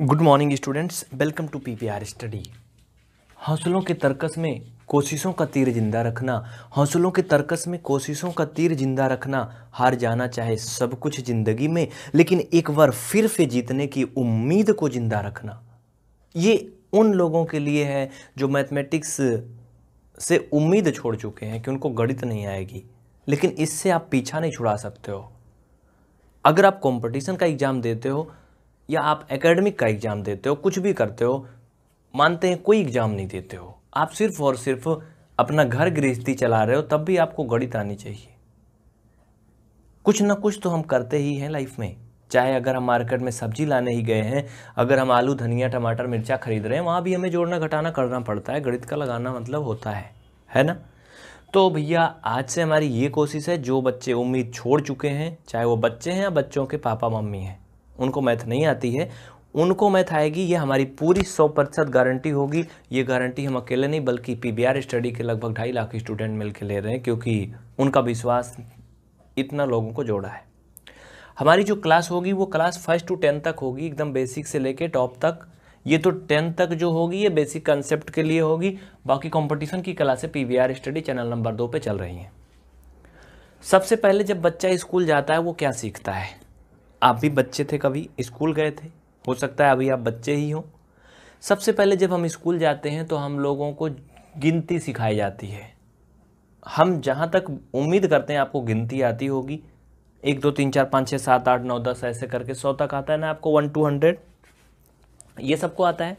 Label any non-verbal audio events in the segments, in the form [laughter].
Good morning students welcome to PPR study हौसलों के तर्कस में कोशिशों का तीर जिंदा रखना हौसलों के तर्कस में कोशिशों का तीर जिंदा रखना हार जाना चाहे सब कुछ ज़िंदगी में लेकिन एक बार फिर से जीतने की उम्मीद को जिंदा रखना ये उन लोगों के लिए है जो मैथमेटिक्स से उम्मीद छोड़ चुके हैं कि उनको गणित नहीं आएगी लेकिन इससे आप पीछा नहीं छुड़ा सकते हो अगर आप कंपटीशन का एग्ज़ाम देते हो या आप एकेडमिक का एग्ज़ाम देते हो कुछ भी करते हो मानते हैं कोई एग्ज़ाम नहीं देते हो आप सिर्फ और सिर्फ अपना घर गृहस्थी चला रहे हो तब भी आपको गणित आनी चाहिए कुछ ना कुछ तो हम करते ही हैं लाइफ में चाहे अगर हम मार्केट में सब्जी लाने ही गए हैं अगर हम आलू धनिया टमाटर मिर्चा खरीद रहे हैं वहाँ भी हमें जोड़ना घटाना करना पड़ता है गणित का लगाना मतलब होता है है ना तो भैया आज से हमारी ये कोशिश है जो बच्चे उम्मीद छोड़ चुके हैं चाहे वो बच्चे हैं या बच्चों के पापा मम्मी हैं उनको मैथ नहीं आती है उनको मैथ आएगी ये हमारी पूरी सौ प्रतिशत गारंटी होगी ये गारंटी हम अकेले नहीं बल्कि पीबीआर स्टडी के लगभग ढाई लाख स्टूडेंट मिल के ले रहे हैं क्योंकि उनका विश्वास इतना लोगों को जोड़ा है हमारी जो क्लास होगी वो क्लास फर्स्ट टू टेंथ तक होगी एकदम बेसिक से लेके टॉप तक ये तो टेंथ तक जो होगी ये बेसिक कंसेप्ट के लिए होगी बाकी कंपटीशन की क्लासें पी स्टडी चैनल नंबर दो पे चल रही हैं सबसे पहले जब बच्चा स्कूल जाता है वो क्या सीखता है आप भी बच्चे थे कभी स्कूल गए थे हो सकता है अभी आप बच्चे ही हों सबसे पहले जब हम स्कूल जाते हैं तो हम लोगों को गिनती सिखाई जाती है हम जहाँ तक उम्मीद करते हैं आपको गिनती आती होगी एक दो तीन चार पाँच छः सात आठ नौ दस ऐसे करके सौ तक आता है ना आपको वन टू हंड्रेड ये सबको आता है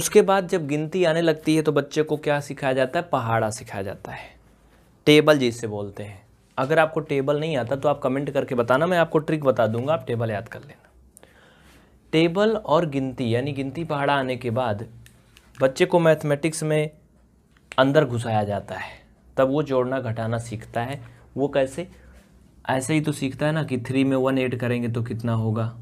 उसके बाद जब गिनती आने लगती है तो बच्चे को क्या सिखाया जाता है पहाड़ा सिखाया जाता है टेबल जिसे बोलते हैं अगर आपको टेबल नहीं आता तो आप कमेंट करके बताना मैं आपको ट्रिक बता दूंगा आप टेबल याद कर लेना टेबल और गिनती यानी गिनती पहाड़ा आने के बाद बच्चे को मैथमेटिक्स में अंदर घुसाया जाता है तब वो जोड़ना घटाना सीखता है वो कैसे ऐसे ही तो सीखता है ना कि थ्री में वन एड करेंगे तो कितना होगा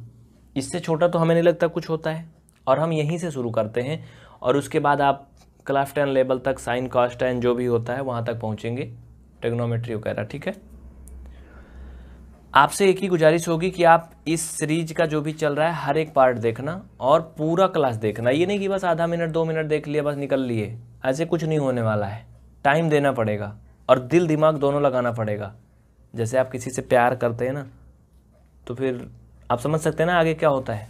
इससे छोटा तो हमें नहीं लगता कुछ होता है और हम यहीं से शुरू करते हैं और उसके बाद आप क्लास टेन लेवल तक साइन कॉस्ट टेन जो भी होता है वहाँ तक पहुँचेंगे टेक्नोमेट्री वगैरह ठीक है आपसे एक ही गुजारिश होगी कि आप इस सीरीज का जो भी चल रहा है हर एक पार्ट देखना और पूरा क्लास देखना ये नहीं कि बस आधा मिनट दो मिनट देख लिया बस निकल लिए ऐसे कुछ नहीं होने वाला है टाइम देना पड़ेगा और दिल दिमाग दोनों लगाना पड़ेगा जैसे आप किसी से प्यार करते हैं ना तो फिर आप समझ सकते हैं ना आगे क्या होता है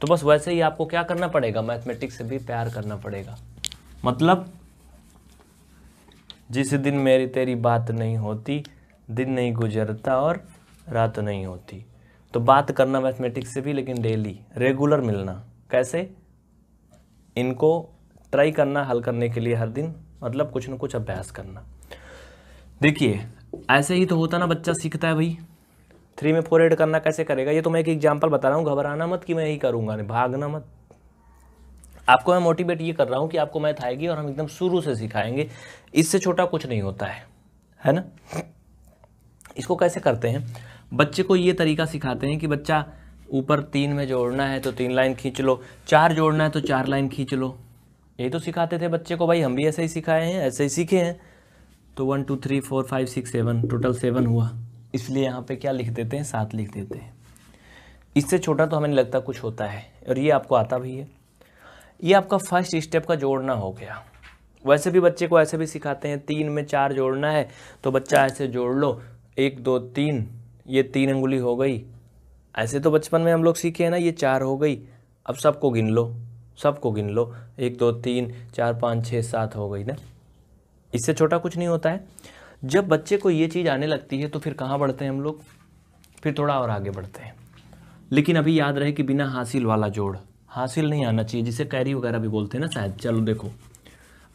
तो बस वैसे ही आपको क्या करना पड़ेगा मैथमेटिक्स से भी प्यार करना पड़ेगा मतलब जिस दिन मेरी तेरी बात नहीं होती दिन नहीं गुजरता और रात नहीं होती तो बात करना मैथमेटिक्स से भी लेकिन डेली रेगुलर मिलना कैसे इनको ट्राई करना हल करने के लिए हर दिन मतलब कुछ ना कुछ अभ्यास करना देखिए ऐसे ही तो होता ना बच्चा सीखता है भाई थ्री में फोर एड करना कैसे करेगा ये तो मैं एक एग्जाम्पल बता रहा हूँ घबराना मत कि मैं यही करूँगा नहीं भागना मत आपको मैं मोटिवेट ये कर रहा हूँ कि आपको मैथ आएगी और हम एकदम शुरू से सिखाएंगे इससे छोटा कुछ नहीं होता है है ना इसको कैसे करते हैं बच्चे को ये तरीका सिखाते हैं कि बच्चा ऊपर तीन में जोड़ना है तो तीन लाइन खींच लो चार जोड़ना है तो चार लाइन खींच लो ये तो सिखाते थे बच्चे को भाई हम भी ऐसे ही सिखाए हैं ऐसे ही सीखे हैं तो one two three four five six seven total seven हुआ इसलिए यहाँ पे क्या लिख देते हैं सात लिख देते हैं इससे छोटा तो हमें नहीं लगता कुछ होता है और ये आपको आता भी है ये आपका फर्स्ट स्टेप का जोड़ना हो गया वैसे भी बच्चे को ऐसे भी सिखाते हैं तीन में चार जोड़ना है तो बच्चा ऐसे जोड़ लो एक दो तीन ये तीन अंगुली हो गई ऐसे तो बचपन में हम लोग सीखे हैं ना ये चार हो गई अब सबको गिन लो सबको गिन लो एक दो तीन चार पाँच छः सात हो गई ना इससे छोटा कुछ नहीं होता है जब बच्चे को ये चीज़ आने लगती है तो फिर कहाँ बढ़ते हैं हम लोग फिर थोड़ा और आगे बढ़ते हैं लेकिन अभी याद रहे कि बिना हासिल वाला जोड़ हासिल नहीं आना चाहिए जिसे कैरी वगैरह भी बोलते हैं ना शायद चलो देखो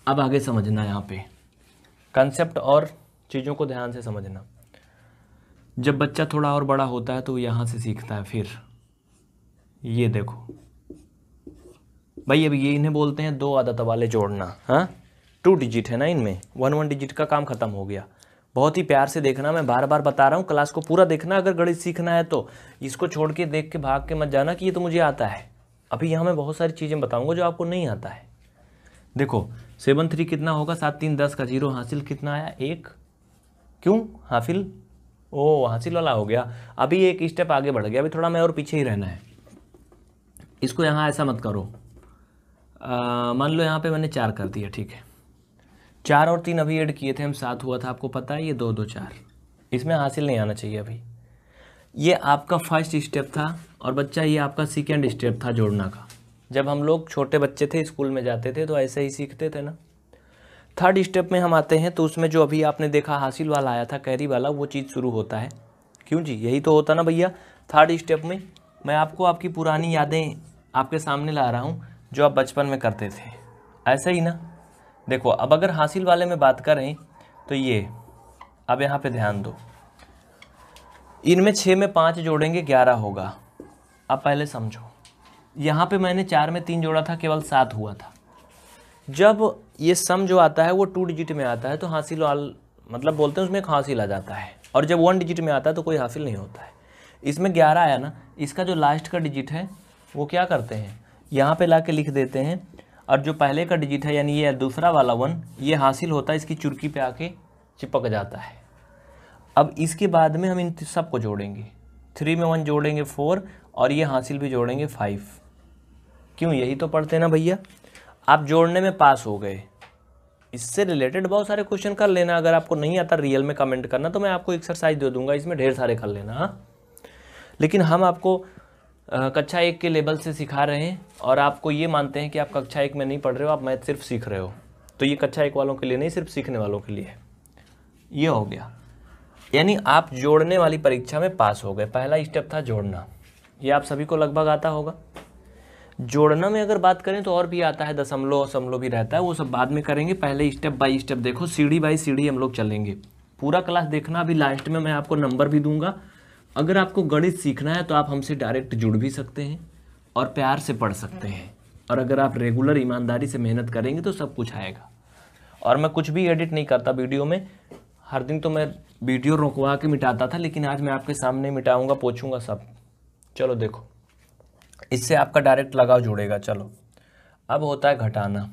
अब आगे समझना यहाँ पे कंसेप्ट और चीज़ों को ध्यान से समझना जब बच्चा थोड़ा और बड़ा होता है तो यहाँ से सीखता है फिर ये देखो भाई अब ये इन्हें बोलते हैं दो आदत वाले जोड़ना हाँ टू डिजिट है ना इनमें वन वन डिजिट का काम खत्म हो गया बहुत ही प्यार से देखना मैं बार बार बता रहा हूँ क्लास को पूरा देखना अगर गणित सीखना है तो इसको छोड़ के देख के भाग के मत जाना कि ये तो मुझे आता है अभी यहाँ मैं बहुत सारी चीज़ें बताऊँगा जो आपको नहीं आता है देखो सेवन थ्री कितना होगा सात तीन दस का जीरो हासिल कितना आया एक क्यों हाफिल ओ से वाला हो गया अभी एक स्टेप आगे बढ़ गया अभी थोड़ा मैं और पीछे ही रहना है इसको यहाँ ऐसा मत करो मान लो यहाँ पे मैंने चार कर दिया ठीक है चार और तीन अभी ऐड किए थे हम सात हुआ था आपको पता है ये दो दो चार इसमें हासिल नहीं आना चाहिए अभी ये आपका फर्स्ट स्टेप था और बच्चा ये आपका सेकेंड स्टेप था जोड़ना का जब हम लोग छोटे बच्चे थे स्कूल में जाते थे तो ऐसे ही सीखते थे ना थर्ड स्टेप में हम आते हैं तो उसमें जो अभी आपने देखा हासिल वाला आया था कैरी वाला वो चीज़ शुरू होता है क्यों जी यही तो होता ना भैया थर्ड स्टेप में मैं आपको आपकी पुरानी यादें आपके सामने ला रहा हूँ जो आप बचपन में करते थे ऐसा ही ना देखो अब अगर हासिल वाले में बात करें तो ये अब यहाँ पे ध्यान दो इनमें छः में पाँच जोड़ेंगे ग्यारह होगा अब पहले समझो यहाँ पे मैंने चार में तीन जोड़ा था केवल सात हुआ था जब ये सम जो आता है वो टू डिजिट में आता है तो हासिल वाल मतलब बोलते हैं उसमें एक हासिल आ जाता है और जब वन डिजिट में आता है तो कोई हासिल नहीं होता है इसमें ग्यारह आया ना इसका जो लास्ट का डिजिट है वो क्या करते हैं यहाँ पे ला के लिख देते हैं और जो पहले का डिजिट है यानी ये दूसरा वाला वन ये हासिल होता है इसकी चुर्की पे आके चिपक जाता है अब इसके बाद में हम इन सब को जोड़ेंगे थ्री में वन जोड़ेंगे फोर और ये हासिल भी जोड़ेंगे फाइव क्यों यही तो पढ़ते हैं ना भैया आप जोड़ने में पास हो गए इससे रिलेटेड बहुत सारे क्वेश्चन कर लेना अगर आपको नहीं आता रियल में कमेंट करना तो मैं आपको एक्सरसाइज दे दूंगा इसमें ढेर सारे कर लेना हाँ लेकिन हम आपको कक्षा एक के लेवल से सिखा रहे हैं और आपको ये मानते हैं कि आप कक्षा एक में नहीं पढ़ रहे हो आप मैथ सिर्फ सीख रहे हो तो ये कक्षा एक वालों के लिए नहीं सिर्फ सीखने वालों के लिए ये हो गया यानी आप जोड़ने वाली परीक्षा में पास हो गए पहला स्टेप था जोड़ना ये आप सभी को लगभग आता होगा जोड़ना में अगर बात करें तो और भी आता है दशमलव असमलो भी रहता है वो सब बाद में करेंगे पहले स्टेप बाय स्टेप देखो सीढ़ी बाई सीढ़ी हम लोग चलेंगे पूरा क्लास देखना अभी लास्ट में मैं आपको नंबर भी दूंगा अगर आपको गणित सीखना है तो आप हमसे डायरेक्ट जुड़ भी सकते हैं और प्यार से पढ़ सकते हैं और अगर आप रेगुलर ईमानदारी से मेहनत करेंगे तो सब कुछ आएगा और मैं कुछ भी एडिट नहीं करता वीडियो में हर दिन तो मैं वीडियो रुकवा के मिटाता था लेकिन आज मैं आपके सामने मिटाऊंगा पोछूंगा सब चलो देखो इससे आपका डायरेक्ट लगाव जुड़ेगा चलो अब होता है घटाना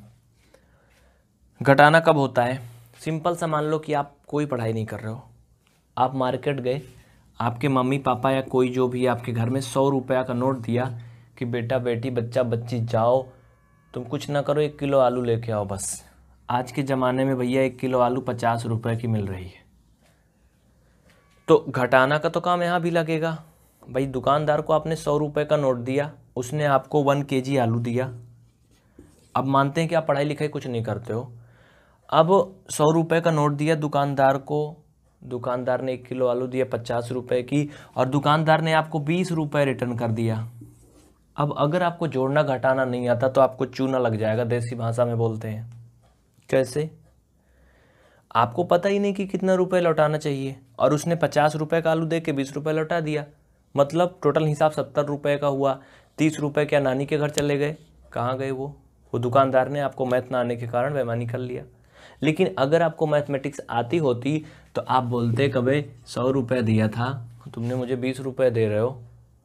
घटाना कब होता है सिंपल सा मान लो कि आप कोई पढ़ाई नहीं कर रहे हो आप मार्केट गए आपके मम्मी पापा या कोई जो भी आपके घर में सौ रुपया का नोट दिया कि बेटा बेटी बच्चा बच्ची जाओ तुम कुछ ना करो एक किलो आलू लेके आओ बस आज के ज़माने में भैया एक किलो आलू पचास रुपये की मिल रही है तो घटाना का तो काम यहाँ भी लगेगा भाई दुकानदार को आपने सौ रुपये का नोट दिया उसने आपको वन के जी आलू दिया अब मानते हैं कि आप पढ़ाई लिखाई कुछ नहीं करते हो अब सौ रुपये का नोट दिया दुकानदार को दुकानदार ने एक किलो आलू दिया पचास रुपये की और दुकानदार ने आपको बीस रुपये रिटर्न कर दिया अब अगर आपको जोड़ना घटाना नहीं आता तो आपको चूना लग जाएगा देसी भाषा में बोलते हैं कैसे आपको पता ही नहीं कि कितना रुपए लौटाना चाहिए और उसने पचास रुपये का आलू दे के बीस रुपये लौटा दिया मतलब टोटल हिसाब सत्तर रुपये का हुआ तीस रुपये क्या नानी के घर चले गए कहाँ गए वो वो दुकानदार ने आपको मैथ ना आने के कारण बेमानी कर लिया लेकिन अगर आपको मैथमेटिक्स आती होती तो आप बोलते कभी सौ रुपये दिया था तुमने मुझे बीस रुपये दे रहे हो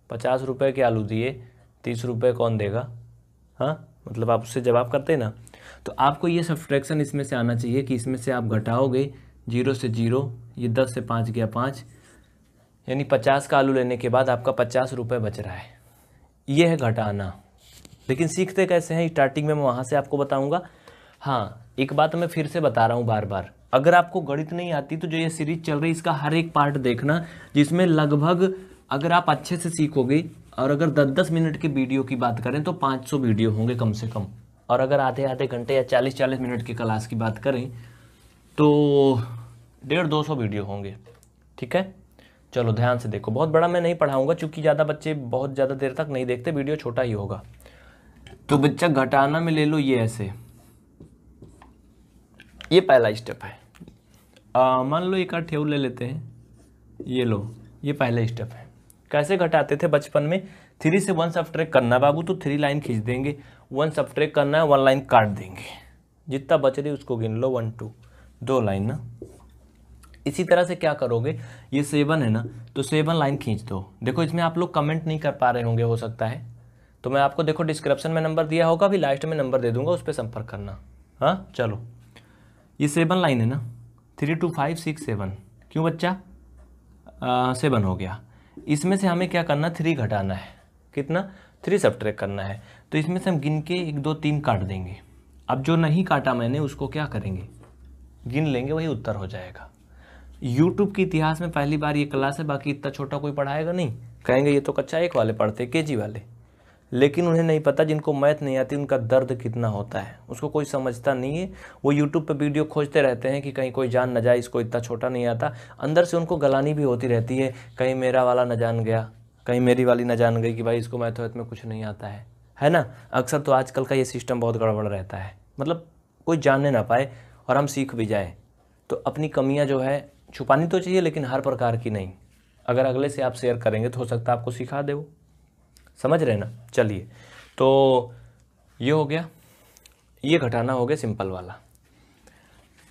पचास रुपये के आलू दिए तीस रुपये कौन देगा हाँ मतलब आप उससे जवाब करते ना तो आपको ये सब्सट्रैक्शन इसमें से आना चाहिए कि इसमें से आप घटाओगे जीरो से जीरो ये दस से पाँच गया पाँच यानी पचास का आलू लेने के बाद आपका पचास रुपये बच रहा है ये है घटाना लेकिन सीखते कैसे हैं स्टार्टिंग में मैं वहाँ से आपको बताऊँगा हाँ एक बात मैं फिर से बता रहा हूँ बार बार अगर आपको गणित नहीं आती तो जो ये सीरीज चल रही है इसका हर एक पार्ट देखना जिसमें लगभग अगर आप अच्छे से सीखोगे और अगर दस दस मिनट की वीडियो की बात करें तो पाँच सौ वीडियो होंगे कम से कम और अगर आधे आधे घंटे या चालीस चालीस मिनट की क्लास की बात करें तो डेढ़ दो सौ वीडियो होंगे ठीक है चलो ध्यान से देखो बहुत बड़ा मैं नहीं पढ़ाऊंगा चूंकि ज़्यादा बच्चे बहुत ज़्यादा देर तक नहीं देखते वीडियो छोटा ही होगा तो बच्चा घटाना में ले लो ये ऐसे ये पहला स्टेप है मान लो एक आठ ठेऊ ले लेते हैं ये लो ये पहला स्टेप है कैसे घटाते थे बचपन में थ्री से वन सब्ट्रैक करना बाबू तो थ्री लाइन खींच देंगे वन सब्ट्रैक करना है वन लाइन काट देंगे जितना बच रही उसको गिन लो वन टू दो लाइन ना इसी तरह से क्या करोगे ये सेवन है ना तो सेवन लाइन खींच दो देखो इसमें आप लोग कमेंट नहीं कर पा रहे होंगे हो सकता है तो मैं आपको देखो डिस्क्रिप्शन में नंबर दिया होगा अभी लास्ट में नंबर दे दूंगा उस पर संपर्क करना हाँ चलो ये सेवन लाइन है ना three two five six seven क्यों बच्चा आ, सेवन हो गया इसमें से हमें क्या करना थ्री घटाना है कितना थ्री सब करना है तो इसमें से हम गिन के एक दो तीन काट देंगे अब जो नहीं काटा मैंने उसको क्या करेंगे गिन लेंगे वही उत्तर हो जाएगा यूट्यूब के इतिहास में पहली बार ये क्लास है बाकी इतना छोटा कोई पढ़ाएगा नहीं कहेंगे ये तो कच्चा एक वाले पढ़ते के जी वाले लेकिन उन्हें नहीं पता जिनको मैथ नहीं आती उनका दर्द कितना होता है उसको कोई समझता नहीं है वो यूट्यूब पर वीडियो खोजते रहते हैं कि कहीं कोई जान न जाए इसको इतना छोटा नहीं आता अंदर से उनको गलानी भी होती रहती है कहीं मेरा वाला न जान गया कहीं मेरी वाली न जान गई कि भाई इसको मैथ वैथ में कुछ नहीं आता है है ना अक्सर तो आजकल का ये सिस्टम बहुत गड़बड़ रहता है मतलब कोई जानने ना पाए और हम सीख भी जाएँ तो अपनी कमियाँ जो है छुपानी तो चाहिए लेकिन हर प्रकार की नहीं अगर अगले से आप शेयर करेंगे तो हो सकता है आपको सिखा दे वो समझ रहे ना चलिए तो ये हो गया ये घटाना हो गया सिंपल वाला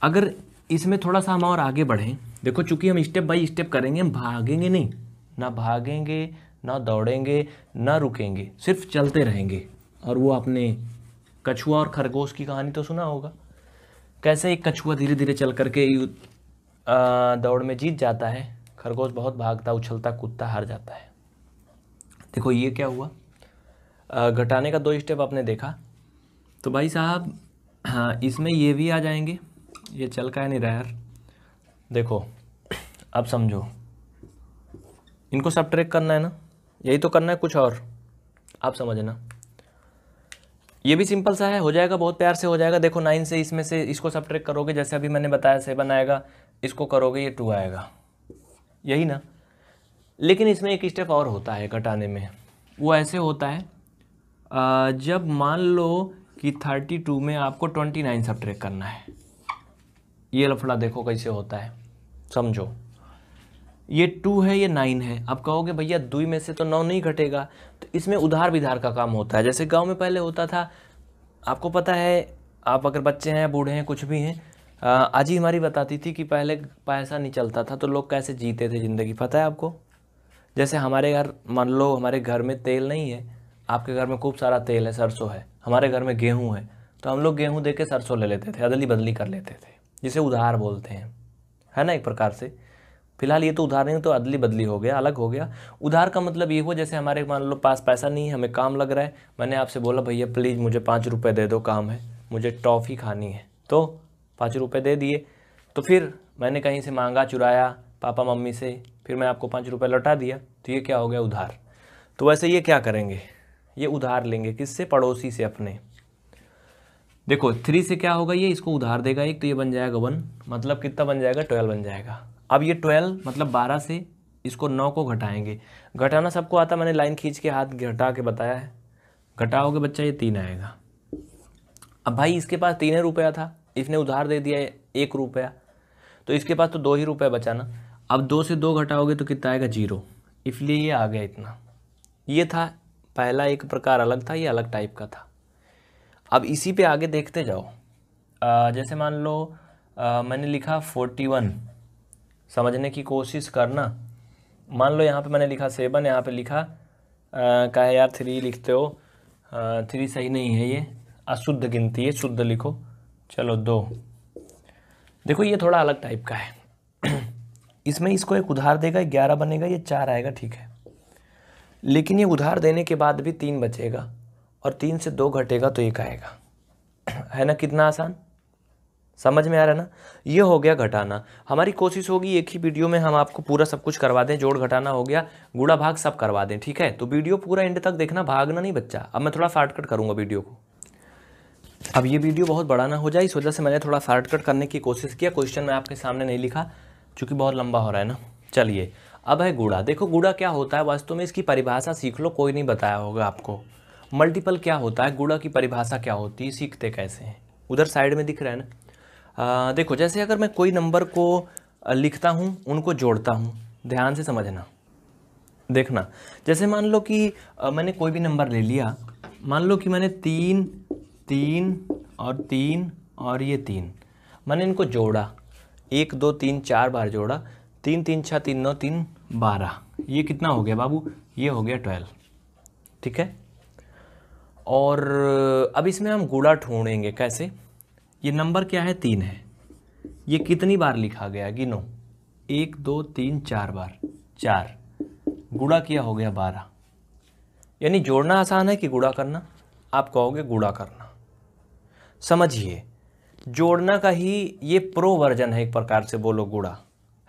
अगर इसमें थोड़ा सा हम और आगे बढ़ें देखो चूंकि हम स्टेप बाय स्टेप करेंगे हम भागेंगे नहीं ना भागेंगे ना दौड़ेंगे ना रुकेंगे सिर्फ चलते रहेंगे और वो आपने कछुआ और खरगोश की कहानी तो सुना होगा कैसे एक कछुआ धीरे धीरे चल करके दौड़ में जीत जाता है खरगोश बहुत भागता उछलता कूदता हार जाता है देखो ये क्या हुआ घटाने का दो स्टेप आपने देखा तो भाई साहब हाँ इसमें ये भी आ जाएंगे ये चल का है नहीं रहा यार देखो अब समझो इनको सब ट्रैक करना है ना यही तो करना है कुछ और आप समझना ये भी सिंपल सा है हो जाएगा बहुत प्यार से हो जाएगा देखो नाइन से इसमें से इसको सब ट्रैक करोगे जैसे अभी मैंने बताया सेवन आएगा इसको करोगे ये टू आएगा यही ना लेकिन इसमें एक स्टेप और होता है घटाने में वो ऐसे होता है जब मान लो कि थर्टी टू में आपको ट्वेंटी नाइन सब्ट्रैक करना है ये लफड़ा देखो कैसे होता है समझो ये टू है ये नाइन है आप कहोगे भैया दुई में से तो नौ नहीं घटेगा तो इसमें उधार विधार का काम होता है जैसे गांव में पहले होता था आपको पता है आप अगर बच्चे हैं बूढ़े हैं कुछ भी हैं आजी हमारी बताती थी कि पहले पैसा नहीं चलता था तो लोग कैसे जीते थे ज़िंदगी पता है आपको जैसे हमारे घर मान लो हमारे घर में तेल नहीं है आपके घर में खूब सारा तेल है सरसों है हमारे घर में गेहूँ है तो हम लोग गेहूँ दे के सरसों ले लेते थे अदली बदली कर लेते थे जिसे उधार बोलते हैं है ना एक प्रकार से फिलहाल ये तो उधार नहीं तो अदली बदली हो गया अलग हो गया उधार का मतलब ये हुआ जैसे हमारे मान लो पास पैसा नहीं है हमें काम लग रहा है मैंने आपसे बोला भैया प्लीज़ मुझे पाँच रुपये दे दो काम है मुझे टॉफ़ी खानी है तो पाँच रुपये दे दिए तो फिर मैंने कहीं से मांगा चुराया पापा मम्मी से फिर मैं आपको पाँच रुपये लौटा दिया तो ये क्या हो गया उधार तो वैसे ये क्या करेंगे ये उधार लेंगे किससे पड़ोसी से अपने देखो थ्री से क्या होगा ये इसको उधार देगा एक तो ये बन जाएगा वन मतलब कितना बन जाएगा ट्वेल्व बन जाएगा अब ये ट्वेल्व मतलब बारह से इसको नौ को घटाएंगे घटाना सबको आता मैंने लाइन खींच के हाथ घटा के बताया है घटाओगे बच्चा ये तीन आएगा अब भाई इसके पास तीन रुपया था इसने उधार दे दिया एक रुपया तो इसके पास तो दो ही रुपया बचा ना अब दो से दो घटाओगे तो कितना आएगा जीरो इसलिए ये आ गया इतना ये था पहला एक प्रकार अलग था ये अलग टाइप का था अब इसी पे आगे देखते जाओ आ, जैसे मान लो आ, मैंने लिखा फोर्टी वन समझने की कोशिश करना मान लो यहाँ पे मैंने लिखा सेवन यहाँ पे लिखा कहे यार थ्री लिखते हो आ, थ्री सही नहीं है ये अशुद्ध गिनती है शुद्ध लिखो चलो दो देखो ये थोड़ा अलग टाइप का है [clears throat] इसमें इसको एक उधार देगा ग्यारह बनेगा ये चार आएगा ठीक है लेकिन ये उधार देने के बाद भी तीन बचेगा और तीन से दो घटेगा तो एक आएगा [clears throat] है ना कितना आसान समझ में आ रहा है ना ये हो गया घटाना हमारी कोशिश होगी एक ही वीडियो में हम आपको पूरा सब कुछ करवा दें जोड़ घटाना हो गया गुड़ा भाग सब करवा दें ठीक है तो वीडियो पूरा एंड तक देखना भागना नहीं बच्चा अब मैं थोड़ा शॉर्टकट करूँगा वीडियो को अब ये वीडियो बहुत बड़ा ना हो जाए इस वजह से मैंने थोड़ा शॉर्टकट करने की कोशिश किया क्वेश्चन मैं आपके सामने नहीं लिखा चूँकि बहुत लंबा हो रहा है ना चलिए अब है गुड़ा देखो गुड़ा क्या होता है वास्तव में इसकी परिभाषा सीख लो कोई नहीं बताया होगा आपको मल्टीपल क्या होता है गुड़ा की परिभाषा क्या होती है सीखते कैसे हैं उधर साइड में दिख रहा है ना आ, देखो जैसे अगर मैं कोई नंबर को लिखता हूँ उनको जोड़ता हूँ ध्यान से समझना देखना जैसे मान लो कि मैंने कोई भी नंबर ले लिया मान लो कि मैंने तीन तीन और तीन और ये तीन मैंने इनको जोड़ा एक दो तीन चार बार जोड़ा तीन तीन छः तीन नौ तीन बारह ये कितना हो गया बाबू ये हो गया ट्वेल्व ठीक है और अब इसमें हम गुड़ा ढूंढेंगे कैसे ये नंबर क्या है तीन है ये कितनी बार लिखा गया गिनो एक दो तीन चार बार चार गुड़ा किया हो गया बारह यानी जोड़ना आसान है कि गुड़ा करना आप कहोगे गुड़ा करना समझिए जोड़ना का ही ये प्रो वर्जन है एक प्रकार से बोलो गुड़ा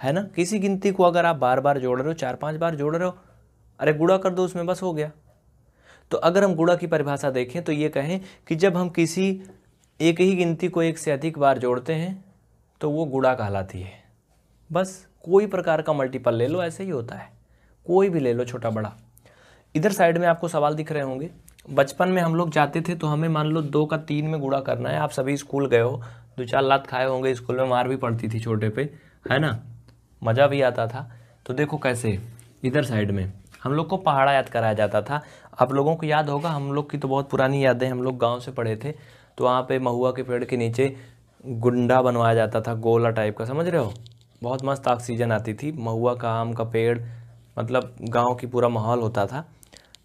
है ना किसी गिनती को अगर आप बार बार जोड़ रहे हो चार पांच बार जोड़ रहे हो अरे गुड़ा कर दो उसमें बस हो गया तो अगर हम गुड़ा की परिभाषा देखें तो ये कहें कि जब हम किसी एक ही गिनती को एक से अधिक बार जोड़ते हैं तो वो गुड़ा कहलाती है बस कोई प्रकार का मल्टीपल ले लो ऐसे ही होता है कोई भी ले लो छोटा बड़ा इधर साइड में आपको सवाल दिख रहे होंगे बचपन में हम लोग जाते थे तो हमें मान लो दो का तीन में गुड़ा करना है आप सभी स्कूल गए हो दो चार लात खाए होंगे स्कूल में मार भी पड़ती थी छोटे पे है ना मज़ा भी आता था तो देखो कैसे इधर साइड में हम लोग को पहाड़ा याद कराया जाता था आप लोगों को याद होगा हम लोग की तो बहुत पुरानी यादें हम लोग गाँव से पढ़े थे तो वहाँ पर महुआ के पेड़ के नीचे गुंडा बनवाया जाता था गोला टाइप का समझ रहे हो बहुत मस्त ऑक्सीजन आती थी महुआ का आम का पेड़ मतलब गांव की पूरा माहौल होता था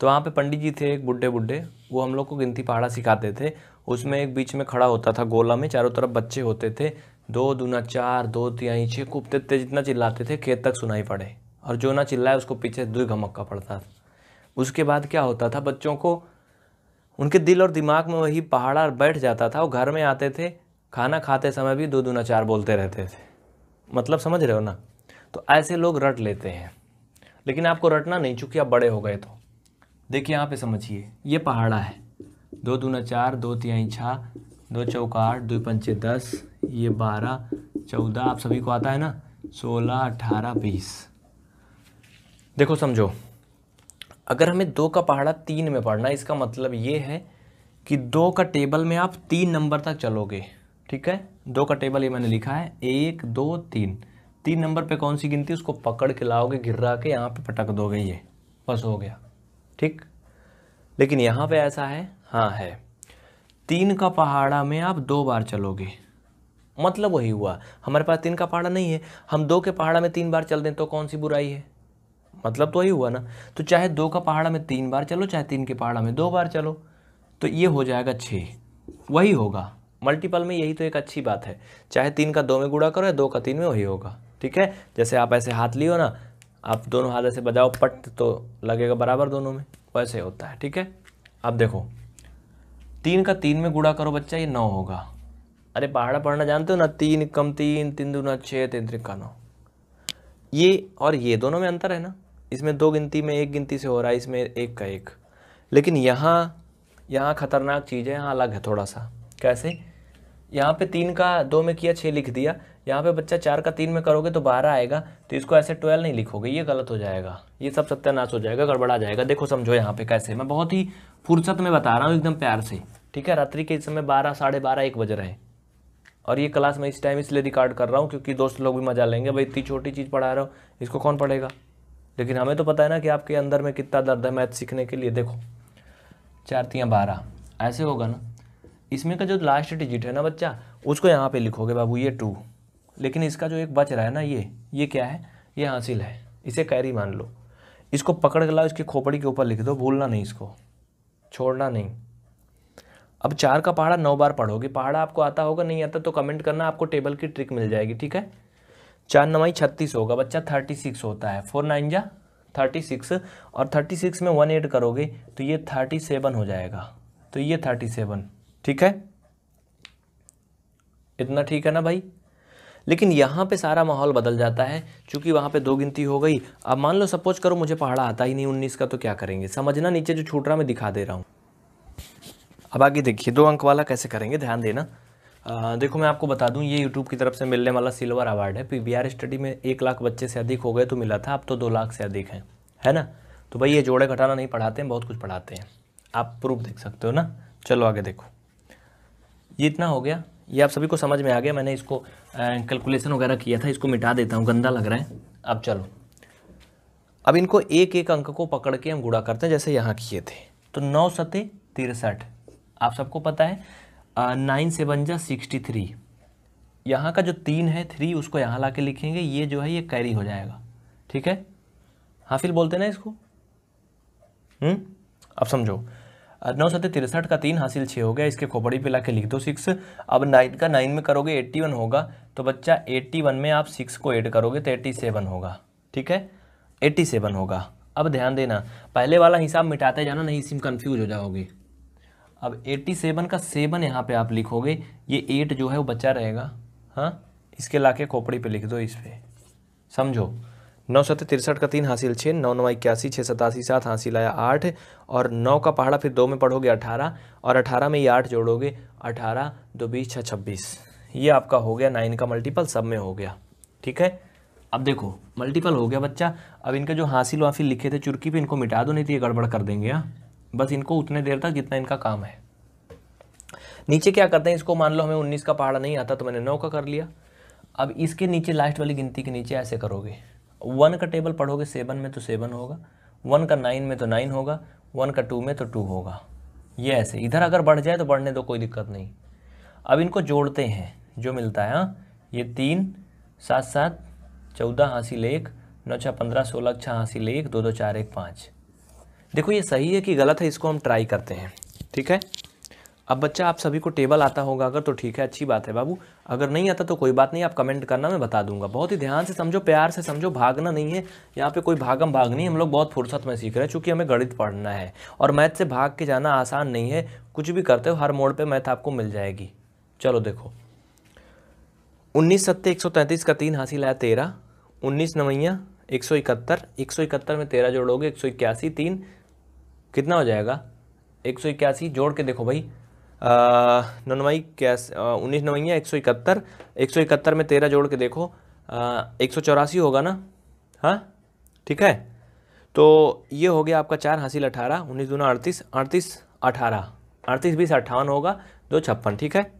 तो वहाँ पे पंडित जी थे एक बुढ़े बुढ़े वो हम लोग को गिनती पहाड़ा सिखाते थे उसमें एक बीच में खड़ा होता था गोला में चारों तरफ बच्चे होते थे दो दूना चार दो तिया छः खूबते ते जितना चिल्लाते थे खेत तक सुनाई पड़े और जो ना चिल्लाए उसको पीछे दुर्घमक का पड़ता था उसके बाद क्या होता था बच्चों को उनके दिल और दिमाग में वही पहाड़ा बैठ जाता था वो घर में आते थे खाना खाते समय भी दो दूना चार बोलते रहते थे मतलब समझ रहे हो ना तो ऐसे लोग रट लेते हैं लेकिन आपको रटना नहीं चूँकि आप बड़े हो गए तो देखिए यहाँ पे समझिए ये पहाड़ा है दो दूना चार दो तिहाई छः दो चौका आठ दो पंचे दस ये बारह चौदह आप सभी को आता है ना सोलह अठारह बीस देखो समझो अगर हमें दो का पहाड़ा तीन में पढ़ना इसका मतलब ये है कि दो का टेबल में आप तीन नंबर तक चलोगे ठीक है दो का टेबल ये मैंने लिखा है एक दो तीन तीन नंबर पे कौन सी गिनती उसको पकड़ के लाओगे गिर्रा के यहाँ पे पटक दोगे ये बस हो गया ठीक लेकिन यहाँ पे ऐसा है हाँ है तीन का पहाड़ा में आप दो बार चलोगे मतलब वही हुआ हमारे पास तीन का पहाड़ा नहीं है हम दो के पहाड़ा में तीन बार चल दें तो कौन सी बुराई है मतलब तो वही हुआ ना तो चाहे दो का पहाड़ा में तीन बार चलो चाहे तीन के पहाड़ा में दो बार चलो तो ये हो जाएगा छः वही होगा मल्टीपल में यही तो एक अच्छी बात है चाहे तीन का दो में गुड़ा करो या दो का तीन में वही होगा ठीक है जैसे आप ऐसे हाथ लियो ना आप दोनों हाथ से बजाओ पट तो लगेगा बराबर दोनों में वैसे होता है ठीक है अब देखो तीन का तीन में गुड़ा करो बच्चा ये नौ होगा अरे पहाड़ा पढ़ना जानते हो ना तीन कम तीन तीन न छः तीन त्रिका नौ ये और ये दोनों में अंतर है ना इसमें दो गिनती में एक गिनती से हो रहा है इसमें एक का एक लेकिन यहाँ यहाँ खतरनाक चीज़ है यहाँ अलग है थोड़ा सा कैसे यहाँ पे तीन का दो में किया छः लिख दिया यहाँ पे बच्चा चार का तीन में करोगे तो बारह आएगा तो इसको ऐसे ट्वेल्व नहीं लिखोगे ये गलत हो जाएगा ये सब सत्यानाश हो जाएगा गड़बड़ा जाएगा देखो समझो यहाँ पे कैसे मैं बहुत ही फुर्सत में बता रहा हूँ एकदम प्यार से ठीक है रात्रि के इस समय बारह साढ़े बारह एक बज रहे और ये क्लास मैं इस टाइम इसलिए रिकॉर्ड कर रहा हूँ क्योंकि दोस्त लोग भी मजा लेंगे भाई इतनी छोटी चीज़ पढ़ा रहे हो इसको कौन पढ़ेगा लेकिन हमें तो पता है ना कि आपके अंदर में कितना दर्द है मैथ सीखने के लिए देखो चार तियाँ बारह ऐसे होगा ना इसमें का जो लास्ट डिजिट है ना बच्चा उसको यहाँ पे लिखोगे बाबू ये टू लेकिन इसका जो एक बच रहा है ना ये ये क्या है ये हासिल है इसे कैरी मान लो इसको पकड़ के लाओ इसकी खोपड़ी के ऊपर लिख दो भूलना नहीं इसको छोड़ना नहीं अब चार का पहाड़ा नौ बार पढ़ोगे पहाड़ा आपको आता होगा नहीं आता तो कमेंट करना आपको टेबल की ट्रिक मिल जाएगी ठीक है चार नवाई छत्तीस होगा बच्चा थर्टी सिक्स होता है फोर नाइन जा थर्टी सिक्स और थर्टी सिक्स में वन एड करोगे तो ये थर्टी सेवन हो जाएगा तो ये थर्टी सेवन ठीक है इतना ठीक है ना भाई लेकिन यहाँ पे सारा माहौल बदल जाता है क्योंकि वहाँ पे दो गिनती हो गई अब मान लो सपोज करो मुझे पहाड़ा आता ही नहीं उन्नीस का तो क्या करेंगे समझना नीचे जो छूट रहा मैं दिखा दे रहा हूँ अब आगे देखिए दो अंक वाला कैसे करेंगे ध्यान देना आ, देखो मैं आपको बता दूँ ये यूट्यूब की तरफ से मिलने वाला सिल्वर अवार्ड है पी स्टडी में एक लाख बच्चे से अधिक हो गए तो मिला था अब तो दो लाख से अधिक हैं है ना तो भाई ये जोड़े घटाना नहीं पढ़ाते हैं बहुत कुछ पढ़ाते हैं आप प्रूफ देख सकते हो ना चलो आगे देखो ये इतना हो गया ये आप सभी को समझ में आ गया मैंने इसको कैलकुलेशन वगैरह किया था इसको मिटा देता हूँ गंदा लग रहा है अब चलो अब इनको एक एक अंक को पकड़ के हम गुड़ा करते हैं जैसे यहाँ किए थे तो नौ सते तिरसठ आप सबको पता है नाइन सेवन जा सिक्सटी थ्री यहाँ का जो तीन है थ्री उसको यहाँ ला के लिखेंगे ये जो है ये कैरी हो जाएगा ठीक है हाफिल बोलते ना इसको हुँ? हम्म? अब समझो नौ सत्य तिरसठ का तीन हासिल छः हो गया इसके खोपड़ी पे ला के लिख दो सिक्स अब नाइन का नाइन में करोगे एट्टी वन होगा तो बच्चा एट्टी वन में आप सिक्स को ऐड करोगे तो एट्टी सेवन होगा ठीक है एट्टी सेवन होगा अब ध्यान देना पहले वाला हिसाब मिटाते जाना नहीं सिम कन्फ्यूज हो जाओगे अब एट्टी सेवन का सेवन यहाँ पर आप लिखोगे ये एट जो है वो बच्चा रहेगा हाँ इसके ला के खोपड़ी पर लिख दो इस पर समझो नौ सत्य तिरसठ का तीन हासिल छः नौ नौ इक्यासी छः सतासी सात हासिल आया आठ और नौ का पहाड़ा फिर दो में पढ़ोगे अठारह और अठारह में ये आठ जोड़ोगे अठारह दो बीस छः छब्बीस ये आपका हो गया नाइन का मल्टीपल सब में हो गया ठीक है अब देखो मल्टीपल हो गया बच्चा अब इनका जो हासिल वाफिल लिखे थे चुर्की पर इनको मिटा दो नहीं तो ये गड़बड़ कर देंगे हाँ बस इनको उतने देर तक जितना इनका काम है नीचे क्या करते हैं इसको मान लो हमें उन्नीस का पहाड़ा नहीं आता तो मैंने नौ का कर लिया अब इसके नीचे लास्ट वाली गिनती के नीचे ऐसे करोगे वन का टेबल पढ़ोगे सेवन में तो सेवन होगा वन का नाइन में तो नाइन होगा वन का टू में तो टू होगा ये ऐसे इधर अगर बढ़ जाए तो बढ़ने दो कोई दिक्कत नहीं अब इनको जोड़ते हैं जो मिलता है हाँ ये तीन सात सात चौदह हासिल एक नौ छः पंद्रह सोलह छः हासिल एक दो दो चार एक पाँच देखो ये सही है कि गलत है इसको हम ट्राई करते हैं ठीक है अब बच्चा आप सभी को टेबल आता होगा अगर तो ठीक है अच्छी बात है बाबू अगर नहीं आता तो कोई बात नहीं आप कमेंट करना मैं बता दूंगा बहुत ही ध्यान से समझो प्यार से समझो भागना नहीं है यहाँ पे कोई भागम भाग नहीं हम लोग बहुत फुर्सत में सीख रहे हैं चूँकि हमें गणित पढ़ना है और मैथ से भाग के जाना आसान नहीं है कुछ भी करते हो हर मोड़ पर मैथ आपको मिल जाएगी चलो देखो उन्नीस सत्ते एक सौ तैंतीस का तीन हासिल आया तेरह उन्नीस नवैया एक सौ इकहत्तर एक सौ इकहत्तर में तेरह जोड़ोगे एक सौ इक्यासी तीन कितना हो जाएगा एक सौ इक्यासी जोड़ के देखो भाई ननवाई कैसे उन्नीस नवैया एक सौ इकहत्तर एक सौ इकहत्तर में तेरह जोड़ के देखो एक सौ चौरासी होगा ना हाँ ठीक है तो ये हो गया आपका चार हासिल अठारह उन्नीस दूना अड़तीस अड़तीस अठारह अड़तीस बीस अट्ठावन होगा दो छप्पन ठीक है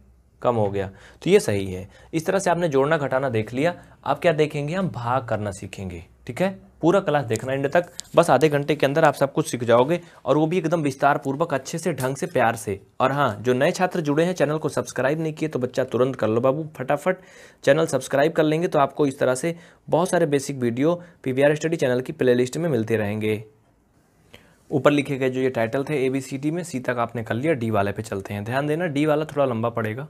कम हो गया तो ये सही है इस तरह से आपने जोड़ना घटाना देख लिया आप क्या देखेंगे हम भाग करना सीखेंगे ठीक है पूरा क्लास देखना एंड तक बस आधे घंटे के अंदर आप सब कुछ सीख जाओगे और वो भी एकदम विस्तार पूर्वक अच्छे से ढंग से प्यार से और हाँ जो नए छात्र जुड़े हैं चैनल को सब्सक्राइब नहीं किए तो बच्चा तुरंत कर लो बाबू फटाफट चैनल सब्सक्राइब कर लेंगे तो आपको इस तरह से बहुत सारे basic video P study channel की प्ले में मिलते रहेंगे ऊपर लिखे गए जो ये टाइटल थे ए बी सी डी में सी तक आपने कर लिया डी वाले पे चलते हैं ध्यान देना डी वाला थोड़ा लंबा पड़ेगा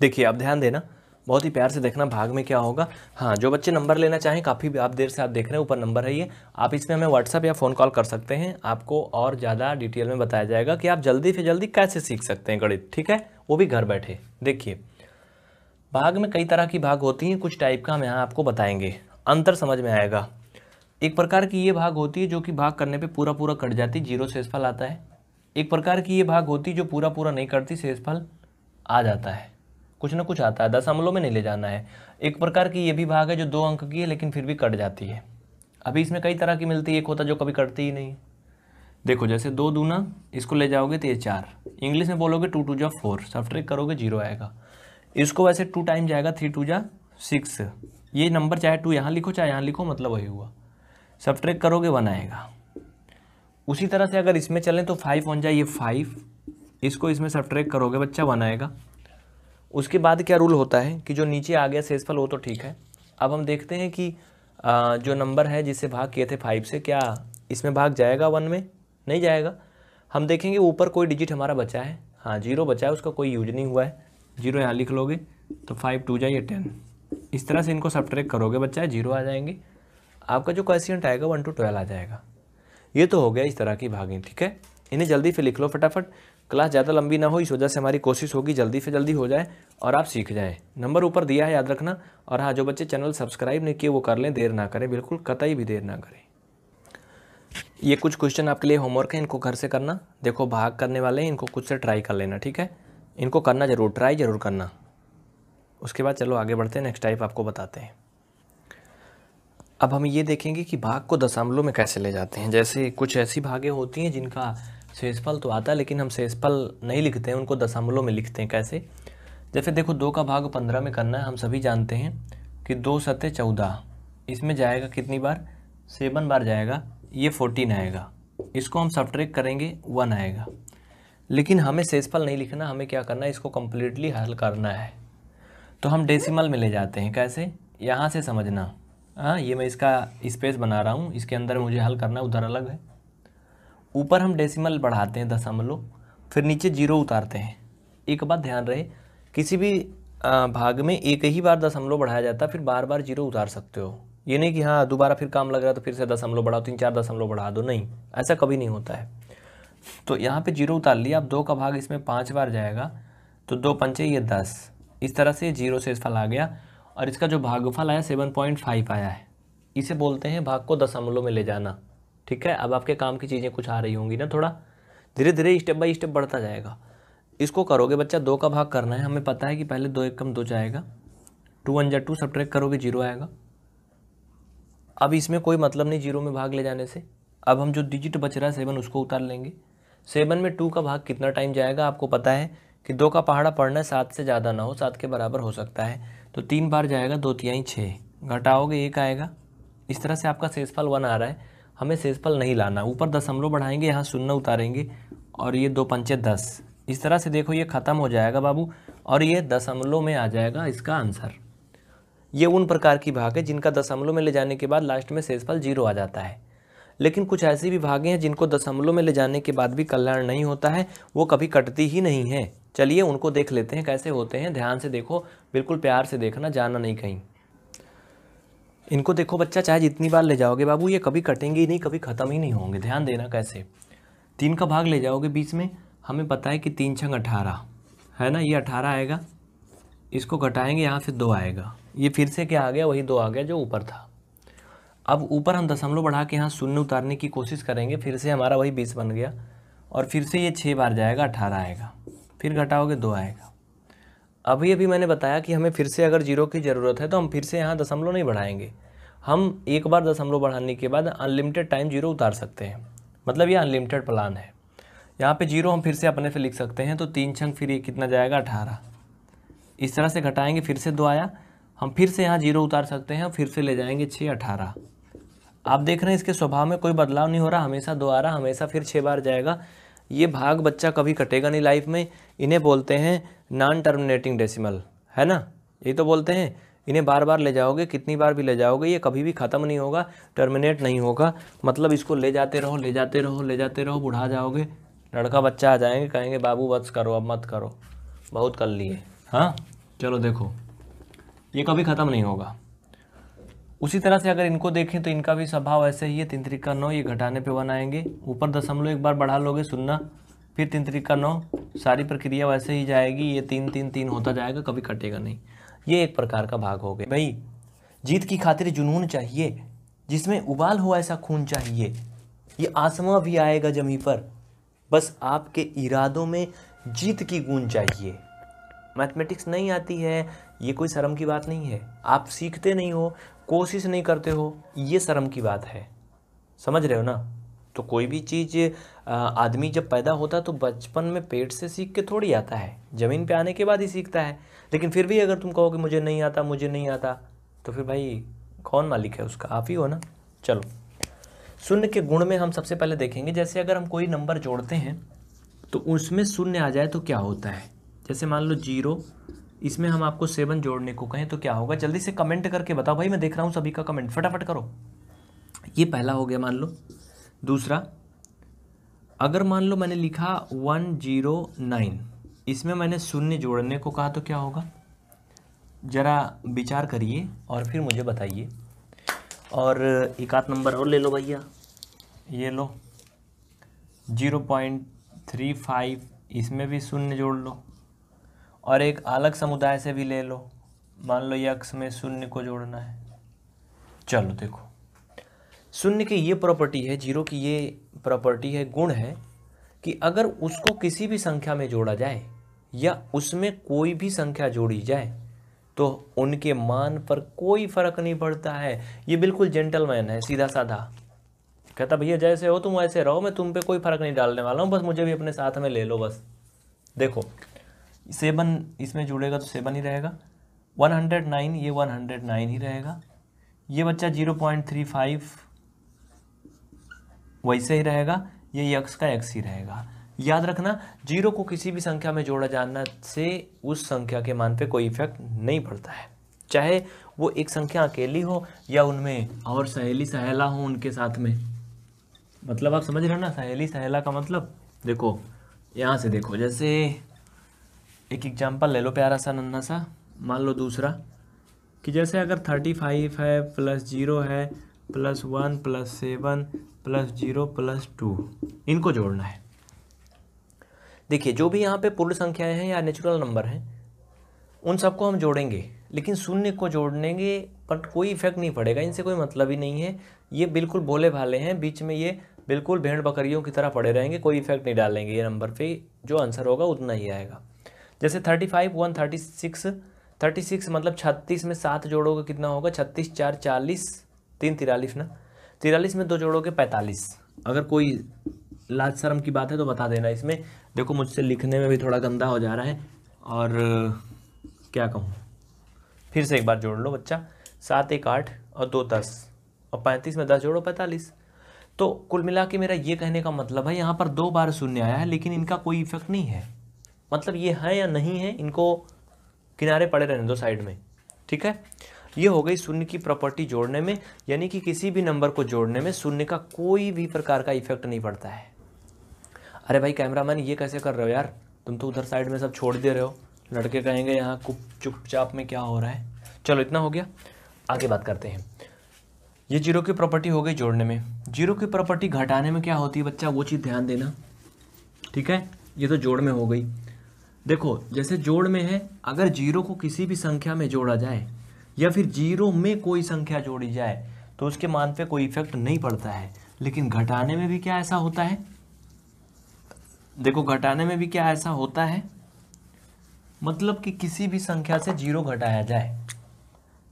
देखिए आप ध्यान देना बहुत ही प्यार से देखना भाग में क्या होगा हाँ जो बच्चे नंबर लेना चाहें काफ़ी आप देर से आप देख रहे हैं ऊपर नंबर है ये आप इसमें हमें व्हाट्सअप या फ़ोन कॉल कर सकते हैं आपको और ज़्यादा डिटेल में बताया जाएगा कि आप जल्दी से जल्दी कैसे सीख सकते हैं गणित ठीक है वो भी घर बैठे देखिए भाग में कई तरह की भाग होती हैं कुछ टाइप का हम यहाँ आपको बताएंगे अंतर समझ में आएगा एक प्रकार की ये भाग होती है जो कि भाग करने पे पूरा पूरा कट जाती जीरो शेषफल आता है एक प्रकार की ये भाग होती जो पूरा पूरा नहीं करती शेषफल आ जाता है कुछ ना कुछ आता है दस अमलों में नहीं ले जाना है एक प्रकार की ये भी भाग है जो दो अंक की है लेकिन फिर भी कट जाती है अभी इसमें कई तरह की मिलती है एक होता जो कभी कटती ही नहीं देखो जैसे दो दूना इसको ले जाओगे तो ये चार इंग्लिश में बोलोगे टू टू जा फोर सब्ट्रैक करोगे जीरो आएगा इसको वैसे टू टाइम जाएगा थ्री टू जा सिक्स ये नंबर चाहे टू यहाँ लिखो चाहे यहाँ लिखो मतलब वही हुआ सब्ट्रैक करोगे वन आएगा उसी तरह से अगर इसमें चलें तो फाइव वन जाए ये फाइव इसको इसमें सब्ट्रैक करोगे बच्चा वन आएगा उसके बाद क्या रूल होता है कि जो नीचे आ गया सेसफल वो तो ठीक है अब हम देखते हैं कि जो नंबर है जिसे भाग किए थे फाइव से क्या इसमें भाग जाएगा वन में नहीं जाएगा हम देखेंगे ऊपर कोई डिजिट हमारा बचा है हाँ जीरो बचा है उसका कोई यूज नहीं हुआ है जीरो यहाँ लिख लोगे तो फाइव टू जाइए टेन इस तरह से इनको सब्ट्रैक करोगे बच्चा जीरो आ जाएंगे आपका जो क्वेश्चन आएगा वन टू ट्वेल्व आ जाएगा ये तो हो गया इस तरह की भागें ठीक है इन्हें जल्दी फिर लिख लो फटाफट क्लास ज़्यादा लंबी ना हो इस वजह से हमारी कोशिश होगी जल्दी से जल्दी हो जाए और आप सीख जाएँ नंबर ऊपर दिया है याद रखना और हाँ जो बच्चे चैनल सब्सक्राइब नहीं किए वो कर लें देर ना करें बिल्कुल कतई भी देर ना करें ये कुछ क्वेश्चन आपके लिए होमवर्क है इनको घर से करना देखो भाग करने वाले हैं इनको खुद से ट्राई कर लेना ठीक है इनको करना ज़रूर ट्राई ज़रूर करना उसके बाद चलो आगे बढ़ते हैं नेक्स्ट टाइप आपको बताते हैं अब हम ये देखेंगे कि भाग को दशमलव में कैसे ले जाते हैं जैसे कुछ ऐसी भागें होती हैं जिनका शेषफल तो आता है लेकिन हम शेषफल नहीं लिखते हैं उनको दशमलव में लिखते हैं कैसे जैसे देखो दो का भाग पंद्रह में करना है हम सभी जानते हैं कि दो सत्य चौदह इसमें जाएगा कितनी बार सेवन बार जाएगा ये फोर्टीन आएगा इसको हम सब्ट्रैक करेंगे वन आएगा लेकिन हमें शेषफल नहीं लिखना हमें क्या करना है इसको कम्प्लीटली हल करना है तो हम डेसिमल में ले जाते हैं कैसे यहाँ से समझना हाँ ये मैं इसका स्पेस बना रहा हूँ इसके अंदर मुझे हल करना उधर अलग है ऊपर हम डेसिमल बढ़ाते हैं दशमलव फिर नीचे जीरो उतारते हैं एक बात ध्यान रहे किसी भी भाग में एक ही बार दशमलव बढ़ाया जाता है फिर बार बार जीरो उतार सकते हो ये नहीं कि हाँ दोबारा फिर काम लग रहा है तो फिर से दशमलव बढ़ाओ तीन चार दशमलव बढ़ा दो नहीं ऐसा कभी नहीं होता है तो यहाँ पे जीरो उतार लिया अब दो का भाग इसमें पाँच बार जाएगा तो दो पंचे ये दस इस तरह से जीरो से फल आ गया और इसका जो भागफल आया सेवन पॉइंट फाइव आया है इसे बोलते हैं भाग को दशमलव में ले जाना ठीक है अब आपके काम की चीज़ें कुछ आ रही होंगी ना थोड़ा धीरे धीरे स्टेप बाई स्टेप बढ़ता जाएगा इसको करोगे बच्चा दो का भाग करना है हमें पता है कि पहले दो एक कम दो जाएगा टू वन जै टू ट्रैक करोगे जीरो आएगा अब इसमें कोई मतलब नहीं जीरो में भाग ले जाने से अब हम जो डिजिट बच रहा है सेवन उसको उतार लेंगे सेवन में टू का भाग कितना टाइम जाएगा आपको पता है कि दो का पहाड़ा है सात से ज़्यादा ना हो सात के बराबर हो सकता है तो तीन बार जाएगा दो तिहाई छः घटाओगे एक आएगा इस तरह से आपका सेसफल वन आ रहा है हमें शेषफल नहीं लाना ऊपर दशमलव बढ़ाएंगे यहाँ शून्य उतारेंगे और ये दो पंचे दस इस तरह से देखो ये ख़त्म हो जाएगा बाबू और ये दशमलव में आ जाएगा इसका आंसर ये उन प्रकार की भाग है जिनका दशमलव में ले जाने के बाद लास्ट में शेषफल जीरो आ जाता है लेकिन कुछ ऐसी भी भागें हैं जिनको दशमलव में ले जाने के बाद भी कल्याण नहीं होता है वो कभी कटती ही नहीं है चलिए उनको देख लेते हैं कैसे होते हैं ध्यान से देखो बिल्कुल प्यार से देखना जाना नहीं कहीं इनको देखो बच्चा चाहे जितनी बार ले जाओगे बाबू ये कभी कटेंगे ही नहीं कभी ख़त्म ही नहीं होंगे ध्यान देना कैसे तीन का भाग ले जाओगे बीच में हमें पता है कि तीन छंग अठारह है ना ये अठारह आएगा इसको घटाएंगे यहाँ से दो आएगा ये फिर से क्या आ गया वही दो आ गया जो ऊपर था अब ऊपर हम दशमलव बढ़ा के यहाँ शून्य उतारने की कोशिश करेंगे फिर से हमारा वही बीस बन गया और फिर से ये छः बार जाएगा अठारह आएगा फिर घटाओगे दो आएगा अभी अभी मैंने बताया कि हमें फिर से अगर जीरो की ज़रूरत है तो हम फिर से यहाँ दशमलव नहीं बढ़ाएंगे हम एक बार दशमलव बढ़ाने के बाद अनलिमिटेड टाइम जीरो उतार सकते हैं मतलब ये अनलिमिटेड प्लान है यहाँ पे जीरो हम फिर से अपने से लिख सकते हैं तो तीन छंग फिर ये कितना जाएगा अठारह इस तरह से घटाएंगे फिर से दो आया हम फिर से यहाँ जीरो उतार सकते हैं फिर से ले जाएंगे छः अठारह आप देख रहे हैं इसके स्वभाव में कोई बदलाव नहीं हो रहा हमेशा दो आ रहा हमेशा फिर छः बार जाएगा ये भाग बच्चा कभी कटेगा नहीं लाइफ में इन्हें बोलते हैं नॉन टर्मिनेटिंग डेसिमल है ना ये तो बोलते हैं इन्हें बार बार ले जाओगे कितनी बार भी ले जाओगे ये कभी भी ख़त्म नहीं होगा टर्मिनेट नहीं होगा मतलब इसको ले जाते रहो ले जाते रहो ले जाते रहो बुढ़ा जाओगे लड़का बच्चा आ जाएंगे कहेंगे बाबू बस करो अब मत करो बहुत कर लिए हाँ चलो देखो ये कभी ख़त्म नहीं होगा उसी तरह से अगर इनको देखें तो इनका भी स्वभाव ऐसे ही है तीन तरीका नौ ये घटाने पे बनाएंगे ऊपर दशमलव एक बार बढ़ा लोगे सुनना फिर तीन तरीका नौ सारी प्रक्रिया वैसे ही जाएगी ये तीन तीन तीन होता जाएगा कभी कटेगा नहीं ये एक प्रकार का भाग हो गया भाई जीत की खातिर जुनून चाहिए जिसमें उबाल हुआ ऐसा खून चाहिए ये आसमां भी आएगा जमी पर बस आपके इरादों में जीत की गूंज चाहिए मैथमेटिक्स नहीं आती है ये कोई शर्म की बात नहीं है आप सीखते नहीं हो कोशिश नहीं करते हो ये शर्म की बात है समझ रहे हो ना तो कोई भी चीज़ आदमी जब पैदा होता तो बचपन में पेट से सीख के थोड़ी आता है ज़मीन पे आने के बाद ही सीखता है लेकिन फिर भी अगर तुम कहो कि मुझे नहीं आता मुझे नहीं आता तो फिर भाई कौन मालिक है उसका आप ही हो ना चलो शून्य के गुण में हम सबसे पहले देखेंगे जैसे अगर हम कोई नंबर जोड़ते हैं तो उसमें शून्य आ जाए तो क्या होता है जैसे मान लो जीरो इसमें हम आपको सेवन जोड़ने को कहें तो क्या होगा जल्दी से कमेंट करके बताओ भाई मैं देख रहा हूँ सभी का कमेंट फटाफट करो ये पहला हो गया मान लो दूसरा अगर मान लो मैंने लिखा वन जीरो नाइन इसमें मैंने शून्य जोड़ने को कहा तो क्या होगा ज़रा विचार करिए और फिर मुझे बताइए और एक आध नंबर और ले लो भैया ये लो जीरो पॉइंट थ्री फाइव इसमें भी शून्य जोड़ लो और एक अलग समुदाय से भी ले लो मान लो यक्ष में शून्य को जोड़ना है चलो देखो शून्य की ये प्रॉपर्टी है जीरो की ये प्रॉपर्टी है गुण है कि अगर उसको किसी भी संख्या में जोड़ा जाए या उसमें कोई भी संख्या जोड़ी जाए तो उनके मान पर कोई फर्क नहीं पड़ता है ये बिल्कुल जेंटलमैन है सीधा साधा कहता भैया जैसे हो तुम वैसे रहो मैं तुम पे कोई फर्क नहीं डालने वाला हूँ बस मुझे भी अपने साथ में ले लो बस देखो सेवन इसमें जुड़ेगा तो सेवन ही रहेगा वन हंड्रेड नाइन ये वन हंड्रेड नाइन ही रहेगा ये बच्चा जीरो पॉइंट थ्री फाइव वैसे ही रहेगा ये यक्स का एक्स ही रहेगा याद रखना जीरो को किसी भी संख्या में जोड़ा जाना से उस संख्या के मान पे कोई इफेक्ट नहीं पड़ता है चाहे वो एक संख्या अकेली हो या उनमें और सहेली सहेला हो उनके साथ में मतलब आप समझ रहे हो ना सहेली सहेला का मतलब देखो यहाँ से देखो जैसे एक एग्जाम्पल ले लो प्यारा सा नन्ना सा मान लो दूसरा कि जैसे अगर थर्टी फाइव है प्लस जीरो है plus one plus seven plus zero plus two इनको जोड़ना है देखिए जो भी यहाँ पे पूर्ण संख्याएं हैं या नेचुरल नंबर हैं उन सबको हम जोड़ेंगे लेकिन शून्य को जोड़नेंगे पर कोई इफेक्ट नहीं पड़ेगा इनसे कोई मतलब ही नहीं है ये बिल्कुल भोले भाले हैं बीच में ये बिल्कुल भेड़ बकरियों की तरह पड़े रहेंगे कोई इफेक्ट नहीं डालेंगे ये नंबर पे जो आंसर होगा उतना ही आएगा जैसे thirty five one thirty six thirty six मतलब छत्तीस में सात जोड़ोगे कितना होगा छत्तीस चार चालीस तीन तिरालीस ना तिरालीस में दो जोड़ोगे पैंतालीस अगर कोई लाज शर्म की बात है तो बता देना इसमें देखो मुझसे लिखने में भी थोड़ा गंदा हो जा रहा है और क्या कहूँ फिर से एक बार जोड़ लो बच्चा सात एक आठ और दो दस और पैंतीस में दस जोड़ो पैंतालीस तो कुल मिला के मेरा ये कहने का मतलब है यहाँ पर दो बार शून्य आया है लेकिन इनका कोई इफेक्ट नहीं है मतलब ये है या नहीं है इनको किनारे पड़े रहने दो साइड में ठीक है ये हो गई शून्य की प्रॉपर्टी जोड़ने में यानी कि किसी भी नंबर को जोड़ने में शून्य का कोई भी प्रकार का इफेक्ट नहीं पड़ता है अरे भाई कैमरामैन ये कैसे कर रहे हो यार तुम तो उधर साइड में सब छोड़ दे रहे हो लड़के कहेंगे यहाँ कुप चुपचाप में क्या हो रहा है चलो इतना हो गया आगे बात करते हैं ये जीरो की प्रॉपर्टी हो गई जोड़ने में जीरो की प्रॉपर्टी घटाने में क्या होती है बच्चा वो चीज़ ध्यान देना ठीक है ये तो जोड़ में हो गई देखो जैसे जोड़ में है अगर जीरो को किसी भी संख्या में जोड़ा जाए या फिर जीरो में कोई संख्या जोड़ी जाए तो उसके मान पे कोई इफेक्ट नहीं पड़ता है लेकिन घटाने में भी क्या ऐसा होता है देखो घटाने में भी क्या ऐसा होता है मतलब कि किसी भी संख्या से जीरो घटाया जाए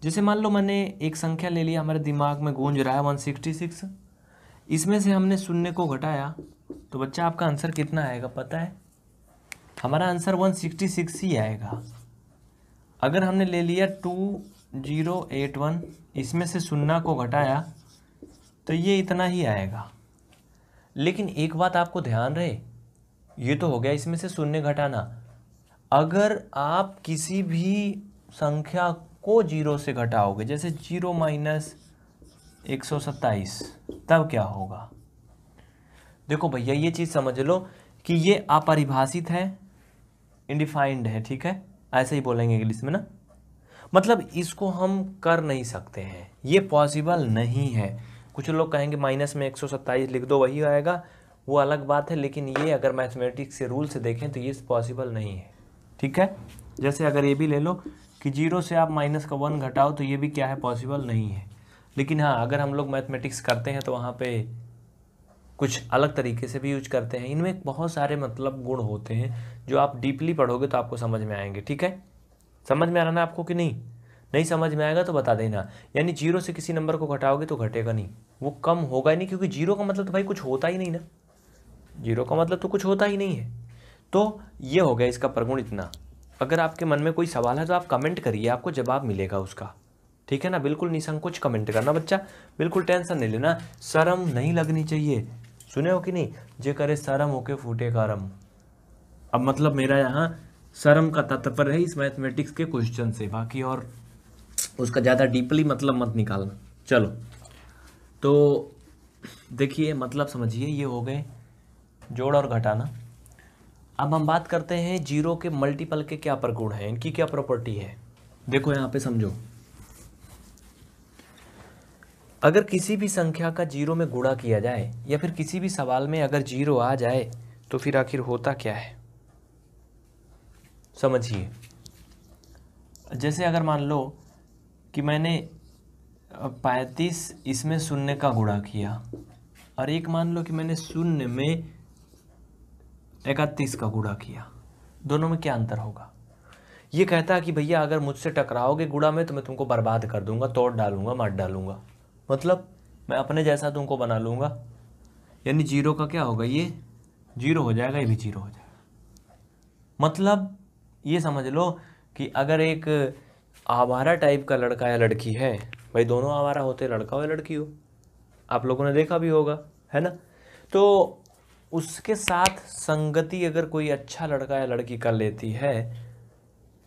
जैसे मान लो मैंने एक संख्या ले लिया हमारे दिमाग में गूंज रहा है वन सिक्सटी सिक्स इसमें से हमने शून्य को घटाया तो बच्चा आपका आंसर कितना आएगा पता है हमारा आंसर वन सिक्सटी सिक्स ही आएगा अगर हमने ले लिया टू जीरो एट वन इसमें से सुन्ना को घटाया तो ये इतना ही आएगा लेकिन एक बात आपको ध्यान रहे ये तो हो गया इसमें से शून्य घटाना अगर आप किसी भी संख्या को जीरो से घटाओगे जैसे जीरो माइनस एक सौ सत्ताईस तब क्या होगा देखो भैया ये चीज़ समझ लो कि ये अपरिभाषित है इंडिफाइंड है ठीक है ऐसे ही बोलेंगे इंग्लिश में ना मतलब इसको हम कर नहीं सकते हैं ये पॉसिबल नहीं है कुछ लोग कहेंगे माइनस में एक लिख दो वही आएगा वो अलग बात है लेकिन ये अगर मैथमेटिक्स के रूल से देखें तो ये पॉसिबल नहीं है ठीक है जैसे अगर ये भी ले लो कि जीरो से आप माइनस का वन घटाओ तो ये भी क्या है पॉसिबल नहीं है लेकिन हाँ अगर हम लोग मैथमेटिक्स करते हैं तो वहाँ पे कुछ अलग तरीके से भी यूज करते हैं इनमें बहुत सारे मतलब गुण होते हैं जो आप डीपली पढ़ोगे तो आपको समझ में आएंगे ठीक है समझ में आ रहा ना आपको कि नहीं नहीं समझ में आएगा तो बता देना यानी जीरो से किसी नंबर को घटाओगे तो घटेगा नहीं वो कम होगा ही नहीं क्योंकि जीरो का मतलब तो भाई कुछ होता ही नहीं ना जीरो का मतलब तो कुछ होता ही नहीं है तो ये हो गया इसका प्रगुण इतना अगर आपके मन में कोई सवाल है तो आप कमेंट करिए आपको जवाब मिलेगा उसका ठीक है ना बिल्कुल निसंकोच कमेंट करना बच्चा बिल्कुल टेंशन नहीं लेना शर्म नहीं लगनी चाहिए सुने हो कि नहीं जे करे शर्म होके फूटे कारम अब मतलब मेरा यहाँ शर्म का तात्पर्य है इस मैथमेटिक्स के क्वेश्चन से बाकी और उसका ज़्यादा डीपली मतलब मत निकालना चलो तो देखिए मतलब समझिए ये हो गए जोड़ और घटाना अब हम बात करते हैं जीरो के मल्टीपल के क्या प्रगुण हैं इनकी क्या प्रॉपर्टी है देखो यहाँ पे समझो अगर किसी भी संख्या का जीरो में गुणा किया जाए या फिर किसी भी सवाल में अगर जीरो आ जाए तो फिर आखिर होता क्या है समझिए जैसे अगर मान लो कि मैंने पैंतीस इसमें शून्य का गुणा किया और एक मान लो कि मैंने शून्य में इकतीस का गुणा किया दोनों में क्या अंतर होगा ये कहता है कि भैया अगर मुझसे टकराओगे गुड़ा में तो मैं तुमको बर्बाद कर दूंगा तोड़ डालूंगा मार डालूंगा मतलब मैं अपने जैसा तुमको बना लूँगा यानी जीरो का क्या होगा ये जीरो हो जाएगा ये भी जीरो हो जाएगा मतलब ये समझ लो कि अगर एक आवारा टाइप का लड़का या लड़की है भाई दोनों आवारा होते लड़का हो या लड़की हो आप लोगों ने देखा भी होगा है ना तो उसके साथ संगति अगर कोई अच्छा लड़का या लड़की कर लेती है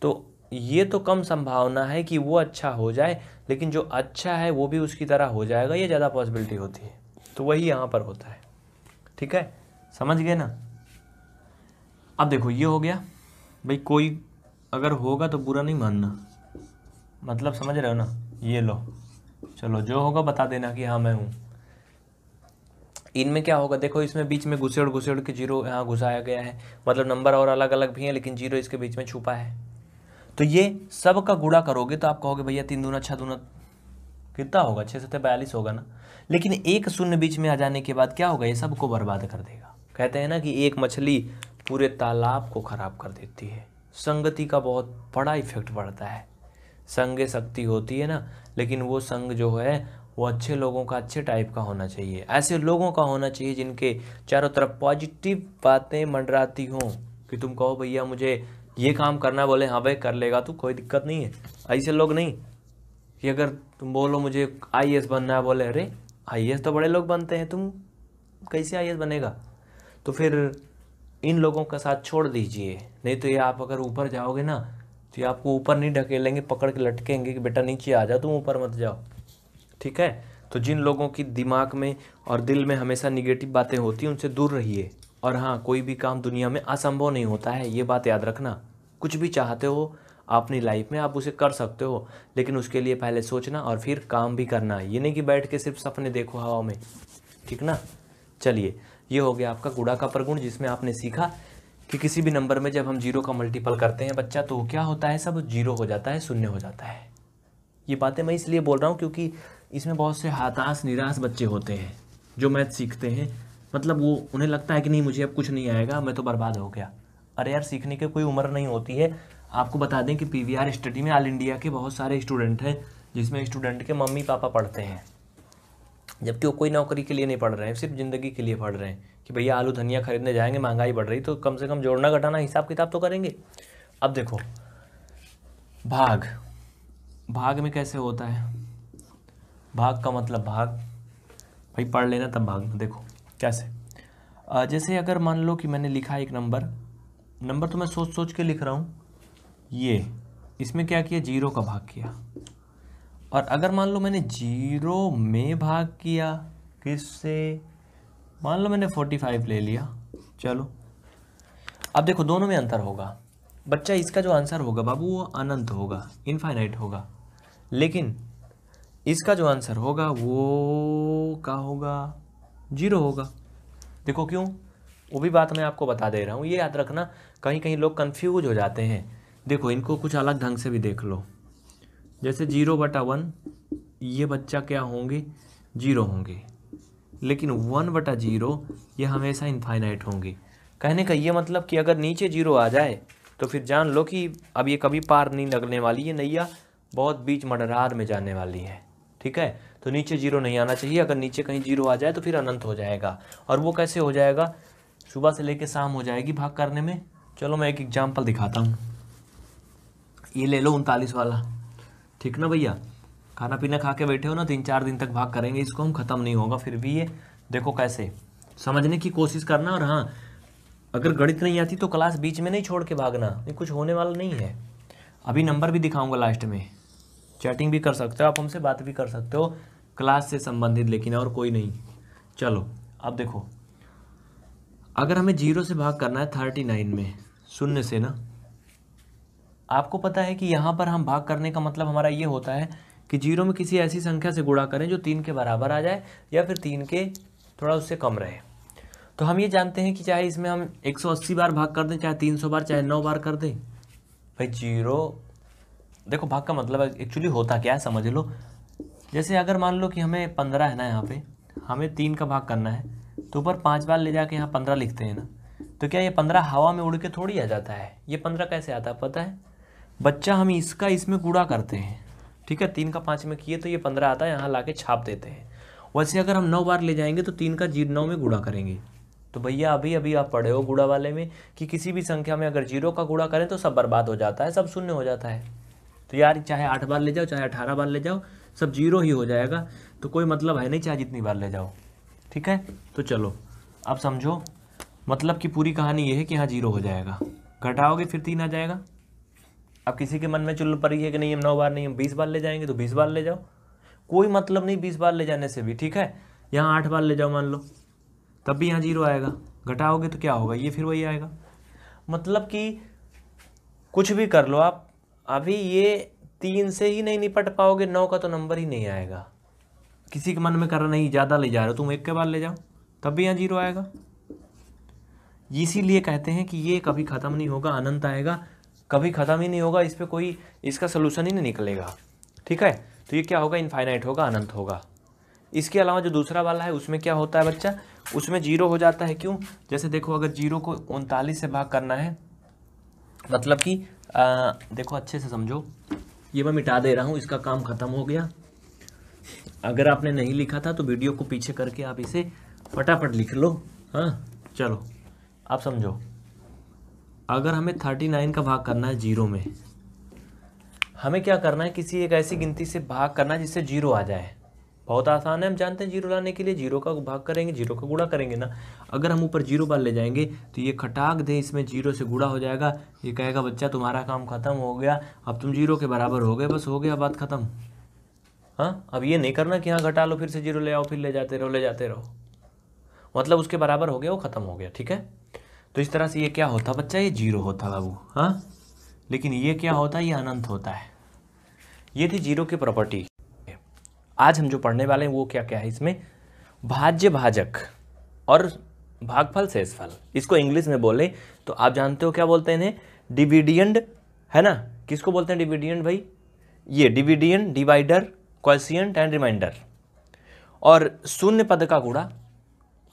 तो ये तो कम संभावना है कि वो अच्छा हो जाए लेकिन जो अच्छा है वो भी उसकी तरह हो जाएगा ये ज़्यादा पॉसिबिलिटी होती है तो वही यहाँ पर होता है ठीक है समझ गए ना अब देखो ये हो गया भाई कोई अगर होगा तो बुरा नहीं मानना मतलब समझ रहे हो ना ये लो चलो जो होगा बता देना कि हाँ मैं हूँ इनमें क्या होगा देखो इसमें बीच में घुसेड़ घुसेड़ के जीरो यहाँ घुसाया गया है मतलब नंबर और अलग अलग भी हैं लेकिन जीरो इसके बीच में छुपा है तो ये सब का गुड़ा करोगे तो आप कहोगे भैया तीन दूना छः दूना कितना होगा छः सत्य बयालीस होगा ना लेकिन एक शून्य बीच में आ जाने के बाद क्या होगा ये सबको बर्बाद कर देगा कहते हैं ना कि एक मछली पूरे तालाब को खराब कर देती है संगति का बहुत बड़ा इफेक्ट पड़ता है संग शक्ति होती है ना लेकिन वो संग जो है वो अच्छे लोगों का अच्छे टाइप का होना चाहिए ऐसे लोगों का होना चाहिए जिनके चारों तरफ पॉजिटिव बातें मंडराती हों कि तुम कहो भैया मुझे ये काम करना बोले हाँ भाई कर लेगा तू कोई दिक्कत नहीं है ऐसे लोग नहीं कि अगर तुम बोलो मुझे आई बनना है बोले अरे आई तो बड़े लोग बनते हैं तुम कैसे आई बनेगा तो फिर इन लोगों का साथ छोड़ दीजिए नहीं तो ये आप अगर ऊपर जाओगे ना तो ये आपको ऊपर नहीं ढकेलेंगे पकड़ के लटकेंगे कि बेटा नीचे आ जाओ तुम ऊपर मत जाओ ठीक है तो जिन लोगों की दिमाग में और दिल में हमेशा निगेटिव बातें होती हैं उनसे दूर रहिए और हाँ कोई भी काम दुनिया में असंभव नहीं होता है ये बात याद रखना कुछ भी चाहते हो अपनी लाइफ में आप उसे कर सकते हो लेकिन उसके लिए पहले सोचना और फिर काम भी करना ये नहीं कि बैठ के सिर्फ सपने देखो हवा में ठीक ना चलिए ये हो गया आपका गुड़ा का प्रगुण जिसमें आपने सीखा कि किसी भी नंबर में जब हम जीरो का मल्टीपल करते हैं बच्चा तो क्या होता है सब जीरो हो जाता है शून्य हो जाता है ये बातें मैं इसलिए बोल रहा हूँ क्योंकि इसमें बहुत से हताश निराश बच्चे होते हैं जो मैथ सीखते हैं मतलब वो उन्हें लगता है कि नहीं मुझे अब कुछ नहीं आएगा मैं तो बर्बाद हो गया अरे यार सीखने की कोई उम्र नहीं होती है आपको बता दें कि पी स्टडी में ऑल इंडिया के बहुत सारे स्टूडेंट हैं जिसमें स्टूडेंट के मम्मी पापा पढ़ते हैं जबकि वो कोई नौकरी के लिए नहीं पढ़ रहे हैं सिर्फ ज़िंदगी के लिए पढ़ रहे हैं कि भैया आलू धनिया खरीदने जाएंगे महंगाई बढ़ रही तो कम से कम जोड़ना घटाना हिसाब किताब तो करेंगे अब देखो भाग भाग में कैसे होता है भाग का मतलब भाग भाई पढ़ लेना तब भाग देखो कैसे जैसे अगर मान लो कि मैंने लिखा एक नंबर नंबर तो मैं सोच सोच के लिख रहा हूँ ये इसमें क्या किया जीरो का भाग किया और अगर मान लो मैंने जीरो में भाग किया किससे मान लो मैंने फोर्टी फाइव ले लिया चलो अब देखो दोनों में अंतर होगा बच्चा इसका जो आंसर होगा बाबू वो अनंत होगा इनफाइनाइट होगा लेकिन इसका जो आंसर होगा वो का होगा जीरो होगा देखो क्यों वो भी बात मैं आपको बता दे रहा हूँ ये याद रखना कहीं कहीं लोग कंफ्यूज हो जाते हैं देखो इनको कुछ अलग ढंग से भी देख लो जैसे जीरो बटा वन ये बच्चा क्या होंगे जीरो होंगे लेकिन वन बटा जीरो ये हमेशा इनफाइनाइट होंगे कहने का ये मतलब कि अगर नीचे जीरो आ जाए तो फिर जान लो कि अब ये कभी पार नहीं लगने वाली ये नैया बहुत बीच मडरार में जाने वाली है ठीक है तो नीचे जीरो नहीं आना चाहिए अगर नीचे कहीं जीरो आ जाए तो फिर अनंत हो जाएगा और वो कैसे हो जाएगा सुबह से लेकर शाम हो जाएगी भाग करने में चलो मैं एक एग्जाम्पल दिखाता हूँ ये ले लो उनतालीस वाला ठीक ना भैया खाना पीना खा के बैठे हो ना तीन चार दिन तक भाग करेंगे इसको हम ख़त्म नहीं होगा फिर भी ये देखो कैसे समझने की कोशिश करना और हाँ अगर गणित नहीं आती तो क्लास बीच में नहीं छोड़ के भागना ये कुछ होने वाला नहीं है अभी नंबर भी दिखाऊंगा लास्ट में चैटिंग भी कर सकते हो आप हमसे बात भी कर सकते हो क्लास से संबंधित लेकिन और कोई नहीं चलो अब देखो अगर हमें जीरो से भाग करना है थर्टी नाइन में शून्य से ना आपको पता है कि यहाँ पर हम भाग करने का मतलब हमारा ये होता है कि जीरो में किसी ऐसी संख्या से गुणा करें जो तीन के बराबर आ जाए या फिर तीन के थोड़ा उससे कम रहे तो हम ये जानते हैं कि चाहे इसमें हम 180 बार भाग कर दें चाहे 300 बार चाहे 9 बार कर दें भाई जीरो देखो भाग का मतलब एक्चुअली होता क्या है समझ लो जैसे अगर मान लो कि हमें पंद्रह है ना यहाँ पे हमें तीन का भाग करना है तो ऊपर पाँच बार ले जाके यहाँ पंद्रह लिखते हैं ना तो क्या ये पंद्रह हवा में उड़ के थोड़ी आ जाता है ये पंद्रह कैसे आता है पता है बच्चा हम इसका इसमें कूड़ा करते हैं ठीक है तीन का पाँच में किए तो ये पंद्रह आता है यहाँ ला के छाप देते हैं वैसे अगर हम नौ बार ले जाएंगे तो तीन का जीरो नौ में गुड़ा करेंगे तो भैया अभी अभी आप पढ़े हो गुड़ा वाले में कि किसी भी संख्या में अगर जीरो का गुड़ा करें तो सब बर्बाद हो जाता है सब शून्य हो जाता है तो यार चाहे आठ बार ले जाओ चाहे अठारह बार ले जाओ सब जीरो ही हो जाएगा तो कोई मतलब है नहीं चाहे जितनी बार ले जाओ ठीक है तो चलो अब समझो मतलब कि पूरी कहानी ये है कि हाँ जीरो हो जाएगा घटाओगे फिर तीन आ जाएगा अब किसी के मन में चुल्ल पड़ी है कि नहीं हम नौ बार नहीं हम बीस बार ले जाएंगे तो बीस बार ले जाओ कोई मतलब नहीं बीस बार ले जाने से भी ठीक है यहाँ आठ बार ले जाओ मान लो तब भी यहाँ जीरो आएगा घटाओगे तो क्या होगा ये फिर वही आएगा मतलब कि कुछ भी कर लो आप अभी ये तीन से ही नहीं निपट पाओगे नौ का तो नंबर ही नहीं आएगा किसी के मन में कर नहीं ज़्यादा ले जा रहे हो तुम एक के बार ले जाओ तब भी यहाँ जीरो आएगा इसीलिए कहते हैं कि ये कभी ख़त्म नहीं होगा अनंत आएगा कभी ख़त्म ही नहीं होगा इस पर कोई इसका सोल्यूशन ही नहीं निकलेगा ठीक है तो ये क्या होगा इनफाइनाइट होगा अनंत होगा इसके अलावा जो दूसरा वाला है उसमें क्या होता है बच्चा उसमें जीरो हो जाता है क्यों जैसे देखो अगर जीरो को उनतालीस से भाग करना है मतलब कि देखो अच्छे से समझो ये मैं मिटा दे रहा हूँ इसका काम ख़त्म हो गया अगर आपने नहीं लिखा था तो वीडियो को पीछे करके आप इसे फटाफट लिख लो हाँ चलो आप समझो अगर हमें थर्टी नाइन का भाग करना है जीरो में हमें क्या करना है किसी एक ऐसी गिनती से भाग करना है जिससे जीरो आ जाए बहुत आसान है हम जानते हैं जीरो लाने के लिए जीरो का भाग करेंगे जीरो का गुणा करेंगे ना अगर हम ऊपर जीरो बार ले जाएंगे तो ये खटाक दे इसमें जीरो से गुड़ा हो जाएगा ये कहेगा बच्चा तुम्हारा काम ख़त्म हो गया अब तुम जीरो के बराबर हो गए बस हो गया बात ख़त्म हाँ अब ये नहीं करना कि हाँ घटा लो फिर से जीरो ले आओ फिर ले जाते रहो ले जाते रहो मतलब उसके बराबर हो गया वो ख़त्म हो गया ठीक है तो इस तरह से ये क्या होता बच्चा ये जीरो होता बाबू हाँ लेकिन ये क्या होता है ये अनंत होता है ये थी जीरो की प्रॉपर्टी आज हम जो पढ़ने वाले हैं वो क्या क्या है इसमें भाज्य भाजक और भागफल शेषफल इसको इंग्लिश में बोले तो आप जानते हो क्या बोलते हैं डिविडियंड है ना किसको बोलते हैं डिविडियंड भाई ये dividend divider quotient and remainder और शून्य पद का गुड़ा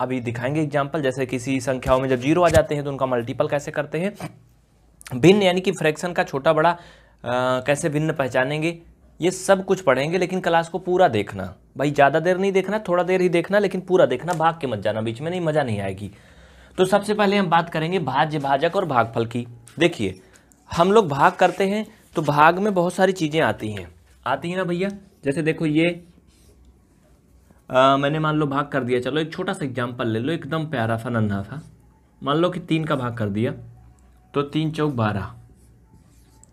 अभी दिखाएंगे एग्जाम्पल जैसे किसी संख्याओं में जब जीरो आ जाते हैं तो उनका मल्टीपल कैसे करते हैं भिन्न यानी कि फ्रैक्शन का छोटा बड़ा आ, कैसे भिन्न पहचानेंगे ये सब कुछ पढ़ेंगे लेकिन क्लास को पूरा देखना भाई ज़्यादा देर नहीं देखना थोड़ा देर ही देखना लेकिन पूरा देखना भाग के मत जाना बीच में नहीं मज़ा नहीं आएगी तो सबसे पहले हम बात करेंगे भाज्य भाजक और भागफल की देखिए हम लोग भाग करते हैं तो भाग में बहुत सारी चीज़ें आती हैं आती हैं ना भैया जैसे देखो ये आ, मैंने मान लो भाग कर दिया चलो एक छोटा सा एग्जाम्पल ले लो एकदम प्यारा सा नन्हा सा मान लो कि तीन का भाग कर दिया तो तीन चौक बारह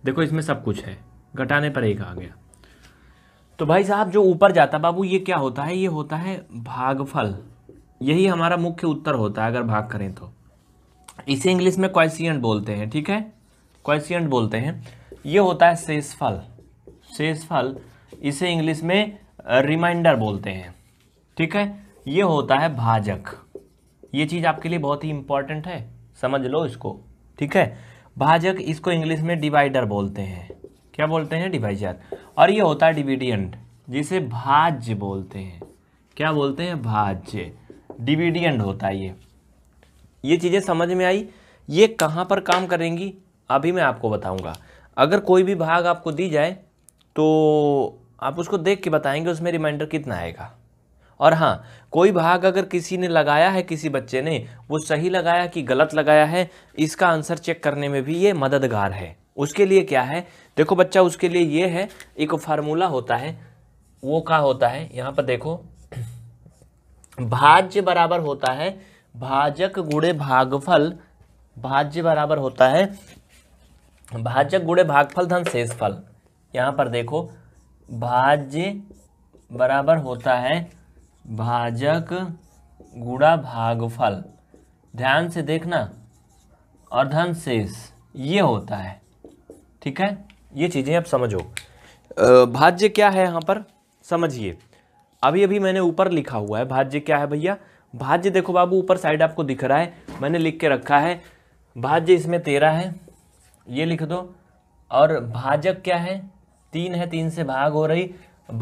देखो इसमें सब कुछ है घटाने पर एक आ गया तो भाई साहब जो ऊपर जाता बाबू ये क्या होता है ये होता है भागफल यही हमारा मुख्य उत्तर होता है अगर भाग करें तो इसे इंग्लिश में क्वेश्चियंट बोलते हैं ठीक है क्वेश्चियंट बोलते हैं ये होता है शेषफल शेषफल इसे इंग्लिश में रिमाइंडर बोलते हैं ठीक है ये होता है भाजक ये चीज़ आपके लिए बहुत ही इंपॉर्टेंट है समझ लो इसको ठीक है भाजक इसको इंग्लिश में डिवाइडर बोलते हैं क्या बोलते हैं डिवाइजर और ये होता है डिविडियंट जिसे भाज्य बोलते हैं क्या बोलते हैं भाज्य डिविडियंट होता है ये ये चीज़ें समझ में आई ये कहाँ पर काम करेंगी अभी मैं आपको बताऊंगा अगर कोई भी भाग आपको दी जाए तो आप उसको देख के बताएंगे उसमें रिमाइंडर कितना आएगा और हाँ कोई भाग अगर किसी ने लगाया है किसी बच्चे ने वो सही लगाया कि गलत लगाया है इसका आंसर चेक करने में भी ये मददगार है उसके लिए क्या है देखो बच्चा उसके लिए ये है एक फार्मूला होता है वो क्या होता है यहाँ पर देखो भाज्य बराबर होता है भाजक गुड़े भागफल भाज्य बराबर होता है भाजक गुड़े भागफल धन शेषफल यहाँ पर देखो भाज्य बराबर होता है भाजक गुड़ा भागफल ध्यान से देखना और धन शेष ये होता है ठीक है ये चीज़ें आप समझो भाज्य क्या है यहाँ पर समझिए अभी अभी मैंने ऊपर लिखा हुआ है भाज्य क्या है भैया भाज्य देखो बाबू ऊपर साइड आपको दिख रहा है मैंने लिख के रखा है भाज्य इसमें तेरह है ये लिख दो और भाजक क्या है तीन है तीन से भाग हो रही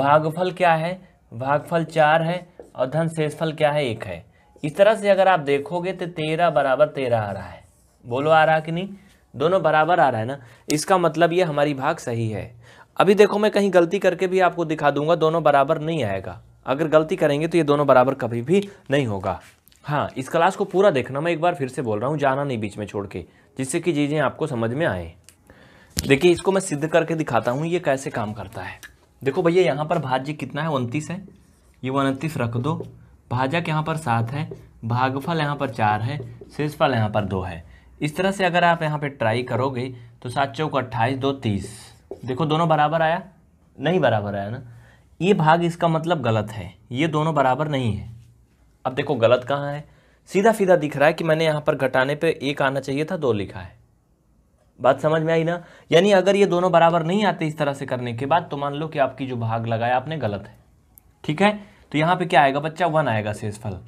भागफल क्या है भागफल चार है और धन शेषफल क्या है एक है इस तरह से अगर आप देखोगे तो तेरह बराबर तेरह आ रहा है बोलो आ रहा कि नहीं दोनों बराबर आ रहा है ना इसका मतलब ये हमारी भाग सही है अभी देखो मैं कहीं गलती करके भी आपको दिखा दूंगा दोनों बराबर नहीं आएगा अगर गलती करेंगे तो ये दोनों बराबर कभी भी नहीं होगा हाँ इस क्लास को पूरा देखना मैं एक बार फिर से बोल रहा हूँ जाना नहीं बीच में छोड़ के जिससे कि चीज़ें आपको समझ में आए देखिए इसको मैं सिद्ध करके दिखाता हूँ ये कैसे काम करता है देखो भैया यहाँ पर भाज्य कितना है उनतीस है ये उनतीस रख दो भाजक यहाँ पर सात है भागफल यहाँ पर चार है शेषफल यहाँ पर दो है इस तरह से अगर आप यहाँ पे ट्राई करोगे तो सात चौक अट्ठाईस दो तीस देखो दोनों बराबर आया नहीं बराबर आया ना ये भाग इसका मतलब गलत है ये दोनों बराबर नहीं है अब देखो गलत कहाँ है सीधा सीधा दिख रहा है कि मैंने यहाँ पर घटाने पे एक आना चाहिए था दो लिखा है बात समझ में आई ना यानी अगर ये दोनों बराबर नहीं आते इस तरह से करने के बाद तो मान लो कि आपकी जो भाग लगाया आपने गलत है ठीक है तो यहाँ पे क्या आएगा बच्चा वन आएगा शेषफल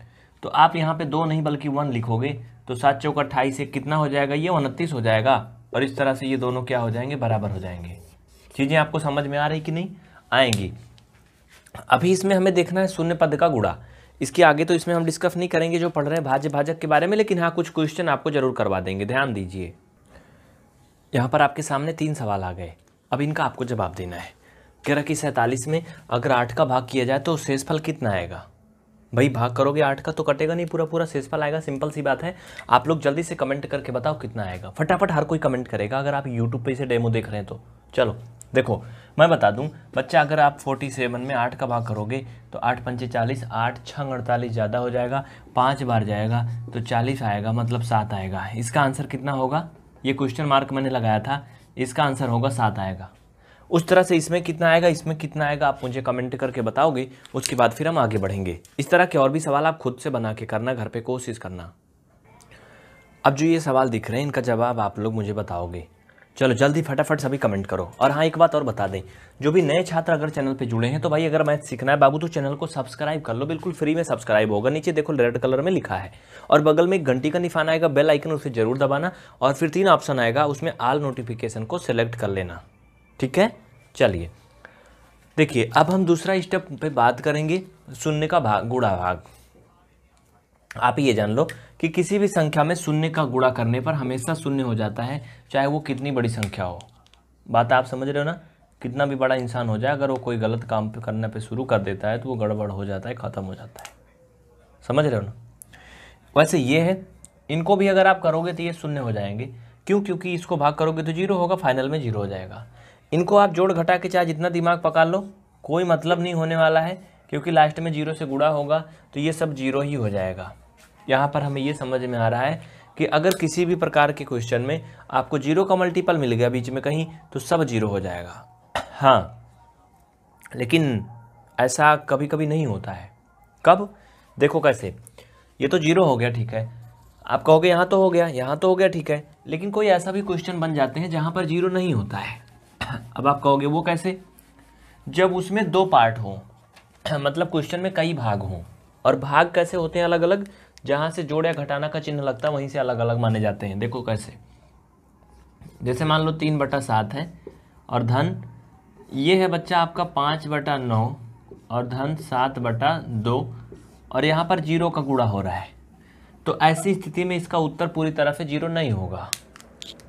तो आप यहाँ पे दो नहीं बल्कि वन लिखोगे तो सात चौक अट्ठाईस एक कितना हो जाएगा ये उनतीस हो जाएगा और इस तरह से ये दोनों क्या हो जाएंगे बराबर हो जाएंगे चीज़ें आपको समझ में आ रही कि नहीं आएंगी अभी इसमें हमें देखना है शून्य पद का गुड़ा इसके आगे तो इसमें हम डिस्कस नहीं करेंगे जो पढ़ रहे हैं भाज्य भाजक के बारे में लेकिन हाँ कुछ क्वेश्चन आपको जरूर करवा देंगे ध्यान दीजिए यहाँ पर आपके सामने तीन सवाल आ गए अब इनका आपको जवाब देना है तेरह की सैंतालीस में अगर आठ का भाग किया जाए तो शेषफल कितना आएगा भाई भाग करोगे आठ का तो कटेगा नहीं पूरा पूरा शेषफल आएगा सिंपल सी बात है आप लोग जल्दी से कमेंट करके बताओ कितना आएगा फटाफट हर कोई कमेंट करेगा अगर आप यूट्यूब पे इसे डेमो देख रहे हैं तो चलो देखो मैं बता दूं बच्चा अगर आप फोर्टी सेवन में आठ का भाग करोगे तो आठ पंचे चालीस आठ छंग अड़तालीस ज़्यादा हो जाएगा पाँच बार जाएगा तो चालीस आएगा मतलब सात आएगा इसका आंसर कितना होगा ये क्वेश्चन मार्क मैंने लगाया था इसका आंसर होगा सात आएगा उस तरह से इसमें कितना आएगा इसमें कितना आएगा आप मुझे कमेंट करके बताओगे उसके बाद फिर हम आगे बढ़ेंगे इस तरह के और भी सवाल आप खुद से बना के करना घर पर कोशिश करना अब जो ये सवाल दिख रहे हैं इनका जवाब आप लोग मुझे बताओगे चलो जल्दी फटाफट सभी कमेंट करो और हाँ एक बात और बता दें जो भी नए छात्र अगर चैनल पे जुड़े हैं तो भाई अगर मैथ सीखना है बाबू तो चैनल को सब्सक्राइब कर लो बिल्कुल फ्री में सब्सक्राइब होगा नीचे देखो रेड कलर में लिखा है और बगल में एक घंटी का निशान आएगा बेल आइकन उसे जरूर दबाना और फिर तीन ऑप्शन आएगा उसमें आल नोटिफिकेशन को सिलेक्ट कर लेना ठीक है चलिए देखिए अब हम दूसरा स्टेप पे बात करेंगे शून्य का भाग गुड़ा भाग आप ये जान लो कि किसी भी संख्या में शून्य का गुड़ा करने पर हमेशा शून्य हो जाता है चाहे वो कितनी बड़ी संख्या हो बात आप समझ रहे हो ना कितना भी बड़ा इंसान हो जाए अगर वो कोई गलत काम पे करने पे शुरू कर देता है तो वो गड़बड़ हो जाता है ख़त्म हो जाता है समझ रहे हो ना वैसे ये है इनको भी अगर आप करोगे तो ये शून्य हो जाएंगे क्यों क्योंकि इसको भाग करोगे तो जीरो होगा फाइनल में जीरो हो जाएगा इनको आप जोड़ घटा के चाहे जितना दिमाग पका लो कोई मतलब नहीं होने वाला है क्योंकि लास्ट में जीरो से गुड़ा होगा तो ये सब जीरो ही हो जाएगा यहाँ पर हमें ये समझ में आ रहा है कि अगर किसी भी प्रकार के क्वेश्चन में आपको जीरो का मल्टीपल मिल गया बीच में कहीं तो सब जीरो हो जाएगा हाँ लेकिन ऐसा कभी कभी नहीं होता है कब देखो कैसे ये तो जीरो हो गया ठीक है आप कहोगे यहाँ तो हो गया यहाँ तो हो गया ठीक है लेकिन कोई ऐसा भी क्वेश्चन बन जाते हैं जहाँ पर जीरो नहीं होता है [coughs] अब आप कहोगे वो कैसे जब उसमें दो पार्ट हो [coughs] मतलब क्वेश्चन में कई भाग हों और भाग कैसे होते हैं अलग अलग जहां से जोड़ या घटाना का चिन्ह लगता है वहीं से अलग अलग माने जाते हैं देखो कैसे जैसे मान लो तीन बटा सात है और धन ये है बच्चा आपका पाँच बटा नौ और धन सात बटा दो और यहाँ पर जीरो का गुड़ा हो रहा है तो ऐसी स्थिति में इसका उत्तर पूरी तरह से जीरो नहीं होगा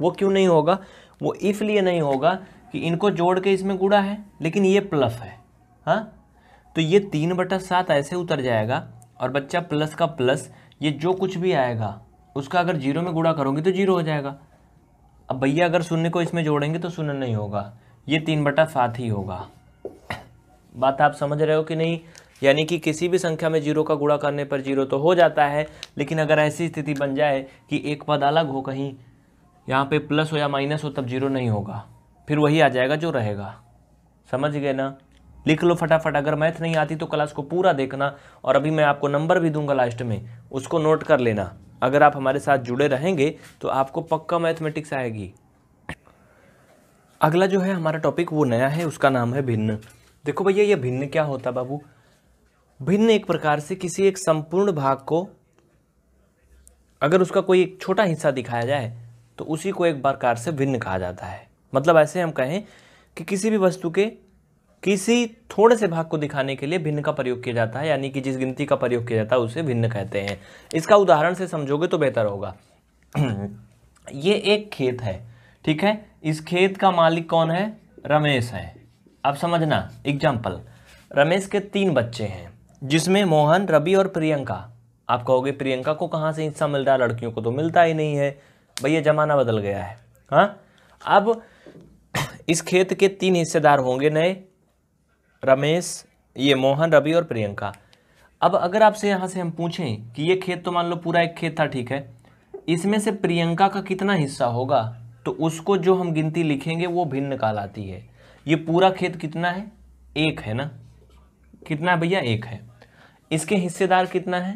वो क्यों नहीं होगा वो इसलिए नहीं होगा कि इनको जोड़ के इसमें गुड़ा है लेकिन ये प्लस है हाँ तो ये तीन बटा सात ऐसे उतर जाएगा और बच्चा प्लस का प्लस ये जो कुछ भी आएगा उसका अगर जीरो में गुड़ा करोगे तो जीरो हो जाएगा अब भैया अगर शून्य को इसमें जोड़ेंगे तो शून्य नहीं होगा ये तीन बटा सात ही होगा बात आप समझ रहे हो कि नहीं यानी कि किसी भी संख्या में जीरो का गुड़ा करने पर जीरो तो हो जाता है लेकिन अगर ऐसी स्थिति बन जाए कि एक पद अलग हो कहीं यहाँ पे प्लस हो या माइनस हो तब जीरो नहीं होगा फिर वही आ जाएगा जो रहेगा समझ गए ना लिख लो फटाफट अगर मैथ नहीं आती तो क्लास को पूरा देखना और अभी मैं आपको नंबर भी दूंगा लास्ट में उसको नोट कर लेना अगर आप हमारे साथ जुड़े रहेंगे तो आपको पक्का मैथमेटिक्स आएगी अगला जो है हमारा टॉपिक वो नया है उसका नाम है भिन्न देखो भैया ये भिन्न क्या होता बाबू भिन्न एक प्रकार से किसी एक संपूर्ण भाग को अगर उसका कोई एक छोटा हिस्सा दिखाया जाए तो उसी को एक प्रकार से भिन्न कहा जाता है मतलब ऐसे हम कहें कि किसी भी वस्तु के किसी थोड़े से भाग को दिखाने के लिए भिन्न का प्रयोग किया जाता है यानी कि जिस गिनती का प्रयोग किया जाता है उसे भिन्न कहते हैं इसका उदाहरण से समझोगे तो बेहतर होगा [clears throat] ये एक खेत है ठीक है इस खेत का मालिक कौन है रमेश है अब समझना एग्जाम्पल रमेश के तीन बच्चे हैं जिसमें मोहन रवि और प्रियंका आप कहोगे प्रियंका को कहाँ से हिस्सा मिल रहा है लड़कियों को तो मिलता ही नहीं है भैया ज़माना बदल गया है हाँ अब इस खेत के तीन हिस्सेदार होंगे नए रमेश ये मोहन रवि और प्रियंका अब अगर आपसे यहाँ से हम पूछें कि ये खेत तो मान लो पूरा एक खेत था ठीक है इसमें से प्रियंका का कितना हिस्सा होगा तो उसको जो हम गिनती लिखेंगे वो भिन्न आती है ये पूरा खेत कितना है एक है ना कितना है भैया एक है इसके हिस्सेदार कितना है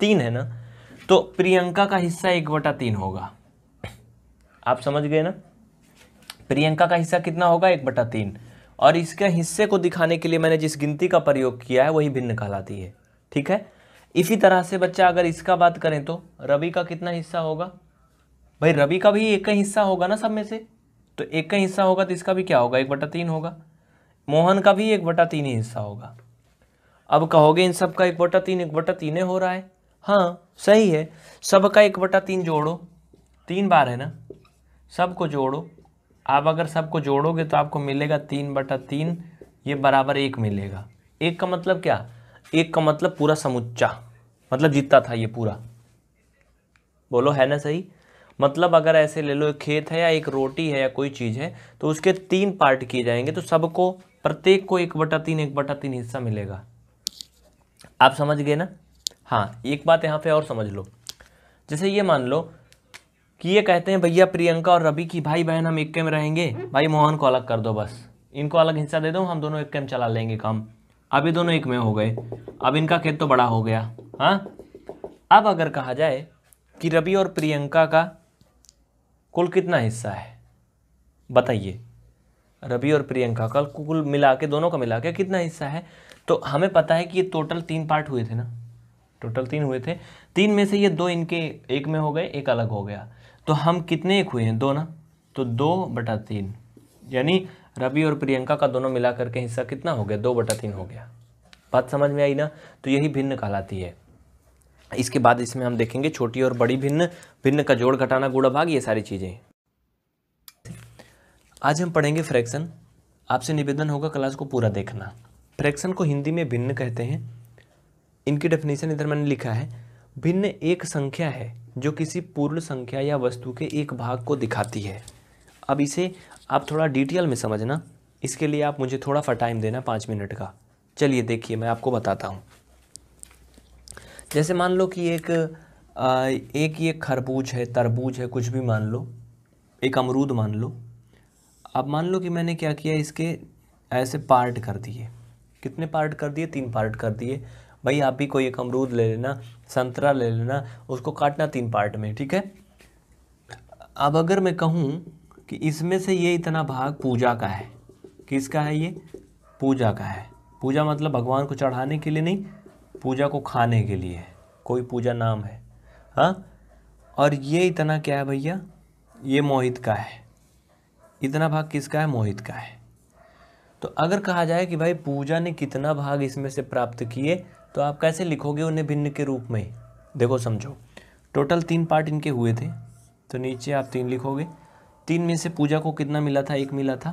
तीन है ना तो प्रियंका का हिस्सा एक बटा तीन होगा आप समझ गए ना प्रियंका का हिस्सा कितना होगा एक बटा तीन और इसके हिस्से को दिखाने के लिए मैंने जिस गिनती का प्रयोग किया है वही भिन्न कहलाती है ठीक है इसी तरह से बच्चा अगर इसका बात करें तो रवि का कितना हिस्सा होगा भाई रवि का भी एक ही हिस्सा होगा ना सब में से तो एक का हिस्सा होगा तो इसका भी क्या होगा एक बटा तीन होगा मोहन का भी एक बटा तीन ही हिस्सा होगा अब कहोगे इन सब का एक बटा तीन एक बटा तीन हो रहा है हाँ सही है सब का एक बटा तीन जोड़ो तीन बार है ना सबको जोड़ो आप अगर सबको जोड़ोगे तो आपको मिलेगा तीन बटा तीन ये बराबर एक मिलेगा एक का मतलब क्या एक का मतलब पूरा समुच्चा मतलब जीतता था ये पूरा बोलो है ना सही मतलब अगर ऐसे ले लो एक खेत है या एक रोटी है या कोई चीज़ है तो उसके तीन पार्ट किए जाएंगे तो सबको प्रत्येक को एक बटा तीन एक बटा तीन हिस्सा मिलेगा आप समझ गए ना हाँ एक बात यहाँ पे और समझ लो जैसे ये मान लो कि ये कहते हैं भैया प्रियंका और रवि की भाई बहन हम इक्के में रहेंगे भाई मोहन को अलग कर दो बस इनको अलग हिस्सा दे दो हम दोनों एक में चला लेंगे काम अभी दोनों एक में हो गए अब इनका खेत तो बड़ा हो गया हाँ अब अगर कहा जाए कि रवि और प्रियंका का कुल कितना हिस्सा है बताइए रवि और प्रियंका का कुल मिला के दोनों का मिला के कितना हिस्सा है तो हमें पता है कि ये टोटल तीन पार्ट हुए थे ना टोटल तीन हुए थे तीन में से ये दो इनके एक में हो गए एक अलग हो गया तो हम कितने एक हुए हैं दो ना तो दो बटा तीन यानी रवि और प्रियंका का दोनों मिला करके हिस्सा कितना हो गया दो बटा तीन हो गया बात समझ में आई ना तो यही भिन्न कहलाती है इसके बाद इसमें हम देखेंगे छोटी और बड़ी भिन्न भिन्न का जोड़ घटाना गुड़ा भाग ये सारी चीज़ें आज हम पढ़ेंगे फ्रैक्शन आपसे निवेदन होगा क्लास को पूरा देखना फ्रैक्शन को हिंदी में भिन्न कहते हैं इनकी डेफिनेशन इधर मैंने लिखा है भिन्न एक संख्या है जो किसी पूर्ण संख्या या वस्तु के एक भाग को दिखाती है अब इसे आप थोड़ा डिटेल में समझना इसके लिए आप मुझे थोड़ा सा टाइम देना पाँच मिनट का चलिए देखिए मैं आपको बताता हूँ जैसे मान लो कि एक आ, एक ये खरबूज है तरबूज है कुछ भी मान लो एक अमरूद मान लो अब मान लो कि मैंने क्या किया इसके ऐसे पार्ट कर दिए कितने पार्ट कर दिए तीन पार्ट कर दिए भाई आप भी कोई एक अमरूद ले लेना संतरा ले लेना उसको काटना तीन पार्ट में ठीक है अब अगर मैं कहूँ कि इसमें से ये इतना भाग पूजा का है किसका है ये पूजा का है पूजा मतलब भगवान को चढ़ाने के लिए नहीं पूजा को खाने के लिए है कोई पूजा नाम है हाँ और ये इतना क्या है भैया ये मोहित का है इतना भाग किसका है मोहित का है तो अगर कहा जाए कि भाई पूजा ने कितना भाग इसमें से प्राप्त किए तो आप कैसे लिखोगे उन्हें भिन्न के रूप में देखो समझो टोटल तीन पार्ट इनके हुए थे तो नीचे आप तीन लिखोगे तीन में से पूजा को कितना मिला था एक मिला था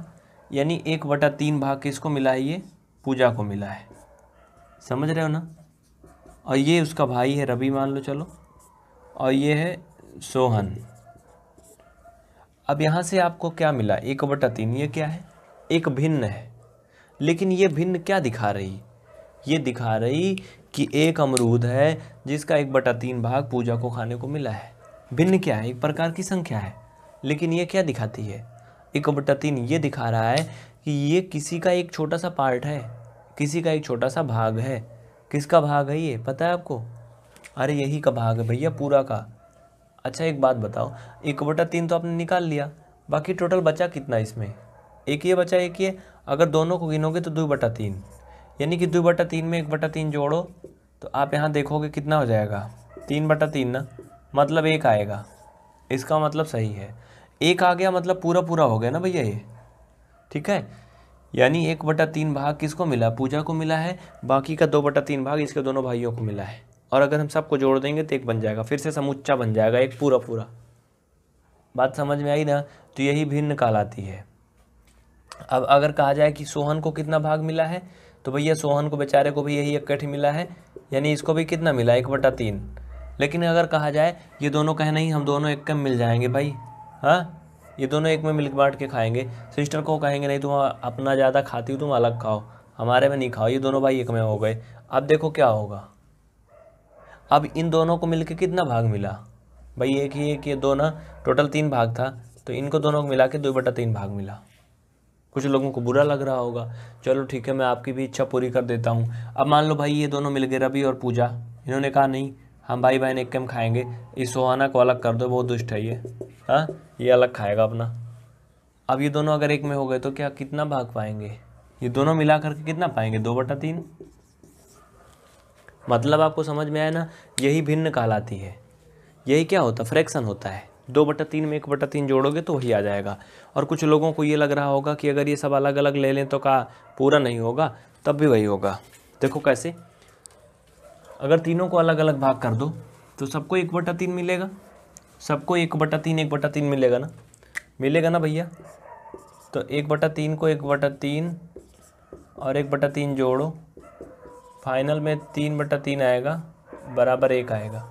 यानी एक बटा तीन भाग किसको मिला है ये पूजा को मिला है समझ रहे हो ना और ये उसका भाई है रवि मान लो चलो और ये है सोहन अब यहाँ से आपको क्या मिला एक बटा तीन ये क्या है एक भिन्न है लेकिन ये भिन्न क्या दिखा रही ये दिखा रही कि एक अमरूद है जिसका एक बटा तीन भाग पूजा को खाने को मिला है भिन्न क्या है एक प्रकार की संख्या है लेकिन ये क्या दिखाती है एक बटा तीन ये दिखा रहा है कि ये किसी का एक छोटा सा पार्ट है किसी का एक छोटा सा भाग है किसका भाग है ये पता है आपको अरे यही का भाग है भैया पूरा का अच्छा एक बात बताओ एक बटा तीन तो आपने निकाल लिया बाकी टोटल बचा कितना इसमें एक ये बचा एक ये अगर दोनों को गिनोगे तो दो बटा तीन यानी कि दो बटा तीन में एक बटा तीन जोड़ो तो आप यहाँ देखोगे कितना हो जाएगा तीन बटा तीन ना मतलब एक आएगा इसका मतलब सही है एक आ गया मतलब पूरा पूरा हो गया ना भैया ये ठीक है यानी एक बटा तीन भाग किसको मिला पूजा को मिला है बाकी का दो बटा तीन भाग इसके दोनों भाइयों को मिला है और अगर हम सबको जोड़ देंगे तो एक बन जाएगा फिर से समुच्चा बन जाएगा एक पूरा पूरा बात समझ में आई ना तो यही भिन्न कहलाती है अब अगर कहा जाए कि सोहन को कितना भाग मिला है तो भैया सोहन को बेचारे को भी यही इकट्ठ मिला है यानी इसको भी कितना मिला एक बटा तीन लेकिन अगर कहा जाए ये दोनों कहे नहीं हम दोनों एक कम मिल जाएंगे भाई हाँ ये दोनों एक में मिल बांट के खाएंगे सिस्टर को कहेंगे नहीं तुम अपना ज़्यादा खाती हो तुम अलग खाओ हमारे में नहीं खाओ ये दोनों भाई एक में हो गए अब देखो क्या होगा अब इन दोनों को के कितना भाग मिला भाई एक ही एक ये दो ना टोटल तीन भाग था तो इनको दोनों को मिला के दो बटा तीन भाग मिला कुछ लोगों को बुरा लग रहा होगा चलो ठीक है मैं आपकी भी इच्छा पूरी कर देता हूँ अब मान लो भाई ये दोनों मिल गए रवि और पूजा इन्होंने कहा नहीं हम भाई बहन एक कम खाएंगे इस सोहाना को अलग कर दो बहुत दुष्ट है ये हाँ ये अलग खाएगा अपना अब ये दोनों अगर एक में हो गए तो क्या कितना भाग पाएंगे ये दोनों मिला करके कितना पाएंगे दो बटा तीन मतलब आपको समझ में आया ना यही भिन्न कहलाती है यही क्या होता फ्रैक्शन होता है दो बटा तीन में एक बटा तीन जोड़ोगे तो वही आ जाएगा और कुछ लोगों को ये लग रहा होगा कि अगर ये सब अलग अलग ले लें तो का पूरा नहीं होगा तब भी वही होगा देखो कैसे अगर तीनों को अलग अलग भाग कर दो तो सबको एक बटा तीन मिलेगा सबको एक बटा तीन एक बटा तीन मिलेगा ना मिलेगा ना भैया तो एक बटा तीन को एक बटा तीन और एक बटा तीन जोड़ो फाइनल में तीन बटा तीन आएगा बराबर एक आएगा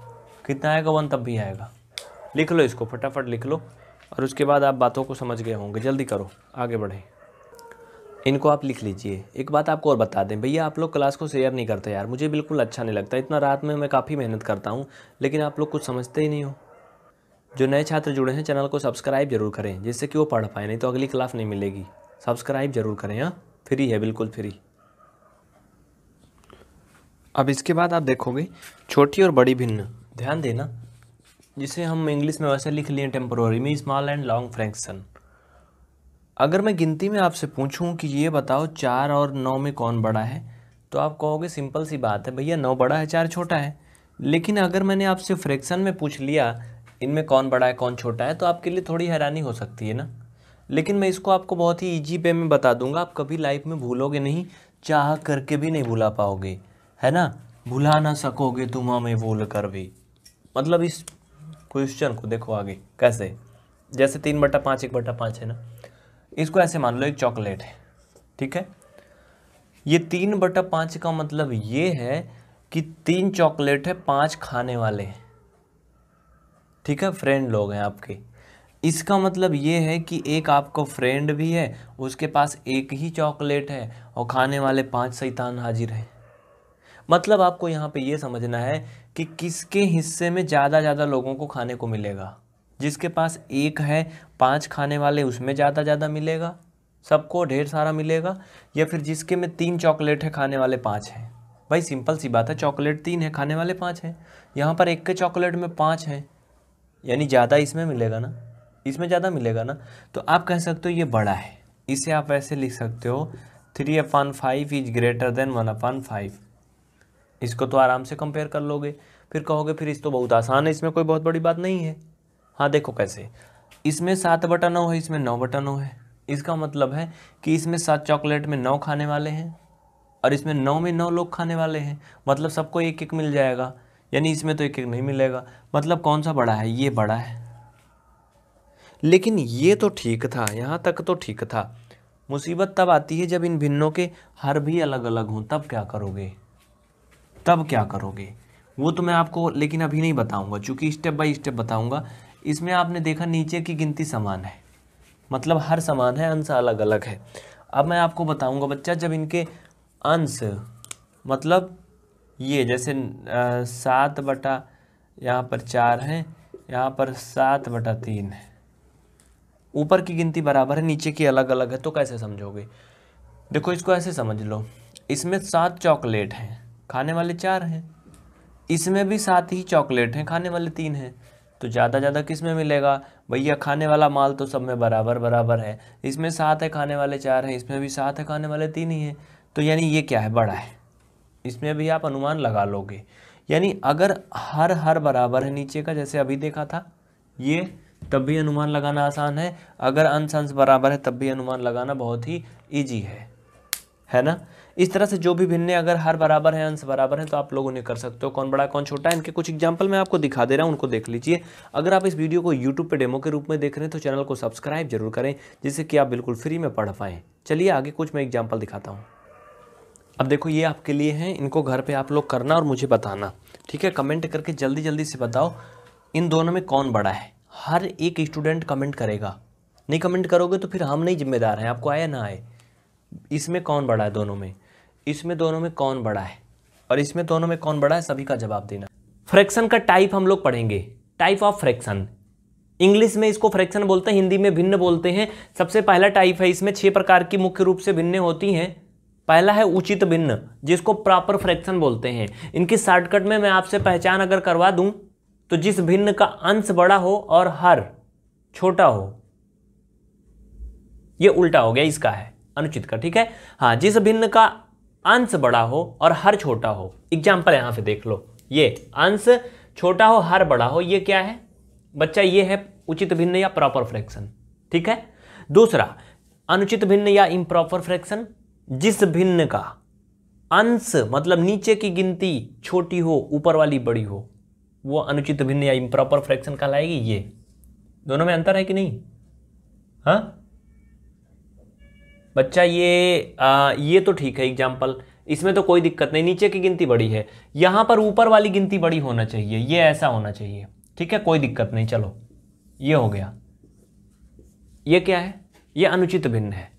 कितना आएगा वन तब भी आएगा लिख लो इसको फटाफट लिख लो और उसके बाद आप बातों को समझ गए होंगे जल्दी करो आगे बढ़े इनको आप लिख लीजिए एक बात आपको और बता दें भैया आप लोग क्लास को शेयर नहीं करते यार मुझे बिल्कुल अच्छा नहीं लगता इतना रात में मैं काफ़ी मेहनत करता हूँ लेकिन आप लोग कुछ समझते ही नहीं हो जो नए छात्र जुड़े हैं चैनल को सब्सक्राइब जरूर करें जिससे कि वो पढ़ पाए नहीं तो अगली क्लास नहीं मिलेगी सब्सक्राइब जरूर करें हाँ फ्री है बिल्कुल फ्री अब इसके बाद आप देखोगे छोटी और बड़ी भिन्न ध्यान देना जिसे हम इंग्लिश में वैसे लिख लिए टेम्प्रोरी में स्मॉल एंड लॉन्ग फ्रैक्शन अगर मैं गिनती में आपसे पूछूं कि ये बताओ चार और नौ में कौन बड़ा है तो आप कहोगे सिंपल सी बात है भैया नौ बड़ा है चार छोटा है लेकिन अगर मैंने आपसे फ्रैक्शन में पूछ लिया इनमें कौन बड़ा है कौन छोटा है तो आपके लिए थोड़ी हैरानी हो सकती है ना लेकिन मैं इसको आपको बहुत ही ईजी वे में बता दूंगा आप कभी लाइफ में भूलोगे नहीं चाह करके भी नहीं भुला पाओगे है ना भुला ना सकोगे तुम हमें भूल कर भी मतलब इस क्वेश्चन को देखो आगे कैसे जैसे तीन बटा पाँच एक बटा पाँच है ना इसको ऐसे मान लो एक चॉकलेट है ठीक है ये तीन बटा पाँच का मतलब ये है कि तीन चॉकलेट है पाँच खाने वाले हैं ठीक है फ्रेंड लोग हैं आपके इसका मतलब ये है कि एक आपको फ्रेंड भी है उसके पास एक ही चॉकलेट है और खाने वाले पांच सैतान हाजिर हैं मतलब आपको यहाँ पे ये समझना है कि किसके हिस्से में ज़्यादा ज़्यादा लोगों को खाने को मिलेगा जिसके पास एक है पाँच खाने वाले उसमें ज़्यादा ज़्यादा मिलेगा सबको ढेर सारा मिलेगा या फिर जिसके में तीन चॉकलेट है खाने वाले पाँच हैं भाई सिंपल सी बात है चॉकलेट तीन है खाने वाले पाँच हैं यहाँ पर एक के चॉकलेट में पाँच हैं यानी ज़्यादा इसमें मिलेगा ना इसमें ज़्यादा मिलेगा ना तो आप कह सकते हो ये बड़ा है इसे आप ऐसे लिख सकते हो three upon five is greater than one upon five इसको तो आराम से कंपेयर कर लोगे फिर कहोगे फिर इस तो बहुत आसान है इसमें कोई बहुत बड़ी बात नहीं है हाँ देखो कैसे इसमें सात बटा नौ है इसमें नौ बटा नौ है इसका मतलब है कि इसमें सात चॉकलेट में नौ खाने वाले हैं और इसमें नौ में नौ लोग खाने वाले हैं मतलब सबको एक एक मिल जाएगा यानी इसमें तो एक एक नहीं मिलेगा मतलब कौन सा बड़ा है ये बड़ा है लेकिन ये तो ठीक था यहाँ तक तो ठीक था मुसीबत तब आती है जब इन भिन्नों के हर भी अलग अलग हों तब क्या करोगे तब क्या करोगे वो तो मैं आपको लेकिन अभी नहीं बताऊंगा चूँकि स्टेप बाय स्टेप बताऊंगा इसमें आपने देखा नीचे की गिनती समान है मतलब हर समान है अंश अलग अलग है अब मैं आपको बताऊंगा बच्चा जब इनके अंश मतलब ये जैसे सात बटा यहाँ पर चार है यहाँ पर सात बटा तीन है ऊपर की गिनती बराबर है नीचे की अलग अलग है तो कैसे समझोगे देखो इसको ऐसे समझ लो इसमें सात चॉकलेट हैं खाने वाले चार हैं इसमें भी साथ ही चॉकलेट हैं खाने वाले तीन हैं तो ज़्यादा ज़्यादा किस में मिलेगा भैया खाने वाला माल तो सब में बराबर बराबर है इसमें सात है खाने वाले चार हैं इसमें भी सात है खाने वाले तीन ही हैं तो यानी ये क्या है बड़ा है इसमें भी आप अनुमान लगा लोगे यानी अगर हर हर बराबर है नीचे का जैसे अभी देखा था ये तब भी अनुमान लगाना आसान है अगर अंश अंश बराबर है तब भी अनुमान लगाना बहुत ही ईजी है है ना इस तरह से जो भी भिन्न अगर हर बराबर है अंश बराबर है तो आप लोग उन्हें कर सकते हो कौन बड़ा कौन छोटा है इनके कुछ एग्जाम्पल मैं आपको दिखा दे रहा हूँ उनको देख लीजिए अगर आप इस वीडियो को यूट्यूब पर डेमो के रूप में देख रहे हैं तो चैनल को सब्सक्राइब जरूर करें जिससे कि आप बिल्कुल फ्री में पढ़ पाएँ चलिए आगे कुछ मैं एग्जाम्पल दिखाता हूँ अब देखो ये आपके लिए हैं इनको घर पे आप लोग करना और मुझे बताना ठीक है कमेंट करके जल्दी जल्दी से बताओ इन दोनों में कौन बड़ा है हर एक स्टूडेंट कमेंट करेगा नहीं कमेंट करोगे तो फिर हम नहीं जिम्मेदार हैं आपको आए ना आए इसमें कौन बड़ा है दोनों में इसमें दोनों में कौन बड़ा है और इसमें दोनों में कौन बड़ा है सभी का जवाब देना फ्रैक्शन का टाइप हम लोग पढ़ेंगे टाइप ऑफ फ्रैक्शन इंग्लिश में इसको फ्रैक्शन बोलते हैं हिंदी में भिन्न बोलते हैं सबसे पहला टाइप है इसमें छह प्रकार की मुख्य रूप से भिन्न होती हैं पहला है उचित भिन्न जिसको प्रॉपर फ्रैक्शन बोलते हैं इनकी शॉर्टकट में मैं आपसे पहचान अगर करवा दूं तो जिस भिन्न का अंश बड़ा हो और हर छोटा हो यह उल्टा हो गया इसका है अनुचित का ठीक है हाँ जिस भिन्न का अंश बड़ा हो और हर छोटा हो एग्जाम्पल यहाँ पे देख लो ये अंश छोटा हो हर बड़ा हो ये क्या है बच्चा ये है उचित भिन्न या प्रॉपर फ्रैक्शन ठीक है दूसरा अनुचित भिन्न या इम्प्रॉपर फ्रैक्शन जिस भिन्न का अंश मतलब नीचे की गिनती छोटी हो ऊपर वाली बड़ी हो वो अनुचित भिन्न या इम्प्रॉपर फ्रैक्शन कहलाएगी ये दोनों में अंतर है कि नहीं हाँ बच्चा ये आ, ये तो ठीक है एग्जाम्पल इसमें तो कोई दिक्कत नहीं नीचे की गिनती बड़ी है यहाँ पर ऊपर वाली गिनती बड़ी होना चाहिए ये ऐसा होना चाहिए ठीक है कोई दिक्कत नहीं चलो ये हो गया ये क्या है ये अनुचित भिन्न है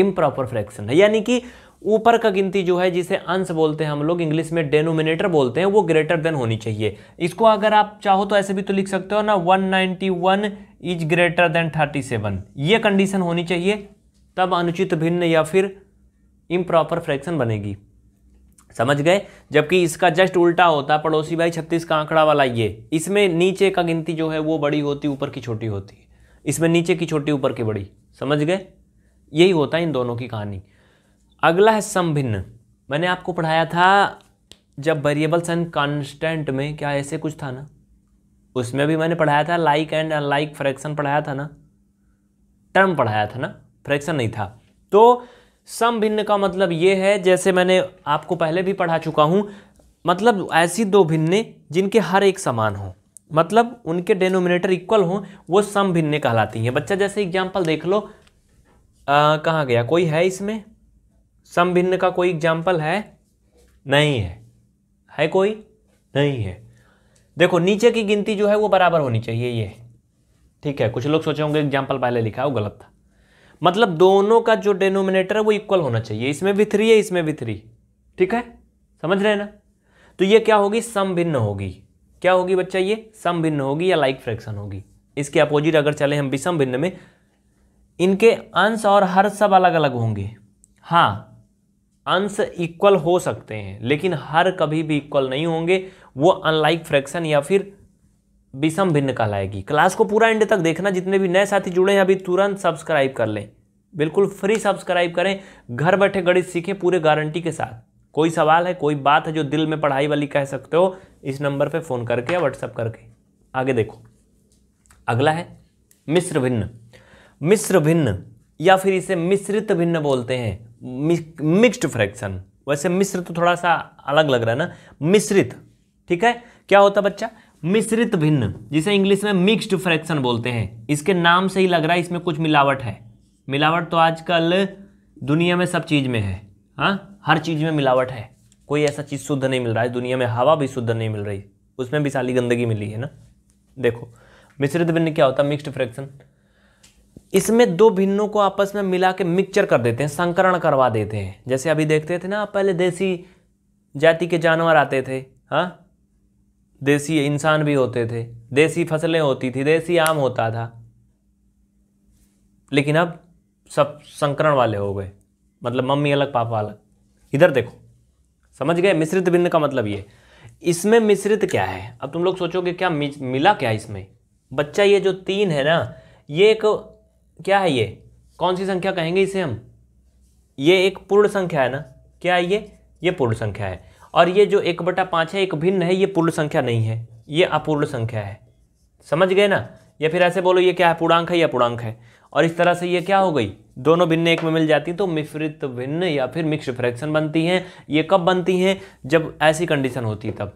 इम्प्रॉपर फ्रैक्शन है यानी कि ऊपर का गिनती जो है जिसे अंश बोलते हैं हम लोग इंग्लिश में डेनोमिनेटर बोलते हैं वो ग्रेटर देन होनी चाहिए इसको अगर आप चाहो तो ऐसे भी तो लिख सकते हो ना 191 इज ग्रेटर देन 37 ये कंडीशन होनी चाहिए तब अनुचित भिन्न या फिर इम्प्रॉपर फ्रैक्शन बनेगी समझ गए जबकि इसका जस्ट उल्टा होता पड़ोसी भाई छत्तीस का आंकड़ा वाला ये इसमें नीचे का गिनती जो है वो बड़ी होती ऊपर की छोटी होती है इसमें नीचे की छोटी ऊपर की बड़ी समझ गए यही होता है इन दोनों की कहानी अगला है समभिन्न मैंने आपको पढ़ाया था जब वेरिएबल्स एंड कॉन्स्टेंट में क्या ऐसे कुछ था ना उसमें भी मैंने पढ़ाया था लाइक एंड अनलाइक फ्रैक्शन पढ़ाया था ना टर्म पढ़ाया था ना फ्रैक्शन नहीं था तो सम भिन्न का मतलब ये है जैसे मैंने आपको पहले भी पढ़ा चुका हूँ मतलब ऐसी दो भिन्न जिनके हर एक समान हों मतलब उनके डेनोमिनेटर इक्वल हों वो सम भिन्न कहलाती हैं बच्चा जैसे एग्जाम्पल देख लो कहाँ गया कोई है इसमें सम भिन्न का कोई एग्जाम्पल है नहीं है है कोई नहीं है देखो नीचे की गिनती जो है वो बराबर होनी चाहिए ये ठीक है कुछ लोग सोचे होंगे एग्जाम्पल पहले लिखा वो गलत था मतलब दोनों का जो डेनोमिनेटर है वो इक्वल होना चाहिए इसमें भी थ्री है इसमें भी थ्री ठीक है समझ रहे हैं ना तो ये क्या होगी सम भिन्न होगी क्या होगी बच्चा ये सम भिन्न होगी या लाइक फ्रैक्शन होगी इसके अपोजिट अगर चले हम विषम भिन्न में इनके अंश और हर सब अलग अलग होंगे हाँ अंश इक्वल हो सकते हैं लेकिन हर कभी भी इक्वल नहीं होंगे वो अनलाइक फ्रैक्शन या फिर विषम भिन्न कहलाएगी क्लास को पूरा एंड तक देखना जितने भी नए साथी जुड़े हैं अभी तुरंत सब्सक्राइब कर लें बिल्कुल फ्री सब्सक्राइब करें घर बैठे गणित सीखें पूरे गारंटी के साथ कोई सवाल है कोई बात है जो दिल में पढ़ाई वाली कह सकते हो इस नंबर पर फ़ोन करके या व्हाट्सअप करके आगे देखो अगला है मिश्र भिन्न मिश्र भिन्न या फिर इसे मिश्रित भिन्न बोलते हैं मिक्स्ड फ्रैक्शन वैसे मिश्र तो थोड़ा सा अलग लग रहा है ना मिश्रित ठीक है क्या होता बच्चा मिश्रित भिन्न जिसे इंग्लिश में मिक्स्ड फ्रैक्शन बोलते हैं इसके नाम से ही लग रहा है इसमें कुछ मिलावट है मिलावट तो आजकल दुनिया में सब चीज़ में है हाँ हर चीज़ में मिलावट है कोई ऐसा चीज़ शुद्ध नहीं मिल रहा है दुनिया में हवा भी शुद्ध नहीं मिल रही उसमें भी साली गंदगी मिली है ना देखो मिश्रित भिन्न क्या होता है मिक्स्ड फ्रैक्शन इसमें दो भिन्नों को आपस में मिला के मिक्सचर कर देते हैं संकरण करवा देते हैं जैसे अभी देखते थे ना पहले देसी जाति के जानवर आते थे हाँ देसी इंसान भी होते थे देसी फसलें होती थी देसी आम होता था लेकिन अब सब संकरण वाले हो गए मतलब मम्मी अलग पापा अलग इधर देखो समझ गए मिश्रित भिन्न का मतलब ये इसमें मिश्रित क्या है अब तुम लोग सोचोगे क्या मिला क्या इसमें बच्चा ये जो तीन है ना ये एक क्या है ये कौन सी संख्या कहेंगे इसे हम ये एक पूर्ण संख्या है ना क्या है ये ये पूर्ण संख्या है और ये जो एक बटा पाँच है एक भिन्न है ये पूर्ण संख्या नहीं है ये अपूर्ण संख्या है समझ गए ना या फिर ऐसे बोलो ये क्या है पूर्णांक है या पूर्णांक है और इस तरह से ये क्या हो गई दोनों भिन्न एक में मिल जाती तो मिश्रित भिन्न या फिर मिक्स फ्रैक्शन बनती हैं ये कब बनती हैं जब ऐसी कंडीशन होती तब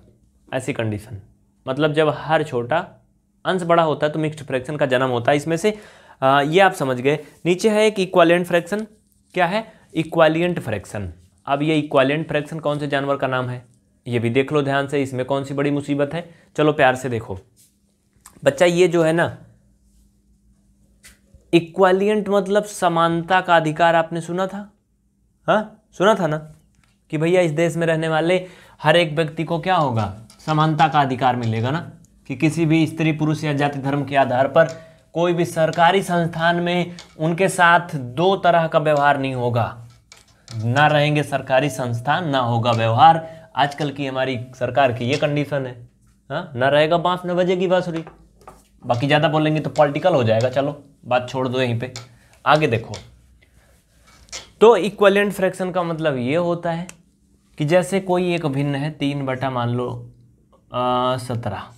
ऐसी कंडीशन मतलब जब हर छोटा अंश बड़ा होता है तो मिक्स्ड फ्रैक्शन का जन्म होता है इसमें से आ, ये आप समझ गए नीचे है एक इक्वालियंट फ्रैक्शन क्या है इक्वालियंट फ्रैक्शन अब ये इक्वालेंट फ्रैक्शन कौन से जानवर का नाम है ये भी देख लो ध्यान से इसमें कौन सी बड़ी मुसीबत है चलो प्यार से देखो बच्चा ये जो है ना इक्वालियंट मतलब समानता का अधिकार आपने सुना था हा? सुना था ना कि भैया इस देश में रहने वाले हर एक व्यक्ति को क्या होगा समानता का अधिकार मिलेगा ना कि किसी भी स्त्री पुरुष या जाति धर्म के आधार पर कोई भी सरकारी संस्थान में उनके साथ दो तरह का व्यवहार नहीं होगा ना रहेंगे सरकारी संस्थान ना होगा व्यवहार आजकल की हमारी सरकार की ये कंडीशन है हा? ना रहेगा बांस न बजेगी बांसुरी बाकी ज़्यादा बोलेंगे तो पॉलिटिकल हो जाएगा चलो बात छोड़ दो यहीं पे आगे देखो तो इक्वलेंट फ्रैक्शन का मतलब ये होता है कि जैसे कोई एक भिन्न है तीन बटा मान लो सत्रह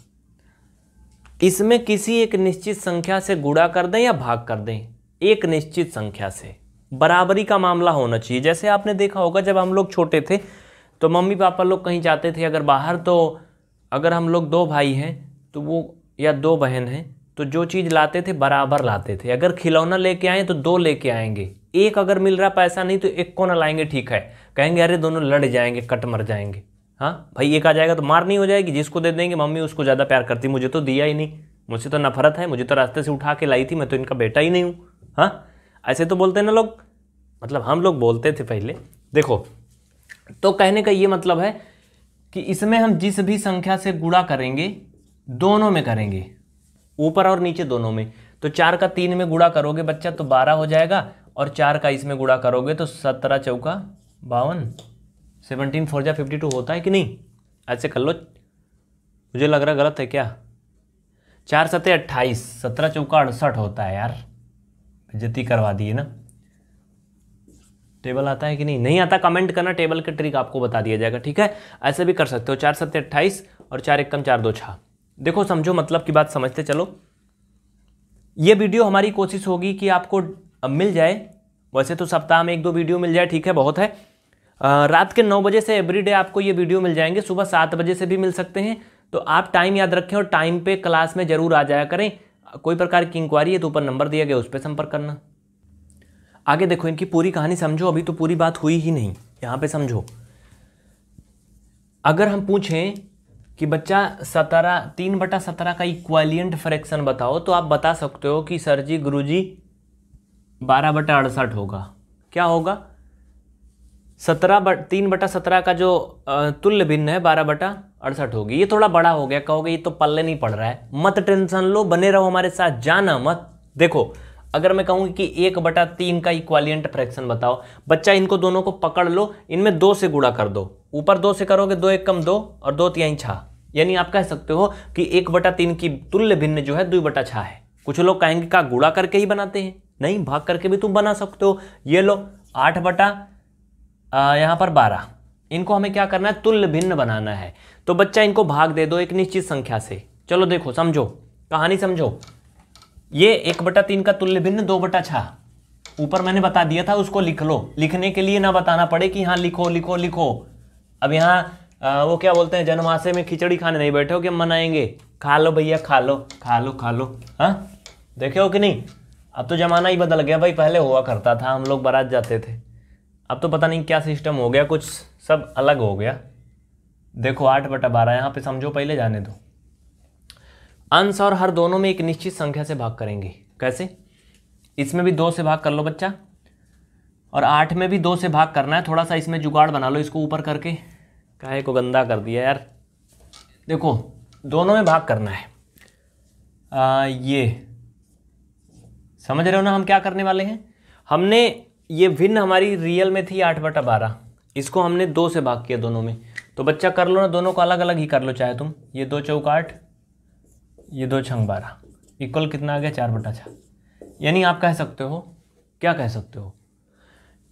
इसमें किसी एक निश्चित संख्या से गुड़ा कर दें या भाग कर दें एक निश्चित संख्या से बराबरी का मामला होना चाहिए जैसे आपने देखा होगा जब हम लोग छोटे थे तो मम्मी पापा लोग कहीं जाते थे अगर बाहर तो अगर हम लोग दो भाई हैं तो वो या दो बहन हैं तो जो चीज़ लाते थे बराबर लाते थे अगर खिलौना लेके आए तो दो लेके आएंगे एक अगर मिल रहा पैसा नहीं तो एक को ना लाएंगे ठीक है कहेंगे अरे दोनों लड़ जाएंगे कट मर जाएंगे हाँ भाई एक आ जाएगा तो मार नहीं हो जाएगी जिसको दे देंगे मम्मी उसको ज़्यादा प्यार करती मुझे तो दिया ही नहीं मुझसे तो नफरत है मुझे तो रास्ते से उठा के लाई थी मैं तो इनका बेटा ही नहीं हूँ हाँ ऐसे तो बोलते हैं ना लोग मतलब हम लोग बोलते थे पहले देखो तो कहने का ये मतलब है कि इसमें हम जिस भी संख्या से गुणा करेंगे दोनों में करेंगे ऊपर और नीचे दोनों में तो चार का तीन में गुणा करोगे बच्चा तो बारह हो जाएगा और चार का इसमें गुणा करोगे तो सत्रह चौका बावन सेवनटीन फोर जा फिफ्टी टू होता है कि नहीं ऐसे कर लो मुझे लग रहा गलत है क्या चार सतह अट्ठाईस सत्रह चौका अड़सठ होता है यार जति करवा दिए ना टेबल आता है कि नहीं नहीं आता कमेंट करना टेबल का ट्रिक आपको बता दिया जाएगा ठीक है ऐसे भी कर सकते हो चार सत्य अट्ठाईस और चार एक कम चार दो छः देखो समझो मतलब की बात समझते चलो ये वीडियो हमारी कोशिश होगी कि आपको मिल जाए वैसे तो सप्ताह में एक दो वीडियो मिल जाए ठीक है बहुत है रात के नौ बजे से एवरीडे आपको ये वीडियो मिल जाएंगे सुबह सात बजे से भी मिल सकते हैं तो आप टाइम याद रखें और टाइम पे क्लास में ज़रूर आ जाया करें कोई प्रकार की इंक्वायरी है तो ऊपर नंबर दिया गया उस पर संपर्क करना आगे देखो इनकी पूरी कहानी समझो अभी तो पूरी बात हुई ही नहीं यहाँ पे समझो अगर हम पूछें कि बच्चा सतरा तीन बटा सत्रह का इक्वालियंट फ्रैक्शन बताओ तो आप बता सकते हो कि सर जी गुरु जी बारह बटा अड़सठ होगा क्या होगा सत्रह बट तीन बटा सत्रह का जो तुल्य भिन्न है बारह बटा अड़सठ होगी ये थोड़ा बड़ा हो गया कहोगे ये तो पल्ले नहीं पड़ रहा है मत टेंशन लो बने रहो हमारे साथ जाना मत देखो अगर मैं कहूंगी कि एक बटा तीन का इक्वालियंट फ्रैक्शन बताओ बच्चा इनको दोनों को पकड़ लो इनमें दो से गुड़ा कर दो ऊपर दो से करोगे दो एक कम दो और दो तिहाई छा यानी आप कह सकते हो कि एक बटा तीन की तुल्य भिन्न जो है दो बटा छा है कुछ लोग कहेंगे का गुड़ा करके ही बनाते हैं नहीं भाग करके भी तुम बना सकते हो ये लो आठ बटा यहाँ पर बारह इनको हमें क्या करना है तुल्य भिन्न बनाना है तो बच्चा इनको भाग दे दो एक निश्चित संख्या से चलो देखो समझो कहानी समझो ये एक बटा तीन का तुल्य भिन्न दो बटा छः ऊपर मैंने बता दिया था उसको लिख लो लिखने के लिए ना बताना पड़े कि हाँ लिखो लिखो लिखो अब यहाँ वो क्या बोलते हैं जन्माशय में खिचड़ी खाने नहीं बैठे हो कि मनाएंगे खा लो भैया खा लो खा लो खा लो हाँ देखे हो कि नहीं अब तो ज़माना ही बदल गया भाई पहले हुआ करता था हम लोग बारात जाते थे अब तो पता नहीं क्या सिस्टम हो गया कुछ सब अलग हो गया देखो आठ बटा बारह यहाँ पे समझो पहले जाने दो अंश और हर दोनों में एक निश्चित संख्या से भाग करेंगे कैसे इसमें भी दो से भाग कर लो बच्चा और आठ में भी दो से भाग करना है थोड़ा सा इसमें जुगाड़ बना लो इसको ऊपर करके काहे को गंदा कर दिया यार देखो दोनों में भाग करना है आ, ये समझ रहे हो ना हम क्या करने वाले हैं हमने ये भिन्न हमारी रियल में थी आठ बटा बारह इसको हमने दो से भाग किया दोनों में तो बच्चा कर लो ना दोनों को अलग अलग ही कर लो चाहे तुम ये दो चौक आठ ये दो छंग बारह इक्वल कितना आ गया चार बटा छः यानी आप कह सकते हो क्या कह सकते हो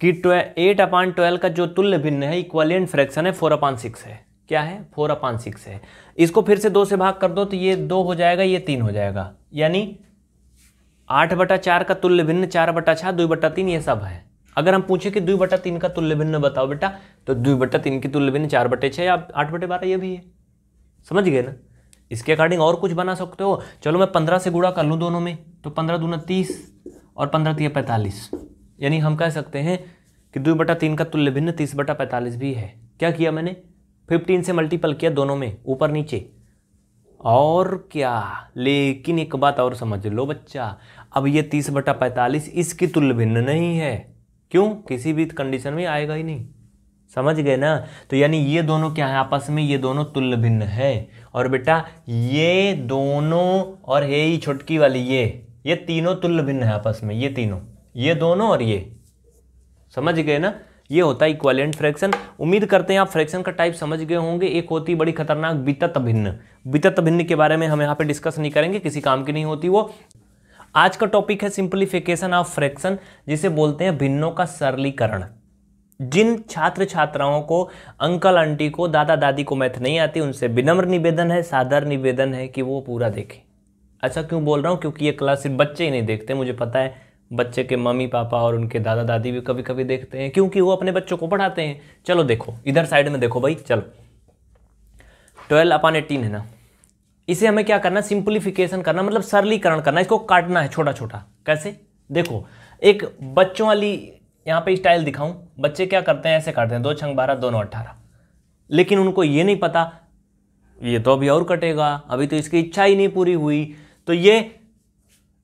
कि ट्वे एट अपान ट्वेल्व का जो तुल्य भिन्न है इक्वलियन फ्रैक्शन है फोर अपान सिक्स है क्या है फोर अपान सिक्स है इसको फिर से दो से भाग कर दो तो ये दो हो जाएगा ये तीन हो जाएगा यानी आठ बटा चार का तुल्य भिन्न चार बटा छः दो बटा तीन ये सब है अगर हम पूछे कि दुई बटा तीन का तुल्य भिन्न बताओ बेटा तो दुई बटा तीन की तुल्य भिन्न चार बटे छः या आठ बटे बारह ये भी है समझ गए ना इसके अकॉर्डिंग और कुछ बना सकते हो चलो मैं पंद्रह से गुड़ा कर लूँ दोनों में तो पंद्रह दूना तीस और पंद्रह तीन पैंतालीस यानी हम कह सकते हैं कि दुई बटा तीन का तुल्य भिन्न तीस बटा पैंतालीस भी है क्या किया मैंने फिफ्टीन से मल्टीपल किया दोनों में ऊपर नीचे और क्या लेकिन एक बात और समझ लो बच्चा अब ये तीस बटा पैंतालीस इसकी तुल्य भिन्न नहीं है क्यों किसी भी कंडीशन में आएगा ही नहीं समझ गए ना तो यानी ये दोनों क्या है आपस में ये दोनों तुल्य भिन्न है और बेटा ये दोनों और ये ही छुटकी वाली ये ये तीनों तुल्य भिन्न है आपस में ये तीनों ये दोनों और ये समझ गए ना ये होता है इक्वालेंट फ्रैक्शन उम्मीद करते हैं आप फ्रैक्शन का टाइप समझ गए होंगे एक होती बड़ी खतरनाक वितत भिन्न वितत भिन्न के बारे में हम यहाँ पे डिस्कस नहीं करेंगे किसी काम की नहीं होती वो आज का टॉपिक है सिंप्लीफिकेशन ऑफ फ्रैक्शन जिसे बोलते हैं भिन्नों का सरलीकरण जिन छात्र छात्राओं को अंकल आंटी को दादा दादी को मैथ नहीं आती उनसे विनम्र निवेदन है सादर निवेदन है कि वो पूरा देखें ऐसा क्यों बोल रहा हूँ क्योंकि ये क्लास सिर्फ बच्चे ही नहीं देखते मुझे पता है बच्चे के मम्मी पापा और उनके दादा दादी भी कभी कभी देखते हैं क्योंकि वो अपने बच्चों को पढ़ाते हैं चलो देखो इधर साइड में देखो भाई चलो ट्वेल्व अपान एटीन है ना इसे हमें क्या करना सिंप्लीफिकेशन करना मतलब सरलीकरण करना इसको काटना है छोटा छोटा कैसे देखो एक बच्चों वाली यहाँ पे स्टाइल दिखाऊं बच्चे क्या करते हैं ऐसे काटते हैं दो छंग बारह दोनों अट्ठारह लेकिन उनको ये नहीं पता ये तो अभी और कटेगा अभी तो इसकी इच्छा ही नहीं पूरी हुई तो ये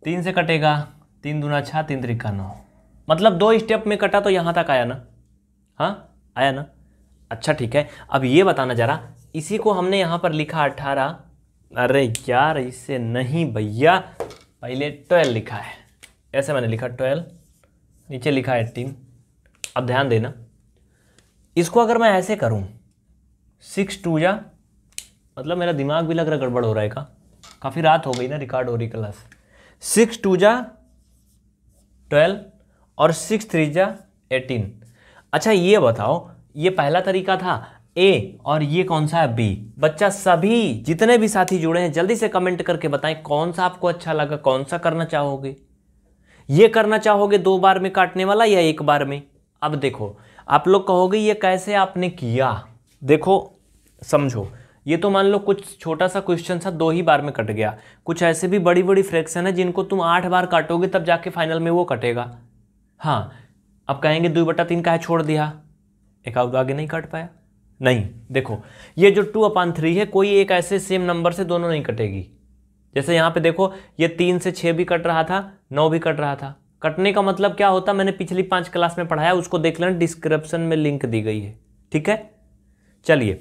तीन से कटेगा तीन दूना छः तीन तरीका नौ मतलब दो स्टेप में कटा तो यहाँ तक आया ना हाँ आया ना अच्छा ठीक है अब ये बताना जरा इसी को हमने यहाँ पर लिखा अट्ठारह अरे यार इसे नहीं भैया पहले ट्वेल्व लिखा है ऐसे मैंने लिखा ट्वेल्व नीचे लिखा एट्टीन अब ध्यान देना इसको अगर मैं ऐसे करूँ सिक्स टू या मतलब मेरा दिमाग भी लग रहा गड़बड़ हो रहा है का काफ़ी रात हो गई ना रिकॉर्ड हो रही क्लास सिक्स टू जा ट्वेल्व और सिक्स थ्री जा एटीन अच्छा ये बताओ ये पहला तरीका था ए और ये कौन सा है बी बच्चा सभी जितने भी साथी जुड़े हैं जल्दी से कमेंट करके बताएं कौन सा आपको अच्छा लगा कौन सा करना चाहोगे ये करना चाहोगे दो बार में काटने वाला या एक बार में अब देखो आप लोग कहोगे ये कैसे आपने किया देखो समझो ये तो मान लो कुछ छोटा सा क्वेश्चन था दो ही बार में कट गया कुछ ऐसे भी बड़ी बड़ी फ्रैक्शन है जिनको तुम आठ बार काटोगे तब जाके फाइनल में वो कटेगा हाँ अब कहेंगे दो बटा तीन का है छोड़ दिया एक आगे नहीं काट पाया नहीं देखो ये जो टू अपान थ्री है कोई एक ऐसे सेम नंबर से दोनों नहीं कटेगी जैसे यहाँ पे देखो ये तीन से छः भी कट रहा था नौ भी कट रहा था कटने का मतलब क्या होता मैंने पिछली पाँच क्लास में पढ़ाया उसको देख लेना डिस्क्रिप्शन में लिंक दी गई है ठीक है चलिए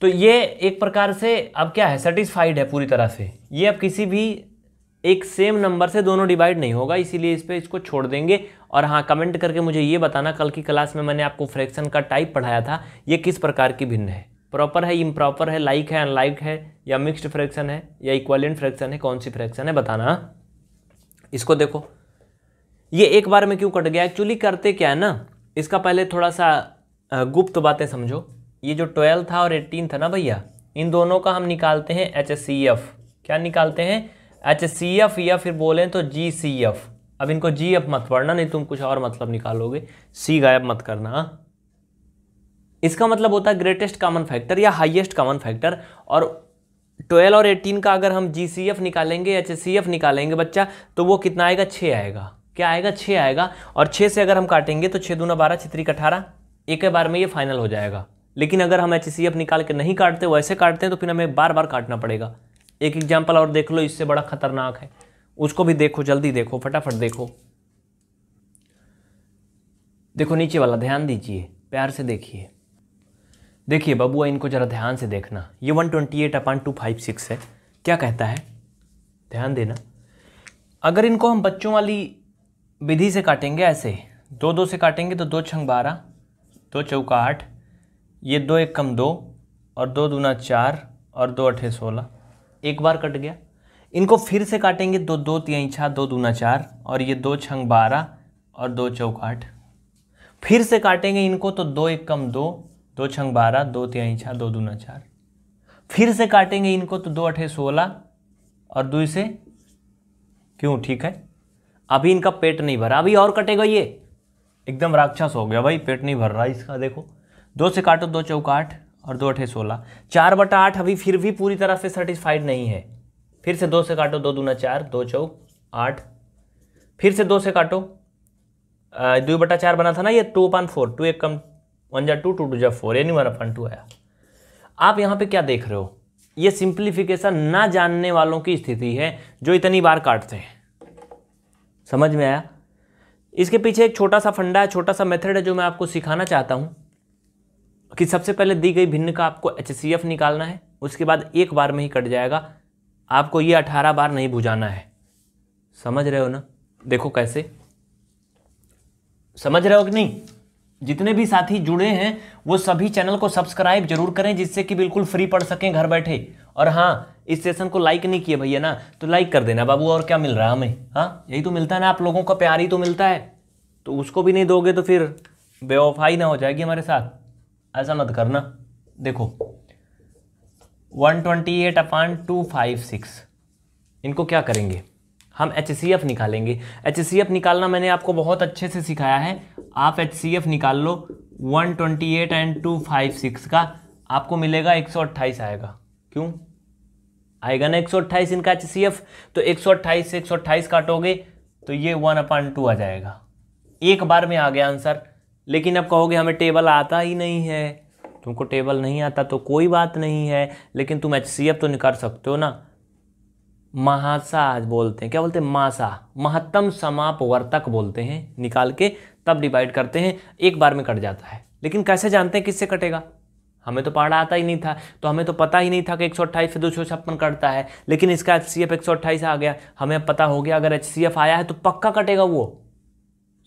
तो ये एक प्रकार से अब क्या है सेटिस्फाइड है पूरी तरह से ये अब किसी भी एक सेम नंबर से दोनों डिवाइड नहीं होगा इसीलिए इस पर इसको छोड़ देंगे और हाँ कमेंट करके मुझे ये बताना कल की क्लास में मैंने आपको फ्रैक्शन का टाइप पढ़ाया था ये किस प्रकार की भिन्न है प्रॉपर है इम्प्रॉपर है लाइक है अनलाइक है या मिक्स्ड फ्रैक्शन है या इक्वलेंट फ्रैक्शन है कौन सी फ्रैक्शन है बताना इसको देखो ये एक बार में क्यों कट गया एक्चुअली करते क्या है ना इसका पहले थोड़ा सा गुप्त बातें समझो ये जो ट्वेल्व था और एट्टीन था ना भैया इन दोनों का हम निकालते हैं एच e क्या निकालते हैं एच सी एफ या फिर बोलें तो जी सी एफ अब इनको जी एफ मत पढ़ना नहीं तो तुम कुछ और मतलब निकालोगे सी गायब मत करना हाँ। इसका मतलब होता है ग्रेटेस्ट कॉमन फैक्टर या हाईएस्ट कॉमन फैक्टर और 12 और 18 का अगर हम जी सी एफ निकालेंगे एच सी एफ निकालेंगे बच्चा तो वो कितना आएगा छः आएगा क्या आएगा छः आएगा और छः से अगर हम काटेंगे तो छः दूना बारह छित्रिक अठारह एक बार में ये फाइनल हो जाएगा लेकिन अगर हम एच निकाल के नहीं काटते वैसे काटते हैं तो फिर हमें बार बार काटना पड़ेगा एक एग्जाम्पल और देख लो इससे बड़ा खतरनाक है उसको भी देखो जल्दी देखो फटाफट देखो देखो नीचे वाला ध्यान दीजिए प्यार से देखिए देखिए बबुआ इनको ज़रा ध्यान से देखना ये one twenty eight upon two five six है क्या कहता है ध्यान देना अगर इनको हम बच्चों वाली विधि से काटेंगे ऐसे दो दो से काटेंगे तो दो छंग बारह दो चौका आठ ये दो एक कम दो और दो दूना चार और दो अठे सोलह एक बार कट गया इनको फिर से काटेंगे दो दो तीन छा दो दूना चार और ये दो छंग बारह और दो चौक आठ फिर से काटेंगे इनको तो दो एक कम दो दो छंग बारह दो तीन छा दो दूना चार फिर से काटेंगे इनको तो दो अठे सोलह और दो से क्यों ठीक है अभी इनका पेट नहीं भरा अभी और कटेगा ये एकदम राक्षस हो गया भाई पेट नहीं भर रहा इसका देखो दो से काटो दो चौक आठ और दो अठे सोलह चार बटा आठ अभी फिर भी पूरी तरह से सेटिस्फाइड नहीं है फिर से दो से काटो दो दूना चार दो चौक आठ फिर से दो से काटो दो बटा चार बना था ना ये टू अपन फोर टू एक कम वन जा टू टू टू जा फोर यानी वन अपन टू आया आप यहाँ पे क्या देख रहे हो ये सिंप्लीफिकेशन ना जानने वालों की स्थिति है जो इतनी बार काटते हैं समझ में आया इसके पीछे एक छोटा सा फंडा है छोटा सा मेथड है जो मैं आपको सिखाना चाहता हूँ कि सबसे पहले दी गई भिन्न का आपको एच निकालना है उसके बाद एक बार में ही कट जाएगा आपको ये अठारह बार नहीं बुझाना है समझ रहे हो ना देखो कैसे समझ रहे हो कि नहीं जितने भी साथी जुड़े हैं वो सभी चैनल को सब्सक्राइब जरूर करें जिससे कि बिल्कुल फ्री पढ़ सकें घर बैठे और हाँ इस सेशन को लाइक नहीं किए भैया ना तो लाइक कर देना बाबू और क्या मिल रहा है हमें हाँ यही तो मिलता है ना आप लोगों का प्यार ही तो मिलता है तो उसको भी नहीं दोगे तो फिर बेवफाई ना हो जाएगी हमारे साथ ऐसा मत करना देखो 128 twenty eight upon two five six इनको क्या करेंगे हम एच सी एफ निकालेंगे एच सी एफ निकालना मैंने आपको बहुत अच्छे से सिखाया है आप एच सी एफ निकाल लो 128 twenty eight and two five six का आपको मिलेगा एक सौ आएगा क्यों आएगा ना एक सौ इनका एच तो एक सौ अट्ठाईस से एक सौ अट्ठाईस काटोगे तो ये वन अपान टू आ जाएगा एक बार में आ गया आंसर लेकिन अब कहोगे हमें टेबल आता ही नहीं है तुमको टेबल नहीं आता तो कोई बात नहीं है लेकिन तुम एच तो निकाल सकते हो ना महासा आज बोलते हैं क्या बोलते हैं मासा महत्तम समाप वर्तक बोलते हैं निकाल के तब डिवाइड करते हैं एक बार में कट जाता है लेकिन कैसे जानते हैं किससे कटेगा हमें तो पहाड़ा आता ही नहीं था तो हमें तो पता ही नहीं था कि एक से दो कटता है लेकिन इसका एच सी एफ आ गया हमें पता हो गया अगर एच आया है तो पक्का कटेगा वो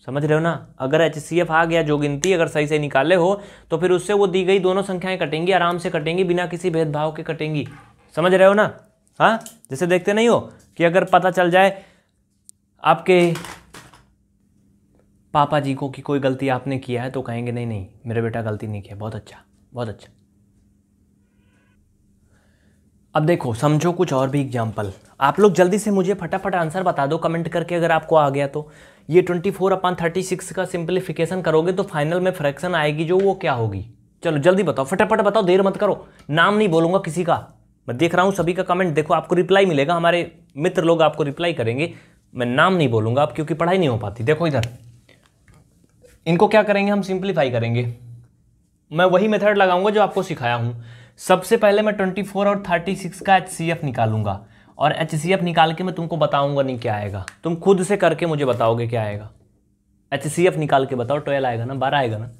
समझ रहे हो ना अगर एच सी एफ आ गया जो गिनती अगर सही से निकाले हो तो फिर उससे वो दी गई दोनों संख्याएं कटेंगी आराम से कटेंगी बिना किसी भेदभाव के कटेंगी समझ रहे हो ना हाँ जैसे देखते नहीं हो कि अगर पता चल जाए आपके पापा जी को कि कोई गलती आपने किया है तो कहेंगे नहीं नहीं मेरे बेटा गलती नहीं किया बहुत अच्छा बहुत अच्छा अब देखो समझो कुछ और भी एग्जाम्पल आप लोग जल्दी से मुझे फटाफट आंसर बता दो कमेंट करके अगर आपको आ गया तो ये twenty four upon thirty six का सिंप्लीफिकेशन करोगे तो फाइनल में फ्रैक्शन आएगी जो वो क्या होगी चलो जल्दी बताओ फटाफट बताओ देर मत करो नाम नहीं बोलूंगा किसी का मैं देख रहा हूँ सभी का कमेंट देखो आपको रिप्लाई मिलेगा हमारे मित्र लोग आपको रिप्लाई करेंगे मैं नाम नहीं बोलूंगा आप क्योंकि पढ़ाई नहीं हो पाती देखो इधर इनको क्या करेंगे हम सिंप्लीफाई करेंगे मैं वही मेथड लगाऊंगा जो आपको सिखाया हूँ सबसे पहले मैं 24 और 36 का एच निकालूंगा और एच सी एफ निकाल के मैं तुमको बताऊंगा नहीं क्या आएगा तुम खुद से करके मुझे बताओगे क्या आएगा एच सी एफ निकाल के बताओ ट्वेल्व आएगा ना बारह आएगा ना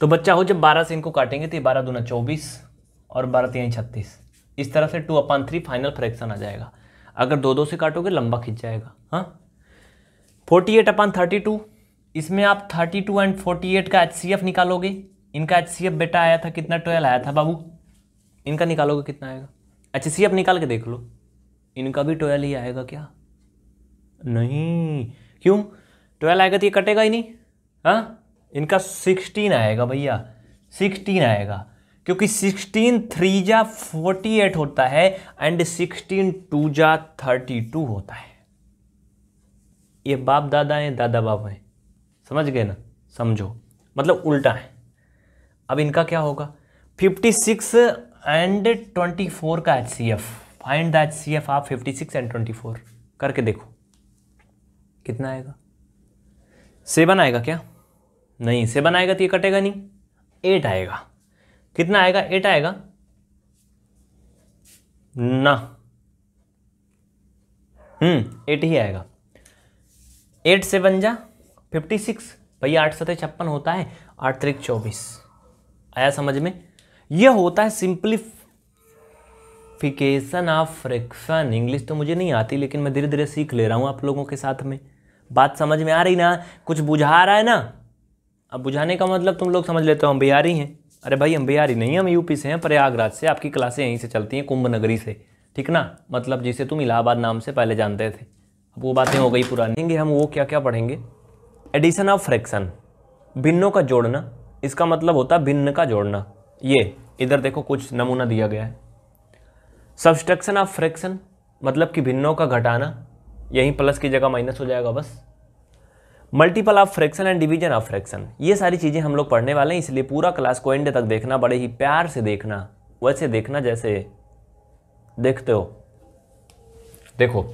तो बच्चा हो जब बारह से इनको काटेंगे तो ये बारह दूना चौबीस और बारह तीन छत्तीस इस तरह से two upon three final fraction आ जाएगा अगर दो दो से काटोगे लंबा खिंच जाएगा हाँ forty eight upon thirty two इसमें आप thirty two and forty eight का एच सी एफ निकालोगे इनका एच सी एफ बेटा आया था कितना ट्वेल्व आया था बाबू इनका निकालोगे कितना आएगा एच सी एफ निकाल के देख लो इनका भी ट्वेल्व ही आएगा क्या नहीं क्यों ट्वेल्व आएगा तो ये कटेगा ही नहीं हाँ इनका सिक्सटीन आएगा भैया सिक्सटीन आएगा क्योंकि सिक्सटीन थ्री जा फोर्टी एट होता है एंड सिक्सटीन टू जा थर्टी टू होता है ये बाप दादा हैं दादा बाप हैं समझ गए ना समझो मतलब उल्टा है अब इनका क्या होगा fifty six and twenty four का H C F find that C F आप fifty six and twenty four करके देखो कितना आएगा सेवन आएगा क्या नहीं सेवन आएगा तो ये कटेगा नहीं एट आएगा कितना आएगा एट आएगा ना हम्म एट ही आएगा एट से बन जा फिफ्टी सिक्स भैया आठ सतह छप्पन होता है आठ तरीक चौबीस आया समझ में यह होता है simply modification of fraction English तो मुझे नहीं आती लेकिन मैं धीरे धीरे सीख ले रहा हूँ आप लोगों के साथ में बात समझ में आ रही ना कुछ बुझा रहा है ना अब बुझाने का मतलब तुम लोग समझ लेते हो हम बिहारी हैं अरे भाई हम बिहारी नहीं हम यूपी से हैं प्रयागराज से आपकी क्लासें यहीं से चलती हैं कुंभ नगरी से ठीक ना मतलब जिसे तुम इलाहाबाद नाम से पहले जानते थे अब वो बातें हो गई पुरानी हम वो क्या क्या पढ़ेंगे एडिशन ऑफ फ्रैक्शन भिन्नों का जोड़ना इसका मतलब होता है भिन्न का जोड़ना ये इधर देखो कुछ नमूना दिया गया है सब्सट्रक्शन ऑफ फ्रैक्शन मतलब कि भिन्नों का घटाना यहीं प्लस की जगह माइनस हो जाएगा बस multiple of fraction and division of fraction ये सारी चीज़ें हम लोग पढ़ने वाले हैं इसलिए पूरा क्लास को एंड तक देखना बड़े ही प्यार से देखना वैसे देखना जैसे देखते हो देखो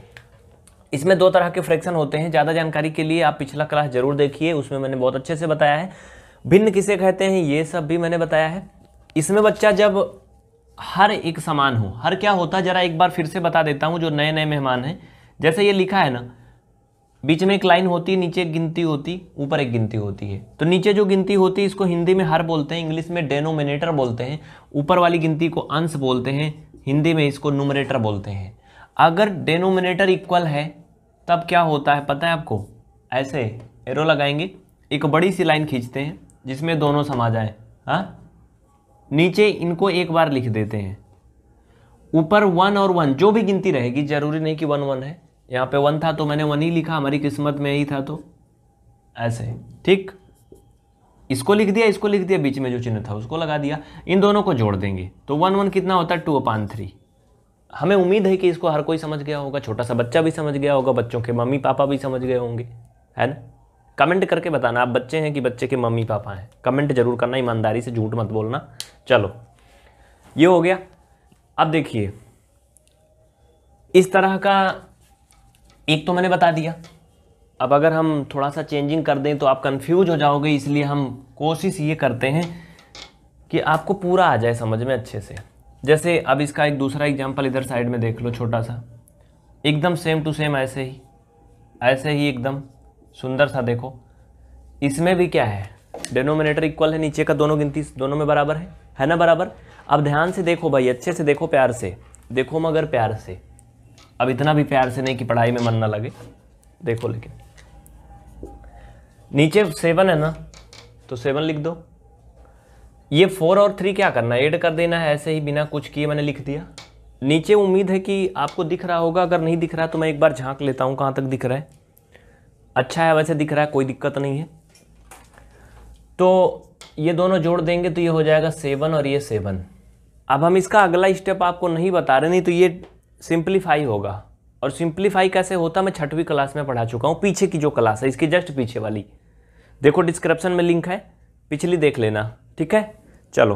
इसमें दो तरह के फ्रैक्शन होते हैं ज़्यादा जानकारी के लिए आप पिछला क्लास जरूर देखिए उसमें मैंने बहुत अच्छे से बताया है भिन्न किसे कहते हैं ये सब भी मैंने बताया है इसमें बच्चा जब हर एक समान हो हर क्या होता है जरा एक बार फिर से बता देता हूँ जो नए नए मेहमान हैं जैसे ये लिखा है ना बीच में एक लाइन होती नीचे एक गिनती होती ऊपर एक गिनती होती है तो नीचे जो गिनती होती है इसको हिंदी में हर बोलते हैं इंग्लिश में डेनोमिनेटर बोलते हैं ऊपर वाली गिनती को अंश बोलते हैं हिंदी में इसको नूमरेटर बोलते हैं अगर डेनोमिनेटर इक्वल है तब क्या होता है पता है आपको ऐसे एरो लगाएंगे एक बड़ी सी लाइन खींचते हैं जिसमें दोनों समा जाए हाँ नीचे इनको एक बार लिख देते हैं ऊपर वन और वन जो भी गिनती रहेगी जरूरी नहीं कि वन वन है यहाँ पे वन था तो मैंने वन ही लिखा हमारी किस्मत में ही था तो ऐसे ठीक इसको लिख दिया इसको लिख दिया बीच में जो चिन्ह था उसको लगा दिया इन दोनों को जोड़ देंगे तो वन वन कितना होता है टू अपान थ्री हमें उम्मीद है कि इसको हर कोई समझ गया होगा छोटा सा बच्चा भी समझ गया होगा बच्चों के मम्मी पापा भी समझ गए होंगे है ना कमेंट करके बताना आप बच्चे हैं कि बच्चे के मम्मी पापा हैं कमेंट जरूर करना ईमानदारी से झूठ मत बोलना चलो ये हो गया अब देखिए इस तरह का एक तो मैंने बता दिया अब अगर हम थोड़ा सा चेंजिंग कर दें तो आप कंफ्यूज हो जाओगे इसलिए हम कोशिश ये करते हैं कि आपको पूरा आ जाए समझ में अच्छे से जैसे अब इसका एक दूसरा एग्जाम्पल इधर साइड में देख लो छोटा सा एकदम सेम टू सेम ऐसे ही ऐसे ही एकदम सुंदर सा देखो इसमें भी क्या है डिनोमिनेटर इक्वल है नीचे का दोनों गिनती दोनों में बराबर है है ना बराबर अब ध्यान से देखो भाई अच्छे से देखो प्यार से देखो मगर प्यार से अब इतना भी प्यार से नहीं कि पढ़ाई में मन ना लगे देखो लेकिन नीचे सेवन है ना तो सेवन लिख दो ये फोर और थ्री क्या करना ऐड कर देना है ऐसे ही बिना कुछ किए मैंने लिख दिया नीचे उम्मीद है कि आपको दिख रहा होगा अगर नहीं दिख रहा तो मैं एक बार झांक लेता हूं कहां तक दिख रहा है अच्छा है वैसे दिख रहा है कोई दिक्कत नहीं है तो ये दोनों जोड़ देंगे तो ये हो जाएगा सेवन और ये सेवन अब हम इसका अगला स्टेप आपको नहीं बता रहे नहीं तो ये सिंप्लीफाई होगा और सिंप्लीफाई कैसे होता मैं छठवीं क्लास में पढ़ा चुका हूँ पीछे की जो क्लास है इसके जस्ट पीछे वाली देखो डिस्क्रिप्शन में लिंक है पिछली देख लेना ठीक है चलो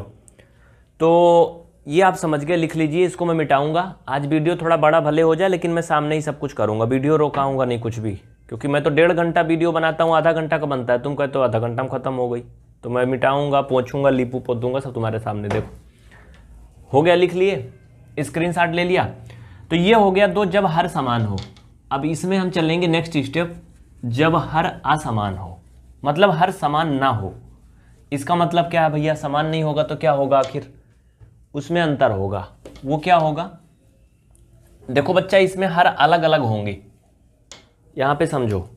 तो ये आप समझ गए लिख लीजिए इसको मैं मिटाऊंगा आज वीडियो थोड़ा बड़ा भले हो जाए लेकिन मैं सामने ही सब कुछ करूंगा वीडियो रोकाऊंगा नहीं कुछ भी क्योंकि मैं तो डेढ़ घंटा वीडियो बनाता हूँ आधा घंटा का बनता है तुम कहते हो आधा घंटा में ख़त्म हो गई तो मैं मिटाऊंगा पहुंचूंगा लिपू पोत दूंगा सब तुम्हारे सामने देखो हो गया लिख लिए स्क्रीन ले लिया तो ये हो गया दो जब हर समान हो अब इसमें हम चलेंगे नेक्स्ट स्टेप जब हर असमान हो मतलब हर समान ना हो इसका मतलब क्या है भैया समान नहीं होगा तो क्या होगा आखिर उसमें अंतर होगा वो क्या होगा देखो बच्चा इसमें हर अलग अलग होंगे यहाँ पे समझो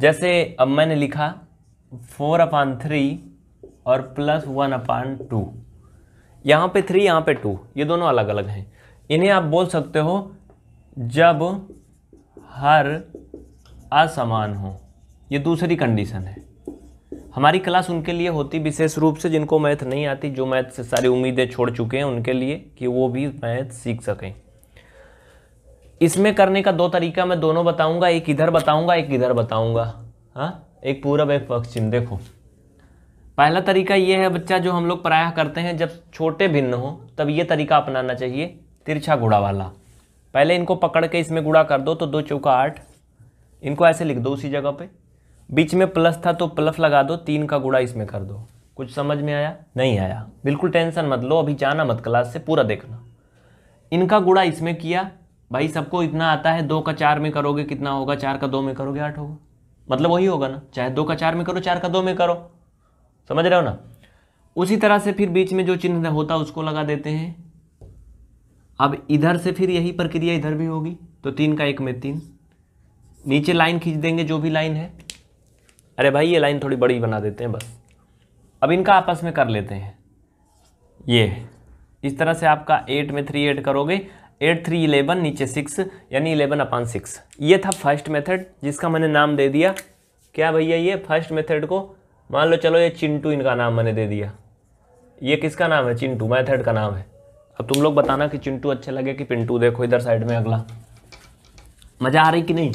जैसे अब मैंने लिखा फोर अपान थ्री और प्लस वन अपान टू यहाँ पे थ्री यहाँ पे टू ये दोनों अलग अलग हैं इन्हें आप बोल सकते हो जब हर असमान हो ये दूसरी कंडीशन है हमारी क्लास उनके लिए होती विशेष रूप से जिनको मैथ नहीं आती जो मैथ से सारी उम्मीदें छोड़ चुके हैं उनके लिए कि वो भी मैथ सीख सकें इसमें करने का दो तरीका मैं दोनों बताऊंगा एक इधर बताऊंगा एक इधर बताऊंगा हाँ एक पूरब एक पश्चिम देखो पहला तरीका ये है बच्चा जो हम लोग प्रायः करते हैं जब छोटे भिन्न हो तब ये तरीका अपनाना चाहिए तिरछा गुड़ा वाला पहले इनको पकड़ के इसमें गुड़ा कर दो तो दो चौका आठ इनको ऐसे लिख दो उसी जगह पे बीच में प्लस था तो प्लस लगा दो तीन का गुड़ा इसमें कर दो कुछ समझ में आया नहीं आया बिल्कुल टेंशन मत लो अभी जाना मत क्लास से पूरा देखना इनका गुड़ा इसमें किया भाई सबको इतना आता है दो का चार में करोगे कितना होगा चार का दो में करोगे आठ होगा मतलब वही होगा ना चाहे दो का चार में करो चार का दो में करो समझ रहे हो ना उसी तरह से फिर बीच में जो चिन्ह होता है उसको लगा देते हैं अब इधर से फिर यही प्रक्रिया इधर भी होगी तो तीन का एक में तीन नीचे लाइन खींच देंगे जो भी लाइन है अरे भाई ये लाइन थोड़ी बड़ी बना देते हैं बस अब इनका आपस में कर लेते हैं ये इस तरह से आपका एट में थ्री एट करोगे एट थ्री इलेवन नीचे सिक्स यानी इलेवन अपान सिक्स ये था फर्स्ट मेथड जिसका मैंने नाम दे दिया क्या भैया ये फर्स्ट मेथड को मान लो चलो ये चिंटू इनका नाम मैंने दे दिया ये किसका नाम है चिंटू मैथड का नाम है अब तुम लोग बताना कि चिंटू अच्छा लगे कि पिंटू देखो इधर साइड में अगला मज़ा आ रही कि नहीं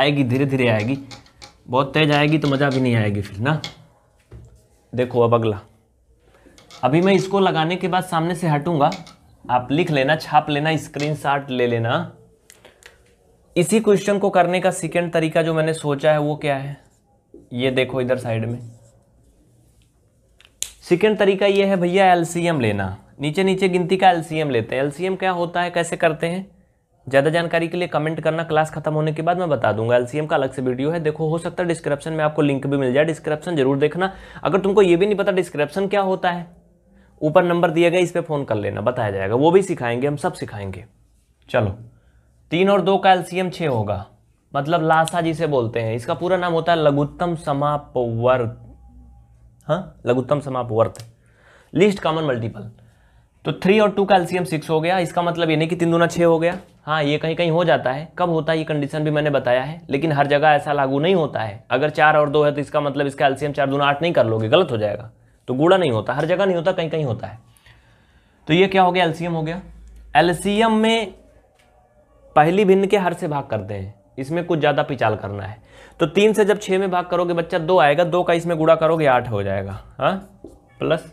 आएगी धीरे धीरे आएगी बहुत तेज आएगी तो मज़ा भी नहीं आएगी फिर ना देखो अब अगला अभी मैं इसको लगाने के बाद सामने से हटूंगा आप लिख लेना छाप लेना स्क्रीनशॉट ले लेना इसी क्वेश्चन को करने का सेकेंड तरीका जो मैंने सोचा है वो क्या है ये देखो इधर साइड में सेकेंड तरीका ये है भैया एलसीएम लेना नीचे नीचे गिनती का एलसीएम लेते हैं एलसीएम क्या होता है कैसे करते हैं ज़्यादा जानकारी के लिए कमेंट करना क्लास खत्म होने के बाद मैं बता दूंगा एलसीएम का अलग से वीडियो है देखो हो सकता है डिस्क्रिप्शन में आपको लिंक भी मिल जाए डिस्क्रिप्शन जरूर देखना अगर तुमको ये भी नहीं पता डिस्क्रिप्शन क्या होता है ऊपर नंबर दिया गया इस पर फ़ोन कर लेना बताया जाएगा वो भी सिखाएंगे हम सब सिखाएंगे चलो तीन और दो का एल्सियम छः होगा मतलब लासा जिसे बोलते हैं इसका पूरा नाम होता है लघुत्तम समाप वर्त हाँ लघुत्तम समाप वर्त लिस्ट कॉमन मल्टीपल तो थ्री और टू का एल्सियम सिक्स हो गया इसका मतलब ये नहीं कि तीन दूना छः हो गया हाँ ये कहीं कहीं हो जाता है कब होता है ये कंडीशन भी मैंने बताया है लेकिन हर जगह ऐसा लागू नहीं होता है अगर चार और दो है तो इसका मतलब इसका एल्सियम चार दूना आठ नहीं कर लोगे गलत हो जाएगा तो गूढ़ा नहीं होता हर जगह नहीं होता कहीं कहीं होता है तो ये क्या हो गया एल्सीयम हो गया एल्सीयम में पहली भिन्न के हर से भाग करते हैं इसमें कुछ ज़्यादा पिचाल करना है तो तीन से जब छः में भाग करोगे बच्चा दो आएगा दो का इसमें गुड़ा करोगे आठ हो जाएगा हाँ प्लस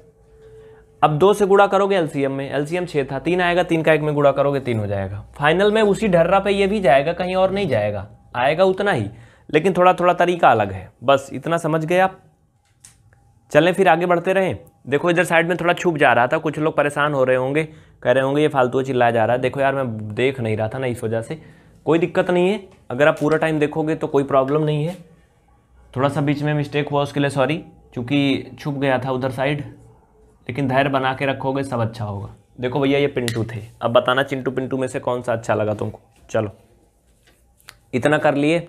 अब दो से गुड़ा करोगे एलसीएम में एलसीएम छः था तीन आएगा तीन का एक में गुड़ा करोगे तीन हो जाएगा फाइनल में उसी ढर्रा पे ये भी जाएगा कहीं और नहीं जाएगा आएगा उतना ही लेकिन थोड़ा थोड़ा तरीका अलग है बस इतना समझ गए आप चलें फिर आगे बढ़ते रहें देखो इधर साइड में थोड़ा छुप जा रहा था कुछ लोग परेशान हो रहे होंगे कह रहे होंगे ये फालतू चिल्लाया जा रहा है देखो यार मैं देख नहीं रहा था ना इस वजह से कोई दिक्कत नहीं है अगर आप पूरा टाइम देखोगे तो कोई प्रॉब्लम नहीं है थोड़ा सा बीच में मिस्टेक हुआ उसके लिए सॉरी चूँकि छुप गया था उधर साइड लेकिन धैर्य बना के रखोगे सब अच्छा होगा देखो भैया ये पिंटू थे अब बताना चिंटू पिंटू में से कौन सा अच्छा लगा तुमको चलो इतना कर लिए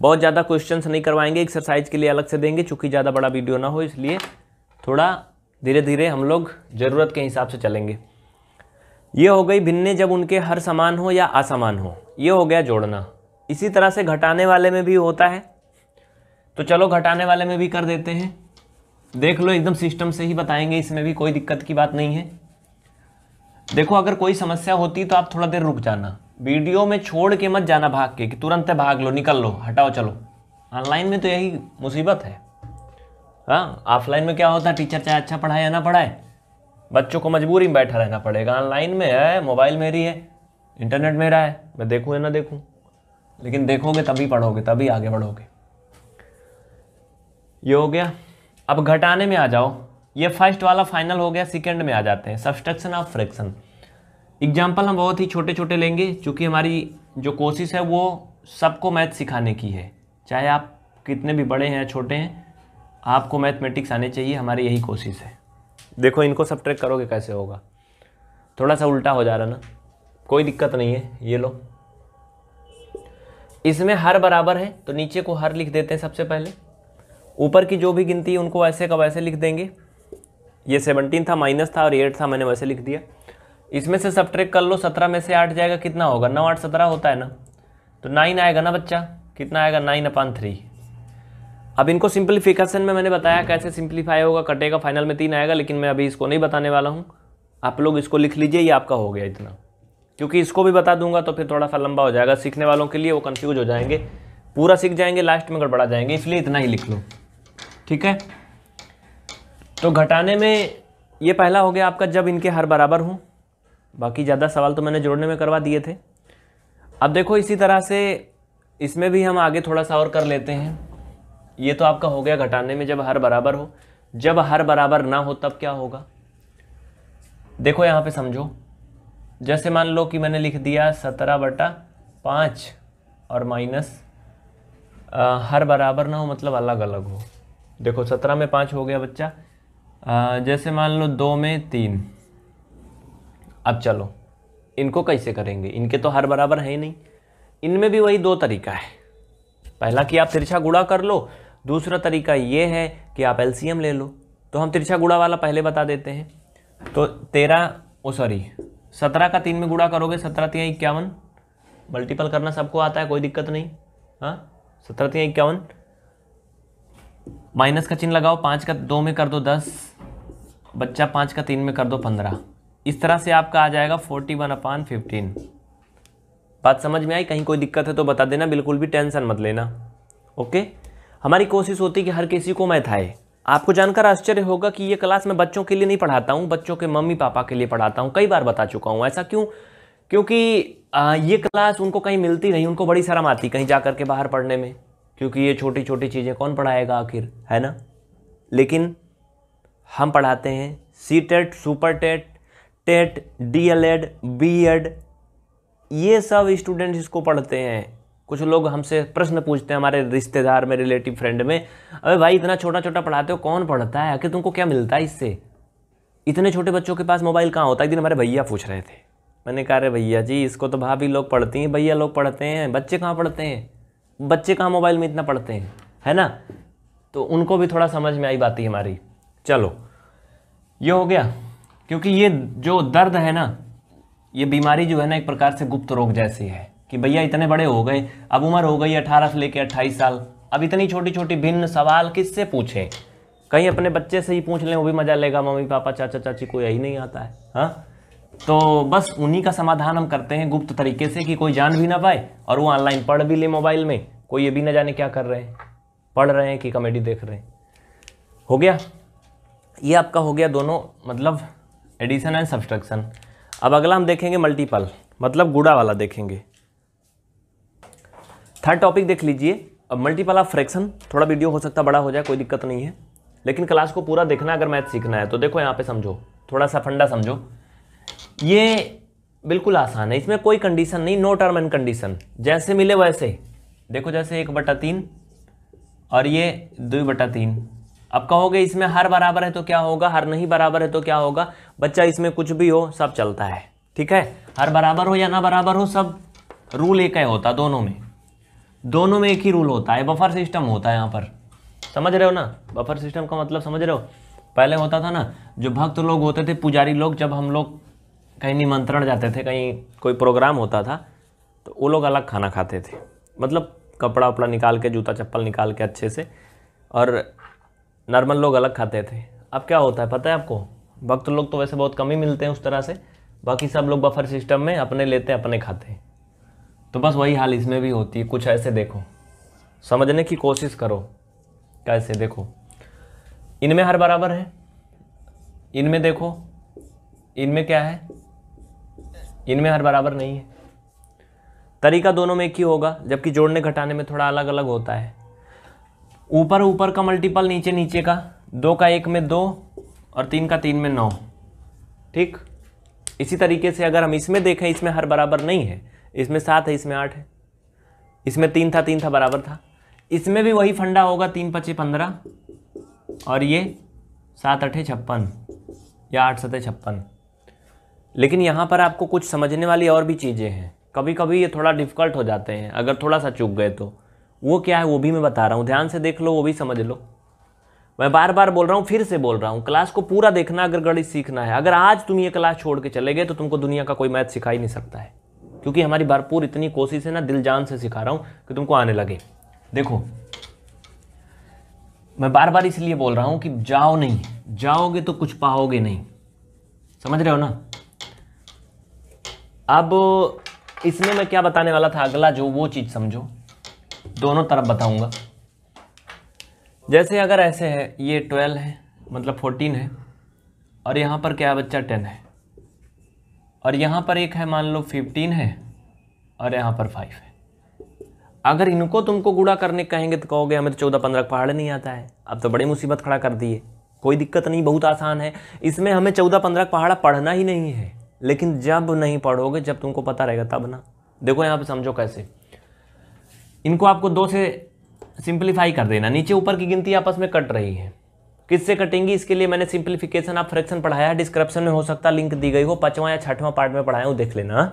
बहुत ज़्यादा क्वेश्चंस नहीं करवाएंगे एक्सरसाइज के लिए अलग से देंगे चूंकि ज़्यादा बड़ा वीडियो ना हो इसलिए थोड़ा धीरे धीरे हम लोग ज़रूरत के हिसाब से चलेंगे ये हो गई भिन्ने जब उनके हर समान हो या असमान हो ये हो गया जोड़ना इसी तरह से घटाने वाले में भी होता है तो चलो घटाने वाले में भी कर देते हैं देख लो एकदम सिस्टम से ही बताएंगे इसमें भी कोई दिक्कत की बात नहीं है देखो अगर कोई समस्या होती तो आप थोड़ा देर रुक जाना वीडियो में छोड़ के मत जाना भाग के कि तुरंत भाग लो निकल लो हटाओ चलो ऑनलाइन में तो यही मुसीबत है हाँ ऑफलाइन में क्या होता है टीचर चाहे अच्छा पढ़ाए या ना पढ़ाए बच्चों को मजबूरी में बैठा रहना पड़ेगा ऑनलाइन में है मोबाइल मेरी है इंटरनेट मेरा है मैं देखूँ या ना देखूँ लेकिन देखोगे तभी पढ़ोगे तभी आगे बढ़ोगे ये हो गया अब घटाने में आ जाओ ये फर्स्ट वाला फाइनल हो गया सेकेंड में आ जाते हैं सब्सट्रक्शन ऑफ फ्रैक्शन एग्जाम्पल हम बहुत ही छोटे छोटे लेंगे क्योंकि हमारी जो कोशिश है वो सबको मैथ सिखाने की है चाहे आप कितने भी बड़े हैं छोटे हैं आपको मैथमेटिक्स आने चाहिए हमारी यही कोशिश है देखो इनको सब ट्रैक करोगे कैसे होगा थोड़ा सा उल्टा हो जा रहा ना कोई दिक्कत नहीं है ये लो इसमें हर बराबर है तो नीचे को हर लिख देते हैं सबसे पहले ऊपर की जो भी गिनती है उनको ऐसे का वैसे लिख देंगे ये सेवनटीन था माइनस था और एट था मैंने वैसे लिख दिया इसमें से सब्ट्रैक कर लो सत्रह में से आठ जाएगा कितना होगा नौ आठ सत्रह होता है ना तो नाइन आएगा ना बच्चा कितना आएगा नाइन अपान थ्री अब इनको सिंप्लीफिकेशन में मैंने बताया कैसे सिंप्लीफाई होगा कटेगा फाइनल में तीन आएगा लेकिन मैं अभी इसको नहीं बताने वाला हूँ आप लोग इसको लिख लीजिए ये आपका हो गया इतना क्योंकि इसको भी बता दूंगा तो फिर थोड़ा सा लंबा हो जाएगा सीखने वालों के लिए वो कन्फ्यूज हो जाएंगे पूरा सीख जाएंगे लास्ट में गड़बड़ा जाएंगे इसलिए इतना ही लिख लो ठीक है तो घटाने में ये पहला हो गया आपका जब इनके हर बराबर हूँ बाकी ज़्यादा सवाल तो मैंने जोड़ने में करवा दिए थे अब देखो इसी तरह से इसमें भी हम आगे थोड़ा सा और कर लेते हैं ये तो आपका हो गया घटाने में जब हर बराबर हो जब हर बराबर ना हो तब क्या होगा देखो यहाँ पे समझो जैसे मान लो कि मैंने लिख दिया सत्रह बटा पाँच और माइनस हर बराबर ना हो मतलब अलग अलग हो देखो सत्रह में पाँच हो गया बच्चा आ, जैसे मान लो दो में तीन अब चलो इनको कैसे करेंगे इनके तो हर बराबर है ही नहीं इनमें भी वही दो तरीका है पहला कि आप तिरछा गुड़ा कर लो दूसरा तरीका ये है कि आप एलसीएम ले लो तो हम तिरछा गुड़ा वाला पहले बता देते हैं तो तेरह ओ सॉरी सत्रह का तीन में गुड़ा करोगे सत्रह तिया इक्यावन मल्टीपल करना सबको आता है कोई दिक्कत नहीं हाँ सत्रह तिया इक्यावन माइनस का चिन्ह लगाओ पाँच का दो में कर दो दस बच्चा पाँच का तीन में कर दो पंद्रह इस तरह से आपका आ जाएगा फोर्टी वन अपान फिफ्टीन बात समझ में आई कहीं कोई दिक्कत है तो बता देना बिल्कुल भी टेंशन मत लेना ओके हमारी कोशिश होती है कि हर किसी को मैथ आए आपको जानकर आश्चर्य होगा कि ये क्लास मैं बच्चों के लिए नहीं पढ़ाता हूँ बच्चों के मम्मी पापा के लिए पढ़ाता हूँ कई बार बता चुका हूँ ऐसा क्यों क्योंकि ये क्लास उनको कहीं मिलती नहीं उनको बड़ी शर्म आती कहीं जा कर के बाहर पढ़ने में क्योंकि ये छोटी छोटी चीज़ें कौन पढ़ाएगा आखिर है ना लेकिन हम पढ़ाते हैं C TET super TET TET D El Ed B Ed ये सब स्टूडेंट्स इसको पढ़ते हैं कुछ लोग हमसे प्रश्न पूछते हैं हमारे रिश्तेदार में रिलेटिव फ्रेंड में अरे भाई इतना छोटा छोटा पढ़ाते हो कौन पढ़ता है आखिर तुमको क्या मिलता है इससे इतने छोटे बच्चों के पास मोबाइल कहाँ होता है एक दिन हमारे भैया पूछ रहे थे मैंने कहा अरे भैया जी इसको तो भाभी लोग पढ़ती हैं भैया लोग पढ़ते हैं बच्चे कहाँ पढ़ते हैं बच्चे कहाँ मोबाइल में इतना पढ़ते हैं है ना तो उनको भी थोड़ा समझ में आई बात ही हमारी चलो ये हो गया क्योंकि ये जो दर्द है ना ये बीमारी जो है ना एक प्रकार से गुप्त रोग जैसी है कि भैया इतने बड़े हो गए अब उम्र हो गई अठारह से लेकर अट्ठाईस साल अब इतनी छोटी छोटी भिन्न सवाल किससे पूछें कहीं अपने बच्चे से ही पूछ लें वो भी मज़ा लेगा मम्मी पापा चाचा चाची कोई यही नहीं आता है हाँ तो बस उन्हीं का समाधान हम करते हैं गुप्त तरीके से कि कोई जान भी ना पाए और वो ऑनलाइन पढ़ भी ले मोबाइल में कोई ये भी ना जाने क्या कर रहे हैं पढ़ रहे हैं कि कॉमेडी देख रहे हैं हो गया ये आपका हो गया दोनों मतलब एडिशन एंड सब्सट्रक्शन अब अगला हम देखेंगे मल्टीपल मतलब गुड़ा वाला देखेंगे थर्ड टॉपिक देख लीजिए अब मल्टीपल ऑफ फ्रैक्शन थोड़ा वीडियो हो सकता बड़ा हो जाए कोई दिक्कत नहीं है लेकिन क्लास को पूरा देखना अगर मैथ सीखना है तो देखो यहाँ पे समझो थोड़ा सा फंडा समझो ये बिल्कुल आसान है इसमें कोई कंडीशन नहीं नो टर्म एंड कंडीशन जैसे मिले वैसे देखो जैसे एक बटा तीन और ये दो बटा तीन अब कहोगे इसमें हर बराबर है तो क्या होगा हर नहीं बराबर है तो क्या होगा बच्चा इसमें कुछ भी हो सब चलता है ठीक है हर बराबर हो या ना बराबर हो सब रूल एक है होता दोनों में दोनों में एक ही रूल होता है बफर सिस्टम होता है यहाँ पर समझ रहे हो ना बफर सिस्टम का मतलब समझ रहे हो पहले होता था ना जो भक्त लोग होते थे पुजारी लोग जब हम लोग कहीं निमंत्रण जाते थे कहीं कोई प्रोग्राम होता था तो वो लोग अलग खाना खाते थे मतलब कपड़ा उपड़ा निकाल के जूता चप्पल निकाल के अच्छे से और नॉर्मल लोग अलग खाते थे अब क्या होता है पता है आपको भक्त लोग तो वैसे बहुत कम ही मिलते हैं उस तरह से बाकी सब लोग बफर सिस्टम में अपने लेते हैं अपने खाते हैं तो बस वही हाल इसमें भी होती है कुछ ऐसे देखो समझने की कोशिश करो कैसे देखो इनमें हर बराबर है इनमें देखो इनमें क्या है इनमें हर बराबर नहीं है तरीका दोनों में एक ही होगा जबकि जोड़ने घटाने में थोड़ा अलग अलग होता है ऊपर ऊपर का मल्टीपल नीचे नीचे का दो का एक में दो और तीन का तीन में नौ ठीक इसी तरीके से अगर हम इसमें देखें इसमें हर बराबर नहीं है इसमें सात है इसमें आठ है इसमें तीन था तीन था बराबर था इसमें भी वही फंडा होगा तीन पच्चीस पंद्रह और ये सात अठे छप्पन या आठ सतह छप्पन लेकिन यहाँ पर आपको कुछ समझने वाली और भी चीज़ें हैं कभी कभी ये थोड़ा डिफ़िकल्ट हो जाते हैं अगर थोड़ा सा चुक गए तो वो क्या है वो भी मैं बता रहा हूँ ध्यान से देख लो वो भी समझ लो मैं बार बार बोल रहा हूँ फिर से बोल रहा हूँ क्लास को पूरा देखना अगर गणित सीखना है अगर आज तुम ये क्लास छोड़ के चले गए तो तुमको दुनिया का कोई मैथ सिखा ही नहीं सकता है क्योंकि हमारी भरपूर इतनी कोशिश है ना दिल जान से सिखा रहा हूँ कि तुमको आने लगे देखो मैं बार बार इसलिए बोल रहा हूँ कि जाओ नहीं जाओगे तो कुछ पाओगे नहीं समझ रहे हो ना अब इसमें मैं क्या बताने वाला था अगला जो वो चीज़ समझो दोनों तरफ बताऊंगा जैसे अगर ऐसे है ये ट्वेल्व है मतलब फोर्टीन है और यहाँ पर क्या बच्चा टेन है और यहाँ पर एक है मान लो फिफ्टीन है और यहाँ पर फाइव है अगर इनको तुमको गुड़ा करने कहेंगे तो कहोगे हमें तो चौदह पंद्रह पहाड़ नहीं आता है अब तो बड़ी मुसीबत खड़ा कर दिए कोई दिक्कत नहीं बहुत आसान है इसमें हमें चौदह पंद्रह पहाड़ पढ़ना ही नहीं है लेकिन जब नहीं पढ़ोगे जब तुमको पता रहेगा तब ना देखो यहाँ पे समझो कैसे इनको आपको दो से सिंप्लीफाई कर देना नीचे ऊपर की गिनती आपस में कट रही है किससे कटेंगी इसके लिए मैंने सिंप्लीफिकेशन आप फ्रैक्शन पढ़ाया डिस्क्रिप्शन में हो सकता लिंक दी गई हो पाँचवा या छठवां पार्ट में पढ़ाया हूँ देख लेना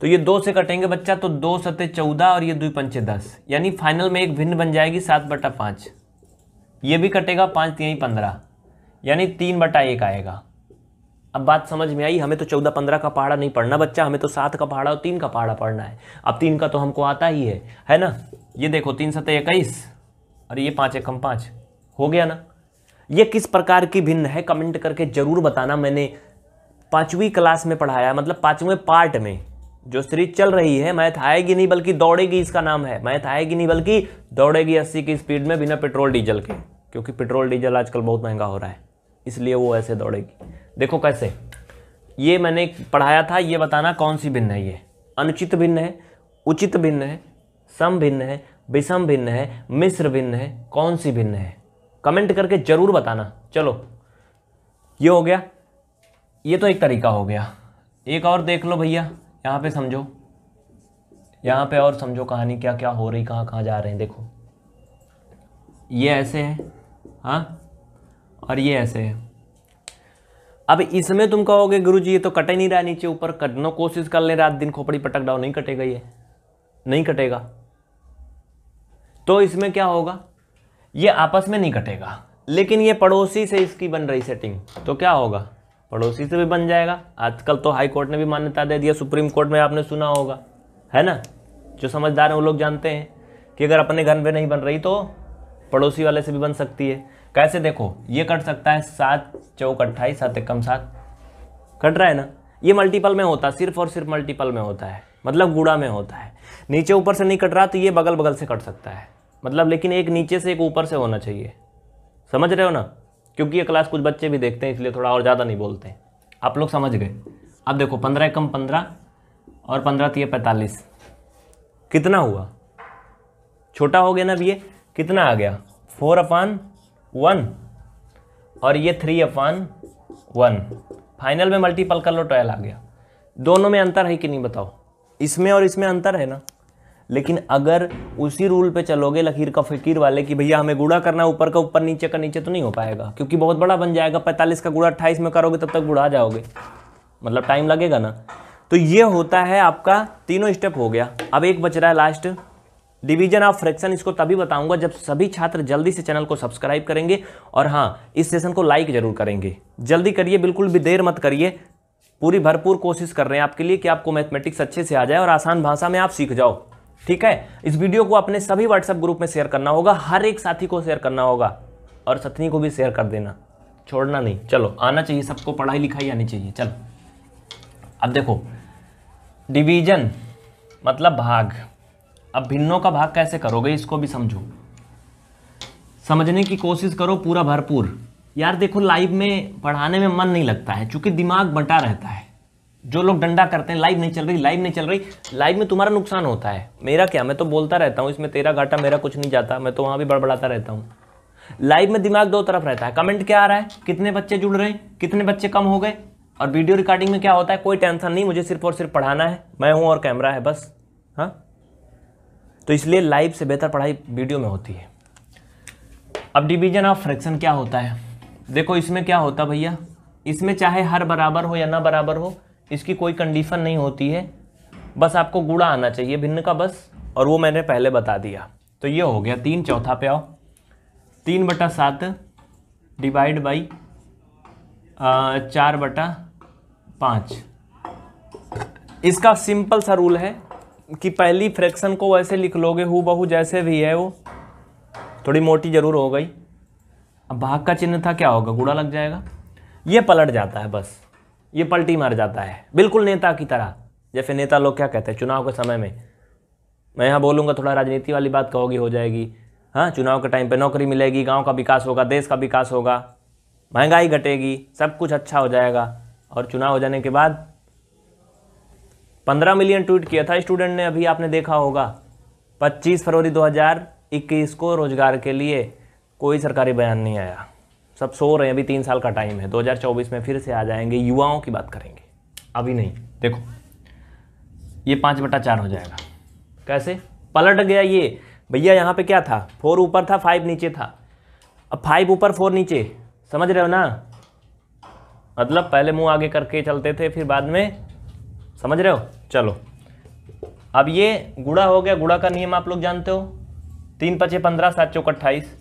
तो ये दो से कटेंगे बच्चा तो दो सत्य चौदह और ये दुई पंचे दस यानी फाइनल में एक भिन्न बन जाएगी सात बटा पाँच ये भी कटेगा पाँच तीन पंद्रह यानी तीन बटा एक आएगा अब बात समझ में आई हमें तो चौदह पंद्रह का पहाड़ा नहीं पढ़ना बच्चा हमें तो सात का पहाड़ा और तीन का पहाड़ा पढ़ना है अब तीन का तो हमको आता ही है है ना ये देखो तीन सत इक्कीस और ये पाँच एकम पाँच हो गया ना ये किस प्रकार की भिन्न है कमेंट करके ज़रूर बताना मैंने पाँचवीं क्लास में पढ़ाया मतलब पाँचवें पार्ट में जो सीरीज चल रही है मैथ आएगी नहीं बल्कि दौड़ेगी इसका नाम है मैथ आएगी नहीं बल्कि दौड़ेगी अस्सी की स्पीड में बिना पेट्रोल डीजल के क्योंकि पेट्रोल डीजल आजकल बहुत महंगा हो रहा है इसलिए वो ऐसे दौड़ेगी देखो कैसे ये मैंने पढ़ाया था ये बताना कौन सी भिन्न है ये अनुचित भिन्न है उचित भिन्न है सम भिन्न है विषम भिन्न है मिश्र भिन्न है कौन सी भिन्न है कमेंट करके ज़रूर बताना चलो ये हो गया ये तो एक तरीका हो गया एक और देख लो भैया यहाँ पे समझो यहाँ पे और समझो कहानी क्या क्या हो रही कहाँ कहाँ जा रहे हैं देखो ये ऐसे है हाँ और ये ऐसे है अब इसमें तुम कहोगे गुरु जी ये तो कटे नहीं रहा नीचे ऊपर कटनो कोशिश कर ले रात दिन खोपड़ी पटक डाओ नहीं कटेगा ये नहीं कटेगा तो इसमें क्या होगा ये आपस में नहीं कटेगा लेकिन ये पड़ोसी से इसकी बन रही सेटिंग तो क्या होगा पड़ोसी से भी बन जाएगा आजकल तो हाई कोर्ट ने भी मान्यता दे दिया सुप्रीम कोर्ट में आपने सुना होगा है ना जो समझदार हैं वो लोग जानते हैं कि अगर अपने घर में नहीं बन रही तो पड़ोसी वाले से भी बन सकती है कैसे देखो ये कट सकता है सात चौक अट्ठाईस सात एक कम सात कट रहा है ना ये मल्टीपल में होता है सिर्फ और सिर्फ मल्टीपल में होता है मतलब गुड़ा में होता है नीचे ऊपर से नहीं कट रहा तो ये बगल बगल से कट सकता है मतलब लेकिन एक नीचे से एक ऊपर से होना चाहिए समझ रहे हो ना क्योंकि ये क्लास कुछ बच्चे भी देखते हैं इसलिए थोड़ा और ज़्यादा नहीं बोलते आप लोग समझ गए अब देखो पंद्रह कम पंद्रह और पंद्रह तीय तो पैंतालीस कितना हुआ छोटा हो गया ना अब ये कितना आ गया फोर अपान वन और ये थ्री अपॉन वन फाइनल में मल्टीपल कर लो ट्वेल्व आ गया दोनों में अंतर है कि नहीं बताओ इसमें और इसमें अंतर है ना लेकिन अगर उसी रूल पे चलोगे लकीर का फकीर वाले कि भैया हमें गुड़ा करना ऊपर का ऊपर नीचे का नीचे तो नहीं हो पाएगा क्योंकि बहुत बड़ा बन जाएगा पैंतालीस का गुड़ा अट्ठाईस में करोगे तब तक गुड़ा जाओगे मतलब टाइम लगेगा ना तो ये होता है आपका तीनों स्टेप हो गया अब एक बच रहा है लास्ट डिवीजन ऑफ फ्रैक्शन इसको तभी बताऊंगा जब सभी छात्र जल्दी से चैनल को सब्सक्राइब करेंगे और हाँ इस सेशन को लाइक जरूर करेंगे जल्दी करिए बिल्कुल भी देर मत करिए पूरी भरपूर कोशिश कर रहे हैं आपके लिए कि आपको मैथमेटिक्स अच्छे से आ जाए और आसान भाषा में आप सीख जाओ ठीक है इस वीडियो को अपने सभी व्हाट्सएप ग्रुप में शेयर करना होगा हर एक साथी को शेयर करना होगा और सतनी को भी शेयर कर देना छोड़ना नहीं चलो आना चाहिए सबको पढ़ाई लिखाई आनी चाहिए चलो अब देखो डिवीजन मतलब भाग अब भिन्नों का भाग कैसे करोगे इसको भी समझो समझने की कोशिश करो पूरा भरपूर यार देखो लाइव में पढ़ाने में मन नहीं लगता है चूंकि दिमाग बंटा रहता है जो लोग डंडा करते हैं लाइव नहीं चल रही लाइव नहीं चल रही लाइव में तुम्हारा नुकसान होता है मेरा क्या मैं तो बोलता रहता हूँ इसमें तेरा घाटा मेरा कुछ नहीं जाता मैं तो वहाँ भी बड़बड़ाता रहता हूँ लाइव में दिमाग दो तरफ रहता है कमेंट क्या आ रहा है कितने बच्चे जुड़ रहे हैं कितने बच्चे कम हो गए और वीडियो रिकॉर्डिंग में क्या होता है कोई टेंशन नहीं मुझे सिर्फ और सिर्फ पढ़ाना है मैं हूँ और कैमरा है बस हाँ तो इसलिए लाइव से बेहतर पढ़ाई वीडियो में होती है अब डिवीजन ऑफ फ्रैक्शन क्या होता है देखो इसमें क्या होता भैया इसमें चाहे हर बराबर हो या ना बराबर हो इसकी कोई कंडीशन नहीं होती है बस आपको गुड़ा आना चाहिए भिन्न का बस और वो मैंने पहले बता दिया तो ये हो गया तीन चौथा पे आओ तीन बटा सात डिवाइड बाई चार बटा पाँच इसका सिंपल सा रूल है कि पहली फ्रैक्शन को वैसे लिख लोगे हु बहू जैसे भी है वो थोड़ी मोटी ज़रूर हो गई अब भाग का चिन्ह था क्या होगा गुड़ा लग जाएगा ये पलट जाता है बस ये पलटी मार जाता है बिल्कुल नेता की तरह जैसे नेता लोग क्या कहते हैं चुनाव के समय में मैं यहाँ बोलूँगा थोड़ा राजनीति वाली बात कहोगी हो जाएगी हाँ चुनाव के टाइम पर नौकरी मिलेगी गाँव का विकास होगा देश का विकास होगा महंगाई घटेगी सब कुछ अच्छा हो जाएगा और चुनाव हो जाने के बाद 15 मिलियन ट्वीट किया था स्टूडेंट ने अभी आपने देखा होगा 25 फरवरी 2021 को रोजगार के लिए कोई सरकारी बयान नहीं आया सब सो रहे हैं अभी तीन साल का टाइम है 2024 में फिर से आ जाएंगे युवाओं की बात करेंगे अभी नहीं देखो ये पाँच बटा चार हो जाएगा कैसे पलट गया ये भैया यहाँ पे क्या था फोर ऊपर था फाइव नीचे था अब फाइव ऊपर फोर नीचे समझ रहे हो ना मतलब पहले मुंह आगे करके चलते थे फिर बाद में समझ रहे हो चलो अब ये गुड़ा हो गया गुड़ा का नियम आप लोग जानते हो तीन पचे पंद्रह सात चौक अट्ठाईस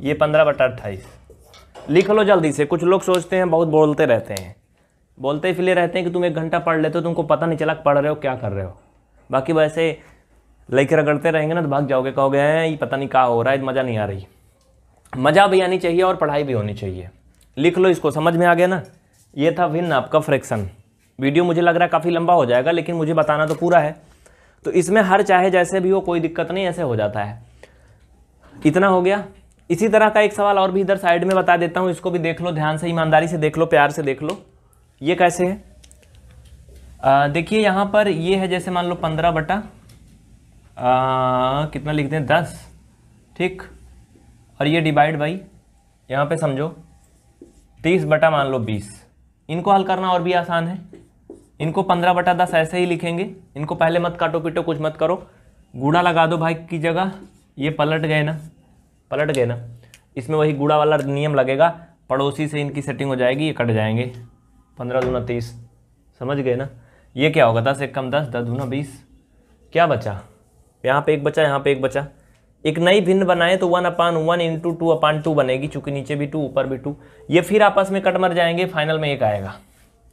ये पंद्रह बटा अट्ठाईस लिख लो जल्दी से कुछ लोग सोचते हैं बहुत बोलते रहते हैं बोलते इसलिए रहते हैं कि तुम एक घंटा पढ़ लेते हो तुमको पता नहीं चला पढ़ रहे हो क्या कर रहे हो बाकी वैसे लेके रगड़ते रहेंगे ना तो भाग जाओगे कहोगे हैं ये पता नहीं क्या हो रहा है मज़ा नहीं आ रही मज़ा भी आनी चाहिए और पढ़ाई भी होनी चाहिए लिख लो इसको समझ में आ गया ना ये था विन आपका फ्रैक्शन वीडियो मुझे लग रहा है काफ़ी लंबा हो जाएगा लेकिन मुझे बताना तो पूरा है तो इसमें हर चाहे जैसे भी हो कोई दिक्कत नहीं ऐसे हो जाता है इतना हो गया इसी तरह का एक सवाल और भी इधर साइड में बता देता हूँ इसको भी देख लो ध्यान से ईमानदारी से देख लो प्यार से देख लो ये कैसे है देखिए यहाँ पर ये है जैसे मान लो पंद्रह बटा आ, कितना लिख दें दस ठीक और ये डिवाइड बाई यहाँ पे समझो तीस बटा मान लो बीस इनको हल करना और भी आसान है इनको पंद्रह बटा दस ऐसे ही लिखेंगे इनको पहले मत काटो पीटो कुछ मत करो गुड़ा लगा दो भाई की जगह ये पलट गए ना पलट गए ना इसमें वही गुड़ा वाला नियम लगेगा पड़ोसी से इनकी सेटिंग हो जाएगी ये कट जाएंगे पंद्रह दूना तीस समझ गए ना ये क्या होगा दस एक कम दस दस दूना बीस क्या बचा यहाँ पे एक बचा यहाँ पे एक बचा एक नई भिन्न बनाए तो one upon one into two upon two बनेगी चूंकि नीचे भी टू ऊपर भी टू ये फिर आपस में कट मर जाएंगे फाइनल में एक आएगा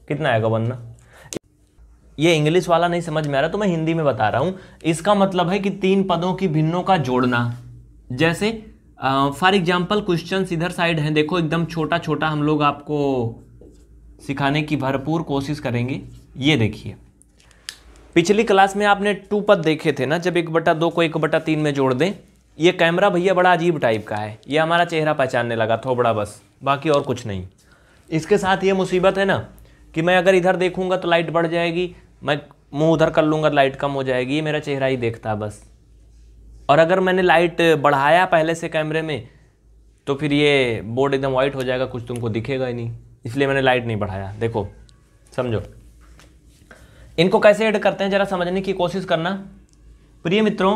कितना आएगा वन ना ये इंग्लिश वाला नहीं समझ में आ रहा तो मैं हिंदी में बता रहा हूँ इसका मतलब है कि तीन पदों की भिन्नों का जोड़ना जैसे फॉर एग्जाम्पल क्वेश्चन इधर साइड हैं देखो एकदम छोटा छोटा हम लोग आपको सिखाने की भरपूर कोशिश करेंगे ये देखिए पिछली क्लास में आपने टू पद देखे थे ना जब एक बटा दो को एक बटा तीन में जोड़ दें ये कैमरा भैया बड़ा अजीब टाइप का है ये हमारा चेहरा पहचानने लगा थोबड़ा बस बाकी और कुछ नहीं इसके साथ ये मुसीबत है ना कि मैं अगर इधर देखूंगा तो लाइट बढ़ जाएगी मैं मुंह उधर कर लूँगा लाइट कम हो जाएगी मेरा चेहरा ही देखता बस और अगर मैंने लाइट बढ़ाया पहले से कैमरे में तो फिर ये बोर्ड एकदम वाइट हो जाएगा कुछ तुमको दिखेगा ही नहीं इसलिए मैंने लाइट नहीं बढ़ाया देखो समझो इनको कैसे ऐड करते हैं ज़रा समझने की कोशिश करना प्रिय मित्रों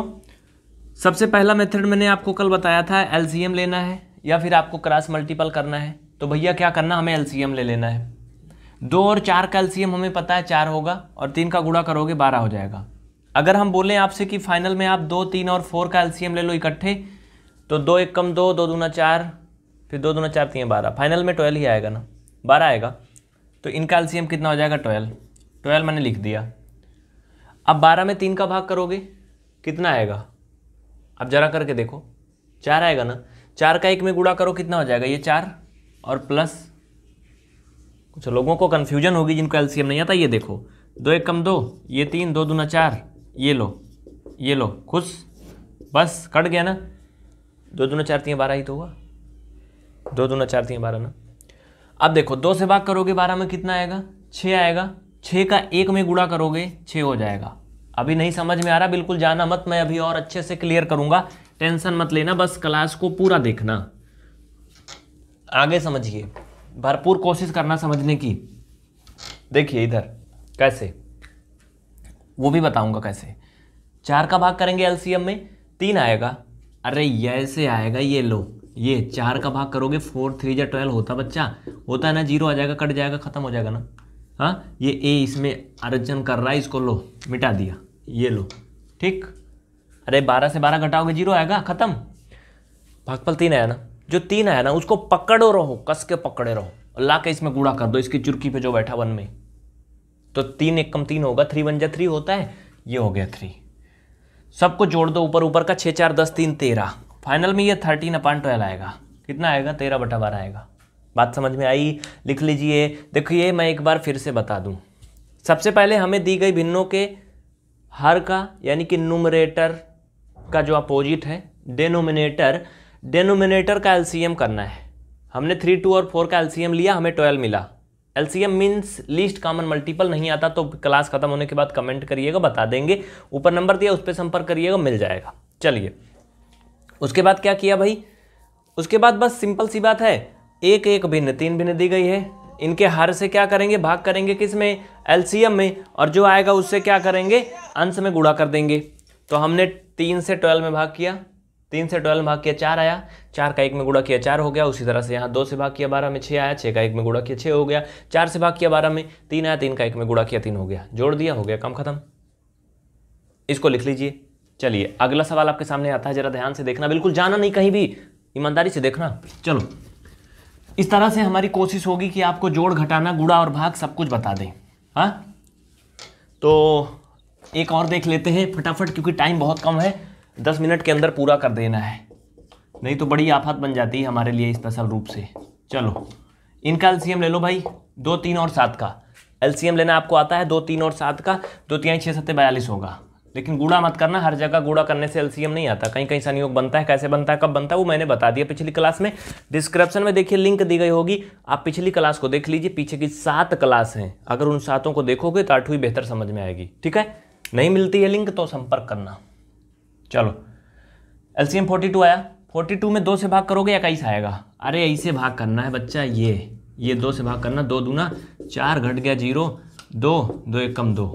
सबसे पहला मेथड मैंने आपको कल बताया था एलसीएम लेना है या फिर आपको क्रॉस मल्टीपल करना है तो भैया क्या करना हमें एलसीएम ले लेना है दो और चार का एल्सियम हमें पता है चार होगा और तीन का गुड़ा करोगे बारह हो जाएगा अगर हम बोलें आपसे कि फाइनल में आप दो तीन और फोर का एल्सियम ले लो इकट्ठे तो दो एक कम दो दो दूना चार फिर दो दूना चार तीन बारह फाइनल में ट्वेल्व ही आएगा ना बारह आएगा तो इनका एल्सियम कितना हो जाएगा ट्वेल्व ट्वेल्व मैंने लिख दिया अब बारह में तीन का भाग करोगे कितना आएगा अब ज़रा करके देखो चार आएगा ना चार का एक में गुड़ा करो कितना हो जाएगा ये चार और प्लस कुछ लोगों को कन्फ्यूजन होगी जिनको एलसीएम नहीं आता ये देखो दो एक कम दो ये तीन दो दूना चार ये लो ये लो खुश बस कट गया ना दो दूना चार तीन बारह ही तो हुआ दो दूना चार तीन बारह ना अब देखो दो से भाग करोगे बारह में कितना आएगा छः आएगा छः का एक में गुड़ा करोगे छः हो जाएगा अभी नहीं समझ में आ रहा बिल्कुल जाना मत मैं अभी और अच्छे से क्लियर करूंगा टेंशन मत लेना बस क्लास को पूरा देखना आगे समझिए भरपूर कोशिश करना समझने की देखिए इधर कैसे वो भी बताऊंगा कैसे चार का भाग करेंगे एलसीएम में तीन आएगा अरे ऐसे आएगा ये लो ये चार का भाग करोगे फोर थ्री या ट्वेल्व होता बच्चा होता है ना जीरो आ जाएगा कट जाएगा ख़त्म हो जाएगा ना हाँ ये ए इसमें अर्जन कर रहा है इसको लो मिटा दिया ये लो ठीक अरे बारह से बारह घटाओगे जीरो आएगा ख़त्म भागपल तीन आया ना जो तीन है ना उसको पकड़ो रहो कस के पकड़े रहो अल्लाह के इसमें गुड़ा कर दो इसकी चुरकी पे जो बैठा वन में तो तीन एक कम तीन होगा थ्री वन जा थ्री होता है ये हो गया थ्री सबको जोड़ दो ऊपर ऊपर का छः चार दस तीन तेरह फाइनल में ये थर्टीन अपान ट्वेल्व आएगा कितना आएगा तेरह बटा बारह आएगा बात समझ में आई लिख लीजिए देखिए मैं एक बार फिर से बता दूँ सबसे पहले हमें दी गई भिन्नों के हर का यानी कि नूमरेटर का जो अपोजिट है डेनोमिनेटर डेनोमिनेटर का एलसीएम करना है हमने थ्री टू और फोर का एलसीएम लिया हमें ट्वेल्व मिला LCM means least common multiple नहीं आता तो क्लास खत्म होने के बाद कमेंट करिएगा बता देंगे ऊपर नंबर दिया उस पर संपर्क करिएगा मिल जाएगा चलिए उसके बाद क्या किया भाई उसके बाद बस सिंपल सी बात है एक एक भिन्न तीन भिन्न दी गई है इनके हर से क्या करेंगे भाग करेंगे किस में एलसीएम में और जो आएगा उससे क्या करेंगे अंश में गुड़ा कर देंगे तो हमने तीन से ट्वेल्व में भाग किया तीन से ट्वेल्व भाग किया चार आया चार का एक में गुड़ा किया चार हो गया उसी तरह से यहाँ दो से भाग किया बारह में छः आया छः का एक में गुड़ा किया छः हो गया चार से भाग किया बारह में तीन आया तीन का एक में गुड़ा किया तीन हो गया जोड़ दिया हो गया काम खत्म इसको लिख लीजिए चलिए अगला सवाल आपके सामने आता है जरा ध्यान से देखना बिल्कुल जाना नहीं कहीं भी ईमानदारी से देखना चलो इस तरह से हमारी कोशिश होगी कि आपको जोड़ घटाना गुड़ा और भाग सब कुछ बता दें हाँ तो एक और देख लेते हैं फटाफट क्योंकि टाइम बहुत कम है दस मिनट के अंदर पूरा कर देना है नहीं तो बड़ी आफत बन जाती है हमारे लिए स्पेशल रूप से चलो इनका एलसीएम ले लो भाई दो तीन और सात का एलसीएम लेना आपको आता है दो तीन और सात का दो तीन छः सत्तर बयालीस होगा लेकिन गुड़ा मत करना हर जगह गुड़ा करने से एलसीएम नहीं आता कहीं कहीं संयोग बनता है कैसे बनता है कब बनता है वो मैंने बता दिया पिछली क्लास में डिस्क्रिप्शन में देखिए लिंक दी गई होगी आप पिछली क्लास को देख लीजिए पीछे की सात क्लास हैं अगर उन सातों को देखोगे तो आठवीं बेहतर समझ में आएगी ठीक है नहीं मिलती है लिंक तो संपर्क करना चलो एलसीएम 42 आया 42 में दो से भाग करोगे इक्कीस आएगा अरे यही से भाग करना है बच्चा ये ये दो से भाग करना दो दूना चार घट गया जीरो दो दो एक कम दो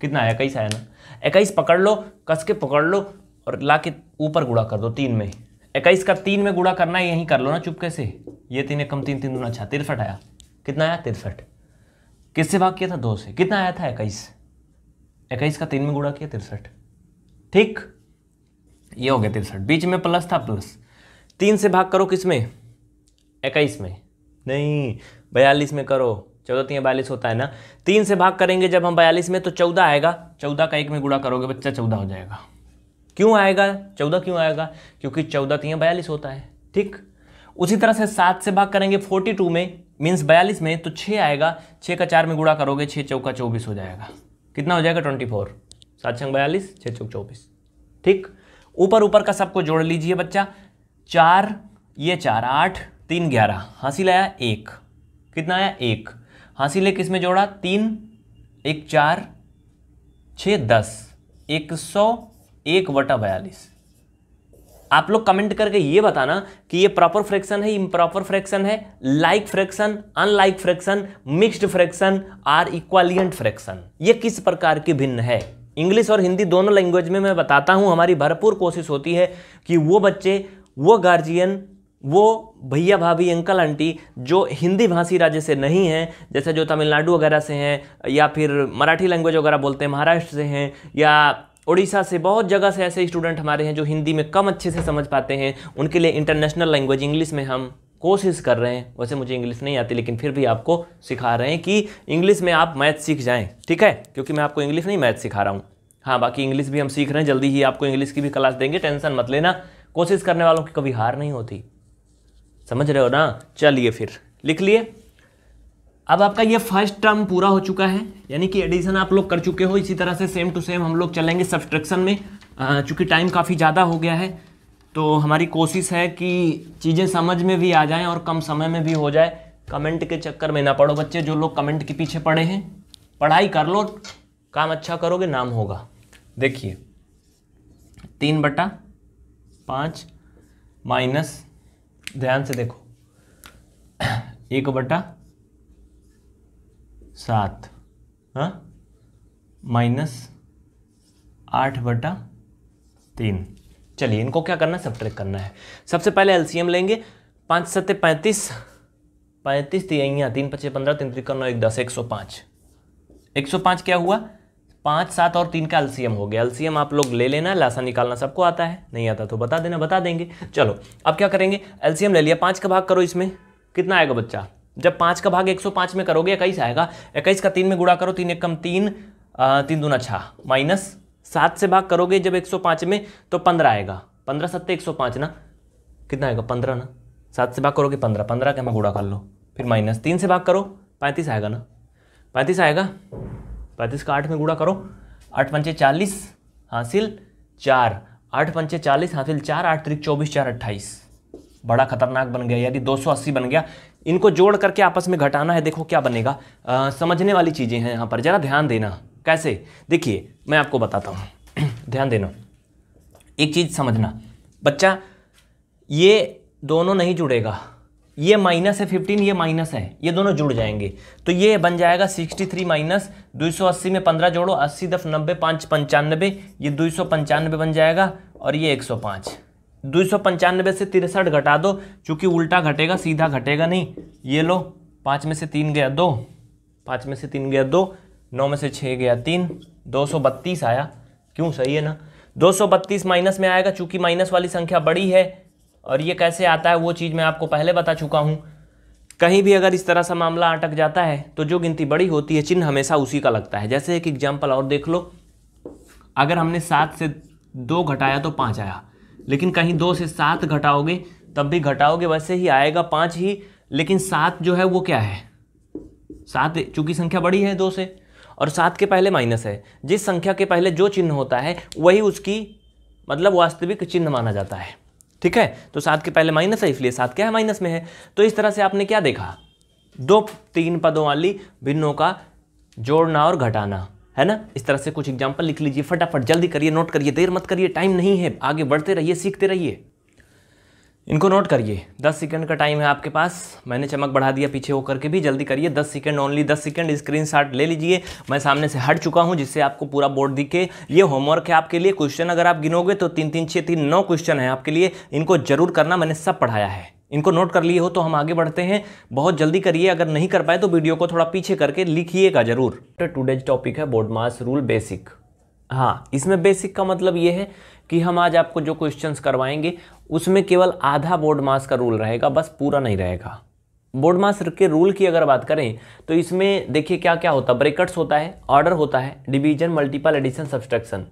कितना आया इक्कीस आया ना इक्कीस पकड़ लो कस के पकड़ लो और ला के ऊपर गुड़ा कर दो तीन में इक्कीस का तीन में गुड़ा करना है यहीं कर लो ना चुपके से ये तीन एक कम तीन तीन दूना अच्छा तिरसठ आया कितना आया तिरसठ किससे भाग किया था दो से कितना आया था इक्कीस इक्कीस का तीन में गुड़ा किया तिरसठ ठीक ये हो गया तिरसठ बीच में प्लस था प्लस तीन से भाग करो किस में इक्कीस में नहीं बयालीस में करो चौदह तीन तो बयालीस होता है ना तीन से भाग करेंगे जब हम बयालीस में तो चौदह आएगा चौदह का एक में गुड़ा करोगे बच्चा चौदह हो जाएगा क्यों आएगा चौदह क्यों आएगा क्योंकि चौदह तीन तो बयालीस होता है ठीक उसी तरह से सात से भाग करेंगे फोर्टी टू में मीन्स बयालीस में तो छः आएगा छः का चार में गुड़ा करोगे छः चौका चौबीस हो जाएगा कितना हो जाएगा ट्वेंटी फोर सात छंग बयालीस छः चौक चौबीस ठीक ऊपर ऊपर का सबको जोड़ लीजिए बच्चा चार ये चार आठ तीन ग्यारह हासिल आया एक कितना आया एक हासिल किस में जोड़ा तीन एक चार छ दस एक सौ एक वटा बयालीस आप लोग कमेंट करके ये बताना कि ये प्रॉपर फ्रैक्शन है इम्प्रॉपर फ्रैक्शन है like fraction unlike fraction mixed fraction are equivalent fraction ये किस प्रकार की भिन्न है इंग्लिश और हिंदी दोनों लैंग्वेज में मैं बताता हूँ हमारी भरपूर कोशिश होती है कि वो बच्चे वो गार्जियन वो भैया भाभी अंकल आंटी जो हिंदी भाषी राज्य से नहीं हैं जैसे जो तमिलनाडु वगैरह से हैं या फिर मराठी लैंग्वेज वगैरह बोलते हैं महाराष्ट्र से हैं या उड़ीसा से बहुत जगह से ऐसे स्टूडेंट हमारे हैं जो हिंदी में कम अच्छे से समझ पाते हैं उनके लिए इंटरनेशनल लैंग्वेज इंग्लिश में हम कोशिश कर रहे हैं वैसे मुझे इंग्लिश नहीं आती लेकिन फिर भी आपको सिखा रहे हैं कि इंग्लिश में आप मैथ सीख जाएँ ठीक है क्योंकि मैं आपको इंग्लिश नहीं मैथ सिखा रहा हूँ हाँ बाकी इंग्लिश भी हम सीख रहे हैं जल्दी ही आपको इंग्लिश की भी क्लास देंगे टेंशन मत लेना कोशिश करने वालों की कभी हार नहीं होती समझ रहे हो ना चलिए फिर लिख लिए अब आपका ये फर्स्ट टर्म पूरा हो चुका है यानी कि एडिशन आप लोग कर चुके हो इसी तरह से सेम टू सेम हम लोग चलेंगे सब्सट्रक्शन में चूँकि टाइम काफ़ी ज़्यादा हो गया है तो हमारी कोशिश है कि चीज़ें समझ में भी आ जाएं और कम समय में भी हो जाए कमेंट के चक्कर में ना पढ़ो बच्चे जो लोग कमेंट के पीछे पड़े हैं पढ़ाई कर लो काम अच्छा करोगे नाम होगा देखिए तीन बटा पाँच माइनस ध्यान से देखो एक बटा सात हाँ माइनस आठ बटा तीन चलिए इनको क्या करना है सब्ट्रैक्ट करना है सबसे पहले एलसीएम लेंगे पाँच सत्य पैंतीस पैंतीस तियाइयाँ तीन पच्चीस पंद्रह तीन त्रिका नौ एक दस एक सौ पाँच एक सौ पाँच क्या हुआ पाँच सात और तीन का एलसीएम हो गया एलसीएम आप लोग ले लेना लाशा निकालना सबको आता है नहीं आता तो बता देना बता देंगे चलो अब क्या करेंगे एलसीएम ले लिया पाँच का भाग करो इसमें कितना आएगा बच्चा जब पाँच का भाग 105 में करोगे इक्कीस आएगा इक्कीस का तीन में गुड़ा करो तीन एक कम तीन तीन दूना छः माइनस सात से भाग करोगे जब एक सौ पाँच में तो पंद्रह आएगा पंद्रह सत्ते एक सौ पाँच ना कितना आएगा पंद्रह ना सात से भाग करोगे पंद्रह पंद्रह के मैं गुड़ा कर लो फिर माइनस तीन से भाग करो पैंतीस आएगा ना पैंतीस आएगा पैंतीस का आठ में गुड़ा करो आठ पंचे चालीस हासिल चार आठ पंचे चालीस हासिल चार आठ तरीक चौबीस चार अट्ठाईस बड़ा खतरनाक बन गया सौ 280 बन गया इनको जोड़ करके आपस में घटाना है देखो क्या बनेगा आ, समझने वाली चीज़ें हैं यहाँ पर ज़रा ध्यान देना कैसे देखिए मैं आपको बताता हूँ [clears throat] ध्यान देना एक चीज़ समझना बच्चा ये दोनों नहीं जुड़ेगा ये माइनस है फिफ्टीन ये माइनस है ये दोनों जुड़ जाएंगे तो ये बन जाएगा सिक्सटी थ्री माइनस दो सौ अस्सी में पंद्रह जोड़ो अस्सी दफ नब्बे पाँच पंचानबे ये दो सौ पंचानबे बन जाएगा और ये एक सौ पाँच दो सौ पंचानबे से तिरसठ घटा दो चूँकि उल्टा घटेगा सीधा घटेगा नहीं ये लो पाँच में से तीन गया दो पाँच में से तीन गया दो नौ में से छः गया तीन दो सौ बत्तीस आया क्यों सही है ना दो सौ बत्तीस माइनस में आएगा चूँकि माइनस वाली संख्या बड़ी है और ये कैसे आता है वो चीज़ मैं आपको पहले बता चुका हूँ कहीं भी अगर इस तरह सा मामला अटक जाता है तो जो गिनती बड़ी होती है चिन्ह हमेशा उसी का लगता है जैसे एक एग्जाम्पल और देख लो अगर हमने सात से दो घटाया तो पाँच आया लेकिन कहीं दो से सात घटाओगे तब भी घटाओगे वैसे ही आएगा पाँच ही लेकिन सात जो है वो क्या है सात चूँकि संख्या बड़ी है दो से और सात के पहले माइनस है जिस संख्या के पहले जो चिन्ह होता है वही उसकी मतलब वास्तविक चिन्ह माना जाता है ठीक है तो सात के पहले माइनस है इसलिए सात क्या है माइनस में है तो इस तरह से आपने क्या देखा दो तीन पदों वाली भिन्नों का जोड़ना और घटाना है ना इस तरह से कुछ एग्जाम्पल लिख लीजिए फटाफट जल्दी करिए नोट करिए देर मत करिए टाइम नहीं है आगे बढ़ते रहिए सीखते रहिए इनको नोट करिए 10 सेकंड का टाइम है आपके पास मैंने चमक बढ़ा दिया पीछे होकर के भी जल्दी करिए 10 second only 10 second screenshot ले लीजिए मैं सामने से हट चुका हूं जिससे आपको पूरा बोर्ड दिखे ये होमवर्क है आपके लिए क्वेश्चन अगर आप गिनोगे तो तीन तीन छः तीन नौ क्वेश्चन है आपके लिए इनको जरूर करना मैंने सब पढ़ाया है इनको नोट कर लिए हो तो हम आगे बढ़ते हैं बहुत जल्दी करिए अगर नहीं कर पाए तो वीडियो को थोड़ा पीछे करके लिखिएगा जरूर टूडेज टॉपिक है बोर्ड मास रूल बेसिक हाँ इसमें बेसिक का मतलब ये है कि हम आज आपको जो क्वेश्चंस करवाएंगे उसमें केवल आधा बोर्ड मास का रूल रहेगा बस पूरा नहीं रहेगा बोर्ड मास के रूल की अगर बात करें तो इसमें देखिए क्या क्या होता है ब्रेकट्स होता है ऑर्डर होता है डिवीजन मल्टीपल एडिशन सब्सट्रैक्शन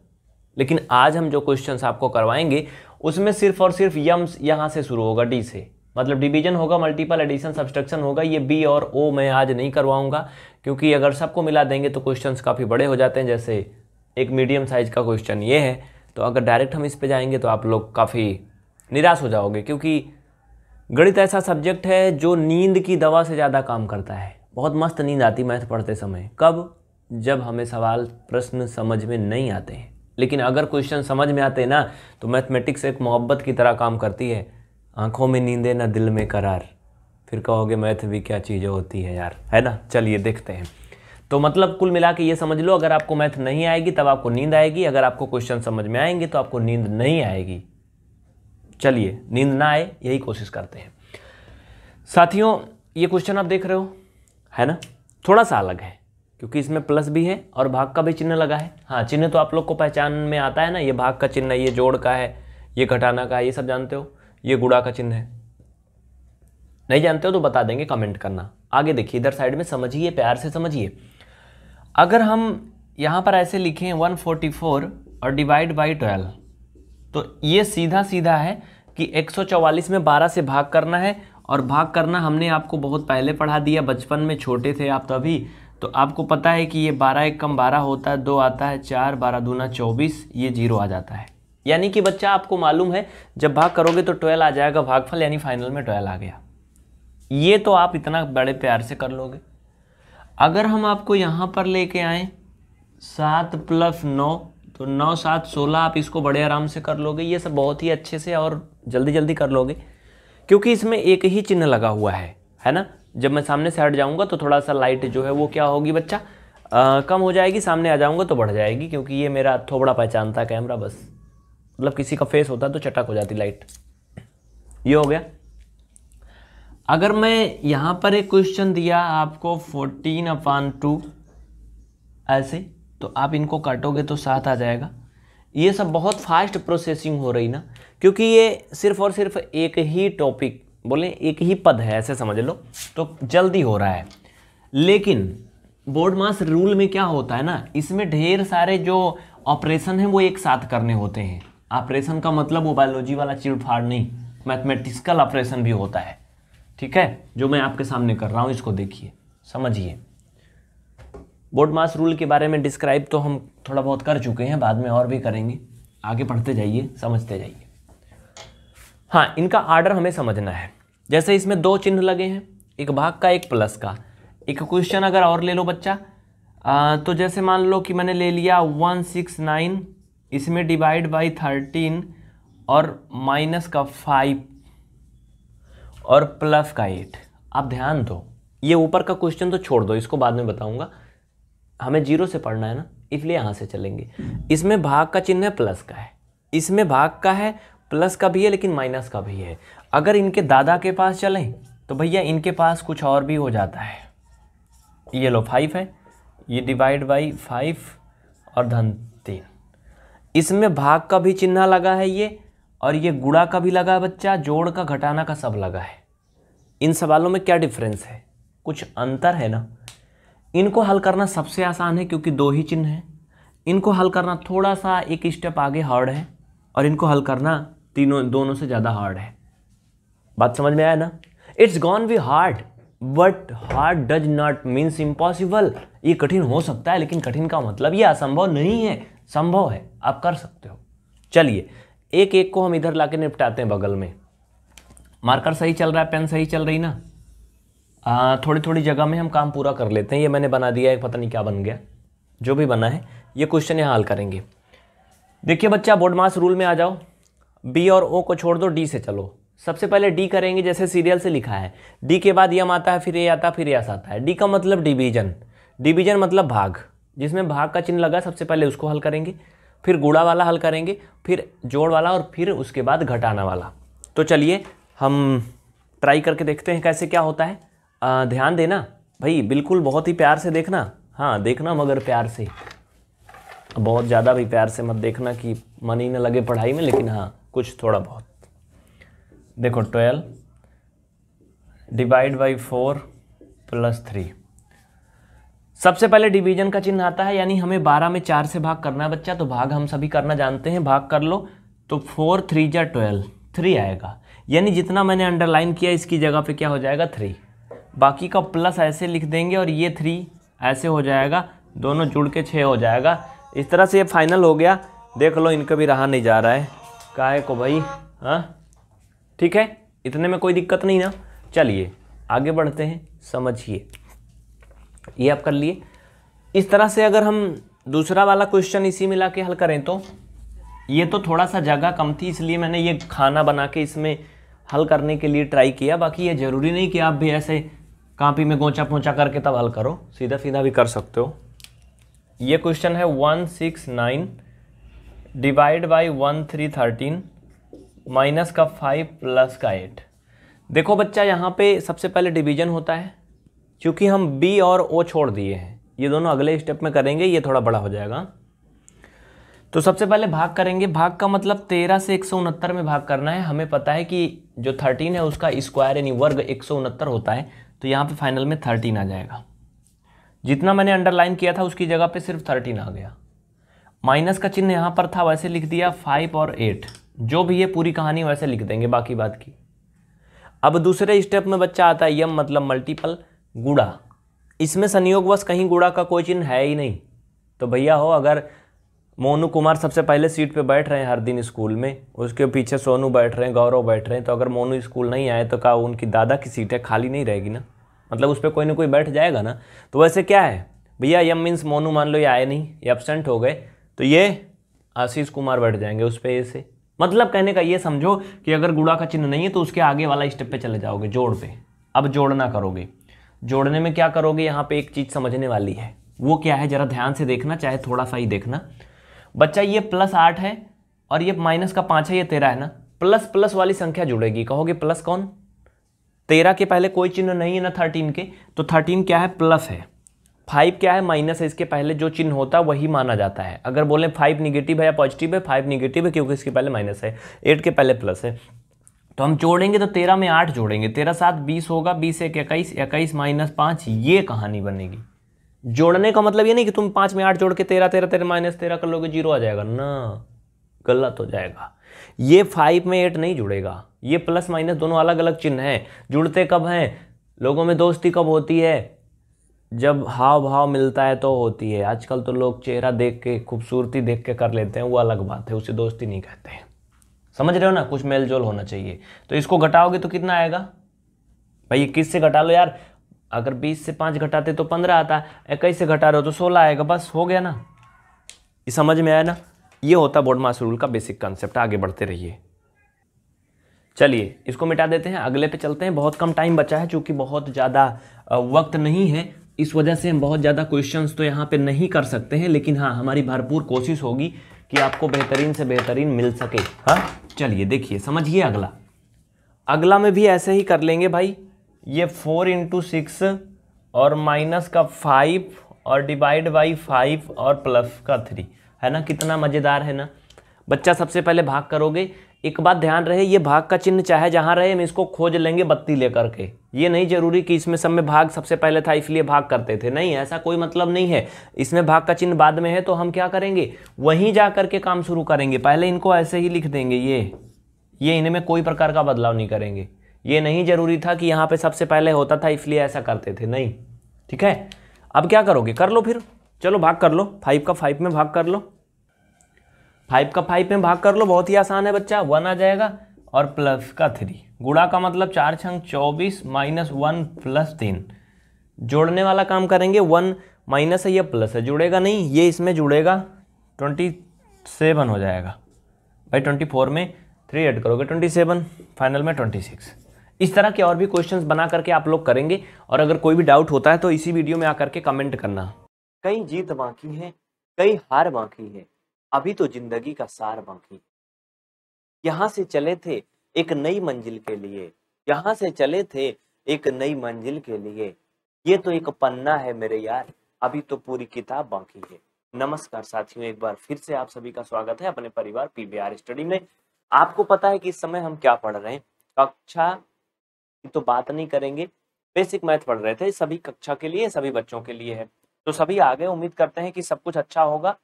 लेकिन आज हम जो क्वेश्चन आपको करवाएंगे उसमें सिर्फ और सिर्फ यम्स यहाँ से शुरू होगा डी से मतलब डिवीजन होगा मल्टीपल एडिशन सब्सट्रक्शन होगा ये बी और ओ मैं आज नहीं करवाऊंगा क्योंकि अगर सबको मिला देंगे तो क्वेश्चंस काफ़ी बड़े हो जाते हैं जैसे एक मीडियम साइज का क्वेश्चन ये है तो अगर डायरेक्ट हम इस पे जाएंगे तो आप लोग काफ़ी निराश हो जाओगे क्योंकि गणित ऐसा सब्जेक्ट है जो नींद की दवा से ज़्यादा काम करता है बहुत मस्त नींद आती मैथ पढ़ते समय कब जब हमें सवाल प्रश्न समझ में नहीं आते हैं लेकिन अगर क्वेश्चन समझ में आते ना तो मैथमेटिक्स एक मोहब्बत की तरह काम करती है आँखों में नींदे ना दिल में करार फिर कहोगे मैथ भी क्या चीज़ें होती है यार है ना चलिए देखते हैं तो मतलब कुल मिला के ये समझ लो अगर आपको मैथ नहीं आएगी तब आपको नींद आएगी अगर आपको क्वेश्चन समझ में आएंगे तो आपको नींद नहीं आएगी चलिए नींद ना आए यही कोशिश करते हैं साथियों ये क्वेश्चन आप देख रहे हो है ना थोड़ा सा अलग है क्योंकि इसमें प्लस भी है और भाग का भी चिन्ह लगा है हाँ चिन्ह तो आप लोग को पहचान में आता है ना ये भाग का चिन्ह है ये जोड़ का है ये घटाना का है ये सब जानते हो ये गुड़ा का चिन्ह है नहीं जानते हो तो बता देंगे कमेंट करना आगे देखिए इधर साइड में समझिए प्यार से समझिए अगर हम यहाँ पर ऐसे लिखें 144 और डिवाइड बाई 12 तो ये सीधा सीधा है कि 144 में 12 से भाग करना है और भाग करना हमने आपको बहुत पहले पढ़ा दिया बचपन में छोटे थे आप तभी तो, तो आपको पता है कि ये 12 एक कम 12 होता है दो आता है चार बारह दूना चौबीस ये जीरो आ जाता है यानी कि बच्चा आपको मालूम है जब भाग करोगे तो ट्वेल्व आ जाएगा भागफल यानी फाइनल में ट्वेल्व आ गया ये तो आप इतना बड़े प्यार से कर लोगे अगर हम आपको यहाँ पर लेके आए सात प्लस नौ तो नौ सात सोलह आप इसको बड़े आराम से कर लोगे ये सब बहुत ही अच्छे से और जल्दी जल्दी कर लोगे क्योंकि इसमें एक ही चिन्ह लगा हुआ है है ना जब मैं सामने से हट जाऊँगा तो थोड़ा सा लाइट जो है वो क्या होगी बच्चा आ, कम हो जाएगी सामने आ जाऊँगा तो बढ़ जाएगी क्योंकि ये मेरा थोबड़ा पहचानता कैमरा बस मतलब किसी का फेस होता तो चटक हो जाती लाइट ये हो गया अगर मैं यहाँ पर एक क्वेश्चन दिया आपको फोर्टीन अपान टू ऐसे तो आप इनको काटोगे तो साथ आ जाएगा ये सब बहुत फास्ट प्रोसेसिंग हो रही ना क्योंकि ये सिर्फ और सिर्फ एक ही टॉपिक बोले एक ही पद है ऐसे समझ लो तो जल्दी हो रहा है लेकिन बोर्ड मास रूल में क्या होता है ना इसमें ढेर सारे जो ऑपरेशन हैं वो एक साथ करने होते हैं ऑपरेशन का मतलब वो बायोलॉजी वाला चिड़फाड़ नहीं मैथमेटिकल ऑपरेशन भी होता है ठीक है जो मैं आपके सामने कर रहा हूँ इसको देखिए समझिए बोर्ड मास रूल के बारे में डिस्क्राइब तो हम थोड़ा बहुत कर चुके हैं बाद में और भी करेंगे आगे पढ़ते जाइए समझते जाइए हाँ इनका आर्डर हमें समझना है जैसे इसमें दो चिन्ह लगे हैं एक भाग का एक प्लस का एक क्वेश्चन अगर और ले लो बच्चा आ, तो जैसे मान लो कि मैंने ले लिया वन सिक्स नाइन इसमें डिवाइड बाई थर्टीन और माइनस का फाइव और प्लस का एट आप ध्यान दो ये ऊपर का क्वेश्चन तो छोड़ दो इसको बाद में बताऊंगा हमें जीरो से पढ़ना है ना इसलिए यहाँ से चलेंगे इसमें भाग का चिन्ह है प्लस का है इसमें भाग का है प्लस का भी है लेकिन माइनस का भी है अगर इनके दादा के पास चलें तो भैया इनके पास कुछ और भी हो जाता है ये लो फाइव है ये डिवाइड बाई फाइव और धन तीन इसमें भाग का भी चिन्ह लगा है ये और ये गुड़ा का भी लगा है बच्चा जोड़ का घटाना का सब लगा है इन सवालों में क्या डिफरेंस है कुछ अंतर है ना इनको हल करना सबसे आसान है क्योंकि दो ही चिन्ह हैं इनको हल करना थोड़ा सा एक स्टेप आगे हार्ड है और इनको हल करना तीनों दोनों से ज़्यादा हार्ड है बात समझ में आया ना it's gonna be hard but hard does not means impossible ये कठिन हो सकता है लेकिन कठिन का मतलब ये असंभव नहीं है संभव है आप कर सकते हो चलिए एक एक को हम इधर ला निपटाते हैं बगल में मार्कर सही चल रहा है पेन सही चल रही ना आ, थोड़ी थोड़ी जगह में हम काम पूरा कर लेते हैं ये मैंने बना दिया है पता नहीं क्या बन गया जो भी बना है ये क्वेश्चन यहाँ हल करेंगे देखिए बच्चा बोर्ड मास रूल में आ जाओ बी और ओ को छोड़ दो डी से चलो सबसे पहले डी करेंगे जैसे सीरियल से लिखा है डी के बाद यम आता है फिर ए आता है फिर एस आता है डी का मतलब डिवीजन डिवीजन मतलब भाग जिसमें भाग का चिन्ह लगा सबसे पहले उसको हल करेंगे फिर गुड़ा वाला हल करेंगे फिर जोड़ वाला और फिर उसके बाद घटाना वाला तो चलिए हम ट्राई करके देखते हैं कैसे क्या होता है आ, ध्यान देना भाई बिल्कुल बहुत ही प्यार से देखना हाँ देखना मगर प्यार से बहुत ज़्यादा भी प्यार से मत देखना कि मन ही ना लगे पढ़ाई में लेकिन हाँ कुछ थोड़ा बहुत देखो twelve divide by four plus three सबसे पहले डिवीजन का चिन्ह आता है यानी हमें बारह में चार से भाग करना है बच्चा तो भाग हम सभी करना जानते हैं भाग कर लो तो फोर थ्री या ट्वेल्व थ्री आएगा यानी जितना मैंने अंडरलाइन किया इसकी जगह पे क्या हो जाएगा थ्री बाकी का प्लस ऐसे लिख देंगे और ये थ्री ऐसे हो जाएगा दोनों जुड़ के छः हो जाएगा इस तरह से ये फाइनल हो गया देख लो इनका भी रहा नहीं जा रहा है काहे को भाई हाँ ठीक है इतने में कोई दिक्कत नहीं ना चलिए आगे बढ़ते हैं समझिए ये आप कर लिए इस तरह से अगर हम दूसरा वाला क्वेश्चन इसी में ला के हल करें तो ये तो थोड़ा सा जगह कम थी इसलिए मैंने ये खाना बना के इसमें हल करने के लिए ट्राई किया बाकी ये ज़रूरी नहीं कि आप भी ऐसे कापी में गोचा पोंचा करके तब हल करो सीधा सीधा भी कर सकते हो ये क्वेश्चन है one six nine divide by one three thirteen minus का फाइव प्लस का एट देखो बच्चा यहाँ पे सबसे पहले डिवीजन होता है चूँकि हम बी और ओ छोड़ दिए हैं ये दोनों अगले स्टेप में करेंगे ये थोड़ा बड़ा हो जाएगा तो सबसे पहले भाग करेंगे भाग का मतलब तेरह से एक में भाग करना है हमें पता है कि जो थर्टीन है उसका स्क्वायर यानी वर्ग एक होता है तो यहाँ पे फाइनल में थर्टीन आ जाएगा जितना मैंने अंडरलाइन किया था उसकी जगह पे सिर्फ थर्टीन आ गया माइनस का चिन्ह यहाँ पर था वैसे लिख दिया फाइव और एट जो भी ये पूरी कहानी वैसे लिख देंगे बाकी बात की अब दूसरे स्टेप में बच्चा आता है यम मतलब मल्टीपल गुड़ा इसमें संयोगवश कहीं गुड़ा का कोई चिन्ह है ही नहीं तो भैया हो अगर मोनू कुमार सबसे पहले सीट पे बैठ रहे हैं हर दिन स्कूल में उसके पीछे सोनू बैठ रहे हैं गौरव बैठ रहे हैं तो अगर मोनू स्कूल नहीं आए तो क्या उनकी दादा की सीट है खाली नहीं रहेगी ना मतलब उस पर कोई ना कोई बैठ जाएगा ना तो वैसे क्या है भैया यम मीन्स मोनू मान लो ये आए नहीं ये एबसेंट हो गए तो ये आशीष कुमार बैठ जाएंगे उस पर ऐसे मतलब कहने का ये समझो कि अगर गुड़ा का चिन्ह नहीं है तो उसके आगे वाला स्टेप पे चले जाओगे जोड़ पे अब जोड़ना करोगे जोड़ने में क्या करोगे यहाँ पे एक चीज़ समझने वाली है वो क्या है ज़रा ध्यान से देखना चाहे थोड़ा सा ही देखना बच्चा ये प्लस आठ है और ये माइनस का पाँच है ये तेरह है ना प्लस प्लस वाली संख्या जुड़ेगी कहोगे प्लस कौन तेरह के पहले कोई चिन्ह नहीं है ना थर्टीन के तो थर्टीन क्या है प्लस है फाइव क्या है माइनस है इसके पहले जो चिन्ह होता है वही माना जाता है अगर बोले फाइव निगेटिव है या पॉजिटिव है फाइव निगेटिव है क्योंकि इसके पहले माइनस है एट के पहले प्लस है तो हम जोड़ेंगे तो तेरह में आठ जोड़ेंगे तेरह सात बीस होगा बीस एक इक्कीस इक्कीस माइनस पाँच ये कहानी बनेगी जोड़ने का मतलब ये नहीं कि तुम पाँच में आठ जोड़ के तेरह तेरह तेरह माइनस तेरह कर लोगे जीरो आ जाएगा ना गलत हो जाएगा ये फाइव में एट नहीं जुड़ेगा ये प्लस माइनस दोनों अलग अलग चिन्ह हैं जुड़ते कब हैं लोगों में दोस्ती कब होती है जब हाव भाव मिलता है तो होती है आजकल तो लोग चेहरा देख के खूबसूरती देख के कर लेते हैं वो अलग बात है उसे दोस्ती नहीं कहते हैं समझ रहे हो ना कुछ मेल जोल होना चाहिए तो इसको घटाओगे तो कितना आएगा भाई इक्कीस से घटा लो यार अगर बीस से पांच घटाते तो पंद्रह आता इक्कीस से घटा रहे हो तो सोलह आएगा बस हो गया ना ये समझ में आया ना ये होता बोर्ड मास रूल का बेसिक कॉन्सेप्ट आगे बढ़ते रहिए चलिए इसको मिटा देते हैं अगले पे चलते हैं बहुत कम टाइम बचा है चूँकि बहुत ज़्यादा वक्त नहीं है इस वजह से हम बहुत ज़्यादा क्वेश्चंस तो यहाँ पे नहीं कर सकते हैं लेकिन हाँ हमारी भरपूर कोशिश होगी कि आपको बेहतरीन से बेहतरीन मिल सके हाँ चलिए देखिए समझिए अगला अगला में भी ऐसे ही कर लेंगे भाई ये फोर इंटू सिक्स और माइनस का फाइव और डिवाइड बाई फाइव और प्लस का थ्री है ना कितना मज़ेदार है ना बच्चा सबसे पहले भाग करोगे एक बात ध्यान रहे ये भाग का चिन्ह चाहे जहाँ रहे हम इसको खोज लेंगे बत्ती लेकर के ये नहीं जरूरी कि इसमें सब में भाग सबसे पहले था इसलिए भाग करते थे नहीं ऐसा कोई मतलब नहीं है इसमें भाग का चिन्ह बाद में है तो हम क्या करेंगे वहीं जा करके काम शुरू करेंगे पहले इनको ऐसे ही लिख देंगे ये ये इनमें कोई प्रकार का बदलाव नहीं करेंगे ये नहीं जरूरी था कि यहाँ पर सबसे पहले होता था इसलिए ऐसा करते थे नहीं ठीक है अब क्या करोगे कर लो फिर चलो भाग कर लो फाइव का फाइव में भाग कर लो फाइव का फाइव में भाग कर लो बहुत ही आसान है बच्चा वन आ जाएगा और प्लस का थ्री गुड़ा का मतलब चार छंग चौबीस माइनस वन प्लस तीन जोड़ने वाला काम करेंगे वन माइनस है या प्लस है जुड़ेगा नहीं ये इसमें जुड़ेगा ट्वेंटी सेवन हो जाएगा भाई ट्वेंटी फोर में थ्री एड करोगे ट्वेंटी सेवन फाइनल में ट्वेंटी सिक्स इस तरह के और भी क्वेश्चंस बना करके आप लोग करेंगे और अगर कोई भी डाउट होता है तो इसी वीडियो में आकर के कमेंट करना कई जीत बाकी है कई हार बाकी है अभी तो जिंदगी का सार बाकी यहाँ से चले थे एक नई मंजिल के लिए यहाँ से चले थे एक नई मंजिल के लिए ये तो एक पन्ना है मेरे यार अभी तो पूरी किताब बाकी है नमस्कार साथियों एक बार फिर से आप सभी का स्वागत है अपने परिवार पीबीआर स्टडी में आपको पता है कि इस समय हम क्या पढ़ रहे हैं कक्षा की तो बात नहीं करेंगे बेसिक मैथ पढ़ रहे थे सभी कक्षा के लिए सभी बच्चों के लिए है तो सभी आगे उम्मीद करते हैं कि सब कुछ अच्छा होगा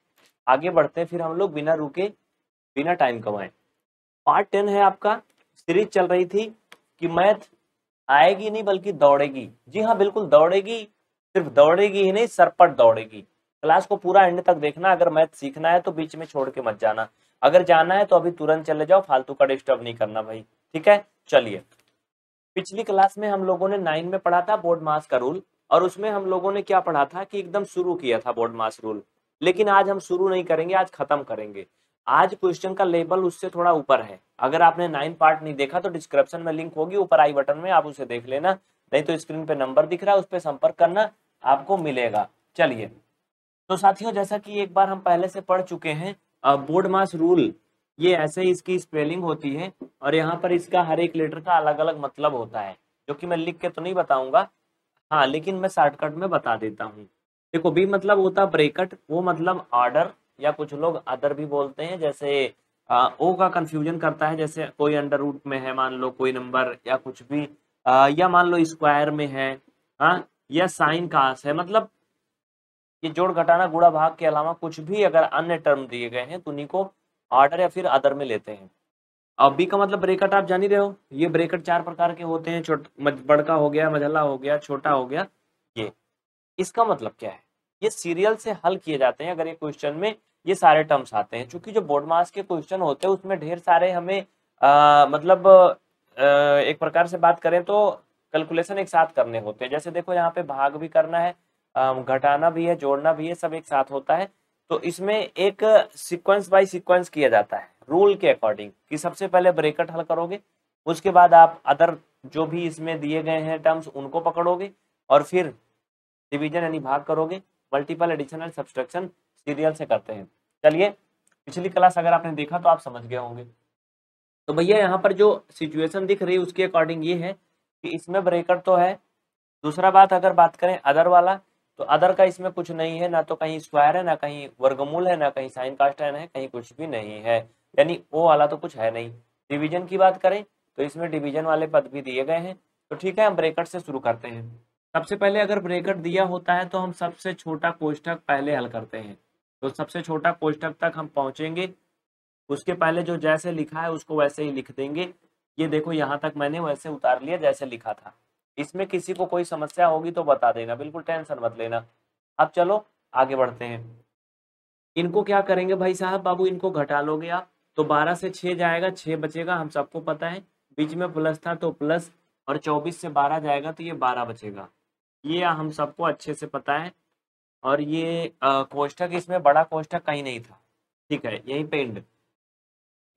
आगे बढ़ते हैं फिर हम लोग बिना रुके बिना टाइम कमाए पार्ट टेन है आपका सीरीज चल रही थी कि मैथ आएगी नहीं बल्कि दौड़ेगी जी हाँ बिल्कुल दौड़ेगी सिर्फ दौड़ेगी ही नहीं सरपट दौड़ेगी क्लास को पूरा एंड तक देखना अगर मैथ सीखना है तो बीच में छोड़ के मत जाना अगर जाना है तो अभी तुरंत चले जाओ फालतू का डिस्टर्ब नहीं करना भाई ठीक है चलिए पिछली क्लास में हम लोगों ने नाइन में पढ़ा था बोर्ड मास का रूल और उसमें हम लोगों ने क्या पढ़ा था कि एकदम शुरू किया था बोर्ड मास रूल लेकिन आज हम शुरू नहीं करेंगे आज खत्म करेंगे आज क्वेश्चन का लेबल उससे थोड़ा ऊपर है अगर आपने नाइन पार्ट नहीं देखा तो डिस्क्रिप्शन में लिंक होगी ऊपर आई बटन में आप उसे देख लेना नहीं तो स्क्रीन पे नंबर दिख रहा है उस पर संपर्क करना आपको मिलेगा चलिए तो साथियों जैसा कि एक बार हम पहले से पढ़ चुके हैं बोर्ड मास रूल ये ऐसे ही इसकी स्पेलिंग होती है और यहाँ पर इसका हर एक लेटर का अलग अलग मतलब होता है जो कि मैं लिख के तो नहीं बताऊंगा हाँ लेकिन मैं शॉर्टकट में बता देता हूँ देखो बी मतलब होता ब्रेकट वो मतलब आर्डर या कुछ लोग अदर भी बोलते हैं जैसे आ, ओ का कंफ्यूजन करता है जैसे कोई अंडर रूट में है मान लो कोई नंबर या कुछ भी आ, या मान लो स्क्वायर में है हाँ या साइन कास है मतलब ये जोड़ घटाना गुड़ा भाग के अलावा कुछ भी अगर अन्य टर्म दिए गए हैं तो उन्हीं को ऑर्डर या फिर अदर में लेते हैं अब बी का मतलब ब्रेकट आप जान ही रहे हो ये ब्रेकट चार प्रकार के होते हैं छोट बड़का हो गया मझला हो गया छोटा हो गया इसका मतलब क्या है ये सीरियल से हल किए जाते हैं अगर ये क्वेश्चन में ये सारे टर्म्स आते हैं चूंकि जो बोर्ड मार्क्स के क्वेश्चन होते हैं उसमें ढेर सारे हमें आ, मतलब आ, एक प्रकार से बात करें तो कैलकुलेशन एक साथ करने होते हैं जैसे देखो यहाँ पे भाग भी करना है घटाना भी है जोड़ना भी है सब एक साथ होता है तो इसमें एक सीक्वेंस बाय सीक्वेंस किया जाता है रूल के अकॉर्डिंग कि सबसे पहले ब्रेकट हल करोगे उसके बाद आप अदर जो भी इसमें दिए गए हैं टर्म्स उनको पकड़ोगे और फिर डिवीजन यानी भाग करोगे मल्टीपल एडिशनल सब्सट्रक्शन सीरियल से करते हैं चलिए पिछली क्लास अगर आपने देखा तो आप समझ गए होंगे तो भैया यहाँ पर जो सिचुएशन दिख रही है उसके अकॉर्डिंग ये है कि इसमें ब्रेकर तो है दूसरा बात अगर बात करें अदर वाला तो अदर का इसमें कुछ नहीं है ना तो कहीं स्क्वायर है ना कहीं वर्गमूल है ना कहीं साइन कास्ट है कहीं कुछ भी नहीं है यानी ओ वाला तो कुछ है नहीं डिवीजन की बात करें तो इसमें डिवीजन वाले पद भी दिए गए हैं तो ठीक है हम ब्रेकर से शुरू करते हैं सबसे पहले अगर ब्रेकट दिया होता है तो हम सबसे छोटा कोष्ठक पहले हल करते हैं तो सबसे छोटा कोष्ठक तक हम पहुंचेंगे उसके पहले जो जैसे लिखा है उसको वैसे ही लिख देंगे ये देखो यहाँ तक मैंने वैसे उतार लिया जैसे लिखा था इसमें किसी को कोई समस्या होगी तो बता देना बिल्कुल टेंशन मत लेना अब चलो आगे बढ़ते हैं इनको क्या करेंगे भाई साहब बाबू इनको घटा लोगे आप तो बारह से छह जाएगा छह बचेगा हम सबको पता है बीच में प्लस था तो प्लस और चौबीस से बारह जाएगा तो ये बारह बचेगा ये हम सबको अच्छे से पता है और ये आ, कोष्ठक इसमें बड़ा कोष्ठक कहीं नहीं था ठीक है यही पेंड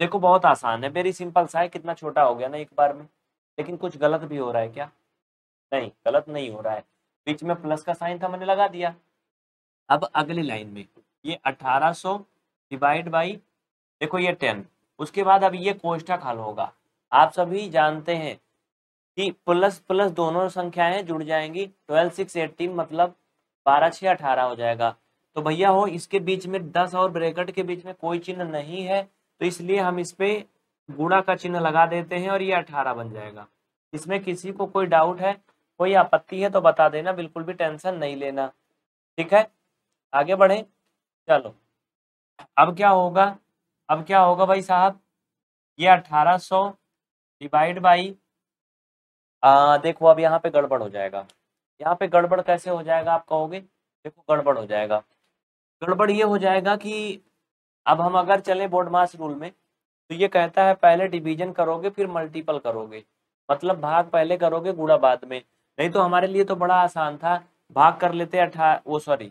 देखो बहुत आसान है वेरी सिंपल सा है कितना छोटा हो गया ना एक बार में लेकिन कुछ गलत भी हो रहा है क्या नहीं गलत नहीं हो रहा है बीच में प्लस का साइन था मैंने लगा दिया अब अगली लाइन में ये 1800 डिवाइड बाई देखो ये 10 उसके बाद अब ये कोष्ठक हल होगा आप सभी जानते हैं कि प्लस प्लस दोनों संख्याएं जुड़ जाएंगी ट्वेल्व सिक्स एटीन मतलब बारह छः अठारह हो जाएगा तो भैया हो इसके बीच में दस और ब्रैकेट के बीच में कोई चिन्ह नहीं है तो इसलिए हम इस पर गुणा का चिन्ह लगा देते हैं और ये अठारह बन जाएगा इसमें किसी को कोई डाउट है कोई आपत्ति है तो बता देना बिल्कुल भी टेंशन नहीं लेना ठीक है आगे बढ़े चलो अब क्या होगा अब क्या होगा भाई साहब ये अठारह सौ डिवाइड बाई आ, देखो अब यहाँ पे गड़बड़ हो जाएगा यहाँ पे गड़बड़ कैसे हो जाएगा आप कहोगे देखो गड़बड़ हो जाएगा गड़बड़ ये हो जाएगा कि अब हम अगर चले बोर्ड मास रूल में तो ये कहता है पहले डिवीजन करोगे फिर मल्टीपल करोगे मतलब भाग पहले करोगे गुड़ा बाद में नहीं तो हमारे लिए तो बड़ा आसान था भाग कर लेते अठार वो सॉरी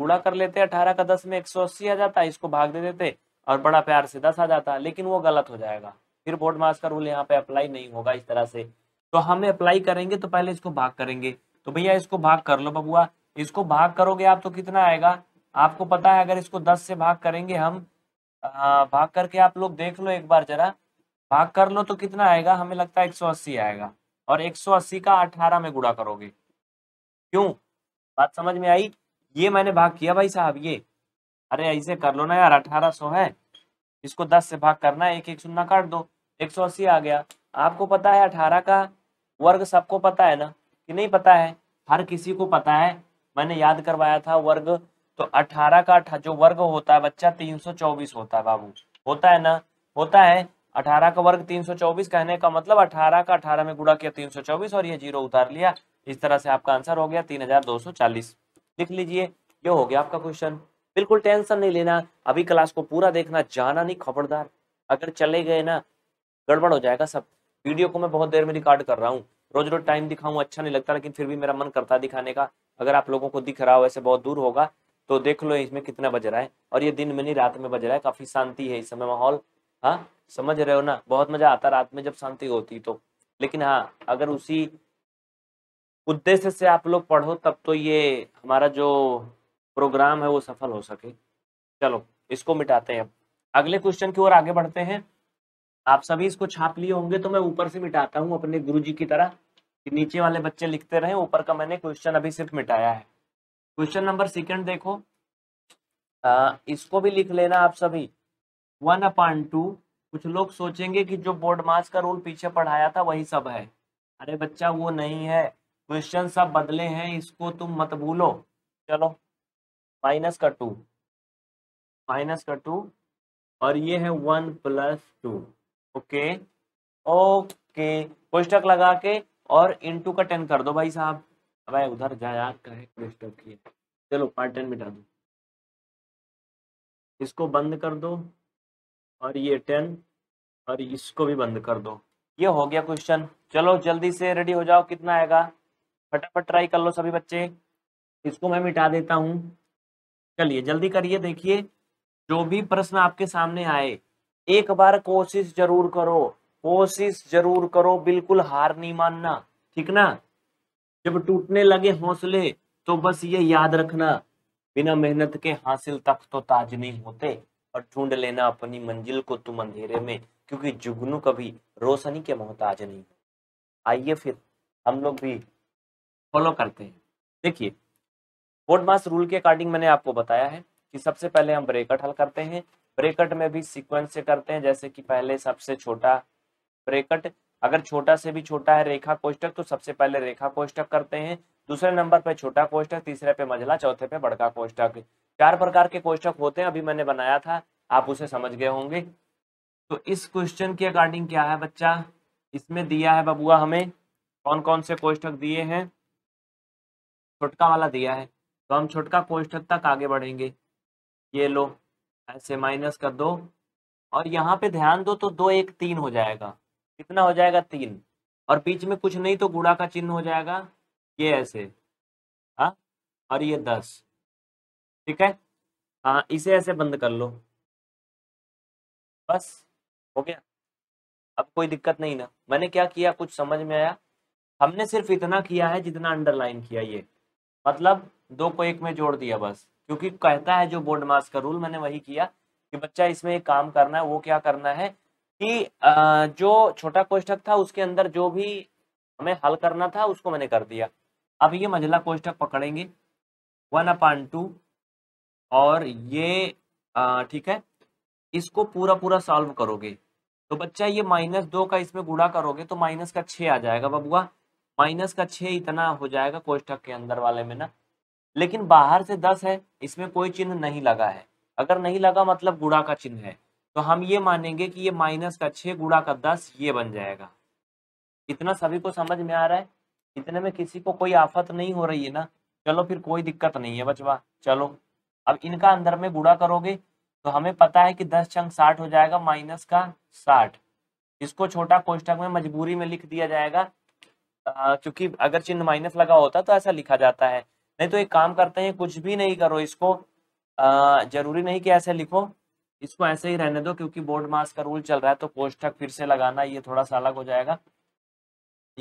गुड़ा कर लेते अठारह का दस में एक सौ अस्सी आ जाता इसको भाग दे देते और बड़ा प्यार से दस आ जाता लेकिन वो गलत हो जाएगा फिर बोर्ड मास का रूल यहाँ पे अप्लाई नहीं होगा इस तरह से तो हम अप्लाई करेंगे तो पहले इसको भाग करेंगे तो भैया इसको भाग कर लो बबुआ इसको भाग करोगे आप तो कितना आएगा आपको पता है अगर इसको दस से भाग करेंगे हम आ, भाग करके आप लोग देख लो एक बार जरा भाग कर लो तो कितना आएगा हमें लगता है 180 आएगा और 180 का 18 में गुड़ा करोगे क्यों बात समझ में आई ये मैंने भाग किया भाई साहब ये अरे ऐसे कर लो ना यार सौ है इसको 10 से भाग करना है एक एक सुनना काट दो 180 आ गया आपको पता है 18 का वर्ग सबको पता है ना कि नहीं पता है हर किसी को पता है मैंने याद करवाया था वर्ग तो 18 का 18 जो वर्ग होता है बच्चा 324 होता है बाबू होता है ना होता है 18 का वर्ग 324 कहने का मतलब 18 का 18 में गुड़ा किया 324 और ये जीरो उतार लिया इस तरह से आपका आंसर हो गया 3240 लिख लीजिए ये हो गया आपका क्वेश्चन बिल्कुल टेंशन नहीं लेना अभी क्लास को पूरा देखना जाना नहीं खबरदार अगर चले गए ना गड़बड़ हो जाएगा सब वीडियो को मैं बहुत देर में रिकॉर्ड कर रहा हूँ रोज रोज टाइम दिखाऊँ अच्छा नहीं लगता लेकिन फिर भी मेरा मन करता दिखाने का अगर आप लोगों को दिख रहा हो ऐसे बहुत दूर होगा तो देख लो इसमें कितना बज रहा है और ये दिन में नहीं रात में बज रहा है काफ़ी शांति है इस समय माहौल हाँ समझ रहे हो ना बहुत मज़ा आता रात में जब शांति होती तो लेकिन हाँ अगर उसी उद्देश्य से आप लोग पढ़ो तब तो ये हमारा जो प्रोग्राम है वो सफल हो सके चलो इसको मिटाते हैं अब अगले क्वेश्चन की ओर आगे बढ़ते हैं आप सभी इसको छाप लिए होंगे तो मैं ऊपर से मिटाता हूँ अपने गुरु जी की तरह नीचे वाले बच्चे लिखते रहे ऊपर का मैंने क्वेश्चन अभी सिर्फ मिटाया है क्वेश्चन नंबर सेकेंड देखो आ, इसको भी लिख लेना आप सभी वन अपॉइंट टू कुछ लोग सोचेंगे कि जो बोर्ड मास का रूल पीछे पढ़ाया था वही सब है अरे बच्चा वो नहीं है क्वेश्चन सब बदले हैं इसको तुम मत भूलो चलो माइनस का टू माइनस का टू और ये है one plus two okay okay कोष्टक लगा के और इनटू का टेन कर दो भाई साहब अब उधर जाया कहे कोष्टक की चलो पार्ट टेन मिटा दो इसको बंद कर दो और ये टेन और इसको भी बंद कर दो ये हो गया क्वेश्चन चलो जल्दी से रेडी हो जाओ कितना आएगा फटाफट ट्राई कर लो सभी बच्चे इसको मैं मिटा देता हूँ चलिए जल्दी करिए देखिए जो भी प्रश्न आपके सामने आए एक बार कोशिश जरूर करो कोशिश जरूर करो बिल्कुल हार नहीं मानना ठीक ना जब टूटने लगे हौसले तो बस ये याद रखना बिना मेहनत के हासिल तक तो ताज नहीं होते और ढूंढ लेना अपनी मंजिल को तुम अंधेरे में क्योंकि जुगनू कभी रोशनी के मोहताज नहीं आइए फिर हम लोग भी फॉलो करते हैं देखिए बोर्ड मास रूल के अकॉर्डिंग मैंने आपको बताया है कि सबसे पहले हम ब्रेकअट हल करते हैं ब्रेकट में भी सीक्वेंस से करते हैं जैसे कि पहले सबसे छोटा ब्रेकट अगर छोटा से भी छोटा है रेखा कोष्टक तो सबसे पहले रेखा कोष्टक करते हैं दूसरे नंबर पे छोटा कोष्टक तीसरे पे मझला चौथे पे बड़का कोष्टक चार प्रकार के कोष्टक होते हैं अभी मैंने बनाया था आप उसे समझ गए होंगे तो इस क्वेश्चन के अकॉर्डिंग क्या है बच्चा इसमें दिया है बबुआ हमें कौन कौन से कोष्टक दिए हैं छोटका वाला दिया है तो हम छोटका कोष्टक तक आगे बढ़ेंगे ये लो ऐसे माइनस कर दो और यहाँ पे ध्यान दो तो दो एक तीन हो जाएगा कितना हो जाएगा तीन और बीच में कुछ नहीं तो गुड़ा का चिन्ह हो जाएगा ये ऐसे हाँ और ये दस ठीक है हाँ इसे ऐसे बंद कर लो बस हो गया अब कोई दिक्कत नहीं ना मैंने क्या किया कुछ समझ में आया हमने सिर्फ इतना किया है जितना अंडरलाइन किया ये मतलब दो को एक में जोड़ दिया बस क्योंकि कहता है जो बोर्ड मास का रूल मैंने वही किया कि बच्चा इसमें एक काम करना है वो क्या करना है कि जो छोटा कोष्टक था उसके अंदर जो भी हमें हल करना था उसको मैंने कर दिया अब ये मंझला कोष्टक पकड़ेंगे वन अपान टू और ये ठीक है इसको पूरा पूरा सॉल्व करोगे तो बच्चा ये माइनस दो का इसमें गुड़ा करोगे तो माइनस का छः आ जाएगा बबुआ माइनस का छः इतना हो जाएगा कोष्टक के अंदर वाले में ना लेकिन बाहर से दस है इसमें कोई चिन्ह नहीं लगा है अगर नहीं लगा मतलब गुड़ा का चिन्ह है तो हम ये मानेंगे कि ये माइनस का छः गुड़ा का दस ये बन जाएगा इतना सभी को समझ में आ रहा है इतने में किसी को कोई आफत नहीं हो रही है ना चलो फिर कोई दिक्कत नहीं है बचवा चलो अब इनका अंदर में गुड़ा करोगे तो हमें पता है कि दस चंग साठ हो जाएगा माइनस का साठ इसको छोटा कोष्टक में मजबूरी में लिख दिया जाएगा क्योंकि अगर चिन्ह माइनस लगा होता तो ऐसा लिखा जाता है नहीं तो एक काम करते हैं कुछ भी नहीं करो इसको आ, जरूरी नहीं कि ऐसे लिखो इसको ऐसे ही रहने दो क्योंकि बोर्ड मास का रूल चल रहा है तो कोष्ठक फिर से लगाना ये थोड़ा सा अलग हो जाएगा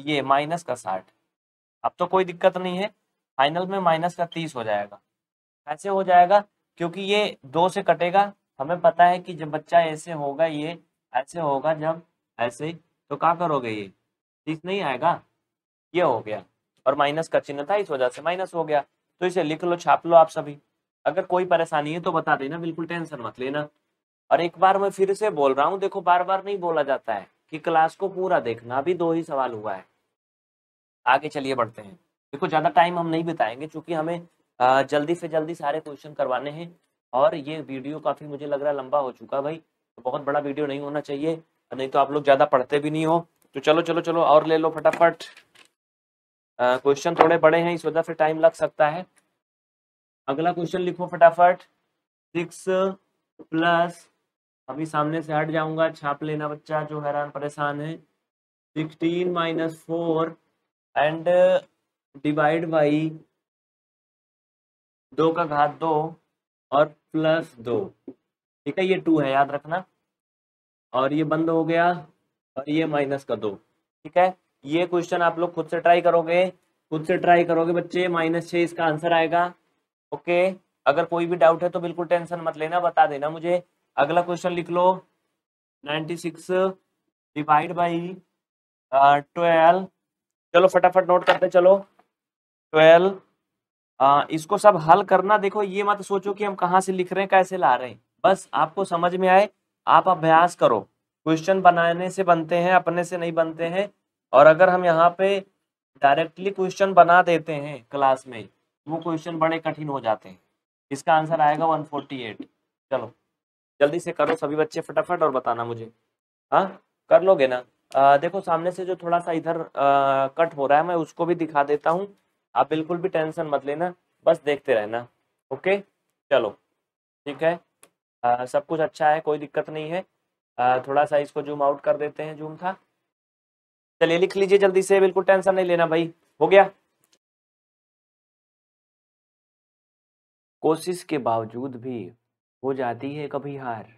ये माइनस का साठ अब तो कोई दिक्कत नहीं है फाइनल में माइनस का तीस हो जाएगा ऐसे हो जाएगा क्योंकि ये दो से कटेगा हमें पता है कि जब बच्चा ऐसे होगा ये ऐसे होगा जब ऐसे तो क्या करोगे ये तीस नहीं आएगा ये हो गया और माइनस का चिन्ह था इस वजह से माइनस हो गया तो इसे लिख लो छाप लो आप सभी अगर कोई परेशानी है तो बता देना बिल्कुल टेंशन मत लेना और एक बार मैं फिर से बोल रहा हूँ देखो बार बार नहीं बोला जाता है कि क्लास को पूरा देखना अभी दो ही सवाल हुआ है आगे चलिए बढ़ते हैं देखो ज़्यादा टाइम हम नहीं बिताएंगे क्योंकि हमें जल्दी से जल्दी सारे क्वेश्चन करवाने हैं और ये वीडियो काफ़ी मुझे लग रहा है लंबा हो चुका भाई तो बहुत बड़ा वीडियो नहीं होना चाहिए नहीं तो आप लोग ज़्यादा पढ़ते भी नहीं हो तो चलो चलो चलो और ले लो फटाफट क्वेश्चन थोड़े बड़े हैं इस वजह से टाइम लग सकता है अगला क्वेश्चन लिखो फटाफट सिक्स प्लस अभी सामने से हट जाऊंगा छाप लेना बच्चा जो हैरान परेशान है sixteen minus four and divide by दो का घात दो और प्लस दो ठीक है ये टू है याद रखना और ये बंद हो गया और ये माइनस का दो ठीक है ये क्वेश्चन आप लोग खुद से ट्राई करोगे खुद से ट्राई करोगे बच्चे माइनस छः इसका आंसर आएगा ओके अगर कोई भी डाउट है तो बिल्कुल टेंशन मत लेना बता देना मुझे अगला क्वेश्चन लिख लो ninety six divide by twelve चलो फटाफट नोट करते चलो ट्वेल्व आ, uh, इसको सब हल करना देखो ये मत सोचो कि हम कहाँ से लिख रहे हैं कैसे ला रहे हैं बस आपको समझ में आए आप अभ्यास करो क्वेश्चन बनाने से बनते हैं अपने से नहीं बनते हैं और अगर हम यहाँ पे डायरेक्टली क्वेश्चन बना देते हैं क्लास में वो क्वेश्चन बड़े कठिन हो जाते हैं इसका आंसर आएगा 148 चलो जल्दी से करो सभी बच्चे फटाफट और बताना मुझे हाँ कर लोगे ना आ, देखो सामने से जो थोड़ा सा इधर आ, कट हो रहा है मैं उसको भी दिखा देता हूँ आप बिल्कुल भी टेंशन मत लेना बस देखते रहना ओके चलो ठीक है आ, सब कुछ अच्छा है कोई दिक्कत नहीं है आ, थोड़ा सा इसको जूम आउट कर देते हैं जूम था चलिए लिख लीजिए जल्दी से बिल्कुल टेंशन नहीं लेना भाई हो गया कोशिश के बावजूद भी हो जाती है कभी हार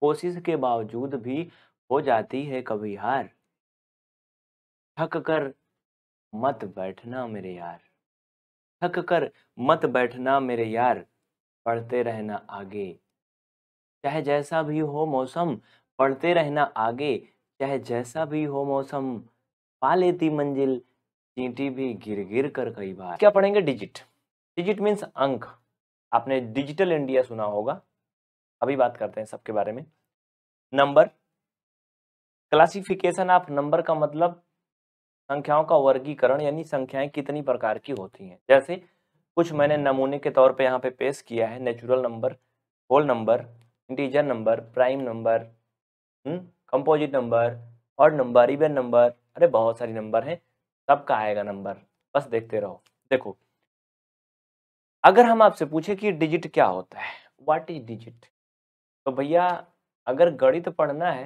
कोशिश के बावजूद भी हो जाती है कभी हार थक कर मत बैठना मेरे यार थक कर मत बैठना मेरे यार पढ़ते रहना आगे चाहे जैसा भी हो मौसम पढ़ते रहना आगे चाहे जैसा भी हो मौसम पा लेती मंजिल चींटी भी गिर गिर कर कई बार क्या पढ़ेंगे डिजिट डिजिट मीन्स अंक आपने डिजिटल इंडिया सुना होगा अभी बात करते हैं सबके बारे में नंबर क्लासिफिकेशन ऑफ नंबर का मतलब संख्याओं का वर्गीकरण यानी संख्याएं कितनी प्रकार की होती हैं जैसे कुछ मैंने नमूने के तौर पे यहाँ पे पेश किया है natural number whole number integer number prime number composite number और नंबर इवन नंबर अरे बहुत सारी नंबर हैं सबका आएगा नंबर बस देखते रहो देखो अगर हम आपसे पूछे कि डिजिट क्या होता है व्हाट इज डिजिट तो भैया अगर गणित पढ़ना है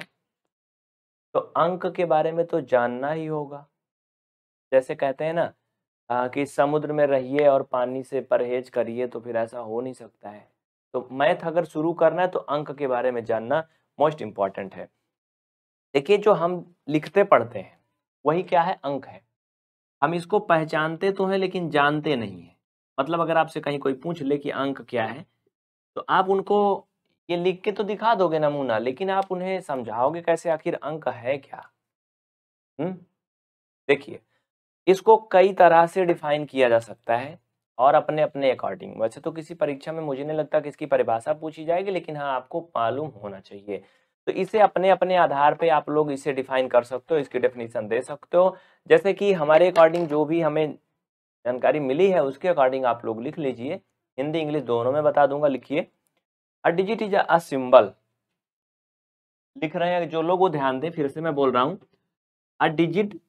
तो अंक के बारे में तो जानना ही होगा जैसे कहते हैं ना आ, कि समुद्र में रहिए और पानी से परहेज करिए तो फिर ऐसा हो नहीं सकता है तो मैथ अगर शुरू करना है तो अंक के बारे में जानना मोस्ट इम्पॉर्टेंट है देखिए जो हम लिखते पढ़ते हैं वही क्या है अंक है हम इसको पहचानते तो हैं लेकिन जानते नहीं है मतलब अगर आपसे कहीं कोई पूछ ले कि अंक क्या है तो आप उनको ये लिख के तो दिखा दोगे नमूना लेकिन आप उन्हें समझाओगे कैसे आखिर अंक है क्या हम्म देखिए इसको कई तरह से डिफाइन किया जा सकता है और अपने अपने अकॉर्डिंग वैसे तो किसी परीक्षा में मुझे नहीं लगता कि इसकी परिभाषा पूछी जाएगी लेकिन हाँ आपको मालूम होना चाहिए तो इसे अपने अपने आधार पे आप लोग इसे डिफाइन कर सकते हो इसकी डेफिनेशन दे सकते हो जैसे कि हमारे अकॉर्डिंग जो भी हमें जानकारी मिली है उसके अकॉर्डिंग आप लोग लिख लीजिए हिंदी इंग्लिश दोनों में बता दूंगा लिखिए a digit is a symbol लिख रहे हैं जो लोग वो ध्यान दें फिर से मैं बोल रहा हूँ a digit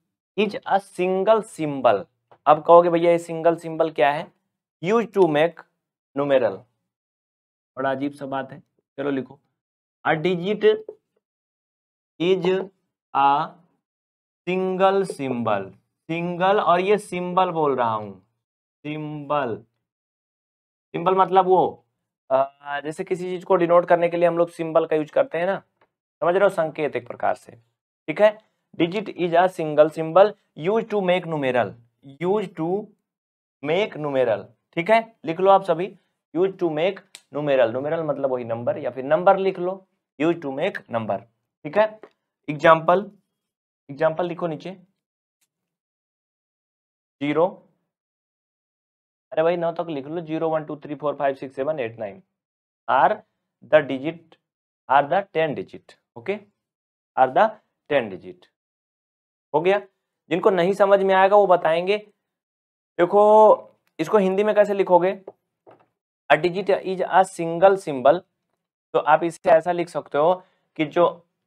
is a single symbol अब कहोगे भैया ये सिंगल सिंबल क्या है यूज टू मेक नुमेरल बड़ा अजीब सा बात है चलो लिखो a digit is a single symbol single और ये सिंबल बोल रहा हूं सिंबल सिंबल मतलब वो जैसे किसी चीज को डिनोट करने के लिए हम लोग सिंबल का यूज करते हैं ना समझ रहे हो संकेत एक प्रकार से ठीक है digit is a single symbol use to make numeral use to make numeral ठीक है लिख लो आप सभी use to make numeral numeral मतलब वही नंबर या फिर नंबर लिख लो यूज टू मेक नंबर ठीक है एग्जाम्पल एग्जाम्पल लिखो नीचे जीरो अरे भाई नौ तक लिख लो zero one two three four five six seven eight nine are the digit are the ten digit okay are the ten digit हो गया जिनको नहीं समझ में आएगा वो बताएंगे देखो इसको हिंदी में कैसे लिखोगे a digit is a single symbol तो आप इसे ऐसा लिख सकते हो कि जो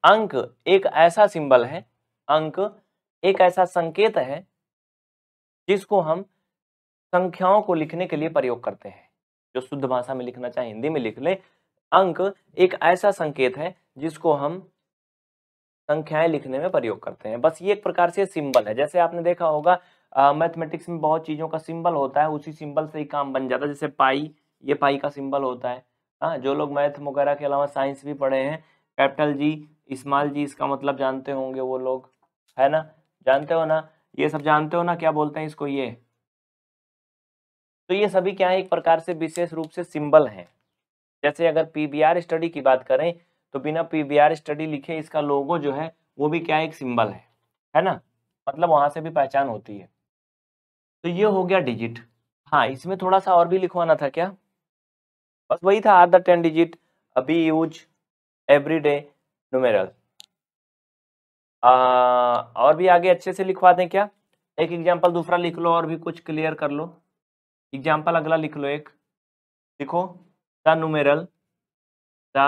अंक एक ऐसा सिंबल है अंक एक ऐसा संकेत है जिसको हम संख्याओं को लिखने के लिए प्रयोग करते हैं जो शुद्ध भाषा में लिखना चाहे हिंदी में लिख ले अंक एक ऐसा संकेत है जिसको हम संख्याएं लिखने में प्रयोग करते हैं बस ये एक प्रकार से सिंबल है जैसे आपने देखा होगा मैथमेटिक्स में बहुत चीज़ों का सिंबल होता है उसी सिंबल से ही काम बन जाता है जैसे पाई ये पाई का सिंबल होता है हाँ जो लोग मैथ वगैरह के अलावा साइंस भी पढ़े हैं कैपिटल जी इस्माल जी इसका मतलब जानते होंगे वो लोग है ना जानते हो ना ये सब जानते हो ना क्या बोलते हैं इसको ये तो ये सभी क्या है एक प्रकार से विशेष रूप से सिंबल हैं जैसे अगर पीबीआर स्टडी की बात करें तो बिना पीबीआर स्टडी लिखे इसका लोगो जो है वो भी क्या एक सिंबल है है ना मतलब वहां से भी पहचान होती है तो ये हो गया डिजिट हाँ इसमें थोड़ा सा और भी लिखवाना था क्या बस वही था आधा टेन डिजिट अभी यूज एवरी डे और भी आगे अच्छे से लिखवा दें क्या एक एग्जाम्पल दूसरा लिख लो और भी कुछ क्लियर कर लो एग्जाम्पल अगला लिख लो एक लिखो द नूमेरल द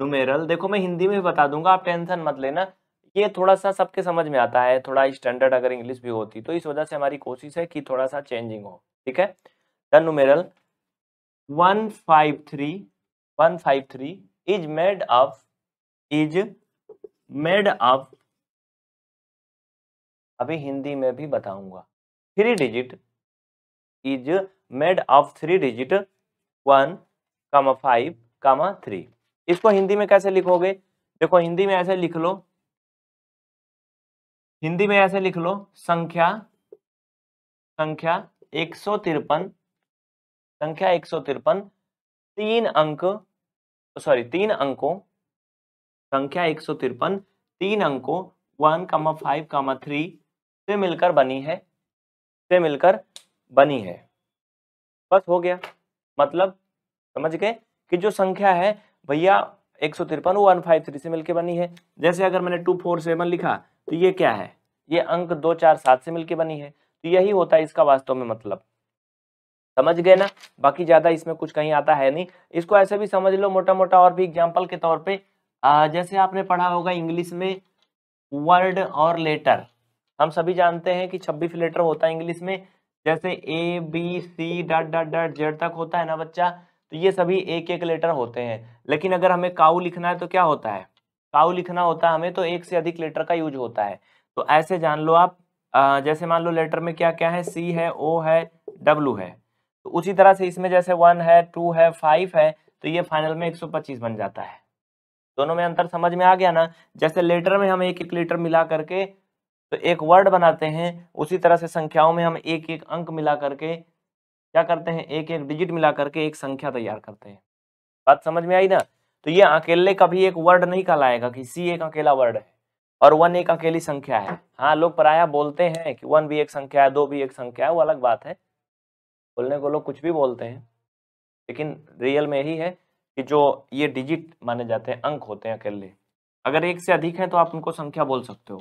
नूमेरल देखो मैं हिंदी में भी बता दूंगा आप टेंशन मत लेना ये थोड़ा सा सबके समझ में आता है थोड़ा स्टैंडर्ड अगर इंग्लिश भी होती तो इस वजह से हमारी कोशिश है कि थोड़ा सा चेंजिंग हो ठीक है the numeral one one five three five three is made of is made of अभी हिंदी में भी बताऊंगा three digit is made of three digit one comma five comma three इसको हिंदी में कैसे लिखोगे देखो हिंदी में ऐसे लिख लो हिंदी में ऐसे लिख लो संख्या संख्या एक सौ तिरपन संख्या एक सौ तिरपन तीन अंक सॉरी तीन अंकों संख्या एक सौ तिरपन तीन अंकों one comma five comma three से मिलकर बनी है से मिलकर बनी है बस हो गया मतलब समझ गए कि जो संख्या है भैया एक सौ तिरपन वन फाइव थ्री से मिलकर बनी है जैसे अगर मैंने टू फोर सेवन लिखा तो ये क्या है ये अंक दो चार सात से मिलकर बनी है तो यही होता है इसका वास्तव में मतलब समझ गए ना बाकी ज़्यादा इसमें कुछ कहीं आता है नहीं इसको ऐसे भी समझ लो मोटा मोटा और भी एग्जाम्पल के तौर पर जैसे आपने पढ़ा होगा इंग्लिश में वर्ड और लेटर हम सभी जानते हैं कि छब्बीस लेटर होता है इंग्लिश में जैसे A B C dot dot dot Z तक होता है ना बच्चा तो ये सभी एक एक लेटर होते हैं लेकिन अगर हमें काऊ लिखना है तो क्या होता है काऊ लिखना होता है हमें तो एक से अधिक लेटर का यूज होता है तो ऐसे जान लो आप जैसे मान लो लेटर में क्या क्या है सी है ओ है डब्लू है तो उसी तरह से इसमें जैसे वन है टू है फाइव है तो ये फाइनल में एक सौ पच्चीस बन जाता है दोनों में अंतर समझ में आ गया ना जैसे लेटर में हम एक एक लीटर मिला करके तो एक वर्ड बनाते हैं उसी तरह से संख्याओं में हम एक एक अंक मिला करके क्या करते हैं एक एक डिजिट मिला करके एक संख्या तैयार करते हैं बात समझ में आई ना तो ये अकेले कभी एक वर्ड नहीं कहलाएगा कि सी एक अकेला वर्ड है और वन एक अकेली संख्या है हाँ लोग प्राय बोलते हैं कि वन भी एक संख्या है दो भी एक संख्या है वो अलग बात है बोलने को लोग कुछ भी बोलते हैं लेकिन रियल में यही है कि जो ये डिजिट माने जाते हैं अंक होते हैं अकेले अगर एक से अधिक हैं तो आप उनको संख्या बोल सकते हो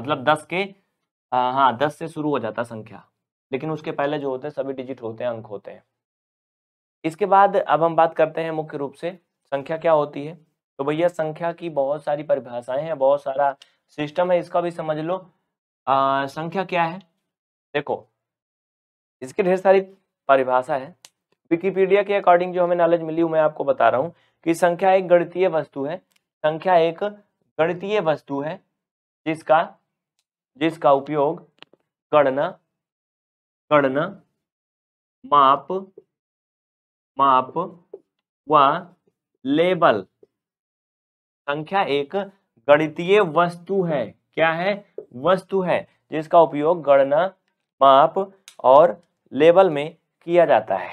मतलब दस के आ, हाँ दस से शुरू हो जाता संख्या लेकिन उसके पहले जो होते हैं सभी डिजिट होते हैं अंक होते हैं इसके बाद अब हम बात करते हैं मुख्य रूप से संख्या क्या होती है तो भैया संख्या की बहुत सारी परिभाषाएं हैं बहुत सारा सिस्टम है इसका भी समझ लो आ, संख्या क्या है देखो इसकी ढेर सारी परिभाषा है विकीपीडिया के अकॉर्डिंग जो हमें नॉलेज मिली मैं आपको बता रहा हूँ कि संख्या एक गणितीय वस्तु है संख्या एक गणितीय वस्तु है जिसका जिसका उपयोग गणना गणना माप माप व लेबल संख्या एक गणितीय वस्तु है क्या है वस्तु है जिसका उपयोग गणना माप और लेबल में किया जाता है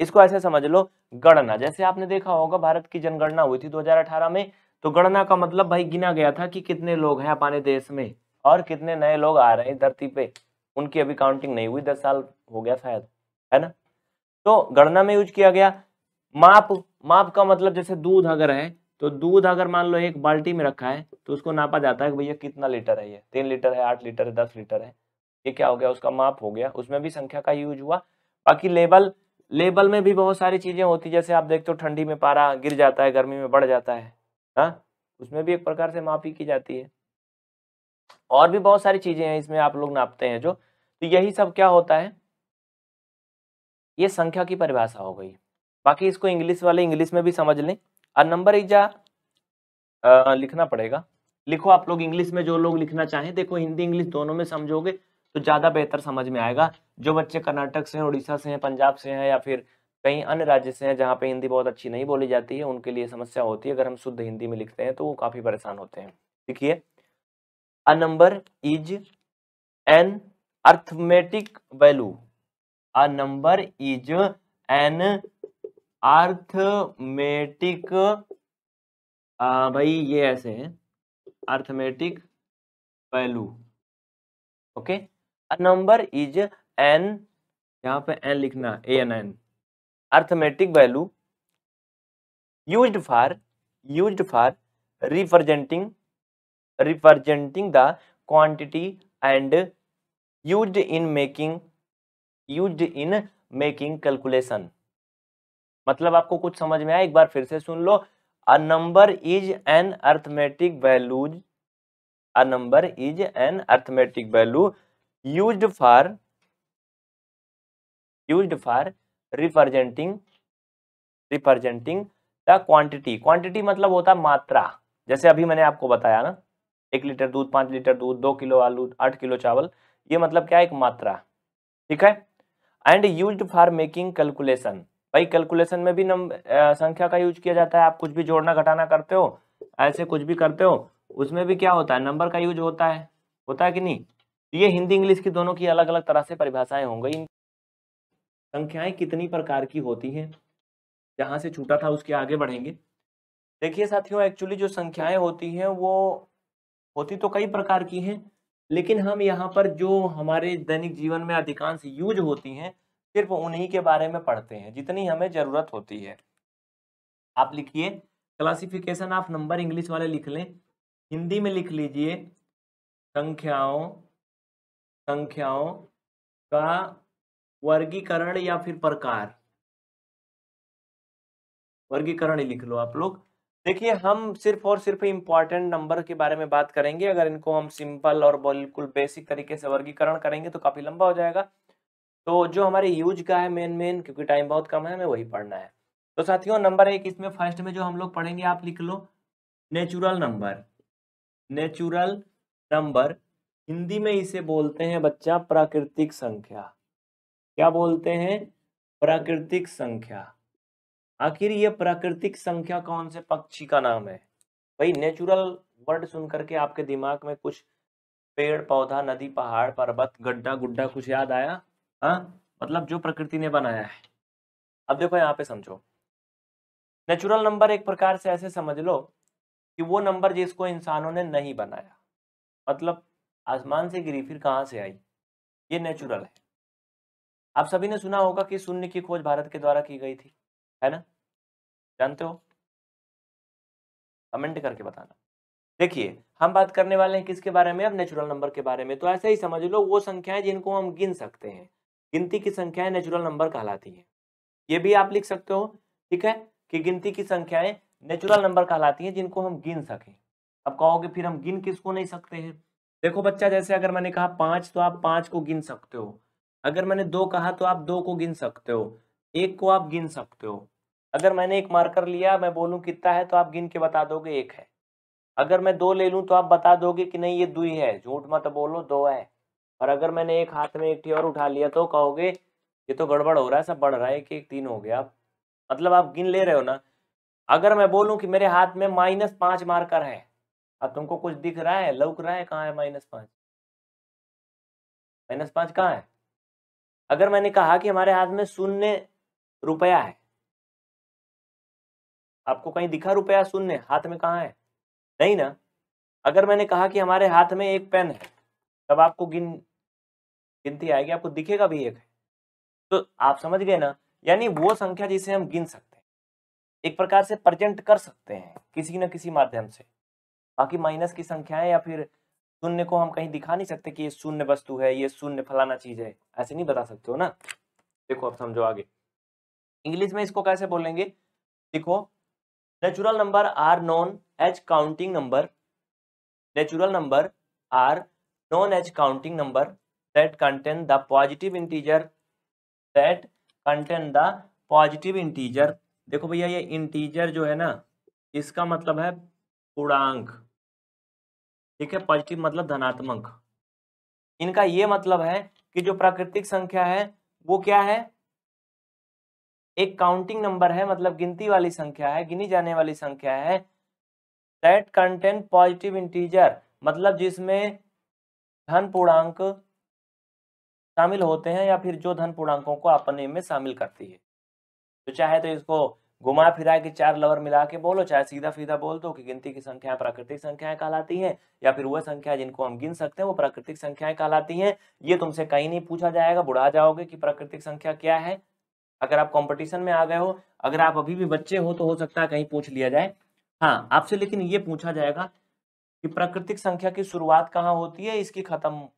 इसको ऐसे समझ लो गणना जैसे आपने देखा होगा भारत की जनगणना हुई थी 2018 में तो गणना का मतलब भाई गिना गया था कि कितने लोग हैं अपने देश में और कितने नए लोग आ रहे हैं धरती पे उनकी अभी काउंटिंग नहीं हुई दस साल हो गया शायद है ना तो गणना में यूज किया गया माप माप का मतलब जैसे दूध अगर है तो दूध अगर मान लो एक बाल्टी में रखा है तो उसको नापा जाता है कि भैया कितना लीटर है ये तीन लीटर है आठ लीटर है दस लीटर है ये क्या हो गया उसका माप हो गया उसमें भी संख्या का यूज हुआ बाकी लेबल लेबल में भी बहुत सारी चीज़ें होती है जैसे आप देखते हो ठंडी में पारा गिर जाता है गर्मी में बढ़ जाता है हा? उसमें भी एक प्रकार से मापी की जाती है और भी बहुत सारी चीज़ें हैं इसमें आप लोग नापते हैं जो तो यही सब क्या होता है ये संख्या की परिभाषा हो गई बाकी इसको इंग्लिश वाले इंग्लिश में भी समझ लें और नंबर एक जा लिखना पड़ेगा लिखो आप लोग इंग्लिश में जो लोग लिखना चाहें देखो हिंदी इंग्लिश दोनों में समझोगे तो ज़्यादा बेहतर समझ में आएगा जो बच्चे कर्नाटक से हैं उड़ीसा से हैं पंजाब से हैं या फिर कहीं अन्य राज्य से हैं जहाँ पे हिंदी बहुत अच्छी नहीं बोली जाती है उनके लिए समस्या होती है अगर हम शुद्ध हिंदी में लिखते हैं तो वो काफ़ी परेशान होते हैं देखिए a number is an arithmetic value a number is an arithmetic भाई ये ऐसे है arithmetic value okay number is an यहाँ पे एन लिखना A N an arithmetic value use for use for representing representing the quantity and use in making use in making calculation मतलब आपको कुछ समझ में आया एक बार फिर से सुन लो a number is an arithmetic values a number is an arithmetic value used for used for representing representing the quantity quantity मतलब होता है मात्रा जैसे अभी मैंने आपको बताया ना एक लीटर दूध पांच लीटर दूध दो किलो आलू आठ किलो चावल ये मतलब क्या है एक मात्रा ठीक है and use for making calculation भाई कैलकुलेशन में भी नम आ, संख्या का यूज किया जाता है आप कुछ भी जोड़ना घटाना करते हो ऐसे कुछ भी करते हो उसमें भी क्या होता है नंबर का यूज होता है होता है कि नहीं ये हिंदी इंग्लिश की दोनों की अलग अलग तरह से परिभाषाएं होंगे संख्याएं कितनी प्रकार की होती हैं जहां से छूटा था उसके आगे बढ़ेंगे देखिए साथियों एक्चुअली जो संख्याएं होती हैं वो होती तो कई प्रकार की हैं लेकिन हम यहाँ पर जो हमारे दैनिक जीवन में अधिकांश यूज होती हैं सिर्फ उन्हीं के बारे में पढ़ते हैं जितनी हमें ज़रूरत होती है आप लिखिए क्लासिफिकेशन ऑफ नंबर इंग्लिश वाले लिख लें हिंदी में लिख लीजिए संख्याओं संख्याओं का वर्गीकरण या फिर प्रकार वर्गीकरण ही लिख लो आप लोग देखिए हम सिर्फ और सिर्फ इम्पॉर्टेंट नंबर के बारे में बात करेंगे अगर इनको हम सिंपल और बिल्कुल बेसिक तरीके से वर्गीकरण करेंगे तो काफी लंबा हो जाएगा तो जो हमारे यूज का है मेन मेन क्योंकि टाइम बहुत कम है हमें वही पढ़ना है तो साथियों नंबर एक इसमें फर्स्ट में जो हम लोग पढ़ेंगे आप लिख लो natural number natural number Hindi में इसे बोलते हैं बच्चा प्राकृतिक संख्या क्या बोलते हैं प्राकृतिक संख्या आखिर ये प्राकृतिक संख्या कौन से पक्षी का नाम है भाई नेचुरल वर्ड सुन करके आपके दिमाग में कुछ पेड़ पौधा नदी पहाड़ पर्वत गड्ढा गुड्ढा कुछ याद आया हा? मतलब जो प्रकृति ने बनाया है अब देखो यहाँ पे समझो नेचुरल नंबर एक प्रकार से ऐसे समझ लो कि वो नंबर जिसको इंसानों ने नहीं बनाया मतलब आसमान से गिरी फिर कहाँ से आई ये नेचुरल है आप सभी ने सुना होगा कि शून्य की खोज भारत के द्वारा की गई थी है ना जानते हो कमेंट करके बताना देखिए हम बात करने वाले हैं किसके बारे में अब नेचुरल नंबर के बारे में तो ऐसे ही समझ लो वो संख्याएं जिनको हम गिन सकते हैं गिनती की संख्याएं नेचुरल नंबर कहलाती है ये भी आप लिख सकते हो ठीक है कि गिनती की संख्याएं नेचुरल नंबर कहलाती हैं जिनको हम गिन सकें अब कहोगे फिर हम गिन किसको नहीं सकते हैं देखो बच्चा जैसे अगर मैंने कहा पांच तो आप पांच को गिन सकते हो अगर मैंने दो कहा तो आप दो को गिन सकते हो एक को आप गिन सकते हो अगर मैंने एक मार्कर लिया मैं बोलूँ कितना है तो आप गिन के बता दोगे एक है अगर मैं दो ले लूँ तो आप बता दोगे कि नहीं ये दुई है झूठ मत बोलो दो है और अगर मैंने एक हाथ में एक और उठा लिया तो कहोगे ये तो गड़बड़ हो रहा है सब बढ़ रहा है एक एक तीन हो गया आप मतलब आप गिन ले रहे हो ना अगर मैं बोलूँ कि मेरे हाथ में माइनस पाँच मार्कर है अब तुमको कुछ दिख रहा है लौक रहा है कहाँ है माइनस पाँच माइनस पाँच कहाँ है अगर मैंने कहा कि हमारे हाथ में शून्य रुपया है आपको कहीं दिखा रुपया शून्य हाथ में कहाँ है नहीं ना अगर मैंने कहा कि हमारे हाथ में एक पेन है तब आपको गिन गिनती आएगी आपको दिखेगा भी एक है तो आप समझ गए ना यानी वो संख्या जिसे हम गिन सकते हैं एक प्रकार से प्रजेंट कर सकते हैं किसी न किसी माध्यम से बाकी माइनस की संख्याएं या फिर शून्य को हम कहीं दिखा नहीं सकते कि ये शून्य वस्तु है ये शून्य फलाना चीज है ऐसे नहीं बता सकते हो ना देखो अब समझो आगे इंग्लिश में इसको कैसे बोलेंगे देखो natural number are known as counting number natural number are known as counting number that contain the positive integer that contain the positive integer देखो भैया ये इंटीजर जो है ना इसका मतलब है पूर्णांक ठीक है पॉजिटिव मतलब धनात्मक इनका ये मतलब है कि जो प्राकृतिक संख्या है वो क्या है एक काउंटिंग नंबर है मतलब गिनती वाली संख्या है गिनी जाने वाली संख्या है दैट कंटेंट पॉजिटिव इंटीजर मतलब जिसमें धन पूर्णांक शामिल होते हैं या फिर जो धन पूर्णांकों को अपने में शामिल करती है तो चाहे तो इसको घुमा फिरा के चार लवर मिला के बोलो चाहे सीधा सीधा बोल दो कि गिनती की संख्याएं प्राकृतिक संख्याएं कहलाती हैं या फिर वह संख्या जिनको हम गिन सकते हैं वो प्राकृतिक संख्याएं कहलाती हैं ये तुमसे कहीं नहीं पूछा जाएगा बुढ़ा जाओगे कि प्राकृतिक संख्या क्या है अगर आप कॉम्पिटिशन में आ गए हो अगर आप अभी भी बच्चे हो तो हो सकता है कहीं पूछ लिया जाए हाँ आपसे लेकिन ये पूछा जाएगा कि प्राकृतिक संख्या की शुरुआत कहाँ होती है इसकी खत्म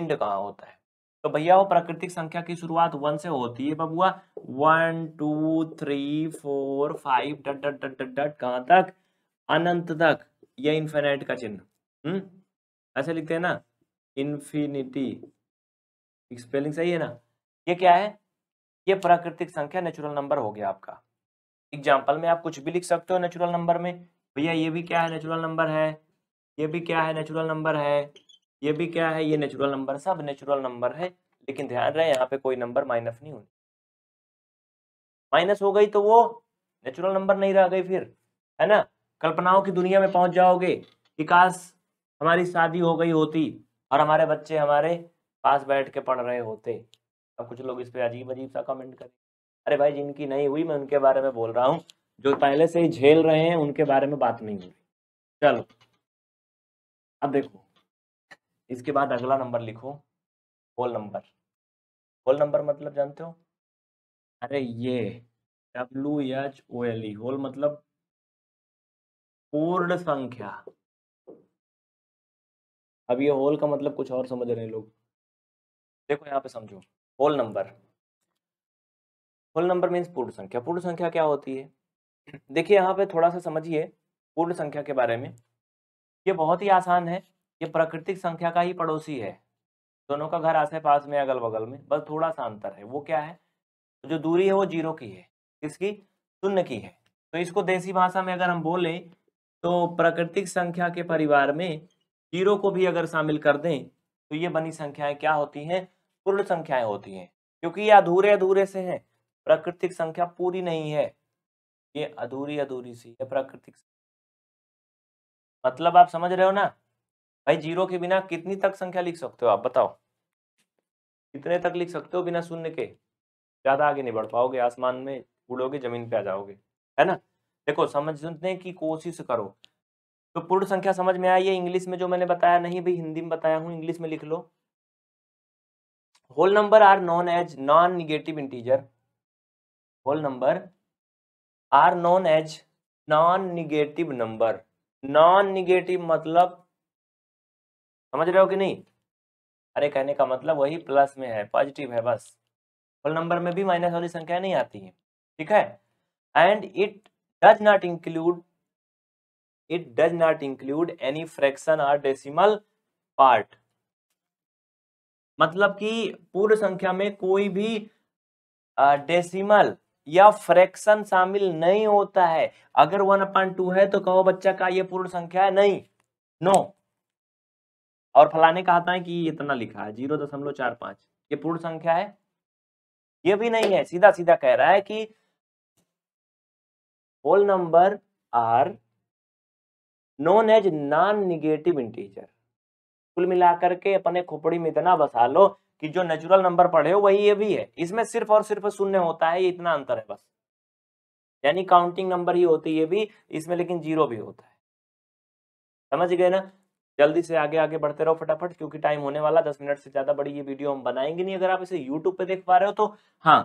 इंड कहाँ होता है तो भैया वो प्राकृतिक संख्या की शुरुआत वन से होती है बबुआ one two three four five dot dot dot dot dot कहाँ तक अनंत तक ये इन्फेनाइट का चिन्ह हम्म ऐसे लिखते हैं ना इन्फिनिटी स्पेलिंग सही है ना ये क्या है ये प्राकृतिक संख्या नेचुरल नंबर हो गया आपका एग्जाम्पल में आप कुछ भी लिख सकते हो नेचुरल नंबर में भैया ये भी क्या है नेचुरल नंबर है ये भी क्या है नेचुरल नंबर है ये भी क्या है ये नेचुरल नंबर सब नेचुरल नंबर है लेकिन ध्यान रहे यहाँ पे कोई नंबर माइनस नहीं होनी माइनस हो गई तो वो नेचुरल नंबर नहीं रह गई फिर है ना कल्पनाओं की दुनिया में पहुंच जाओगे कि काश हमारी शादी हो गई होती और हमारे बच्चे हमारे पास बैठ के पढ़ रहे होते अब कुछ लोग इस पर अजीब अजीब सा कमेंट करें अरे भाई जिनकी नहीं हुई मैं उनके बारे में बोल रहा हूँ जो पहले से ही झेल रहे हैं उनके बारे में बात नहीं हो रही चलो अब देखो इसके बाद अगला नंबर लिखो होल नंबर होल नंबर मतलब जानते हो अरे ये W H O L E whole मतलब पूर्ण संख्या अब ये होल का मतलब कुछ और समझ रहे हैं लोग देखो यहाँ पे समझो whole number whole number means पूर्ण संख्या पूर्ण संख्या क्या होती है [clears throat] देखिए यहाँ पे थोड़ा सा समझिए पूर्ण संख्या के बारे में ये बहुत ही आसान है ये प्राकृतिक संख्या का ही पड़ोसी है दोनों का घर आसे पास में अगल बगल में बस थोड़ा सा अंतर है वो क्या है तो जो दूरी है वो जीरो की है किसकी शून्य की है तो इसको देसी भाषा में अगर हम बोलें तो प्राकृतिक संख्या के परिवार में जीरो को भी अगर शामिल कर दें तो ये बनी संख्याएं क्या होती हैं पूर्ण संख्याएं होती हैं क्योंकि ये अधूरे अधूरे से हैं प्राकृतिक संख्या पूरी नहीं है ये अधूरी अधूरी सी है प्राकृतिक मतलब आप समझ रहे हो ना भाई जीरो के बिना कितनी तक संख्या लिख सकते हो आप बताओ कितने तक लिख सकते हो बिना शून्य के ज़्यादा आगे नहीं बढ़ पाओगे आसमान में उड़ोगे जमीन पे आ जाओगे है ना देखो समझने की कोशिश करो तो पूर्ण संख्या समझ में आई है इंग्लिश में जो मैंने बताया नहीं भाई हिंदी में बताया हूँ इंग्लिश में लिख लो whole number are known as non negative integer whole number are known as non negative number non negative मतलब समझ रहे हो कि नहीं अरे कहने का मतलब वही प्लस में है पॉजिटिव है बस होल नंबर में भी माइनस वाली संख्या नहीं आती है ठीक है and it does not include it does not include any fraction और डेसिमल पार्ट मतलब कि पूर्ण संख्या में कोई भी डेसिमल या फ्रैक्शन शामिल नहीं होता है अगर वन अपॉइंट टू है तो कहो बच्चा का ये पूर्ण संख्या है नहीं नो no. और फलाने कहाता है कि इतना लिखा है जीरो दशमलव चार पांच ये पूर्ण संख्या है ये भी नहीं है सीधा सीधा कह रहा है कि whole number are known as non negative integer कुल मिलाकर के अपने खोपड़ी में इतना बसा लो कि जो नेचुरल नंबर पढ़े हो वही ये भी है इसमें सिर्फ और सिर्फ शून्य होता है ये इतना अंतर है बस यानी काउंटिंग नंबर ही होती है भी इसमें लेकिन जीरो भी होता है समझ गए ना जल्दी से आगे आगे बढ़ते रहो फटाफट क्योंकि टाइम होने वाला दस मिनट से ज्यादा बड़ी ये वीडियो हम बनाएंगे नहीं अगर आप इसे यूट्यूब पे देख पा रहे हो तो हाँ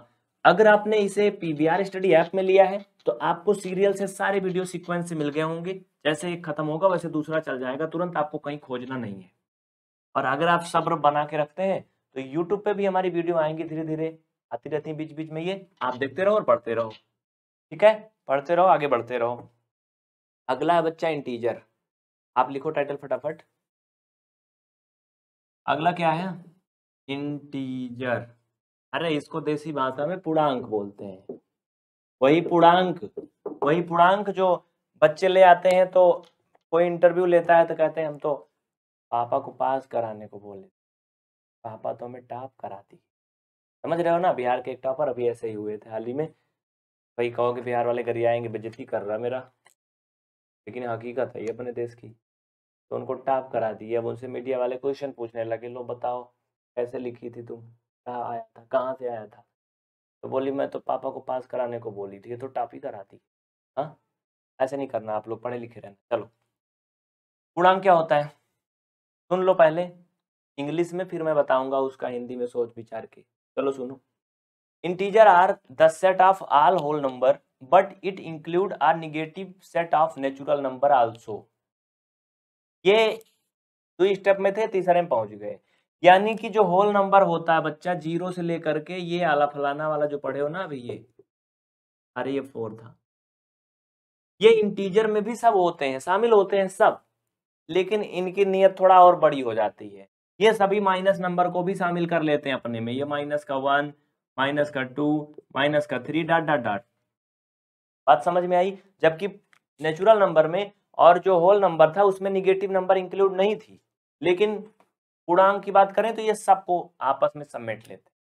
अगर आपने इसे पीवीआर स्टडी ऐप में लिया है तो आपको सीरियल से सारे वीडियो सिक्वेंस से मिल गए होंगे जैसे एक खत्म होगा वैसे दूसरा चल जाएगा तुरंत आपको कहीं खोजना नहीं है और अगर आप सब्र बना के रखते हैं तो यूट्यूब पे भी हमारी वीडियो आएंगी धीरे धीरे आती रहती है बीच बीच में ये आप देखते रहो और पढ़ते रहो ठीक है पढ़ते रहो आगे बढ़ते रहो अगला है बच्चा इंटीजर आप लिखो टाइटल फटाफट अगला क्या है इंटीजर अरे इसको देसी भाषा में पूर्णांक बोलते हैं वही पूर्णांक वही पूर्णांक जो बच्चे ले आते हैं तो कोई इंटरव्यू लेता है तो कहते हैं हम तो पापा को पास कराने को बोले पापा तो हमें टॉप कराती समझ रहे हो ना बिहार के एक टॉपर अभी ऐसे ही हुए थे हाल ही में भाई कहो कि बिहार वाले घर आएंगे बेजती कर रहा मेरा लेकिन हकीकत है ये अपने देश की तो उनको टाप करा दी अब उनसे मीडिया वाले क्वेश्चन पूछने लगे लो बताओ कैसे लिखी थी तुम कहाँ आया था कहाँ से आया था तो बोली मैं तो पापा को पास कराने को बोली थी ये तो टाप ही कराती हाँ ऐसे नहीं करना आप लोग पढ़े लिखे रहना चलो पूर्णांक क्या होता है सुन लो पहले इंग्लिश में फिर मैं बताऊंगा उसका हिंदी में सोच विचार के चलो सुनो integer are the set of all whole number but it include are negative set of natural number also ये दो स्टेप में थे तीसरे में पहुंच गए यानी कि जो होल नंबर होता है बच्चा जीरो से लेकर के ये आला फलाना वाला जो पढ़े हो ना अभी ये अरे ये फोर था ये इंटीजर में भी सब होते हैं शामिल होते हैं सब लेकिन इनकी नियत थोड़ा और बड़ी हो जाती है ये सभी माइनस नंबर को भी शामिल कर लेते हैं अपने में ये माइनस का वन माइनस का टू माइनस का थ्री डॉट डॉट डॉट बात समझ में आई जबकि नेचुरल नंबर में और जो होल नंबर था उसमें निगेटिव नंबर इंक्लूड नहीं थी लेकिन पूर्णांक की बात करें तो ये सबको आपस में समेट लेते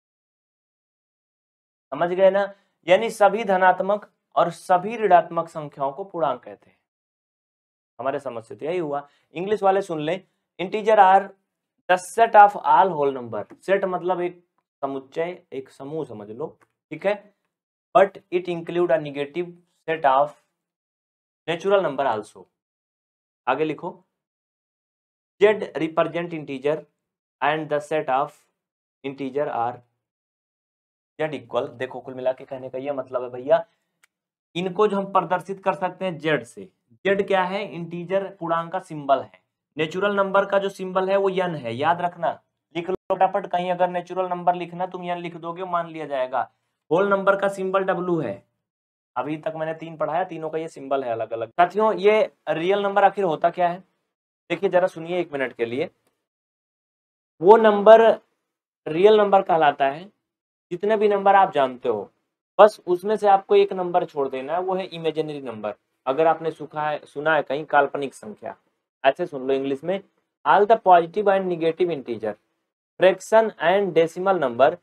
समझ गए ना यानी सभी धनात्मक और सभी ऋणात्मक संख्याओं को पूर्णांक कहते हैं हमारे समझ से तो यही हुआ इंग्लिश वाले सुन लें integer are the set of all whole number set मतलब एक समुच्चय एक समूह समझ लो ठीक है but it include a negative set of natural number also आगे लिखो Z represent integer and the set of integer are Z equal देखो कुल मिला के कहने का यह मतलब है भैया इनको जो हम प्रदर्शित कर सकते हैं जेड से जेड क्या है इंटीजर पूर्णांक का सिंबल है नेचुरल नंबर का जो सिंबल है वो यन है याद रखना लिख लो फटाफट कहीं अगर नेचुरल नंबर लिखना तुम यन लिख दोगे मान लिया जाएगा होल नंबर का सिंबल डब्लू है अभी तक मैंने तीन पढ़ाया तीनों का ये सिंबल है अलग अलग साथियों ये रियल नंबर आखिर होता क्या है देखिए जरा सुनिए एक मिनट के लिए वो नंबर रियल नंबर कहलाता है जितने भी नंबर आप जानते हो बस उसमें से आपको एक नंबर छोड़ देना है वो है इमेजिनरी नंबर अगर आपने सुखा है सुना है कहीं काल्पनिक संख्या ऐसे सुन लो इंग्लिश में all the positive and negative integer fraction and decimal number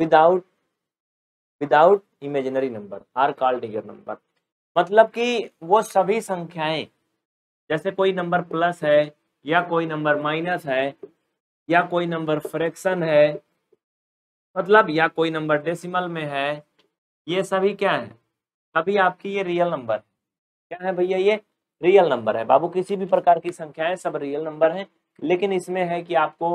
without without imaginary number are called डिगर नंबर मतलब कि वो सभी संख्याएं जैसे कोई नंबर प्लस है या कोई नंबर माइनस है या कोई नंबर फ्रैक्शन है मतलब या कोई नंबर डेसिमल में है ये सभी क्या है सभी आपकी ये रियल नंबर क्या है भैया ये रियल नंबर है बाबू किसी भी प्रकार की संख्याएं सब रियल नंबर हैं लेकिन इसमें है कि आपको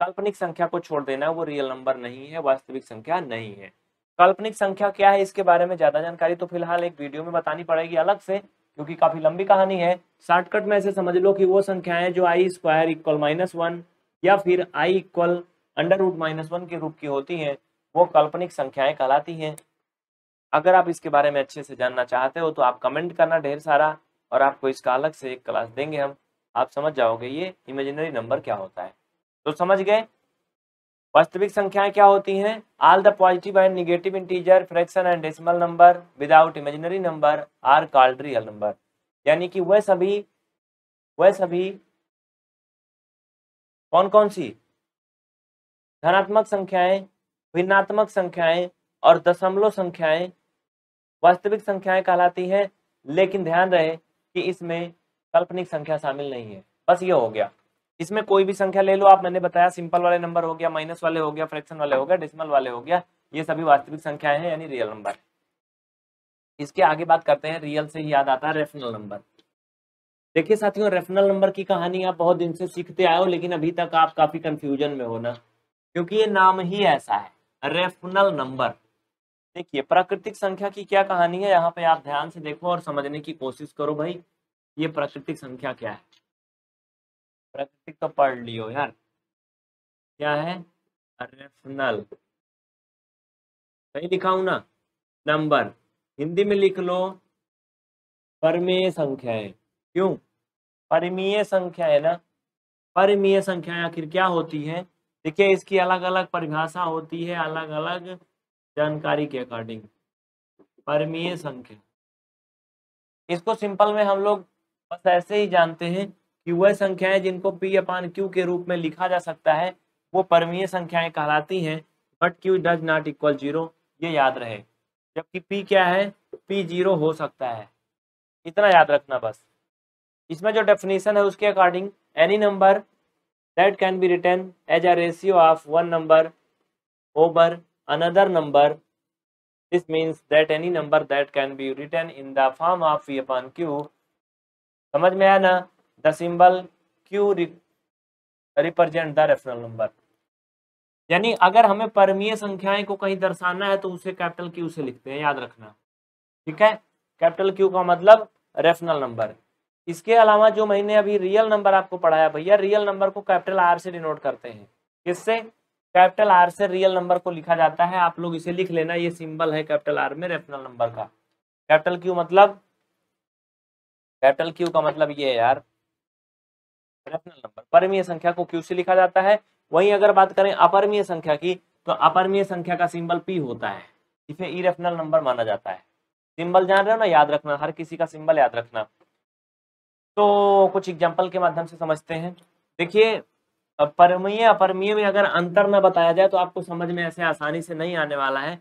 काल्पनिक संख्या को छोड़ देना वो रियल नंबर नहीं है वास्तविक संख्या नहीं है काल्पनिक संख्या क्या है इसके बारे में ज्यादा जानकारी तो फिलहाल एक वीडियो में बतानी पड़ेगी अलग से क्योंकि काफी लंबी कहानी है शॉर्टकट में ऐसे समझ लो कि वो संख्याएं जो I square equal minus one या फिर I equal under root minus one के रूप की होती हैं वो काल्पनिक संख्याएं कहलाती हैं अगर आप इसके बारे में अच्छे से जानना चाहते हो तो आप कमेंट करना ढेर सारा और आपको इसका अलग से एक क्लास देंगे हम आप समझ जाओगे ये इमेजिनरी नंबर क्या होता है तो समझ गए वास्तविक संख्याएं क्या होती हैं all the positive and negative integer fraction and decimal number without imaginary number are called real number यानी कि वह सभी वह सभी कौन कौन सी धनात्मक संख्याएं भिन्नात्मक संख्याएं और दशमलव संख्याएं वास्तविक संख्याएं कहलाती हैं लेकिन ध्यान रहे कि इसमें काल्पनिक संख्या शामिल नहीं है बस ये हो गया इसमें कोई भी संख्या ले लो आप मैंने बताया सिंपल वाले नंबर हो गया माइनस वाले हो गया फ्रैक्शन वाले हो गया डेसिमल वाले हो गया ये सभी वास्तविक संख्याएं हैं यानी रियल नंबर इसके आगे बात करते हैं रियल से याद आता है रेफनल नंबर देखिए साथियों रेफनल नंबर की कहानी आप बहुत दिन से सीखते आए हो लेकिन अभी तक आप काफी कंफ्यूजन में हो ना क्योंकि ये नाम ही ऐसा है रेफनल नंबर देखिए प्राकृतिक संख्या की क्या कहानी है यहाँ पे आप ध्यान से देखो और समझने की कोशिश करो भाई ये प्राकृतिक संख्या क्या है प्रकृति तो पढ़ लियो यार क्या है रेफनल सही दिखाऊ ना नंबर हिंदी में लिख लो परमीय है क्यों परिमीय संख्या है ना परिमीय संख्या आखिर क्या होती है देखिए इसकी अलग अलग परिभाषा होती है अलग अलग जानकारी के अकॉर्डिंग परमीय संख्या इसको सिंपल में हम लोग बस ऐसे ही जानते हैं कि वह संख्याएं जिनको पी अपान क्यू के रूप में लिखा जा सकता है वो परमीय संख्याएं कहलाती हैं but q does not equal zero ये याद रहे जबकि पी क्या है पी जीरो हो सकता है इतना याद रखना बस इसमें जो डेफिनेशन है उसके according any number that can be return as a ratio of one number over another number this means that any number that can be return in the form of p upon q समझ में आया ना the symbol q represent the rational number यानी अगर हमें परमीय संख्याएं को कहीं दर्शाना है तो उसे कैपिटल क्यू से लिखते हैं याद रखना ठीक है कैपिटल क्यू का मतलब रेफरल नंबर इसके अलावा जो मैंने अभी रियल नंबर आपको पढ़ाया भैया रियल नंबर को कैपिटल आर से डिनोट करते हैं किससे कैपिटल आर से रियल नंबर को लिखा जाता है आप लोग इसे लिख लेना ये सिंबल है कैपिटल आर में रेफनल नंबर का कैपिटल क्यू मतलब कैपिटल क्यू का मतलब ये है यार रेफरल नंबर परमीय संख्या को क्यू से लिखा जाता है वहीं अगर बात करें अपरमीय संख्या की तो अपरमीय संख्या का सिंबल पी होता है इसे ई रेफरल नंबर माना जाता है सिंबल जान रहे हो ना याद रखना हर किसी का सिंबल याद रखना तो कुछ एग्जाम्पल के माध्यम से समझते हैं देखिए परमीय अपरमीय में अगर अंतर न बताया जाए तो आपको समझ में ऐसे आसानी से नहीं आने वाला है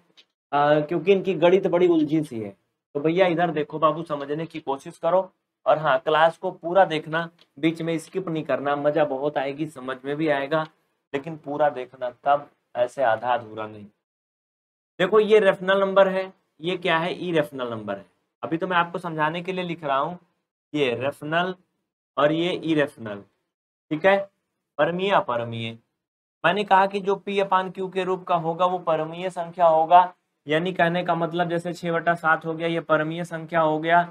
आ, क्योंकि इनकी गणित बड़ी उलझी सी है तो भैया इधर देखो बाबू समझने की कोशिश करो और हाँ क्लास को पूरा देखना बीच में स्किप नहीं करना मजा बहुत आएगी समझ में भी आएगा लेकिन पूरा देखना तब ऐसे आधा अधूरा नहीं देखो ये रेफनल नंबर है ये क्या है ई रेफनल नंबर है अभी तो मैं आपको समझाने के लिए लिख रहा हूँ ये रेफनल और ये ई रेफनल ठीक है परमीय अपरमीय मैंने कहा कि जो पी अपान क्यू के रूप का होगा वो परमीय संख्या होगा यानी कहने का मतलब जैसे छह बटा सात हो गया ये परमीय संख्या हो गया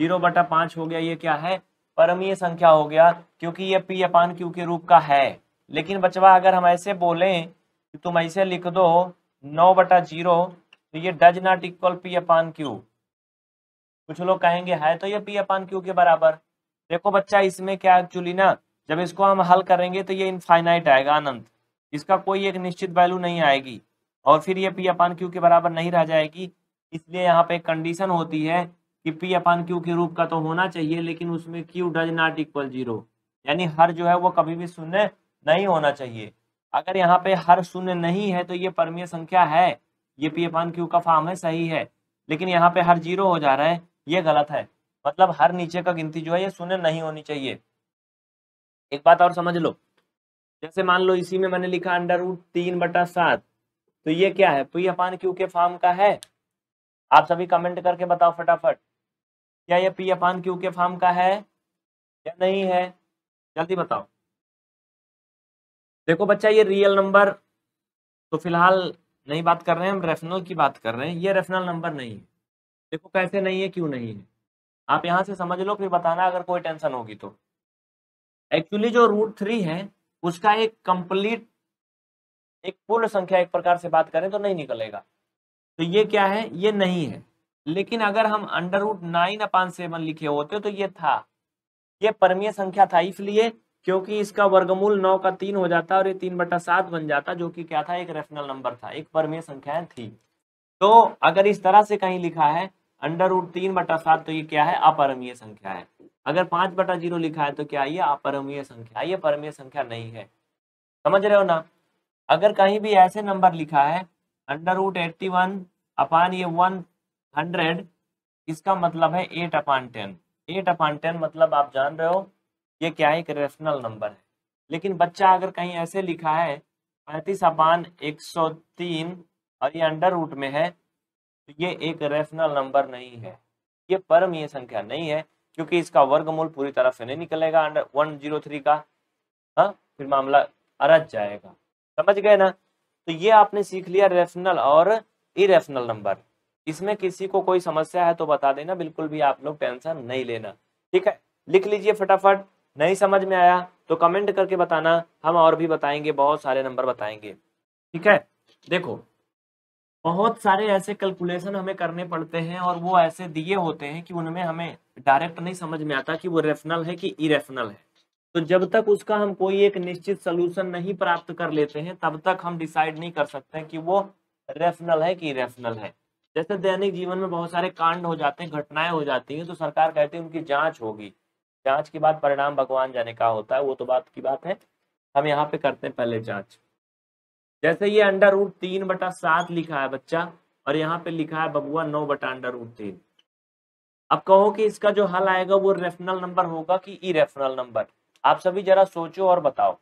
जीरो बटा पांच हो गया ये क्या है परमीय संख्या हो गया क्योंकि ये पी अपान क्यू के रूप का है लेकिन बचवा अगर हम ऐसे बोलें कि तुम ऐसे लिख दो नौ बटा जीरो तो ये does not equal p upon q कुछ लोग कहेंगे है तो ये पी अपान क्यू के बराबर देखो बच्चा इसमें क्या एक्चुअली ना जब इसको हम हल करेंगे तो ये इनफाइनाइट आएगा अनंत इसका कोई एक निश्चित वैल्यू नहीं आएगी और फिर ये पी अपान क्यू के बराबर नहीं रह जाएगी इसलिए यहाँ पे कंडीशन होती है कि पी अपान क्यू के रूप का तो होना चाहिए लेकिन उसमें q does not equal zero यानी हर जो है वो कभी भी शून्य नहीं होना चाहिए अगर यहाँ पे हर शून्य नहीं है तो ये परमीय संख्या है ये पी अपान क्यू का फॉर्म है सही है लेकिन यहाँ पे हर जीरो हो जा रहा है ये गलत है मतलब हर नीचे का गिनती जो है ये शून्य नहीं होनी चाहिए एक बात और समझ लो जैसे मान लो इसी में मैंने लिखा अंडर रूट तीन बटा सात तो ये क्या है पी अपान क्यू के फॉर्म का है आप सभी कमेंट करके बताओ फटाफट क्या ये पी अपान क्यू के फॉर्म का है या नहीं है जल्दी बताओ देखो बच्चा ये रियल नंबर तो फिलहाल नहीं बात कर रहे हैं हम रेफनल की बात कर रहे हैं ये रेफनल नंबर नहीं है देखो कैसे नहीं है क्यों नहीं है आप यहाँ से समझ लो फिर बताना अगर कोई टेंशन होगी तो एक्चुअली जो रूट थ्री है उसका एक कंप्लीट एक पूर्ण संख्या एक प्रकार से बात करें तो नहीं निकलेगा तो ये क्या है ये नहीं है लेकिन अगर हम under root nine upon seven लिखे होते तो ये था ये परमीय संख्या था इसलिए क्योंकि इसका वर्गमूल नौ का तीन हो जाता और ये तीन बटा सात बन जाता जो कि क्या था एक रेफनल नंबर था एक परमीय संख्या थी तो अगर इस तरह से कहीं लिखा है अंडर रूट तीन बटा सात तो ये क्या है अपरमीय संख्या है अगर पांच बटा जीरो लिखा है तो क्या ये अपरमीय संख्या ये परमीय संख्या नहीं है समझ रहे हो ना अगर कहीं भी ऐसे नंबर लिखा है under root eighty one upon ये वन हंड्रेड इसका मतलब है eight upon ten eight upon ten मतलब आप जान रहे हो ये क्या है एक रेशनल नंबर है लेकिन बच्चा अगर कहीं ऐसे लिखा है पैंतीस अपान एक सौ तीन और ये अंडर रूट में है तो ये एक रेशनल नंबर नहीं है ये ये संख्या नहीं है क्योंकि इसका वर्गमूल पूरी तरह से नहीं निकलेगा अंडर वन जीरो थ्री का हाँ फिर मामला अरज जाएगा समझ गए ना तो ये आपने सीख लिया रेशनल और इरेशनल नंबर इसमें किसी को कोई समस्या है तो बता देना बिल्कुल भी आप लोग टेंशन नहीं लेना ठीक है लिख लीजिए फटाफट नहीं समझ में आया तो कमेंट करके बताना हम और भी बताएंगे बहुत सारे नंबर बताएंगे ठीक है देखो बहुत सारे ऐसे कैलकुलेशन हमें करने पड़ते हैं और वो ऐसे दिए होते हैं कि उनमें हमें डायरेक्ट नहीं समझ में आता कि वो रेफनल है कि इरेफनल है तो जब तक उसका हम कोई एक निश्चित सोल्यूशन नहीं प्राप्त कर लेते हैं तब तक हम डिसाइड नहीं कर सकते कि वो रेफनल है कि इरेफनल है जैसे दैनिक जीवन में बहुत सारे कांड हो जाते हैं घटनाएं हो जाती हैं तो सरकार कहती है उनकी जांच होगी जांच के बाद परिणाम भगवान जाने का होता है वो तो बात की बात है हम यहाँ पे करते हैं पहले जांच जैसे ये अंडर रूट तीन बटा सात लिखा है बच्चा और यहाँ पे लिखा है बबुआ नौ बटा अंडर रूट तीन अब कहो कि इसका जो हल आएगा वो रेफनल नंबर होगा कि ई रेफनल नंबर आप सभी जरा सोचो और बताओ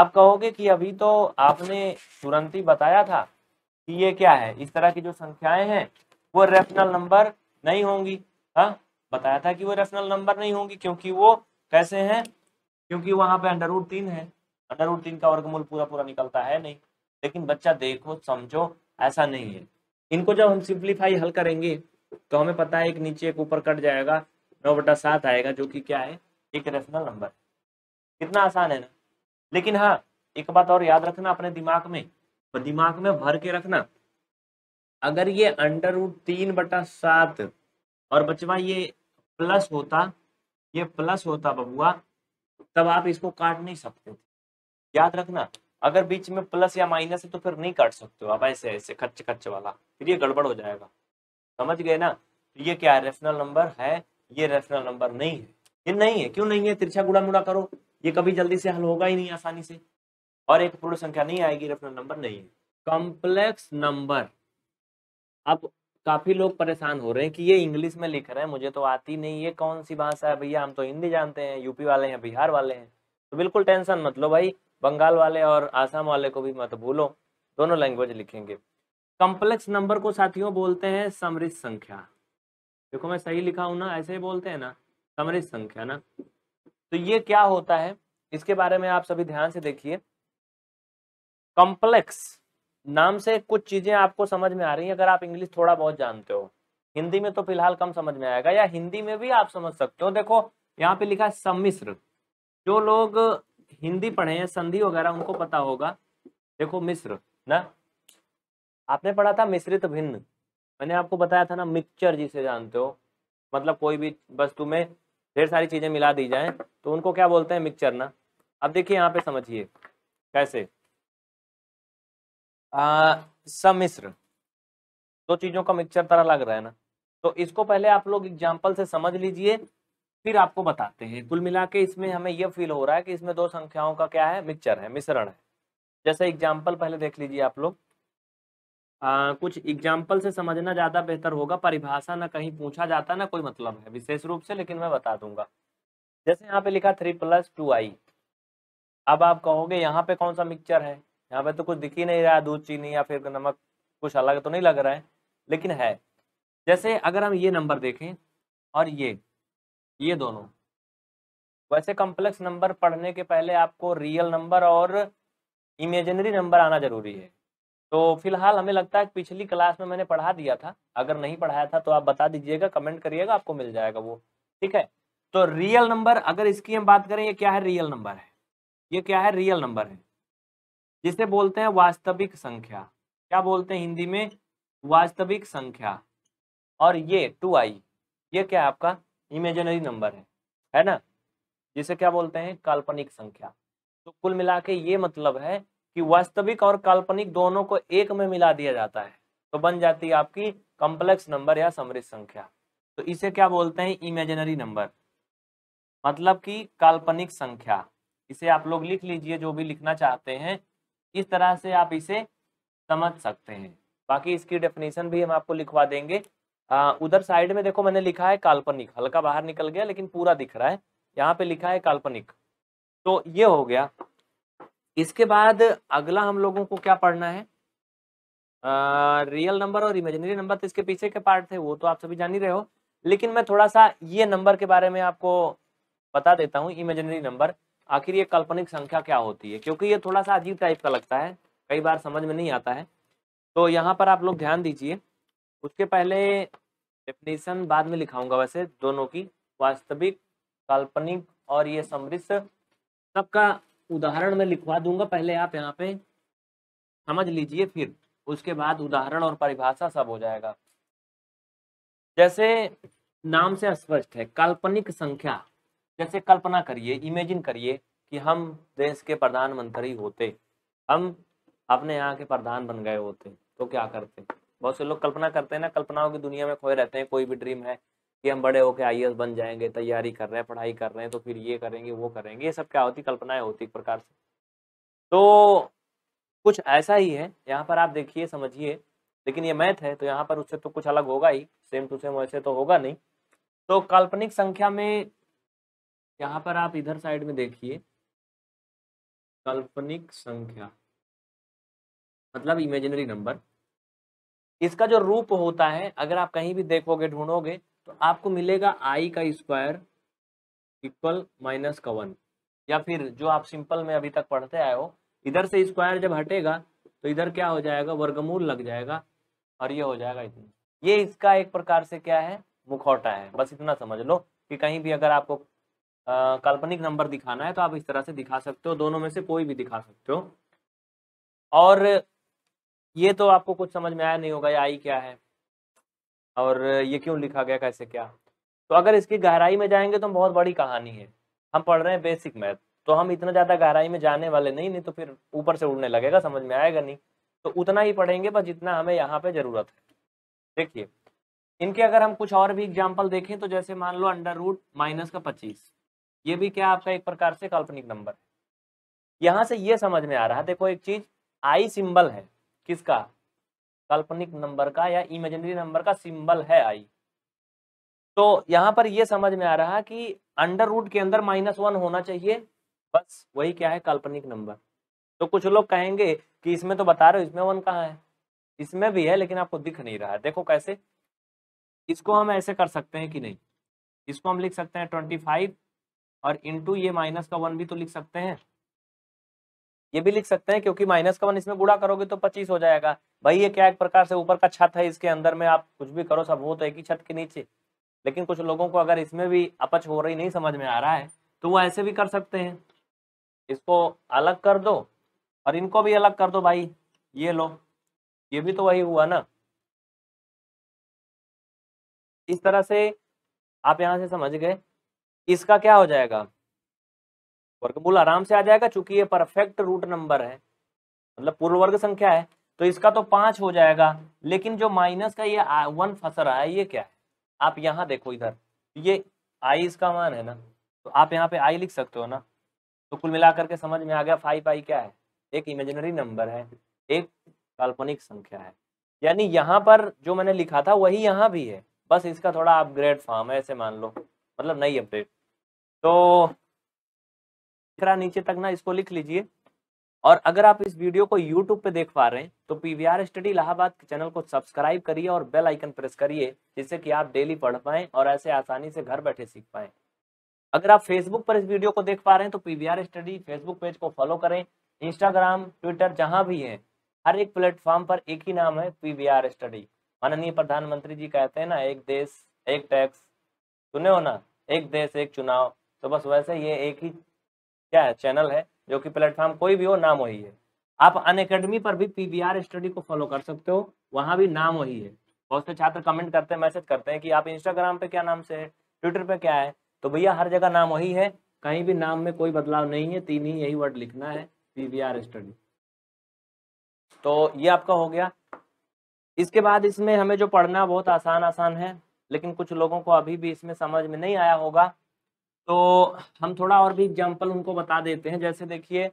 आप कहोगे कि अभी तो आपने तुरंत ही बताया था कि ये क्या है इस तरह की जो संख्याएं हैं वो रेफनल नंबर नहीं होंगी हाँ बताया था कि वो रेफनल नंबर नहीं होंगी क्योंकि वो कैसे हैं क्योंकि वहां पे अंडर रूट तीन है अंडर रूट तीन का वर्गमूल पूरा पूरा निकलता है नहीं लेकिन बच्चा देखो समझो ऐसा नहीं है इनको जब हम सिंप्लीफाई हल करेंगे तो हमें पता है एक नीचे एक ऊपर कट जाएगा नौ बटा सात आएगा जो कि क्या है एक रेफनल नंबर कितना आसान है ना लेकिन हाँ एक बात और याद रखना अपने दिमाग में और दिमाग में भर के रखना अगर ये अंडर रूट तीन बटा सात और बचवा ये प्लस होता ये प्लस होता बबुआ तब आप इसको काट नहीं सकते थे याद रखना अगर बीच में प्लस या माइनस है तो फिर नहीं काट सकते हो आप ऐसे ऐसे खच्च खच्च वाला फिर ये गड़बड़ हो जाएगा समझ गए ना तो ये क्या है नंबर है ये रेशनल नंबर नहीं है ये नहीं है क्यों नहीं है तिरछा गुड़ा मुड़ा करो ये कभी जल्दी से हल होगा ही नहीं आसानी से और एक पूर्ण संख्या नहीं आएगी रेफरेंस नंबर नहीं है कॉम्प्लेक्स नंबर अब काफी लोग परेशान हो रहे हैं कि ये इंग्लिश में लिख रहे हैं मुझे तो आती नहीं ये कौन सी भाषा है भैया हम तो हिंदी जानते हैं यूपी वाले हैं बिहार वाले हैं तो बिल्कुल टेंशन मत लो भाई बंगाल वाले और आसाम वाले को भी मत भूलो दोनों लैंग्वेज लिखेंगे कॉम्प्लेक्स नंबर को साथियों बोलते हैं समृद्ध संख्या देखो मैं सही लिखा हूँ ना ऐसे ही बोलते हैं ना समृद्ध संख्या ना तो ये क्या होता है इसके बारे में आप सभी ध्यान से देखिए कॉम्प्लेक्स नाम से कुछ चीजें आपको समझ में आ रही हैं अगर आप इंग्लिश थोड़ा बहुत जानते हो हिंदी में तो फिलहाल कम समझ में आएगा या हिंदी में भी आप समझ सकते हो देखो यहाँ पे लिखा है सम्मिश्र जो लोग हिंदी पढ़े हैं संधि वगैरह उनको पता होगा देखो मिश्र ना आपने पढ़ा था मिश्रित भिन्न मैंने आपको बताया था ना मिक्सचर जिसे जानते हो मतलब कोई भी वस्तु में ढेर सारी चीजें मिला दी जाए तो उनको क्या बोलते हैं मिक्सचर ना अब देखिए यहाँ पे समझिए कैसे सम्मिश्र समिश्र दो चीजों का मिक्सचर तरह लग रहा है ना तो इसको पहले आप लोग एग्जाम्पल से समझ लीजिए फिर आपको बताते हैं कुल मिला के इसमें हमें यह फील हो रहा है कि इसमें दो संख्याओं का क्या है मिक्सचर है मिश्रण है जैसे एग्जाम्पल पहले देख लीजिए आप लोग आ, कुछ एग्जाम्पल से समझना ज़्यादा बेहतर होगा परिभाषा ना कहीं पूछा जाता ना कोई मतलब है विशेष रूप से लेकिन मैं बता दूंगा जैसे यहाँ पे लिखा थ्री प्लस टू आई अब आप कहोगे यहाँ पे कौन सा मिक्सचर है यहाँ पे तो कुछ दिख ही नहीं रहा दूध चीनी या फिर नमक कुछ अलग तो नहीं लग रहा है लेकिन है जैसे अगर हम ये नंबर देखें और ये ये दोनों वैसे कॉम्प्लेक्स नंबर पढ़ने के पहले आपको रियल नंबर और इमेजनरी नंबर आना जरूरी है तो फिलहाल हमें लगता है पिछली क्लास में मैंने पढ़ा दिया था अगर नहीं पढ़ाया था तो आप बता दीजिएगा कमेंट करिएगा आपको मिल जाएगा वो ठीक है तो रियल नंबर अगर इसकी हम बात करें ये क्या है रियल नंबर है ये क्या है रियल नंबर है जिसे बोलते हैं वास्तविक संख्या क्या बोलते हैं हिंदी में वास्तविक संख्या और ये टू आई ये क्या है आपका इमेजनरी नंबर है है ना जिसे क्या बोलते हैं काल्पनिक संख्या तो कुल मिला के ये मतलब है कि वास्तविक और काल्पनिक दोनों को एक में मिला दिया जाता है तो बन जाती है आपकी कॉम्प्लेक्स नंबर या समृद्ध संख्या तो इसे क्या बोलते हैं इमेजनरी नंबर मतलब कि काल्पनिक संख्या इसे आप लोग लिख लीजिए जो भी लिखना चाहते हैं इस तरह से आप इसे समझ सकते हैं बाकी इसकी डेफिनेशन भी हम आपको लिखवा देंगे उधर साइड में देखो मैंने लिखा है काल्पनिक हल्का बाहर निकल गया लेकिन पूरा दिख रहा है यहाँ पे लिखा है काल्पनिक तो ये हो गया इसके बाद अगला हम लोगों को क्या पढ़ना है आ, रियल नंबर और इमेजिनरी नंबर तो इसके पीछे के पार्ट थे वो तो आप सभी जान ही रहे हो लेकिन मैं थोड़ा सा ये नंबर के बारे में आपको बता देता हूँ इमेजिनरी नंबर आखिर ये काल्पनिक संख्या क्या होती है क्योंकि ये थोड़ा सा अजीब टाइप का लगता है कई बार समझ में नहीं आता है तो यहाँ पर आप लोग ध्यान दीजिए उसके पहले डेफिनेशन बाद में लिखाऊंगा वैसे दोनों की वास्तविक काल्पनिक और ये समृद्ध सबका उदाहरण में लिखवा दूंगा पहले आप यहाँ पे समझ लीजिए फिर उसके बाद उदाहरण और परिभाषा सब हो जाएगा जैसे नाम से स्पष्ट है काल्पनिक संख्या जैसे कल्पना करिए इमेजिन करिए कि हम देश के प्रधानमंत्री होते हम अपने यहाँ के प्रधान बन गए होते तो क्या करते बहुत से लोग कल्पना करते हैं ना कल्पनाओं की दुनिया में खोए रहते हैं कोई भी ड्रीम है कि हम बड़े होकर आई बन जाएंगे तैयारी कर रहे हैं पढ़ाई कर रहे हैं तो फिर ये करेंगे वो करेंगे ये सब क्या होती कल्पनाएं होती एक प्रकार से तो कुछ ऐसा ही है यहाँ पर आप देखिए समझिए लेकिन ये मैथ है तो यहाँ पर उससे तो कुछ अलग होगा ही सेम टू सेम वैसे तो होगा नहीं तो काल्पनिक संख्या में यहाँ पर आप इधर साइड में देखिए काल्पनिक संख्या मतलब इमेजिनरी नंबर इसका जो रूप होता है अगर आप कहीं भी देखोगे ढूंढोगे तो आपको मिलेगा आई का स्क्वायर इक्वल माइनस का वन या फिर जो आप सिंपल में अभी तक पढ़ते आए हो इधर से स्क्वायर जब हटेगा तो इधर क्या हो जाएगा वर्गमूल लग जाएगा और ये हो जाएगा इतना ये इसका एक प्रकार से क्या है मुखौटा है बस इतना समझ लो कि कहीं भी अगर आपको काल्पनिक नंबर दिखाना है तो आप इस तरह से दिखा सकते हो दोनों में से कोई भी दिखा सकते हो और ये तो आपको कुछ समझ में आया नहीं होगा ये आई क्या है और ये क्यों लिखा गया कैसे क्या तो अगर इसकी गहराई में जाएंगे तो बहुत बड़ी कहानी है हम पढ़ रहे हैं बेसिक मैथ तो हम इतना ज़्यादा गहराई में जाने वाले नहीं नहीं तो फिर ऊपर से उड़ने लगेगा समझ में आएगा नहीं तो उतना ही पढ़ेंगे बस जितना हमें यहाँ पे ज़रूरत है देखिए इनके अगर हम कुछ और भी एग्जाम्पल देखें तो जैसे मान लो अंडर रूट माइनस का पच्चीस ये भी क्या आपका एक प्रकार से काल्पनिक नंबर है से ये समझ में आ रहा है देखो एक चीज आई सिंबल है किसका काल्पनिक नंबर का या इमेजिनरी नंबर का सिंबल है आई तो यहां पर यह समझ में आ रहा कि अंडर रूट के अंदर माइनस वन होना चाहिए बस वही क्या है काल्पनिक नंबर तो कुछ लोग कहेंगे कि इसमें तो बता रहे हो इसमें वन कहाँ है इसमें भी है लेकिन आपको दिख नहीं रहा है देखो कैसे इसको हम ऐसे कर सकते हैं कि नहीं इसको हम लिख सकते हैं ट्वेंटी फाइव और इंटू ये माइनस का वन भी तो लिख सकते हैं ये भी लिख सकते हैं क्योंकि माइनस का वन इसमें गुड़ा करोगे तो पच्चीस हो जाएगा भाई ये क्या एक प्रकार से ऊपर का छत है इसके अंदर में आप कुछ भी करो सब वो तो एक ही छत के नीचे लेकिन कुछ लोगों को अगर इसमें भी अपच हो रही नहीं समझ में आ रहा है तो वो ऐसे भी कर सकते हैं इसको अलग कर दो और इनको भी अलग कर दो भाई ये लो ये भी तो वही हुआ ना इस तरह से आप यहां से समझ गए इसका क्या हो जाएगा वर्गमूल आराम से आ जाएगा चूंकि ये परफेक्ट रूट नंबर है मतलब पूर्व वर्ग संख्या है तो इसका तो पांच हो जाएगा लेकिन जो माइनस का ये वन फंस रहा है ये क्या है आप यहाँ देखो इधर ये आई इसका मान है ना तो आप यहाँ पे आई लिख सकते हो ना तो कुल मिलाकर के समझ में आ गया फाइव आई क्या है एक इमेजिनरी नंबर है एक काल्पनिक संख्या है यानी यहाँ पर जो मैंने लिखा था वही यहाँ भी है बस इसका थोड़ा अपग्रेड फॉर्म है ऐसे मान लो मतलब नई अपडेट तो नीचे तक ना इसको लिख लीजिए और अगर आप इस वीडियो को यूट्यूब पे देख पा रहे हैं तो आर स्टडी इलाहाबाद के चैनल को सब्सक्राइब करिए और बेल आइकन प्रेस करिए जिससे कि आप डेली पढ़ पाए और ऐसे आसानी से घर बैठे सीख पाएँ अगर आप फेसबुक पर इस वीडियो को देख पा रहे हैं तो आर स्टडी फेसबुक पेज को फॉलो करें इंस्टाग्राम ट्विटर जहां भी हैं हर एक प्लेटफॉर्म पर एक ही नाम है आर स्टडी माननीय प्रधानमंत्री जी कहते हैं ना एक देश एक टैक्स सुने हो ना एक देश एक चुनाव तो बस वैसे ये एक ही क्या है चैनल है जो कि प्लेटफॉर्म कोई भी हो नाम वही है आप अन अकेडमी पर भी पी स्टडी को फॉलो कर सकते हो वहाँ भी नाम वही है बहुत से छात्र कमेंट करते हैं मैसेज करते हैं कि आप इंस्टाग्राम पे क्या नाम से है ट्विटर पे क्या है तो भैया हर जगह नाम वही है कहीं भी नाम में कोई बदलाव नहीं है तीन ही यही वर्ड लिखना है आर स्टडी तो ये आपका हो गया इसके बाद इसमें हमें जो पढ़ना बहुत आसान आसान है लेकिन कुछ लोगों को अभी भी इसमें समझ में नहीं आया होगा तो हम थोड़ा और भी एग्जाम्पल उनको बता देते हैं जैसे देखिए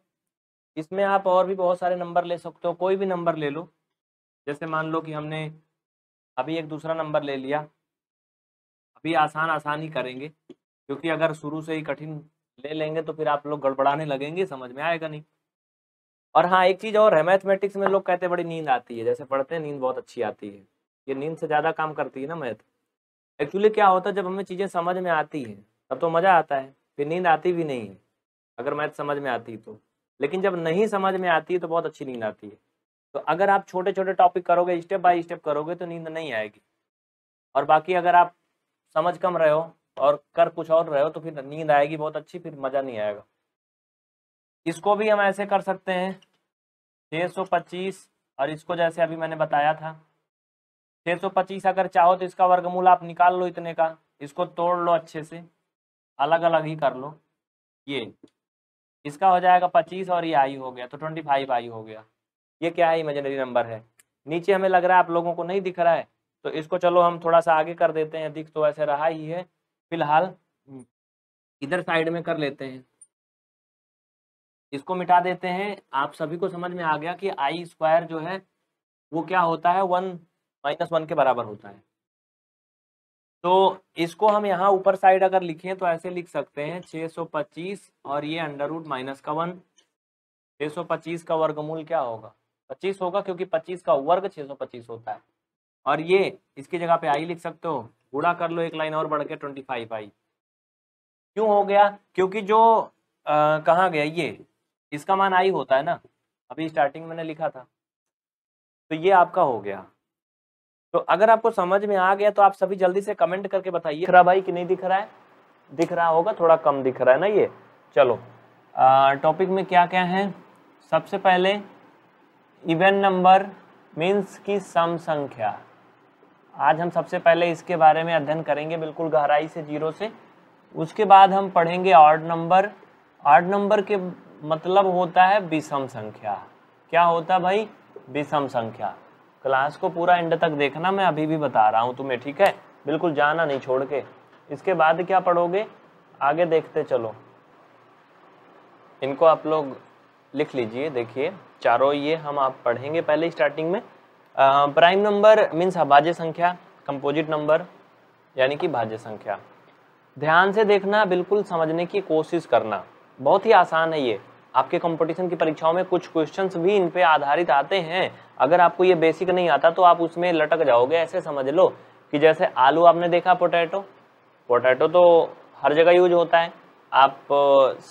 इसमें आप और भी बहुत सारे नंबर ले सकते हो कोई भी नंबर ले लो जैसे मान लो कि हमने अभी एक दूसरा नंबर ले लिया अभी आसान आसान ही करेंगे क्योंकि अगर शुरू से ही कठिन ले लेंगे तो फिर आप लोग गड़बड़ाने लगेंगे समझ में आएगा नहीं और हाँ एक चीज़ और है मैथमेटिक्स में लोग कहते बड़ी नींद आती है जैसे पढ़ते हैं नींद बहुत अच्छी आती है ये नींद से ज़्यादा काम करती है ना मैथ एक्चुअली क्या होता है जब हमें चीज़ें समझ में आती हैं तब तो मज़ा आता है फिर नींद आती भी नहीं है अगर मैथ समझ में आती तो लेकिन जब नहीं समझ में आती है तो बहुत अच्छी नींद आती है तो अगर आप छोटे छोटे टॉपिक करोगे स्टेप बाय स्टेप करोगे तो नींद नहीं आएगी और बाकी अगर आप समझ कम रहे हो और कर कुछ और रहे हो तो फिर नींद आएगी बहुत अच्छी फिर मज़ा नहीं आएगा इसको भी हम ऐसे कर सकते हैं 625 और इसको जैसे अभी मैंने बताया था 625 अगर चाहो तो इसका वर्गमूल आप निकाल लो इतने का इसको तोड़ लो अच्छे से अलग अलग ही कर लो ये इसका हो जाएगा पच्चीस और ये आई हो गया तो ट्वेंटी फाइव आई हो गया ये क्या है इमेजनरी नंबर है नीचे हमें लग रहा है आप लोगों को नहीं दिख रहा है तो इसको चलो हम थोड़ा सा आगे कर देते हैं दिख तो ऐसे रहा ही है फिलहाल इधर साइड में कर लेते हैं इसको मिटा देते हैं आप सभी को समझ में आ गया कि आई स्क्वायर जो है वो क्या होता है वन माइनस वन के बराबर होता है तो इसको हम यहाँ ऊपर साइड अगर लिखें तो ऐसे लिख सकते हैं 625 और ये अंडर रूट माइनस का वन छः का वर्गमूल क्या होगा 25 होगा क्योंकि 25 का वर्ग 625 होता है और ये इसकी जगह पे आई लिख सकते हो गुड़ा कर लो एक लाइन और बढ़ के ट्वेंटी फाइव आई क्यों हो गया क्योंकि जो आ, कहा गया ये इसका मान आई होता है ना अभी स्टार्टिंग मैंने लिखा था तो ये आपका हो गया तो अगर आपको समझ में आ गया तो आप सभी जल्दी से कमेंट करके बताइए दिख रहा भाई कि नहीं दिख रहा है दिख रहा होगा थोड़ा कम दिख रहा है ना ये चलो टॉपिक में क्या क्या है सबसे पहले इवेंट नंबर मीन्स की सम संख्या आज हम सबसे पहले इसके बारे में अध्ययन करेंगे बिल्कुल गहराई से जीरो से उसके बाद हम पढ़ेंगे ऑर्ड नंबर ऑर्ड नंबर के मतलब होता है विषम संख्या क्या होता भाई विषम संख्या क्लास को पूरा एंड तक देखना मैं अभी भी बता रहा हूँ तुम्हें ठीक है बिल्कुल जाना नहीं छोड़ के इसके बाद क्या पढ़ोगे आगे देखते चलो इनको आप लोग लिख लीजिए देखिए चारों ये हम आप पढ़ेंगे पहले स्टार्टिंग में प्राइम नंबर मीन्स अभाज्य संख्या कंपोजिट नंबर यानी कि भाज्य संख्या ध्यान से देखना बिल्कुल समझने की कोशिश करना बहुत ही आसान है ये आपके कंपटीशन की परीक्षाओं में कुछ क्वेश्चंस भी इन पे आधारित आते हैं अगर आपको ये बेसिक नहीं आता तो आप उसमें लटक जाओगे ऐसे समझ लो कि जैसे आलू आपने देखा पोटैटो पोटैटो तो हर जगह यूज होता है आप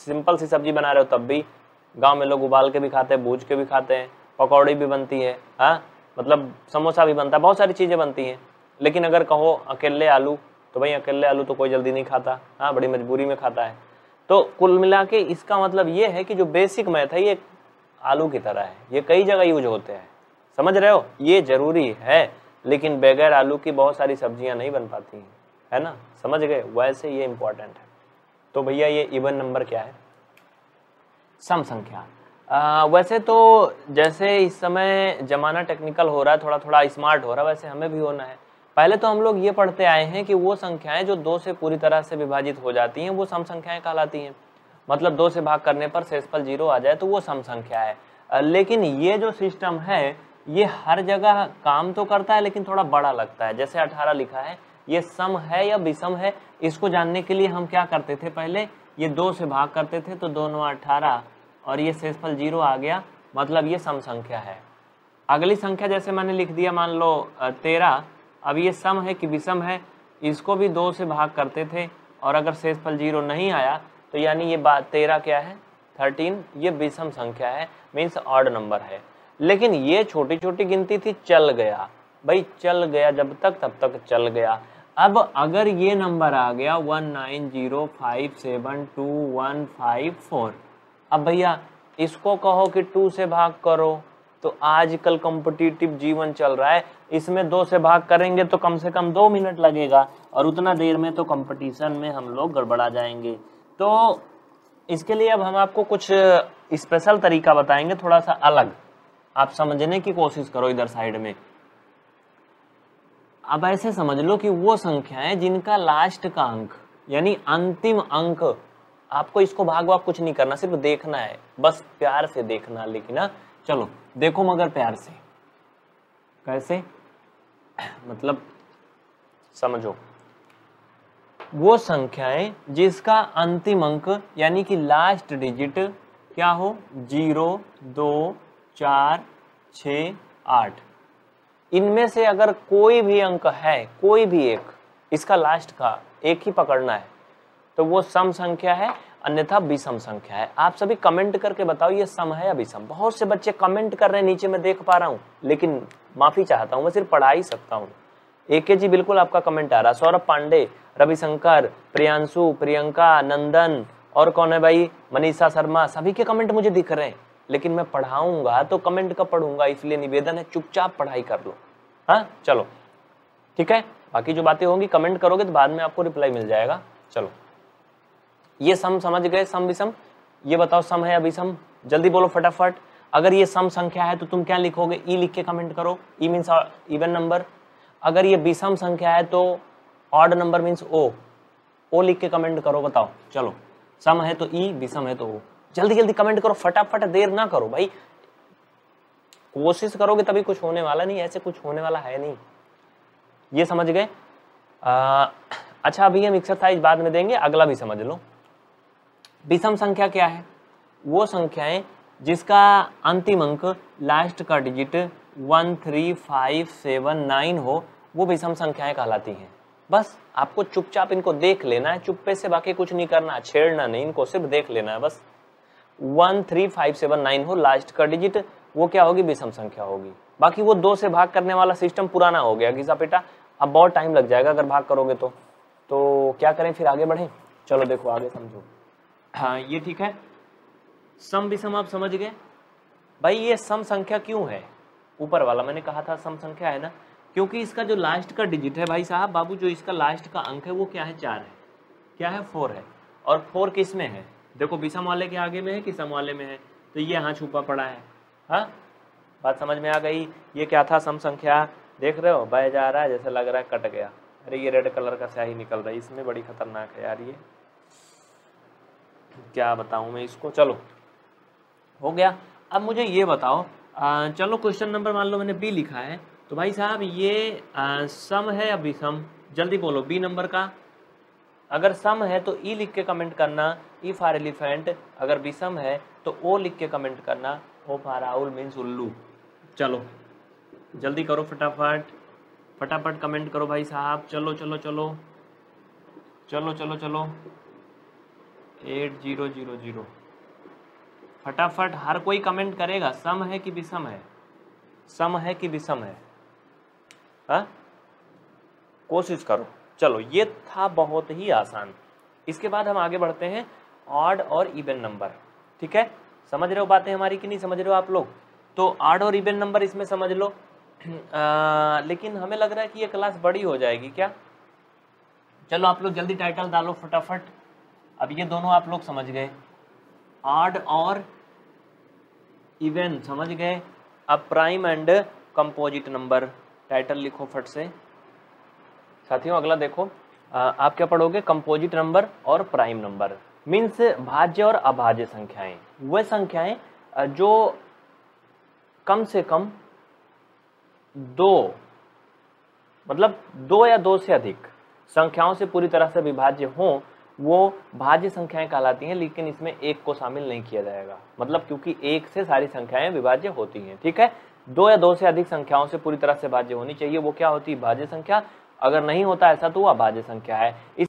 सिंपल सी सब्जी बना रहे हो तब भी गांव में लोग उबाल के भी खाते हैं भूज के भी खाते हैं पकौड़ी भी बनती है हाँ मतलब समोसा भी बनता है बहुत सारी चीज़ें बनती हैं लेकिन अगर कहो अकेले आलू तो भाई अकेले आलू तो कोई जल्दी नहीं खाता हाँ बड़ी मजबूरी में खाता है तो कुल मिला के इसका मतलब ये है कि जो बेसिक मैथ है ये आलू की तरह है ये कई जगह यूज होते हैं समझ रहे हो ये जरूरी है लेकिन बगैर आलू की बहुत सारी सब्जियां नहीं बन पाती हैं है ना समझ गए वैसे ये इम्पॉर्टेंट है तो भैया ये इवन नंबर क्या है सम संख्या आ, वैसे तो जैसे इस समय जमाना टेक्निकल हो रहा है थोड़ा थोड़ा स्मार्ट हो रहा है वैसे हमें भी होना है पहले तो हम लोग ये पढ़ते आए हैं कि वो संख्याएं जो दो से पूरी तरह से विभाजित हो जाती हैं वो सम संख्याएं कहलाती हैं मतलब दो से भाग करने पर शेषफल जीरो आ जाए तो वो सम संख्या है लेकिन ये जो सिस्टम है ये हर जगह काम तो करता है लेकिन थोड़ा बड़ा लगता है जैसे अठारह लिखा है ये सम है या विषम है इसको जानने के लिए हम क्या करते थे पहले ये दो से भाग करते थे तो दोनों अठारह और ये शेषफल जीरो आ गया मतलब ये सम संख्या है अगली संख्या जैसे मैंने लिख दिया मान लो तेरह अब ये सम है कि विषम है इसको भी दो से भाग करते थे और अगर शेषफल जीरो नहीं आया तो यानी ये बात तेरह क्या है थर्टीन ये विषम संख्या है मीन्स ऑर्ड नंबर है लेकिन ये छोटी छोटी गिनती थी चल गया भाई चल गया जब तक तब तक चल गया अब अगर ये नंबर आ गया one nine zero five seven two one five four अब भैया इसको कहो कि टू से भाग करो तो आजकल कॉम्पिटिटिव जीवन चल रहा है इसमें दो से भाग करेंगे तो कम से कम दो मिनट लगेगा और उतना देर में तो कंपटीशन में हम लोग गड़बड़ा जाएंगे तो इसके लिए अब हम आपको कुछ स्पेशल तरीका बताएंगे थोड़ा सा अलग आप समझने की कोशिश करो इधर साइड में अब ऐसे समझ लो कि वो संख्याएं जिनका लास्ट का अंक यानी अंतिम अंक आपको इसको भाग भाग कुछ नहीं करना सिर्फ देखना है बस प्यार से देखना लेकिन ना हाँ, चलो देखो मगर प्यार से कैसे [clears throat] मतलब समझो वो संख्याएं जिसका अंतिम अंक यानी कि लास्ट डिजिट क्या हो जीरो दो चार छ आठ इनमें से अगर कोई भी अंक है कोई भी एक इसका लास्ट का एक ही पकड़ना है तो वो सम संख्या है अन्यथा विषम संख्या है आप सभी कमेंट करके बताओ ये सम है या विषम बहुत से बच्चे कमेंट कर रहे हैं नीचे मैं देख पा रहा हूँ लेकिन माफी चाहता हूँ मैं सिर्फ पढ़ा ही सकता हूँ ए के जी बिल्कुल आपका कमेंट आ रहा सौरभ पांडे रविशंकर प्रियांशु प्रियंका नंदन और कौन है भाई मनीषा शर्मा सभी के कमेंट मुझे दिख रहे हैं लेकिन मैं पढ़ाऊंगा तो कमेंट का पढ़ूंगा इसलिए निवेदन है चुपचाप पढ़ाई कर लो हाँ चलो ठीक है बाकी जो बातें होंगी कमेंट करोगे तो बाद में आपको रिप्लाई मिल जाएगा चलो ये सम समझ गए सम विषम ये बताओ सम है सम जल्दी बोलो फटाफट अगर ये सम संख्या है तो तुम क्या लिखोगे ई e लिख के कमेंट करो ई मीन्स इवन नंबर अगर ये विषम संख्या है तो odd number means O O लिख के कमेंट करो बताओ चलो सम है तो ई e, विषम है तो ओ जल्दी जल्दी कमेंट करो फटाफट देर ना करो भाई कोशिश करोगे तभी कुछ होने वाला नहीं ऐसे कुछ होने वाला है नहीं ये समझ गए अच्छा अभी हम एक्सरसाइज बाद में देंगे अगला भी समझ लो विषम संख्या क्या है वो संख्याएं जिसका अंतिम अंक लास्ट का digit one three five seven nine हो वो विषम संख्याएं कहलाती हैं बस आपको चुपचाप इनको देख लेना है चुप्पे से बाकी कुछ नहीं करना छेड़ना नहीं इनको सिर्फ देख लेना है बस one three five seven nine हो लास्ट का डिजिट वो क्या होगी विषम संख्या होगी बाकी वो दो से भाग करने वाला सिस्टम पुराना हो गया घीसा पेटा अब बहुत टाइम लग जाएगा अगर भाग करोगे तो तो क्या करें फिर आगे बढ़े चलो देखो आगे समझो हाँ ये ठीक है सम विषम आप समझ गए भाई ये सम संख्या क्यों है ऊपर वाला मैंने कहा था सम संख्या है ना क्योंकि इसका जो लास्ट का डिजिट है भाई साहब बाबू जो इसका लास्ट का अंक है वो क्या है चार है क्या है फोर है और फोर किस में है देखो बीसा वाले के आगे में है किसा वाले में है तो ये यहाँ छुपा पड़ा है हाँ बात समझ में आ गई ये क्या था सम संख्या देख रहे हो बह जा रहा है जैसे लग रहा है कट गया अरे ये रेड कलर का स्याही निकल रहा है इसमें बड़ी खतरनाक है यार ये क्या बताऊं मैं इसको चलो हो गया अब मुझे ये बताओ आ, चलो क्वेश्चन नंबर मान लो मैंने बी लिखा है तो भाई साहब ये आ, सम है या विषम जल्दी बोलो बी नंबर का अगर सम है तो ई लिख के कमेंट करना ई फॉर एलिफेंट अगर बी सम है तो ओ लिख के कमेंट करना ओ फॉर आउल मीन्स उल्लू चलो जल्दी करो फटाफट फटाफट कमेंट करो भाई साहब चलो चलो चलो चलो चलो चलो एट जीरो जीरो जीरो फटाफट हर कोई कमेंट करेगा सम है कि विषम है सम है कि विषम है हाँ? कोशिश करो चलो ये था बहुत ही आसान इसके बाद हम आगे बढ़ते हैं ऑड और इवन नंबर ठीक है समझ रहे हो बातें हमारी कि नहीं समझ रहे हो आप लोग तो ऑड और इवन नंबर इसमें समझ लो आ, [clears throat] लेकिन हमें लग रहा है कि ये क्लास बड़ी हो जाएगी क्या चलो आप लोग जल्दी टाइटल डालो फटाफट अब ये दोनों आप लोग समझ गए ऑड और इवन समझ गए अब prime and composite number title लिखो फट से साथियों अगला देखो आप क्या पढ़ोगे कंपोजिट नंबर और प्राइम नंबर मीन्स भाज्य और अभाज्य संख्याएं वह संख्याएं जो कम से कम दो मतलब दो या दो से अधिक संख्याओं से पूरी तरह से विभाज्य हो वो भाज्य संख्याएं कहलाती हैं लेकिन इसमें एक को शामिल नहीं किया जाएगा मतलब क्योंकि एक से सारी संख्याएं विभाज्य होती हैं ठीक है दो या दो से अधिक संख्याओं से पूरी तरह से भाज्य होनी चाहिए वो क्या होती है भाज्य संख्या अगर नहीं होता ऐसा तो वह अभाज्य संख्या है इस